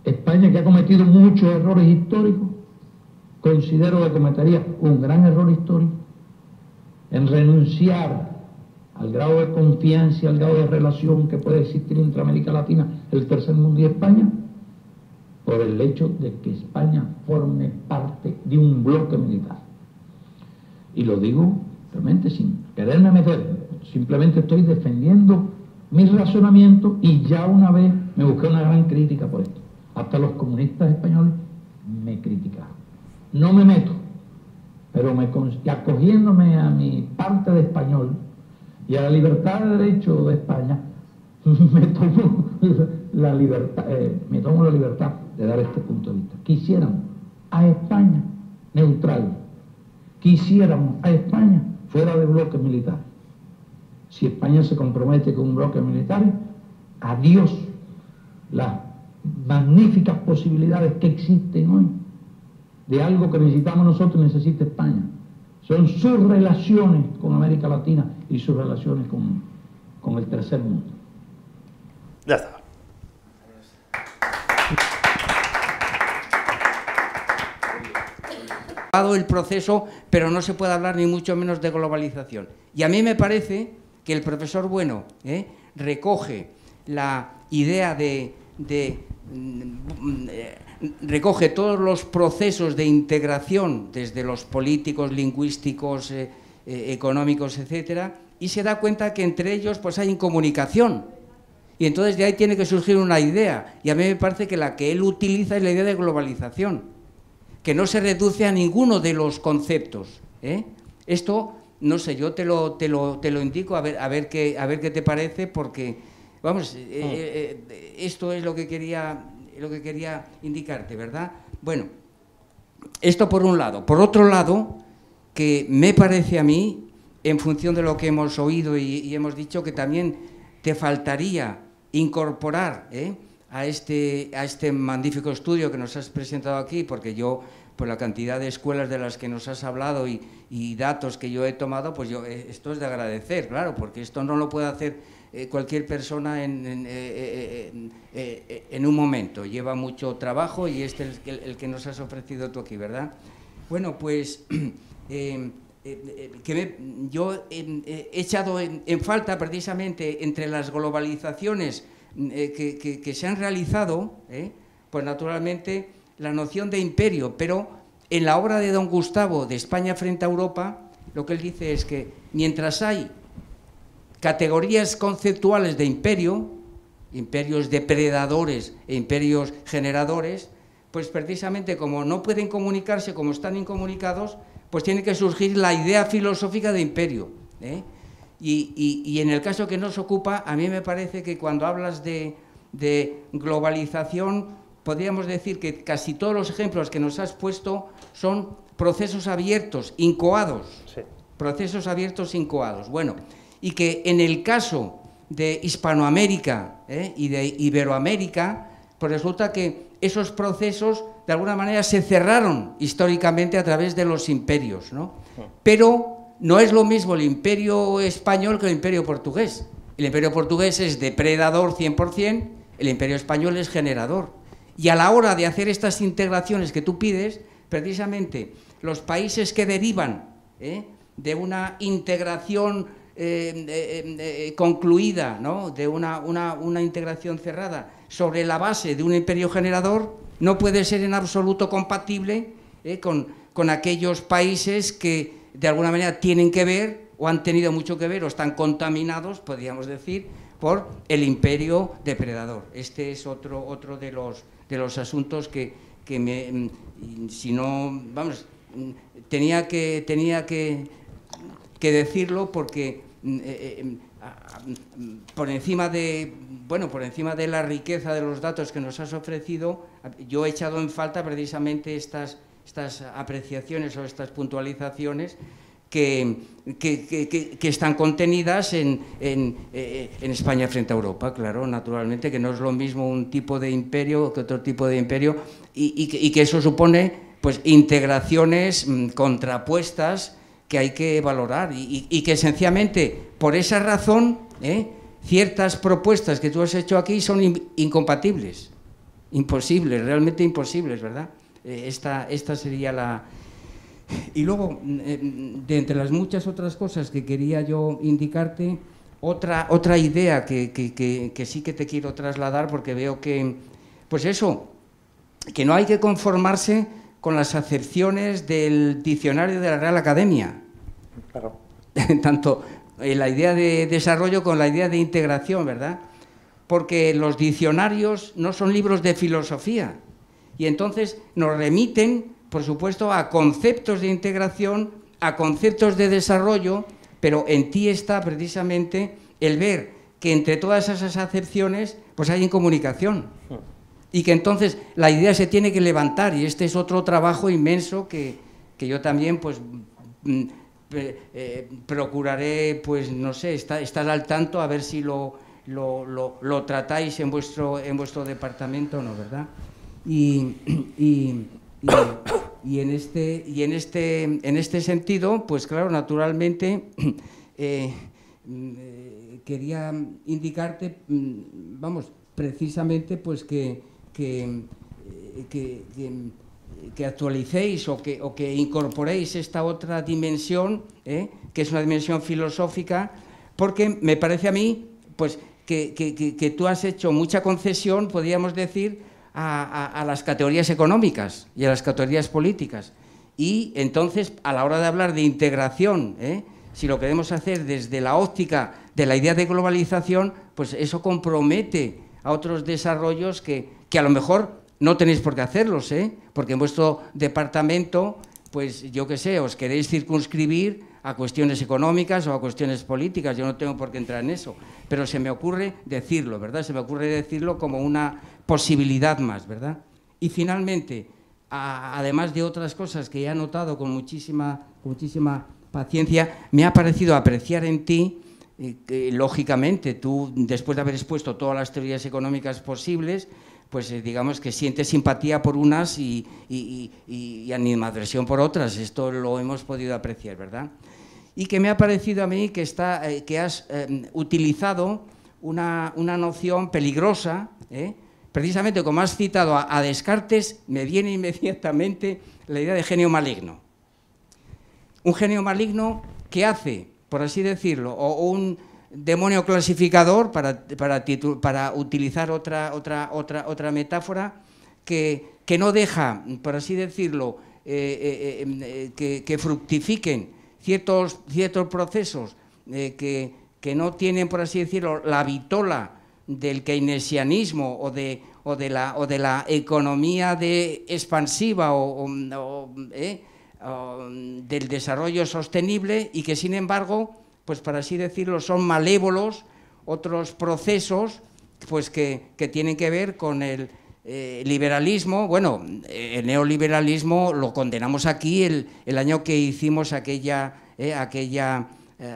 España que ha cometido muchos errores históricos, considero que cometería un gran error histórico en renunciar al grado de confianza, al grado de relación que puede existir entre América Latina, el tercer mundo y España, por el hecho de que España forme parte de un bloque militar. Y lo digo realmente sin quererme meter, simplemente estoy defendiendo mi razonamiento y ya una vez me busqué una gran crítica por esto. Hasta los comunistas españoles me criticaron. No me meto, pero acogiéndome a mi parte de español y a la libertad de derecho de España, me tomo la libertad, eh, me tomo la libertad de dar este punto de vista. Quisiéramos a España neutral, quisiéramos a España fuera de bloque militar Si España se compromete con un bloque militar, adiós las magníficas posibilidades que existen hoy de algo que necesitamos nosotros necesita España. Son sus relaciones con América Latina y sus relaciones con, con el tercer mundo. Ya está. el proceso, pero no se puede hablar ni mucho menos de globalización. Y a mí me parece que el profesor Bueno ¿eh? recoge la idea de recoge todos los procesos de integración, desde los políticos, lingüísticos, eh, eh, económicos, etcétera, y se da cuenta que entre ellos pues hay incomunicación. Y entonces de ahí tiene que surgir una idea. Y a mí me parece que la que él utiliza es la idea de globalización, que no se reduce a ninguno de los conceptos. ¿eh? Esto, no sé, yo te lo, te lo, te lo indico a ver, a, ver qué, a ver qué te parece, porque Vamos, mm. eh, eh, eh, esto es lo que, quería, lo que quería indicarte, ¿verdad? Bueno, esto por un lado. Por otro lado, que me parece a mí, en función de lo que hemos oído y, hemos dicho, que también te faltaría incorporar a, este, a este magnífico estudio que nos has presentado aquí, porque yo por la cantidad de escuelas de las que nos has hablado y, datos que yo he tomado, pues yo esto es de agradecer, claro, porque esto no lo puede hacer eh, cualquier persona eh, eh, en, un momento. Lleva mucho trabajo y este es el, que nos has ofrecido tú aquí, ¿verdad? Bueno, pues yo he echado en, falta precisamente entre las globalizaciones mm, que, que, que, se han realizado, pues naturalmente la noción de imperio, pero en la obra de don Gustavo de España frente a Europa, lo que él dice es que mientras hay categorías conceptuales de imperio, imperios depredadores e imperios generadores, pues precisamente como no pueden comunicarse, como están incomunicados, pues tiene que surgir la idea filosófica de imperio. ¿eh? Y, en el caso que nos ocupa, a mí me parece que cuando hablas de, de globalización, podríamos decir que casi todos los ejemplos que nos has puesto son procesos abiertos, incoados. Sí. Procesos abiertos, incoados. Bueno, y que en el caso de Hispanoamérica eh, y de Iberoamérica, pues resulta que esos procesos de alguna manera se cerraron históricamente a través de los imperios, Pero no es lo mismo el imperio español que el imperio portugués. El imperio portugués es depredador 100%, el imperio español es generador. Y a la hora de hacer estas integraciones que tú pides, precisamente los países que derivan eh, de una integración eh, eh, eh, concluida, ¿no? de una, integración cerrada sobre la base de un imperio generador no puede ser en absoluto compatible con, aquellos países que de alguna manera tienen que ver o han tenido mucho que ver o están contaminados, podríamos decir, por el imperio depredador. Este es otro, otro de, los, de los asuntos que, me, mm, si no, vamos, mm, tenía que, tenía que, que decirlo porque Mm, eh, eh, mm, mm, por encima de bueno por encima de la riqueza de los datos que nos has ofrecido yo he echado en falta precisamente estas estas apreciaciones o estas puntualizaciones que, están contenidas eh, en, España frente a Europa, claro, naturalmente, que no es lo mismo un tipo de imperio que otro tipo de imperio, y, y que, eso supone pues integraciones contrapuestas que hay que valorar y, que sencillamente por esa razón ¿eh? ciertas propuestas que tú has hecho aquí son incompatibles, imposibles, realmente imposibles, ¿verdad? Eh, esta, esta sería la... Y luego, eh, de entre las muchas otras cosas que quería yo indicarte, otra, otra idea que, sí que te quiero trasladar porque veo que, pues eso, que no hay que conformarse con las acepciones del diccionario de la Real Academia. Claro. Tanto eh, la idea de desarrollo con la idea de integración, ¿verdad? Porque los diccionarios no son libros de filosofía y entonces nos remiten, por supuesto, a conceptos de integración, a conceptos de desarrollo, pero en ti está precisamente el ver que entre todas esas acepciones pues hay incomunicación. Hmm y que entonces la idea se tiene que levantar y este es otro trabajo inmenso que, yo también pues mm, eh, procuraré pues no sé estar, al tanto a ver si lo, lo, tratáis en vuestro en vuestro departamento no verdad y, en este y en este en este sentido pues claro naturalmente eh, mm, eh, quería indicarte mm, vamos precisamente pues que eh, que, actualicéis o que, incorporéis esta otra dimensión, ¿eh? que es una dimensión filosófica, porque me parece a mí pues, que, tú has hecho mucha concesión, podríamos decir, a, las categorías económicas y a las categorías políticas. Y entonces, a la hora de hablar de integración, ¿eh? si lo queremos hacer desde la óptica de la idea de globalización, pues eso compromete a otros desarrollos que que a lo mejor no tenéis por qué hacerlos, ¿eh? porque en vuestro departamento, pues yo qué sé, os queréis circunscribir a cuestiones económicas o a cuestiones políticas, yo no tengo por qué entrar en eso, pero se me ocurre decirlo, ¿verdad? Se me ocurre decirlo como una posibilidad más, ¿verdad? Y finalmente, además de otras cosas que he anotado con muchísima, muchísima paciencia, me ha parecido apreciar en ti, eh, lógicamente, tú después de haber expuesto todas las teorías económicas posibles, pues eh, digamos que siente simpatía por unas y, y, animadversión por otras. Esto lo hemos podido apreciar, ¿verdad? Y que me ha parecido a mí que, está, eh, que has em, utilizado una, noción peligrosa, ¿eh? precisamente como has citado a Descartes, me viene inmediatamente la idea de genio maligno. Un genio maligno que hace, por así decirlo, o un demonio clasificador, para, para, utilizar otra, otra, otra, otra metáfora, que, no deja, por así decirlo, eh, eh, em, eh, que, fructifiquen ciertos, ciertos procesos que, que no tienen, por así decirlo, la vitola del keynesianismo o de, de, la, o de la economía de expansiva o, del desarrollo sostenible y que sin embargo pues para así decirlo, son malévolos, otros procesos pues que, tienen que ver con el eh, liberalismo. Bueno, eh, el neoliberalismo lo condenamos aquí el, año que hicimos aquella, eh, aquella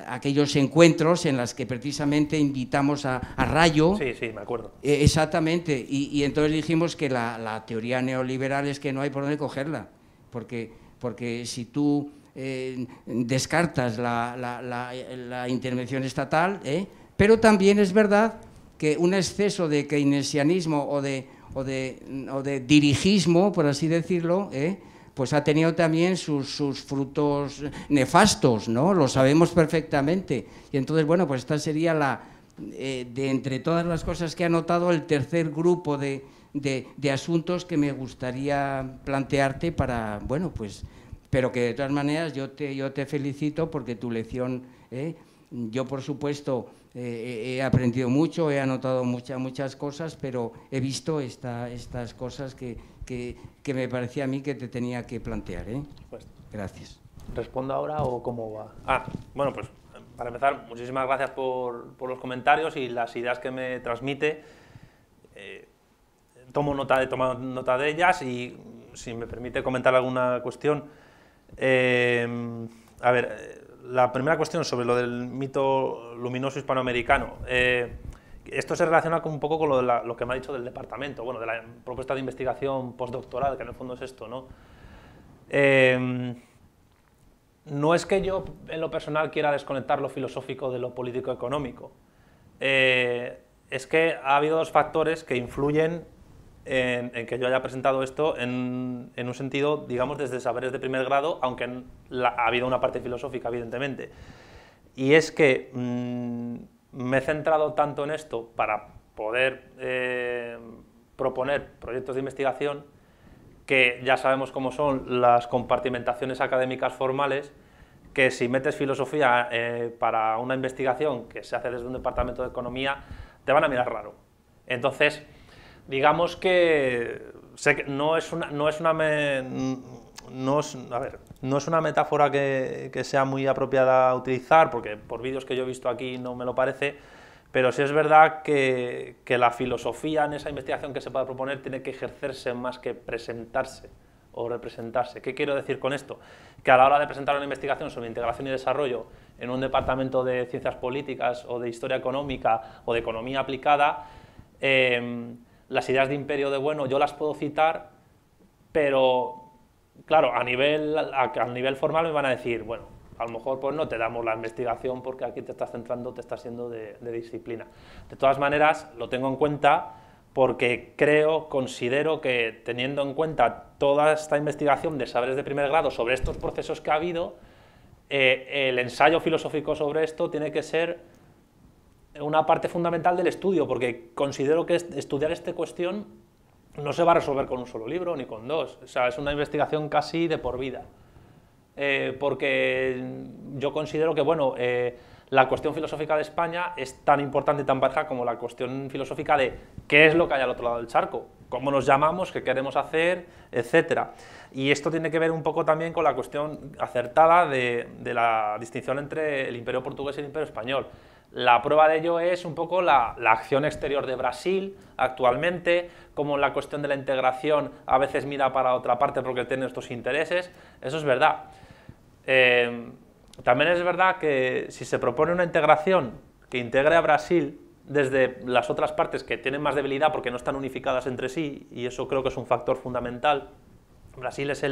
aquellos encuentros en los que precisamente invitamos a, Rayo. Sí, sí, me acuerdo. E, exactamente, y, entonces dijimos que la, teoría neoliberal es que no hay por dónde cogerla, porque, porque si tú eh, descartas la, intervención estatal, ¿eh? pero también es verdad que un exceso de keynesianismo o de, de, de dirigismo, por así decirlo, ¿eh? pues ha tenido también sus, frutos nefastos, ¿no? Lo sabemos perfectamente. Y entonces, bueno, pues esta sería la, de entre todas las cosas que ha notado, el tercer grupo de, de asuntos que me gustaría plantearte para, bueno, pues pero que de todas maneras yo te, yo te felicito porque tu lección, ¿eh? yo por supuesto eh, he aprendido mucho, he anotado muchas muchas cosas, pero he visto esta, estas cosas que, que, que, me parecía a mí que te tenía que plantear. ¿eh? Pues, gracias. ¿Respondo ahora o cómo va? Ah, bueno, pues para empezar, muchísimas gracias por, por los comentarios y las ideas que me transmite. Eh, tomo nota de, tomo nota de ellas y si me permite comentar alguna cuestión. Em, a ver, la primera cuestión sobre lo del mito luminoso hispanoamericano. Eh, esto se relaciona un poco con lo, de lo, que me ha dicho del departamento, bueno, de la propuesta de investigación postdoctoral, que en el fondo es esto, ¿no? Em, no es que yo en lo personal quiera desconectar lo filosófico de lo político-económico. Eh, es que ha habido dos factores que influyen en, que yo haya presentado esto en, un sentido, digamos, desde saberes de primer grado, aunque ha habido una parte filosófica, evidentemente. Y es que mm, me he centrado tanto en esto para poder eh, proponer proyectos de investigación que ya sabemos cómo son las compartimentaciones académicas formales, que si metes filosofía eh, para una investigación que se hace desde un departamento de economía, te van a mirar raro. Entonces, digamos que no es una, no es una no es, una metáfora que, sea muy apropiada a utilizar, porque por vídeos que yo he visto aquí no me lo parece, pero sí es verdad que, la filosofía en esa investigación que se pueda proponer tiene que ejercerse más que presentarse o representarse. ¿Qué quiero decir con esto? Que a la hora de presentar una investigación sobre integración y desarrollo en un departamento de ciencias políticas o de historia económica o de economía aplicada, eh, las ideas de Imperio de Bueno yo las puedo citar, pero claro, a nivel, nivel formal me van a decir, bueno, a lo mejor pues no te damos la investigación porque aquí te estás centrando, te estás siendo de, disciplina. De todas maneras, lo tengo en cuenta porque creo, considero que teniendo en cuenta toda esta investigación de saberes de primer grado sobre estos procesos que ha habido, eh, el ensayo filosófico sobre esto tiene que ser una parte fundamental del estudio, porque considero que estudiar esta cuestión no se va a resolver con un solo libro ni con dos, o sea, es una investigación casi de por vida. Eh, porque yo considero que, eh, la cuestión filosófica de España es tan importante y tan baja como la cuestión filosófica de qué es lo que hay al otro lado del charco, cómo nos llamamos, qué queremos hacer, etc. Y esto tiene que ver un poco también con la cuestión acertada de la distinción entre el imperio portugués y el imperio español. La prueba de ello es un poco la, acción exterior de Brasil actualmente, como la cuestión de la integración a veces mira para otra parte porque tiene estos intereses, eso es verdad. Eh, también es verdad que si se propone una integración que integre a Brasil desde las otras partes que tienen más debilidad porque no están unificadas entre sí, y eso creo que es un factor fundamental, Brasil es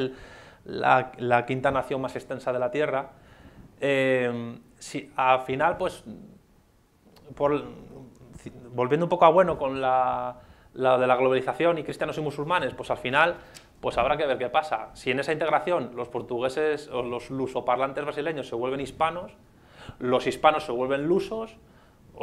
la, quinta nación más extensa de la Tierra, eh, si, al final pues volviendo un poco a bueno con la, de la globalización y cristianos y musulmanes, pues al final pues habrá que ver qué pasa. Si en esa integración los portugueses o los lusoparlantes brasileños se vuelven hispanos, los hispanos se vuelven lusos,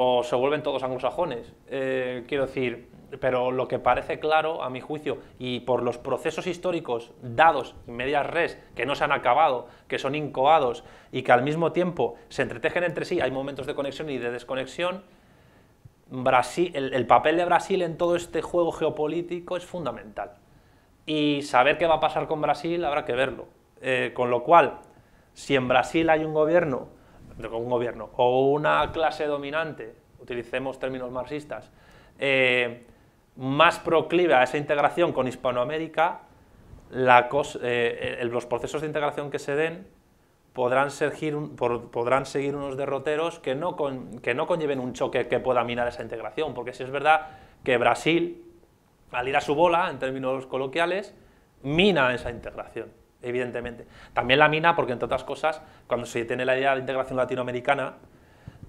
o se vuelven todos anglosajones. Eh, quiero decir, pero lo que parece claro, a mi juicio, y por los procesos históricos dados y medias res que no se han acabado, que son incoados y que al mismo tiempo se entretejen entre sí, hay momentos de conexión y de desconexión, Brasil, el, papel de Brasil en todo este juego geopolítico es fundamental. Y saber qué va a pasar con Brasil habrá que verlo. Eh, con lo cual, si en Brasil hay un gobierno un gobierno o una clase dominante, utilicemos términos marxistas, eh, más proclive a esa integración con Hispanoamérica, eh, eh, los procesos de integración que se den podrán, seguir, podrán seguir unos derroteros que no, que no conlleven un choque que pueda minar esa integración, porque si es verdad que Brasil, al ir a su bola, en términos coloquiales, mina esa integración evidentemente. También la mina, porque entre otras cosas, cuando se tiene la idea de integración latinoamericana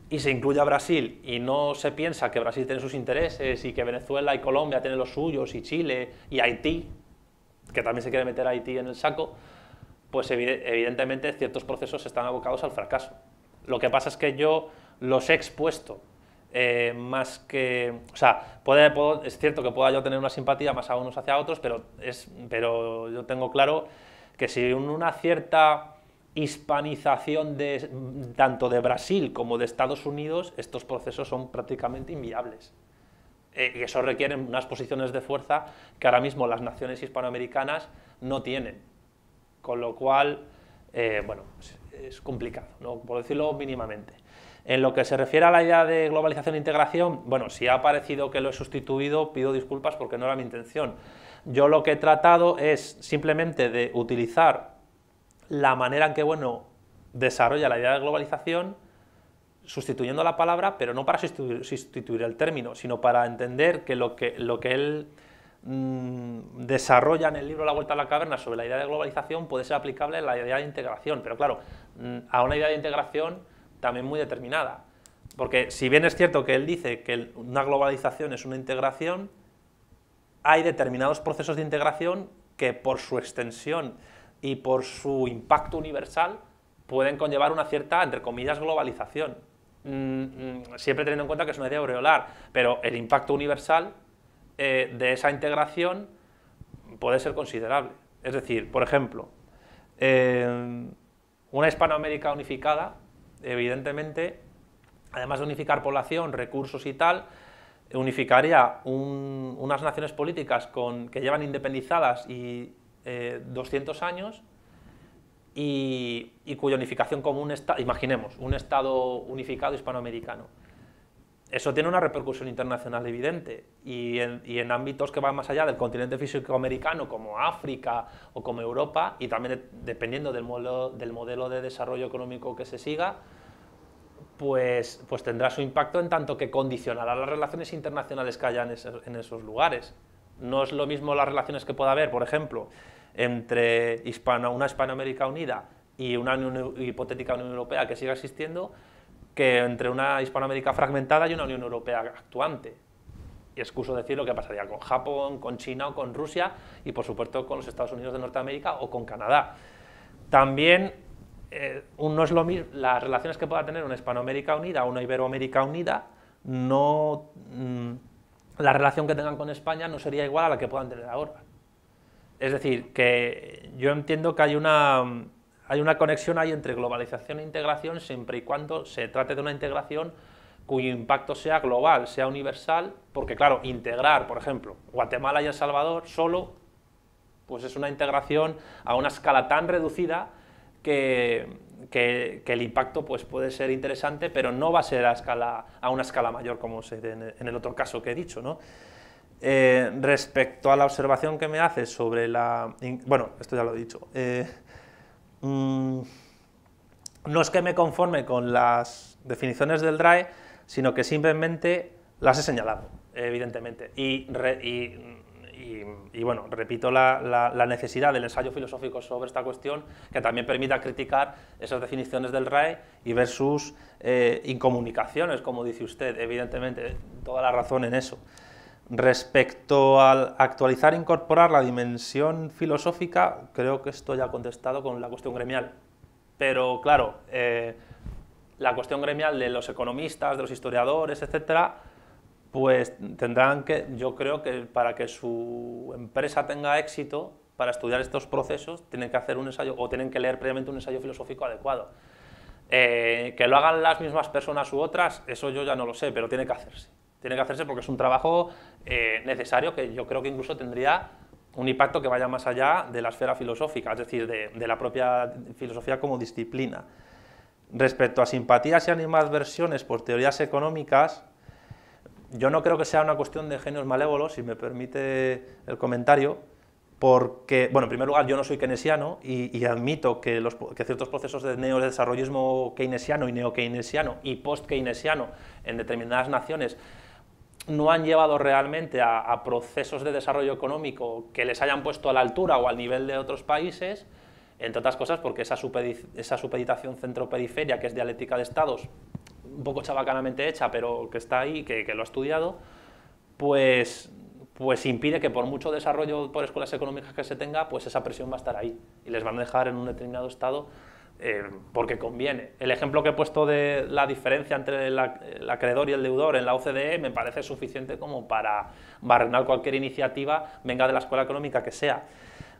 y se incluye a Brasil y no se piensa que Brasil tiene sus intereses y que Venezuela y Colombia tienen los suyos y Chile y Haití, que también se quiere meter a Haití en el saco, pues evidentemente ciertos procesos están abocados al fracaso. Lo que pasa es que yo los he expuesto eh, más que... O sea, puede, es cierto que pueda yo tener una simpatía más a unos hacia otros, pero, es, pero yo tengo claro que si una cierta hispanización tanto de Brasil como de Estados Unidos, estos procesos son prácticamente inviables. Eh, y eso requiere unas posiciones de fuerza que ahora mismo las naciones hispanoamericanas no tienen. Con lo cual, eh, bueno, es, complicado, ¿no? por decirlo mínimamente. En lo que se refiere a la idea de globalización e integración, bueno, si ha parecido que lo he sustituido, pido disculpas porque no era mi intención. Yo lo que he tratado es simplemente de utilizar la manera en que bueno desarrolla la idea de globalización sustituyendo la palabra, pero no para sustituir, el término, sino para entender que lo que, él mm, desarrolla en el libro La Vuelta a la Caverna sobre la idea de globalización puede ser aplicable a la idea de integración, pero claro, mm, a una idea de integración también muy determinada. Porque si bien es cierto que él dice que una globalización es una integración, hay determinados procesos de integración que por su extensión y por su impacto universal pueden conllevar una cierta, entre comillas, globalización. Mm, mm, siempre teniendo en cuenta que es una idea aureolar, pero el impacto universal eh, de esa integración puede ser considerable. Es decir, por ejemplo, eh, una Hispanoamérica unificada, evidentemente, además de unificar población, recursos y tal, unificaría unas naciones políticas que llevan independizadas y 200 eh, años y, cuya unificación como un Estado, imaginemos, un Estado unificado hispanoamericano. Eso tiene una repercusión internacional evidente y en, ámbitos que van más allá del continente físico americano como África o como Europa y también dependiendo del modelo de desarrollo económico que se siga, pues, pues, tendrá su impacto en tanto que condicionará las relaciones internacionales que haya en esos, lugares. No es lo mismo las relaciones que pueda haber, por ejemplo, entre una Hispanoamérica unida y una hipotética Unión Europea que siga existiendo que entre una Hispanoamérica fragmentada y una Unión Europea actuante. Y excuso decir lo que pasaría con Japón, con China o con Rusia y por supuesto con los Estados Unidos de Norteamérica o con Canadá. También eh, uno es lo mismo, las relaciones que pueda tener una Hispanoamérica unida, una Iberoamérica unida, no, mm, la relación que tengan con España no sería igual a la que puedan tener ahora. Es decir, que yo entiendo que hay una, hay una conexión ahí entre globalización e integración siempre y cuando se trate de una integración cuyo impacto sea global, sea universal, porque claro, integrar, por ejemplo, Guatemala y El Salvador solo, pues es una integración a una escala tan reducida que, el impacto pues, puede ser interesante, pero no va a ser a, escala, a una escala mayor como en el otro caso que he dicho. Eh, respecto a la observación que me haces sobre la... Bueno, esto ya lo he dicho. Eh, mm, no es que me conforme con las definiciones del DRAE, sino que simplemente las he señalado, evidentemente. y y, bueno, repito la, necesidad del ensayo filosófico sobre esta cuestión, que también permita criticar esas definiciones del RAE y ver sus eh, incomunicaciones, como dice usted, evidentemente, toda la razón en eso. Respecto al actualizar e incorporar la dimensión filosófica, creo que esto ya ha contestado con la cuestión gremial. Pero claro, eh, la cuestión gremial de los economistas, de los historiadores, etcétera, pues tendrán que, yo creo que para que su empresa tenga éxito, para estudiar estos procesos, tienen que hacer un ensayo o tienen que leer previamente un ensayo filosófico adecuado. Eh, que lo hagan las mismas personas u otras, eso yo ya no lo sé, pero tiene que hacerse. Tiene que hacerse porque es un trabajo eh, necesario que yo creo que incluso tendría un impacto que vaya más allá de la esfera filosófica, es decir, de, de la propia filosofía como disciplina. Respecto a simpatías y animadversiones por teorías económicas, yo no creo que sea una cuestión de genios malévolos, si me permite el comentario, porque, bueno, en primer lugar, yo no soy keynesiano y, admito que, ciertos procesos de neodesarrollismo keynesiano y neo-keynesiano y post-keynesiano en determinadas naciones no han llevado realmente a, procesos de desarrollo económico que les hayan puesto a la altura o al nivel de otros países, entre otras cosas porque esa, supeditación centro-periferia, que es dialéctica de estados, un poco chabacanamente hecha, pero que está ahí, que, lo ha estudiado, pues, pues impide que por mucho desarrollo por escuelas económicas que se tenga, pues esa presión va a estar ahí y les van a dejar en un determinado estado eh, porque conviene. El ejemplo que he puesto de la diferencia entre el, acreedor y el deudor en la OCDE me parece suficiente como para barrenar cualquier iniciativa, venga de la escuela económica que sea.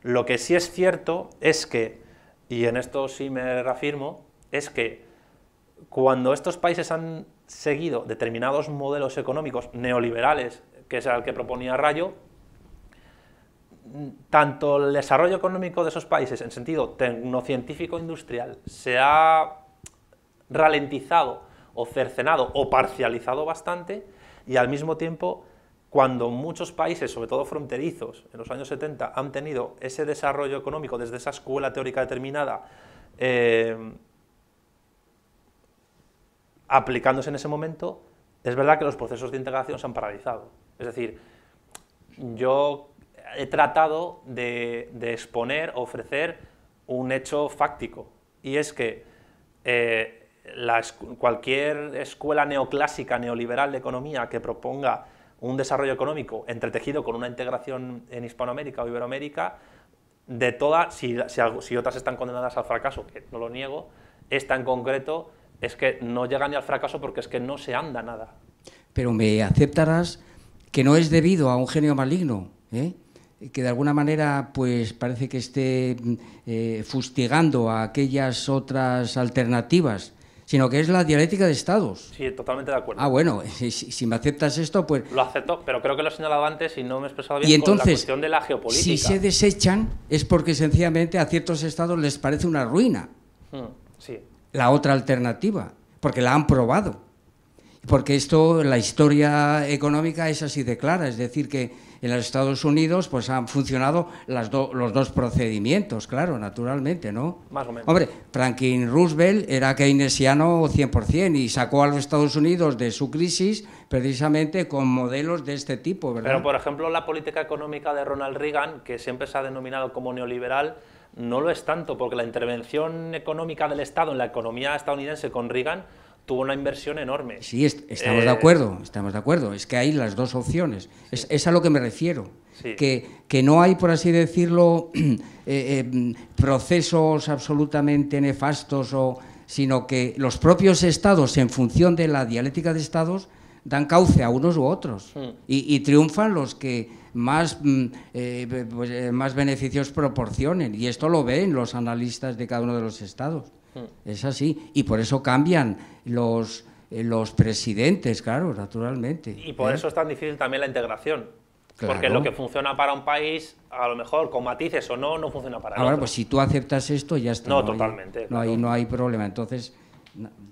Lo que sí es cierto es que, y en esto sí me reafirmo, es que cuando estos países han seguido determinados modelos económicos neoliberales, que es el que proponía Rayo, tanto el desarrollo económico de esos países en sentido tecnocientífico-industrial se ha ralentizado o cercenado o parcializado bastante y al mismo tiempo cuando muchos países, sobre todo fronterizos, en los años 70 han tenido ese desarrollo económico desde esa escuela teórica determinada eh, aplicándose en ese momento, es verdad que los procesos de integración se han paralizado. Es decir, yo he tratado de, exponer, ofrecer un hecho fáctico, y es que eh, cualquier escuela neoclásica, neoliberal de economía que proponga un desarrollo económico entretejido con una integración en Hispanoamérica o Iberoamérica, de todas, si, si otras están condenadas al fracaso, que no lo niego, esta en concreto es que no llega ni al fracaso porque es que no se anda nada. Pero me aceptarás que no es debido a un genio maligno, ¿eh? que de alguna manera pues parece que esté eh, fustigando a aquellas otras alternativas, sino que es la dialéctica de estados. Sí, totalmente de acuerdo. Ah, bueno, si, me aceptas esto, pues... Lo acepto, pero creo que lo he señalado antes y no me he expresado bien y entonces, con la cuestión de la geopolítica. Si se desechan es porque sencillamente a ciertos estados les parece una ruina. Hmm, sí, la otra alternativa, porque la han probado. Porque esto, la historia económica es así de clara, es decir, que en los Estados Unidos pues han funcionado los dos procedimientos, claro, naturalmente, ¿no? Más o menos. Hombre, Franklin Roosevelt era keynesiano 100% y sacó a los Estados Unidos de su crisis precisamente con modelos de este tipo, ¿verdad? Pero, por ejemplo, la política económica de Ronald Reagan, que siempre se ha denominado como neoliberal, no lo es tanto, porque la intervención económica del Estado en la economía estadounidense con Reagan tuvo una inversión enorme. Sí, estamos de eh, acuerdo, estamos de acuerdo. Es que hay las dos opciones. Es, a lo que me refiero. Que, no hay, por así decirlo, eh, eh, procesos absolutamente nefastos, sino que los propios estados, en función de la dialéctica de estados, dan cauce a unos u otros hmm. y, triunfan los que más, mm, eh, pues, eh, más beneficios proporcionen. Y esto lo ven los analistas de cada uno de los estados. Hmm. Es así. Y por eso cambian los, eh, los presidentes, claro, naturalmente. Y por eso es tan difícil también la integración. Porque lo que funciona para un país, a lo mejor con matices o no, no funciona para Ahora, otro. pues si tú aceptas esto, ya está. No, totalmente. no, hay, no hay problema. Entonces,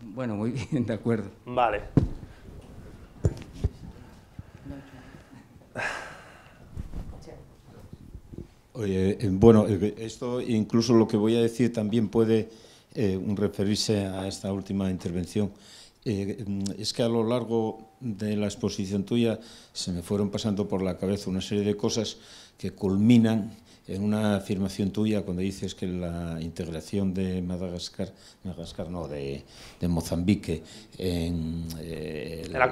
bueno, muy bien, de acuerdo. Vale. Eh, eh, bueno, eh, esto incluso lo que voy a decir también puede referirse a esta última intervención. es que a lo largo de la exposición tuya se me fueron pasando por la cabeza una serie de cosas que culminan en una afirmación tuya cuando dices que la integración de Madagascar, Madagascar no, de, Mozambique en, la,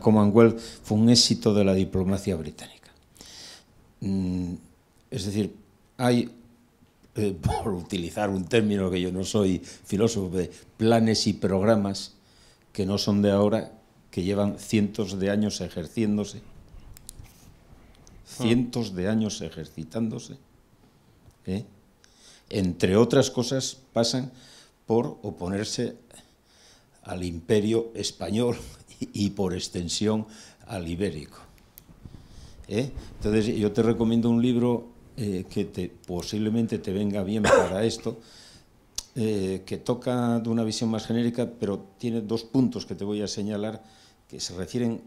Commonwealth. fue un éxito de la diplomacia británica. Mm, es decir, hay, eh, por utilizar un término que yo no soy filósofo, planes y programas que no son de ahora, que llevan cientos de años ejerciéndose, cientos de años ejercitándose. ¿eh? Entre otras cosas pasan por oponerse al imperio español y, por extensión al ibérico. ¿eh? Entonces yo te recomiendo un libro eh, que te, posiblemente te venga bien para esto, eh, que toca de una visión más genérica, pero tiene dos puntos que te voy a señalar que se refieren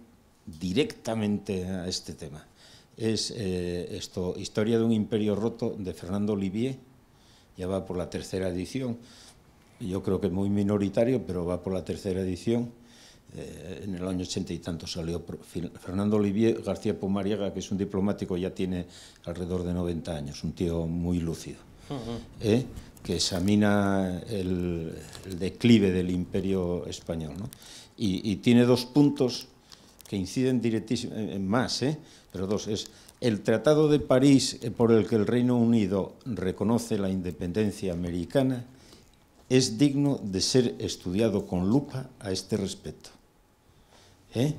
directamente a este tema. Es eh, esto, Historia de un imperio roto de Fernando Olivier, ya va por la tercera edición, yo creo que es muy minoritario, pero va por la tercera edición. Eh, en el año ochenta y tanto salió Fernando Olivier García Pumariega, que es un diplomático, ya tiene alrededor de 90 años, un tío muy lúcido, ¿eh? que examina el, declive del imperio español. Y, tiene dos puntos que inciden directísimo eh, más, ¿eh? pero dos, es el Tratado de París por el que el Reino Unido reconoce la independencia americana es digno de ser estudiado con lupa a este respecto. ¿eh?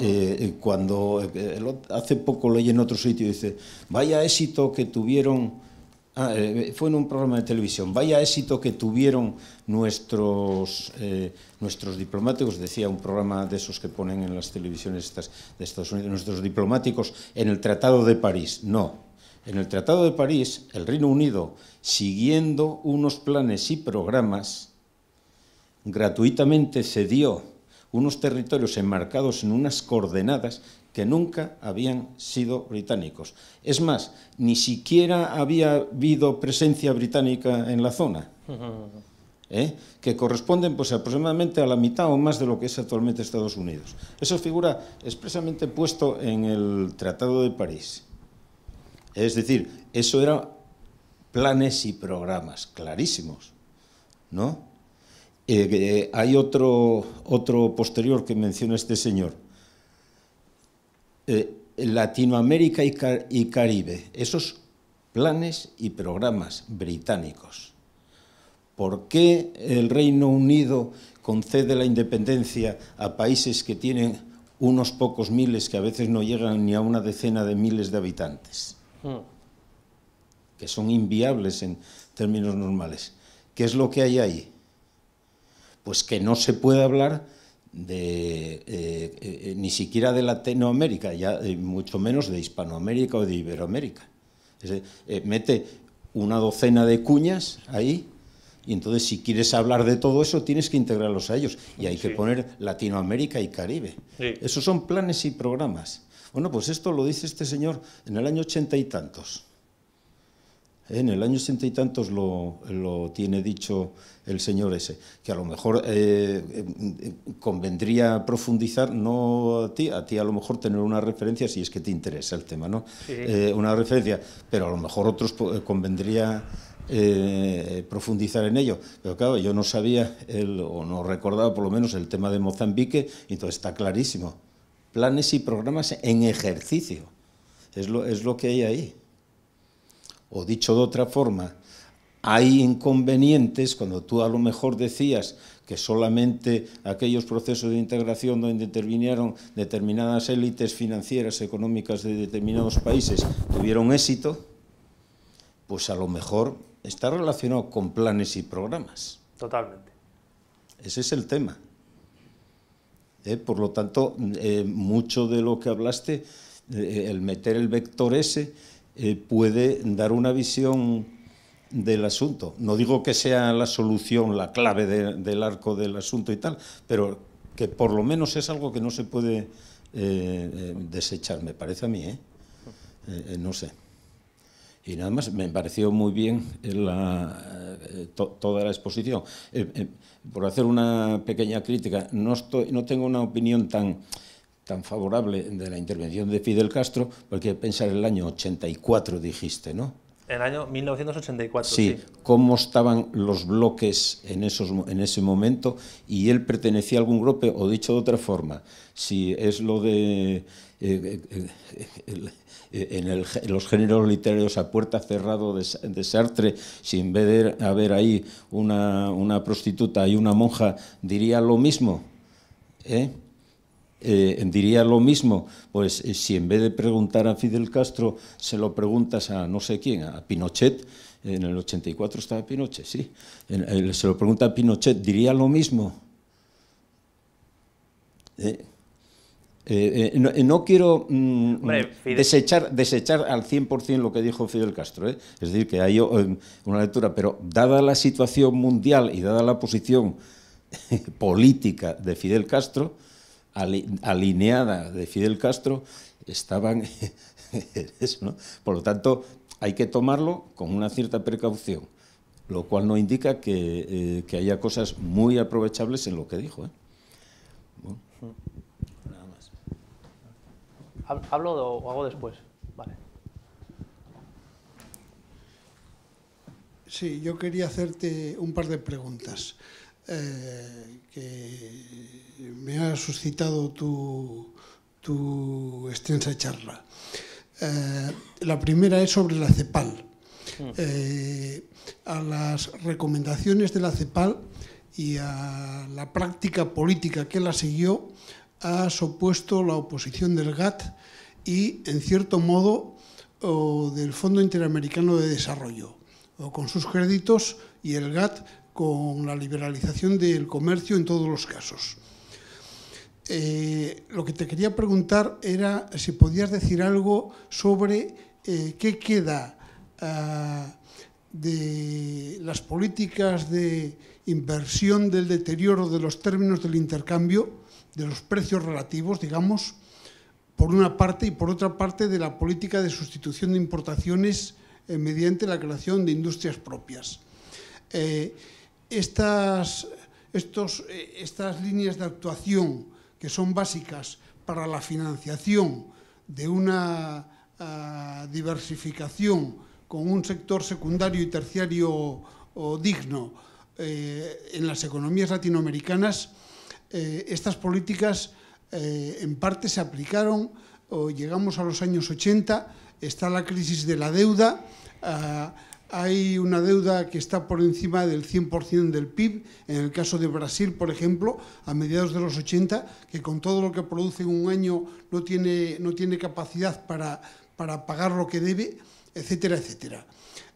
Eh, cuando eh, hace poco leí en otro sitio, dice, vaya éxito que tuvieron, ah, fue en un programa de televisión, vaya éxito que tuvieron nuestros, nuestros diplomáticos, decía un programa de esos que ponen en las televisiones estas, de Estados Unidos, nuestros diplomáticos en el Tratado de París. No. En el Tratado de París, el Reino Unido, siguiendo unos planes y programas, gratuitamente cedió unos territorios enmarcados en unas coordenadas que nunca habían sido británicos. Es más, ni siquiera había habido presencia británica en la zona, ¿eh? que corresponden pues, aproximadamente a la mitad o más de lo que es actualmente Estados Unidos. Eso figura expresamente puesto en el Tratado de París. Es decir, eso eran planes y programas clarísimos, ¿no? Eh, hay otro, posterior que menciona este señor. Eh, Latinoamérica y, y Caribe, esos planes y programas británicos. ¿Por qué el Reino Unido concede la independencia a países que tienen unos pocos miles, que a veces no llegan ni a una decena de miles de habitantes? Hmm. Que son inviables en términos normales. ¿Qué es lo que hay ahí? pues que no se puede hablar de, eh, eh, ni siquiera de Latinoamérica, ya eh, mucho menos de Hispanoamérica o de Iberoamérica. mete una docena de cuñas ahí y entonces si quieres hablar de todo eso tienes que integrarlos a ellos y hay que poner Latinoamérica y Caribe. Esos son planes y programas. Bueno, pues esto lo dice este señor en el año ochenta y tantos. En el año setenta y tantos lo, tiene dicho el señor ese, que a lo mejor eh, eh, convendría profundizar, no a ti, a ti a lo mejor tener una referencia si es que te interesa el tema, ¿no? Eh, una referencia, pero a lo mejor otros convendría profundizar en ello. Pero claro, yo no sabía, o no recordaba por lo menos el tema de Mozambique, entonces está clarísimo. Planes y programas en ejercicio. es lo que hay ahí. O dicho de otra forma, hay inconvenientes cuando tú a lo mejor decías que solamente aquellos procesos de integración donde intervinieron determinadas élites financieras económicas de determinados países tuvieron éxito, pues a lo mejor está relacionado con planes y programas. Totalmente. Ese es el tema. ¿Eh? por lo tanto, eh, mucho de lo que hablaste, eh, el meter el vector S. Eh, puede dar una visión del asunto. No digo que sea la solución, la clave del arco del asunto y tal, pero que por lo menos es algo que no se puede eh, eh, desechar, me parece a mí, ¿eh? no sé. Y nada más, me pareció muy bien toda la exposición. por hacer una pequeña crítica, no, estoy, no tengo una opinión tan tan favorable de la intervención de Fidel Castro, porque pensar el año 84 dijiste, ¿no? El año 1984. Sí, cómo estaban los bloques en, esos, en ese momento y él pertenecía a algún grupo, o dicho de otra forma, si es lo de eh, eh, eh, en, los géneros literarios a puerta cerrada de, Sartre, sin en vez de haber ahí una, una prostituta y una monja, diría lo mismo. ¿eh? Eh, diría lo mismo, pues eh, si en vez de preguntar a Fidel Castro se lo preguntas a no sé quién, a Pinochet, en el 84 estaba Pinochet, sí, eh, se lo pregunta a Pinochet, diría lo mismo. no, quiero mm, desechar, desechar al 100% lo que dijo Fidel Castro, es decir, que hay una lectura, pero dada la situación mundial y dada la posición política de Fidel Castro, alineada de Fidel Castro estaban Por lo tanto, hay que tomarlo con una cierta precaución, lo cual no indica que, eh, haya cosas muy aprovechables en lo que dijo. ¿eh? Nada más. ¿Hablo o hago después? Vale. Sí, yo quería hacerte un par de preguntas eh, que me ha suscitado tu, extensa charla. Eh, la primera es sobre la CEPAL. Hmm. Eh, a las recomendaciones de la CEPAL y a la práctica política que la siguió ha supuesto la oposición del GATT y, en cierto modo, del Fondo Interamericano de Desarrollo, o con sus créditos y el GATT con la liberalización del comercio en todos los casos. Eh, lo que te quería preguntar era si podías decir algo sobre eh, qué queda ah, de las políticas de inversión del deterioro de los términos del intercambio, de los precios relativos, digamos, por una parte, y por otra parte de la política de sustitución de importaciones eh, mediante la creación de industrias propias. estas líneas de actuación que son básicas para la financiación de una ah, diversificación con un sector secundario y terciario o digno eh, en las economías latinoamericanas, eh, estas políticas eh, en parte se aplicaron o llegamos a los años 80, está la crisis de la deuda. Ah, hay una deuda que está por encima del 100% del PIB, en el caso de Brasil, por ejemplo, a mediados de los 80, que con todo lo que produce en un año no tiene, no tiene capacidad para, pagar lo que debe, etcétera, etcétera.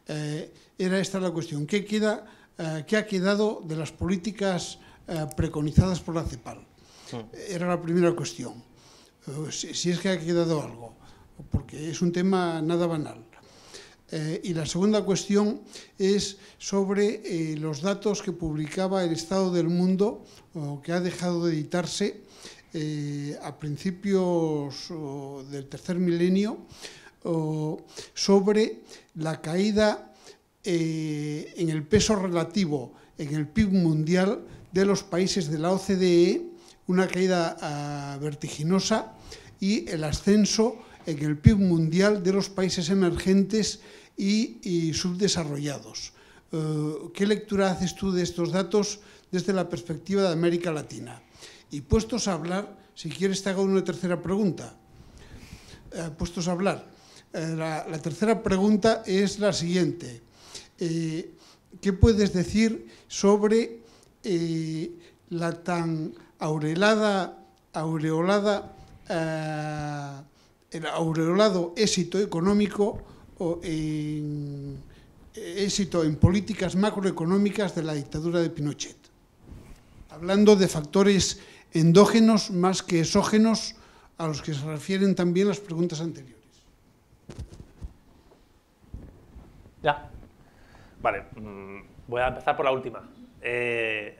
Eh, era esta la cuestión. ¿Qué, queda, eh, ha quedado de las políticas eh, preconizadas por la CEPAL? Era la primera cuestión. si es que ha quedado algo, porque es un tema nada banal. Eh, y la segunda cuestión es sobre eh, los datos que publicaba el Estado del Mundo, o que ha dejado de editarse eh, a principios del tercer milenio, sobre la caída en el peso relativo en el PIB mundial de los países de la OCDE, una caída ah, vertiginosa y el ascenso en el PIB mundial de los países emergentes y, subdesarrollados. Eh, ¿Qué lectura haces tú de estos datos desde la perspectiva de América Latina? Y puestos a hablar, si quieres te hago una tercera pregunta. Eh, puestos a hablar. Eh, la, tercera pregunta es la siguiente. ¿Qué puedes decir sobre la tan aureolada, aureolada, el aureolado éxito económico o en eh, éxito en políticas macroeconómicas de la dictadura de Pinochet, hablando de factores endógenos más que exógenos a los que se refieren también las preguntas anteriores. Ya. Vale, mm, voy a empezar por la última. Eh,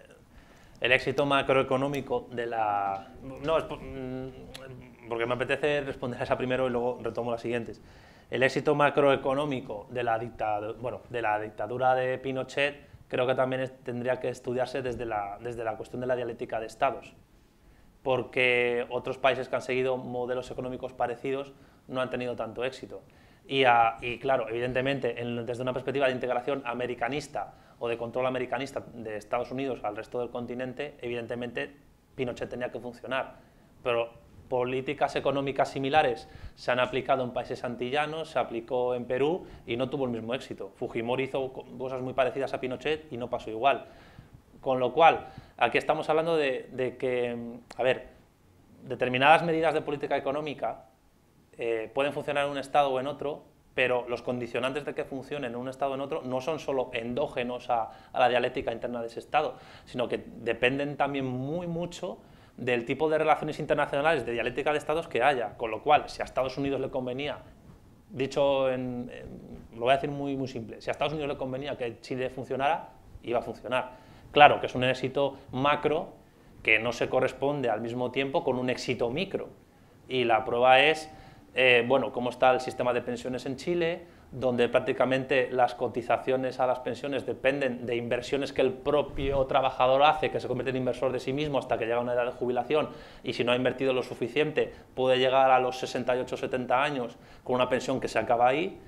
el éxito macroeconómico de la... No, es mm, porque me apetece responder a esa primero y luego retomo las siguientes el éxito macroeconómico de la, dictadura, de Pinochet creo que también tendría que estudiarse desde la, cuestión de la dialéctica de estados, porque otros países que han seguido modelos económicos parecidos no han tenido tanto éxito. Y, claro, evidentemente, desde una perspectiva de integración americanista o de control americanista de Estados Unidos al resto del continente, evidentemente Pinochet tenía que funcionar, pero políticas económicas similares se han aplicado en países antillanos, se aplicó en Perú y no tuvo el mismo éxito. Fujimori hizo cosas muy parecidas a Pinochet y no pasó igual. Con lo cual, aquí estamos hablando de, que, mm, a ver, determinadas medidas de política económica eh, pueden funcionar en un estado o en otro, pero los condicionantes de que funcionen en un estado o en otro no son solo endógenos a, a la dialéctica interna de ese estado, sino que dependen también muy mucho del tipo de relaciones internacionales, de dialéctica de estados que haya, con lo cual, si a Estados Unidos le convenía, dicho, lo voy a decir muy, muy simple, si a Estados Unidos le convenía que Chile funcionara, iba a funcionar. Claro que es un éxito macro que no se corresponde al mismo tiempo con un éxito micro. Y la prueba es, eh, bueno, cómo está el sistema de pensiones en Chile, donde prácticamente las cotizaciones a las pensiones dependen de inversiones que el propio trabajador hace, que se convierte en inversor de sí mismo hasta que llega a una edad de jubilación y si no ha invertido lo suficiente puede llegar a los 68 o 70 años con una pensión que se acaba ahí,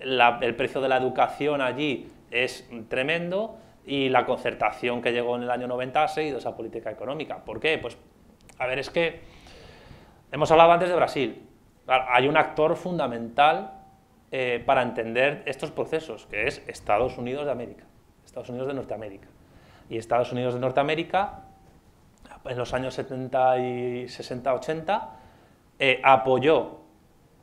el precio de la educación allí es tremendo y la concertación que llegó en el año 90 ha seguido esa política económica. ¿Por qué? Pues, a ver, es que hemos hablado antes de Brasil. Hay un actor fundamental eh, para entender estos procesos, que es Estados Unidos de América, Estados Unidos de Norteamérica. Y Estados Unidos de Norteamérica, en los años 70 y 60, 80, eh, apoyó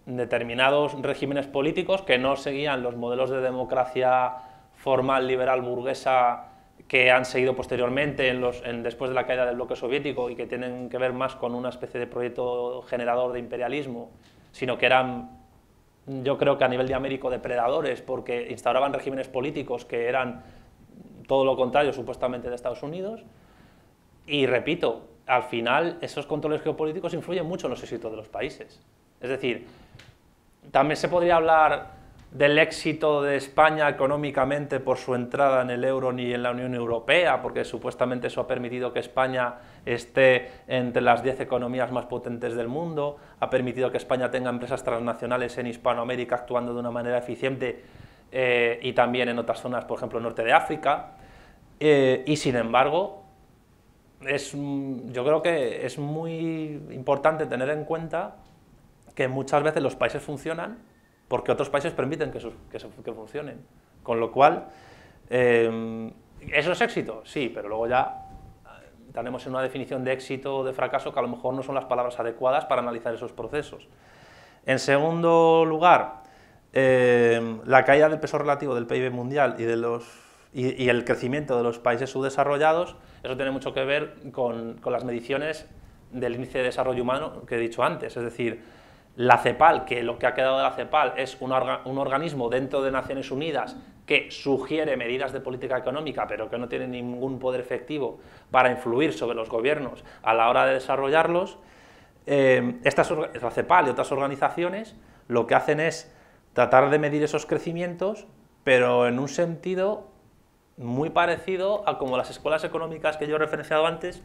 determinados regímenes políticos que no seguían los modelos de democracia formal, liberal, burguesa, que han seguido posteriormente en los, después de la caída del bloque soviético y que tienen que ver más con una especie de proyecto generador de imperialismo, sino que eran yo creo que a nivel de Américo depredadores, porque instauraban regímenes políticos que eran todo lo contrario supuestamente de Estados Unidos. Y repito, al final esos controles geopolíticos influyen mucho en los éxitos de los países. Es decir, también se podría hablar del éxito de España económicamente por su entrada en el euro ni en la Unión Europea, porque supuestamente eso ha permitido que España esté entre las 10 economías más potentes del mundo, ha permitido que España tenga empresas transnacionales en Hispanoamérica actuando de una manera eficiente eh, y también en otras zonas, por ejemplo, norte de África. Eh, y sin embargo, mm, yo creo que es muy importante tener en cuenta que muchas veces los países funcionan porque otros países permiten que, funcionen. Con lo cual, eh, ¿eso es éxito? Sí, pero luego ya tenemos en una definición de éxito o de fracaso que a lo mejor no son las palabras adecuadas para analizar esos procesos. En segundo lugar, eh, la caída del peso relativo del PIB mundial y, el crecimiento de los países subdesarrollados, eso tiene mucho que ver con, con las mediciones del índice de desarrollo humano que he dicho antes, es decir, la CEPAL, que lo que ha quedado de la CEPAL es un, organismo dentro de Naciones Unidas que sugiere medidas de política económica, pero que no tiene ningún poder efectivo para influir sobre los gobiernos a la hora de desarrollarlos, eh, estas, la CEPAL y otras organizaciones lo que hacen es tratar de medir esos crecimientos, pero en un sentido muy parecido a como las escuelas económicas que yo he referenciado antes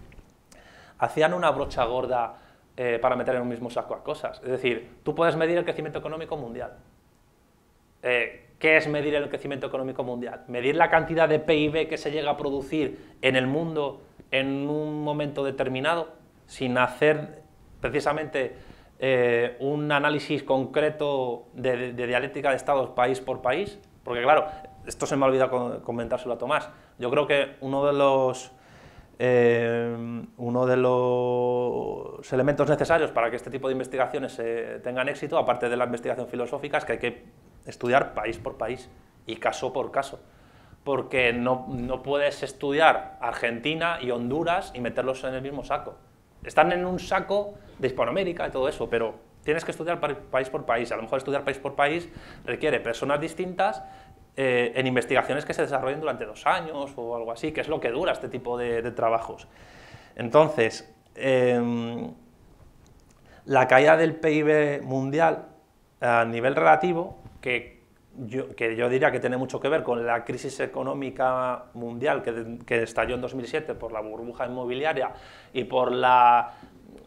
hacían una brocha gorda eh, para meter en un mismo saco a cosas. Es decir, tú puedes medir el crecimiento económico mundial. Eh, ¿Qué es medir el crecimiento económico mundial? Medir la cantidad de PIB que se llega a producir en el mundo en un momento determinado, sin hacer precisamente eh, un análisis concreto de, de, dialéctica de estados país por país, porque claro, esto se me ha olvidado comentárselo a Tomás. Yo creo que uno de los eh, uno de los elementos necesarios para que este tipo de investigaciones eh, tengan éxito, aparte de la investigación filosófica, es que hay que estudiar país por país y caso por caso. Porque no, no puedes estudiar Argentina y Honduras y meterlos en el mismo saco. Están en un saco de Hispanoamérica y todo eso, pero tienes que estudiar país por país. A lo mejor estudiar país por país requiere personas distintas eh, en investigaciones que se desarrollen durante dos años o algo así, que es lo que dura este tipo de, trabajos. Entonces, em, la caída del PIB mundial a nivel relativo, que yo, diría que tiene mucho que ver con la crisis económica mundial que, que, estalló en 2007 por la burbuja inmobiliaria y por la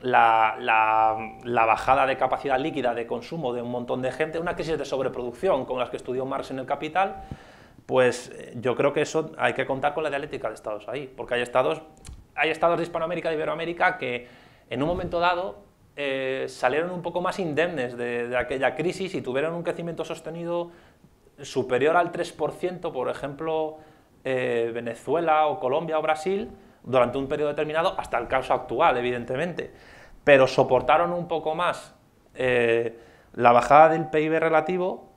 la, bajada de capacidad líquida de consumo de un montón de gente, una crisis de sobreproducción como las que estudió Marx en el Capital, pues eh, yo creo que eso hay que contar con la dialéctica de estados ahí, porque hay estados, hay estados de Hispanoamérica, de Iberoamérica, que en un momento dado eh, salieron un poco más indemnes de, aquella crisis y tuvieron un crecimiento sostenido superior al 3%, por ejemplo, eh, Venezuela o Colombia o Brasil, durante un periodo determinado hasta el caso actual, evidentemente. Pero soportaron un poco más eh, la bajada del PIB relativo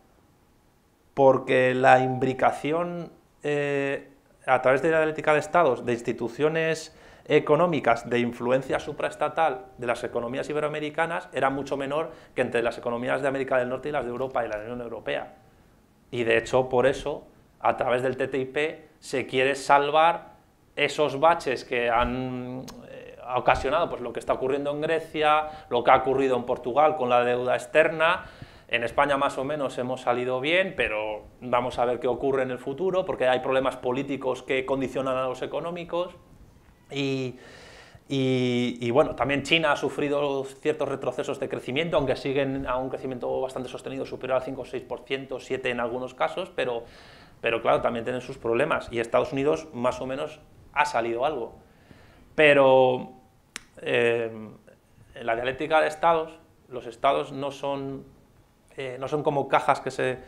porque la imbricación eh, a través de la dialéctica de estados de instituciones económicas de influencia supraestatal de las economías iberoamericanas era mucho menor que entre las economías de América del Norte y las de Europa y la Unión Europea. Y de hecho, por eso, a través del TTIP se quiere salvar esos baches que han eh, ocasionado pues, lo que está ocurriendo en Grecia, lo que ha ocurrido en Portugal con la deuda externa. En España más o menos hemos salido bien, pero vamos a ver qué ocurre en el futuro, porque hay problemas políticos que condicionan a los económicos. Y, bueno, también China ha sufrido ciertos retrocesos de crecimiento, aunque siguen a un crecimiento bastante sostenido, superior al 5 o 6%, 7% en algunos casos, pero, pero claro, también tienen sus problemas. Y Estados Unidos más o menos ha salido algo. Pero eh, en la dialéctica de estados, los estados no son, eh, no son como cajas que se,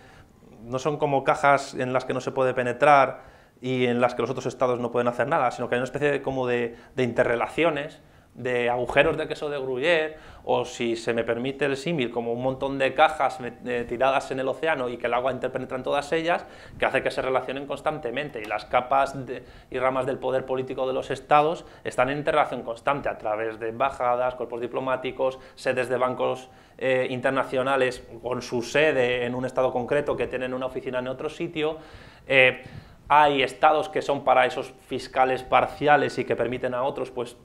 no son como cajas en las que no se puede penetrar y en las que los otros estados no pueden hacer nada, sino que hay una especie como de interrelaciones de agujeros de queso de Gruyère, o si se me permite el símil, como un montón de cajas eh, tiradas en el océano y que el agua interpenetra en todas ellas, que hace que se relacionen constantemente. Y las capas y ramas del poder político de los estados están en interacción constante a través de embajadas, cuerpos diplomáticos, sedes de bancos eh, internacionales con su sede en un estado concreto que tienen una oficina en otro sitio. Eh, hay estados que son para esos fiscales parciales y que permiten a otros pues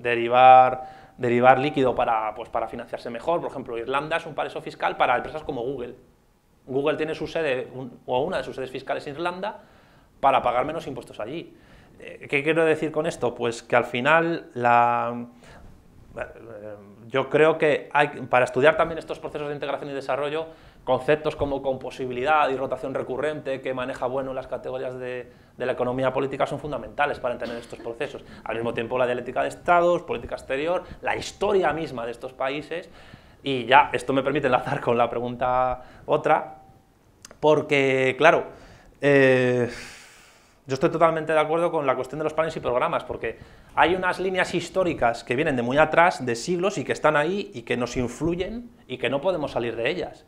derivar, derivar líquido para, pues, para financiarse mejor. Por ejemplo, Irlanda es un paraíso fiscal para empresas como Google. Google tiene su sede o una de sus sedes fiscales en Irlanda para pagar menos impuestos allí. Eh, ¿Qué quiero decir con esto? Pues que al final la, eh, yo creo que hay, para estudiar también estos procesos de integración y desarrollo conceptos como composibilidad y rotación recurrente que maneja bueno las categorías de, la economía política son fundamentales para entender estos procesos. Al mismo tiempo la dialéctica de estados, política exterior, la historia misma de estos países y ya esto me permite enlazar con la pregunta otra porque claro, eh, yo estoy totalmente de acuerdo con la cuestión de los planes y programas porque hay unas líneas históricas que vienen de muy atrás, de siglos y que están ahí y que nos influyen y que no podemos salir de ellas.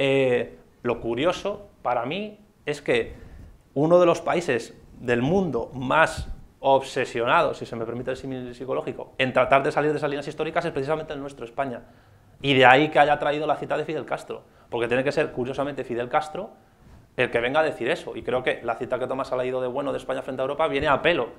Eh, lo curioso para mí es que uno de los países del mundo más obsesionados, si se me permite el símil psicológico, en tratar de salir de esas líneas históricas es precisamente el nuestro, España. Y de ahí que haya traído la cita de Fidel Castro, porque tiene que ser, curiosamente, Fidel Castro el que venga a decir eso. Y creo que la cita que Tomás ha leído de bueno de España frente a Europa viene a pelo.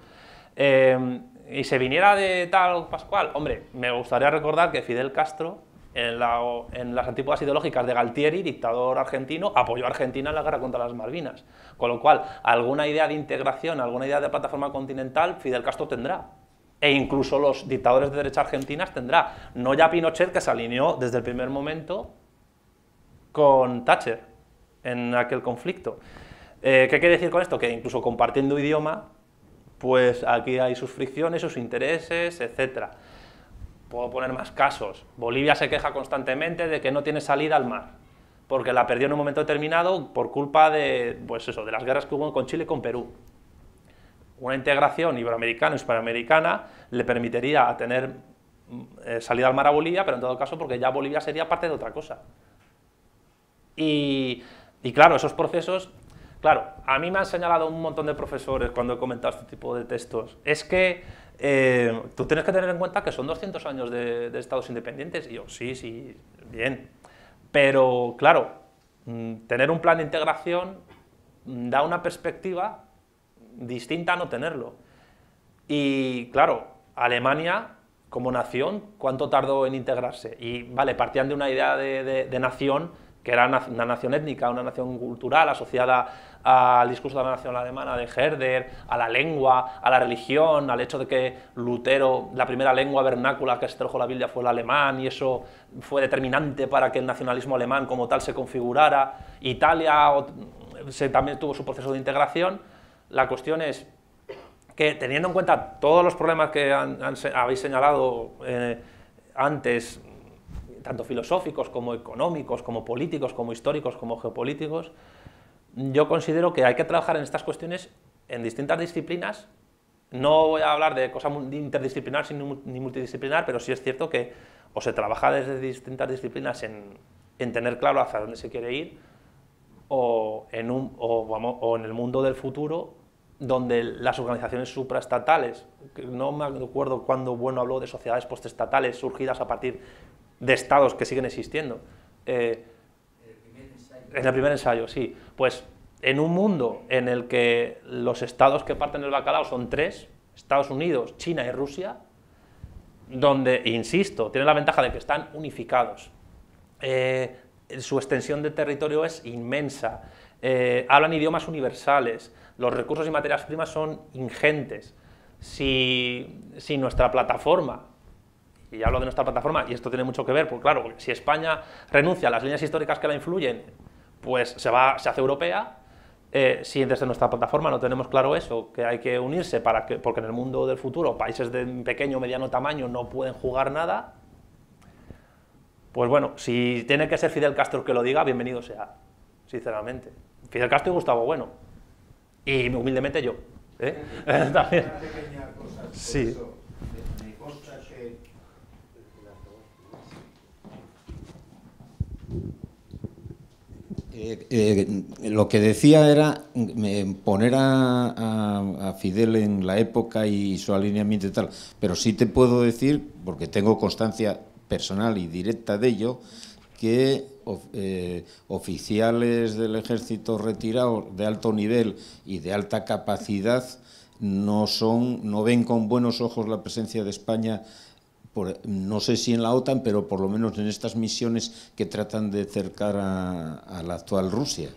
Eh, y se viniera de tal Pascual, hombre, me gustaría recordar que Fidel Castro en, las antípodas ideológicas de Galtieri, dictador argentino, apoyó a Argentina en la guerra contra las Malvinas. Con lo cual, alguna idea de integración, alguna idea de plataforma continental, Fidel Castro tendrá. E incluso los dictadores de derecha argentinas tendrá. No ya Pinochet, que se alineó desde el primer momento con Thatcher en aquel conflicto. Eh, ¿Qué quiere decir con esto? Que incluso compartiendo idioma, pues aquí hay sus fricciones, sus intereses, etcétera. Puedo poner más casos. Bolivia se queja constantemente de que no tiene salida al mar, porque la perdió en un momento determinado por culpa de, pues eso, de las guerras que hubo con Chile y con Perú. Una integración iberoamericana, hispanoamericana, le permitiría tener mm, eh, salida al mar a Bolivia, pero en todo caso porque ya Bolivia sería parte de otra cosa. Y, y claro, esos procesos Claro, a mí me han señalado un montón de profesores cuando he comentado este tipo de textos. Es que eh, tú tienes que tener en cuenta que son 200 años de, estados independientes. Y yo, sí, sí, bien. Pero, claro, mm, tener un plan de integración mm, da una perspectiva distinta a no tenerlo. Y, claro, Alemania, como nación, ¿cuánto tardó en integrarse? Y, vale, partían de una idea de nación que era una nación étnica, una nación cultural asociada al discurso de la nación alemana de Herder, a la lengua, a la religión, al hecho de que Lutero, la primera lengua vernácula que se trajo la Biblia fue el alemán y eso fue determinante para que el nacionalismo alemán como tal se configurara. Italia se, también tuvo su proceso de integración. La cuestión es que teniendo en cuenta todos los problemas que habéis señalado eh, antes, tanto filosóficos como económicos, como políticos, como históricos, como geopolíticos, yo considero que hay que trabajar en estas cuestiones en distintas disciplinas. No voy a hablar de cosas interdisciplinar ni multidisciplinar, pero sí es cierto que o se trabaja desde distintas disciplinas en, tener claro hacia dónde se quiere ir, o en, un, en el mundo del futuro, donde las organizaciones supraestatales, no me acuerdo cuándo Bueno habló de sociedades postestatales surgidas a partir de estados que siguen existiendo. en eh, el primer ensayo, sí. Pues en un mundo en el que los estados que parten del bacalao son tres, Estados Unidos, China y Rusia, donde, insisto, tienen la ventaja de que están unificados. Eh, su extensión de territorio es inmensa, eh, hablan idiomas universales, los recursos y materias primas son ingentes. Si, si nuestra plataforma y hablo de nuestra plataforma, y esto tiene mucho que ver, porque claro, si España renuncia a las líneas históricas que la influyen, pues se, va, se hace europea. Eh, si desde nuestra plataforma no tenemos claro eso, que hay que unirse, para que, porque en el mundo del futuro países de pequeño o mediano tamaño no pueden jugar nada, pues bueno, si tiene que ser Fidel Castro que lo diga, bienvenido sea, sinceramente. Fidel Castro y Gustavo Bueno. Y humildemente yo. ¿eh? También. Cosas, sí. Eh, eh, lo que decía era mm, eh, poner a, Fidel en la época y su alineamiento y tal, pero sí te puedo decir, porque tengo constancia personal y directa de ello, que oficiales del ejército retirado de alto nivel y de alta capacidad no son no ven con buenos ojos la presencia de España no sé si en la OTAN, pero por lo menos en estas misiones que tratan de acercar a, la actual Rusia.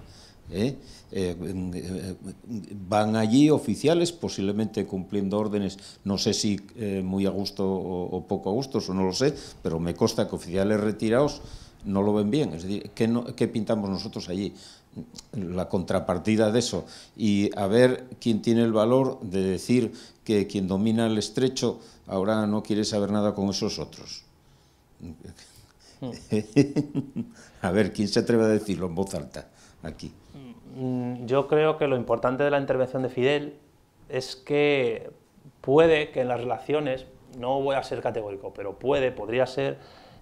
¿eh? Eh, van allí oficiales, posiblemente cumpliendo órdenes, no sé si eh, muy a gusto o, poco a gusto, eso no lo sé, pero me consta que oficiales retirados no lo ven bien. Es decir, qué pintamos nosotros allí? la contrapartida de eso y a ver quién tiene el valor de decir que quien domina el estrecho ahora no quiere saber nada con esos otros. Hmm. a ver, ¿quién se atreve a decirlo en voz alta aquí? Mm, yo creo que lo importante de la intervención de Fidel es que puede que en las relaciones, no voy a ser categórico, pero puede, podría ser,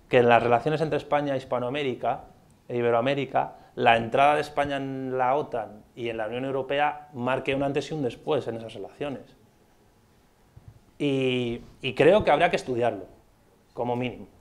que en las relaciones entre España e Hispanoamérica e Iberoamérica, la entrada de España en la OTAN y en la Unión Europea marque un antes y un después en esas relaciones y, creo que habrá que estudiarlo, como mínimo.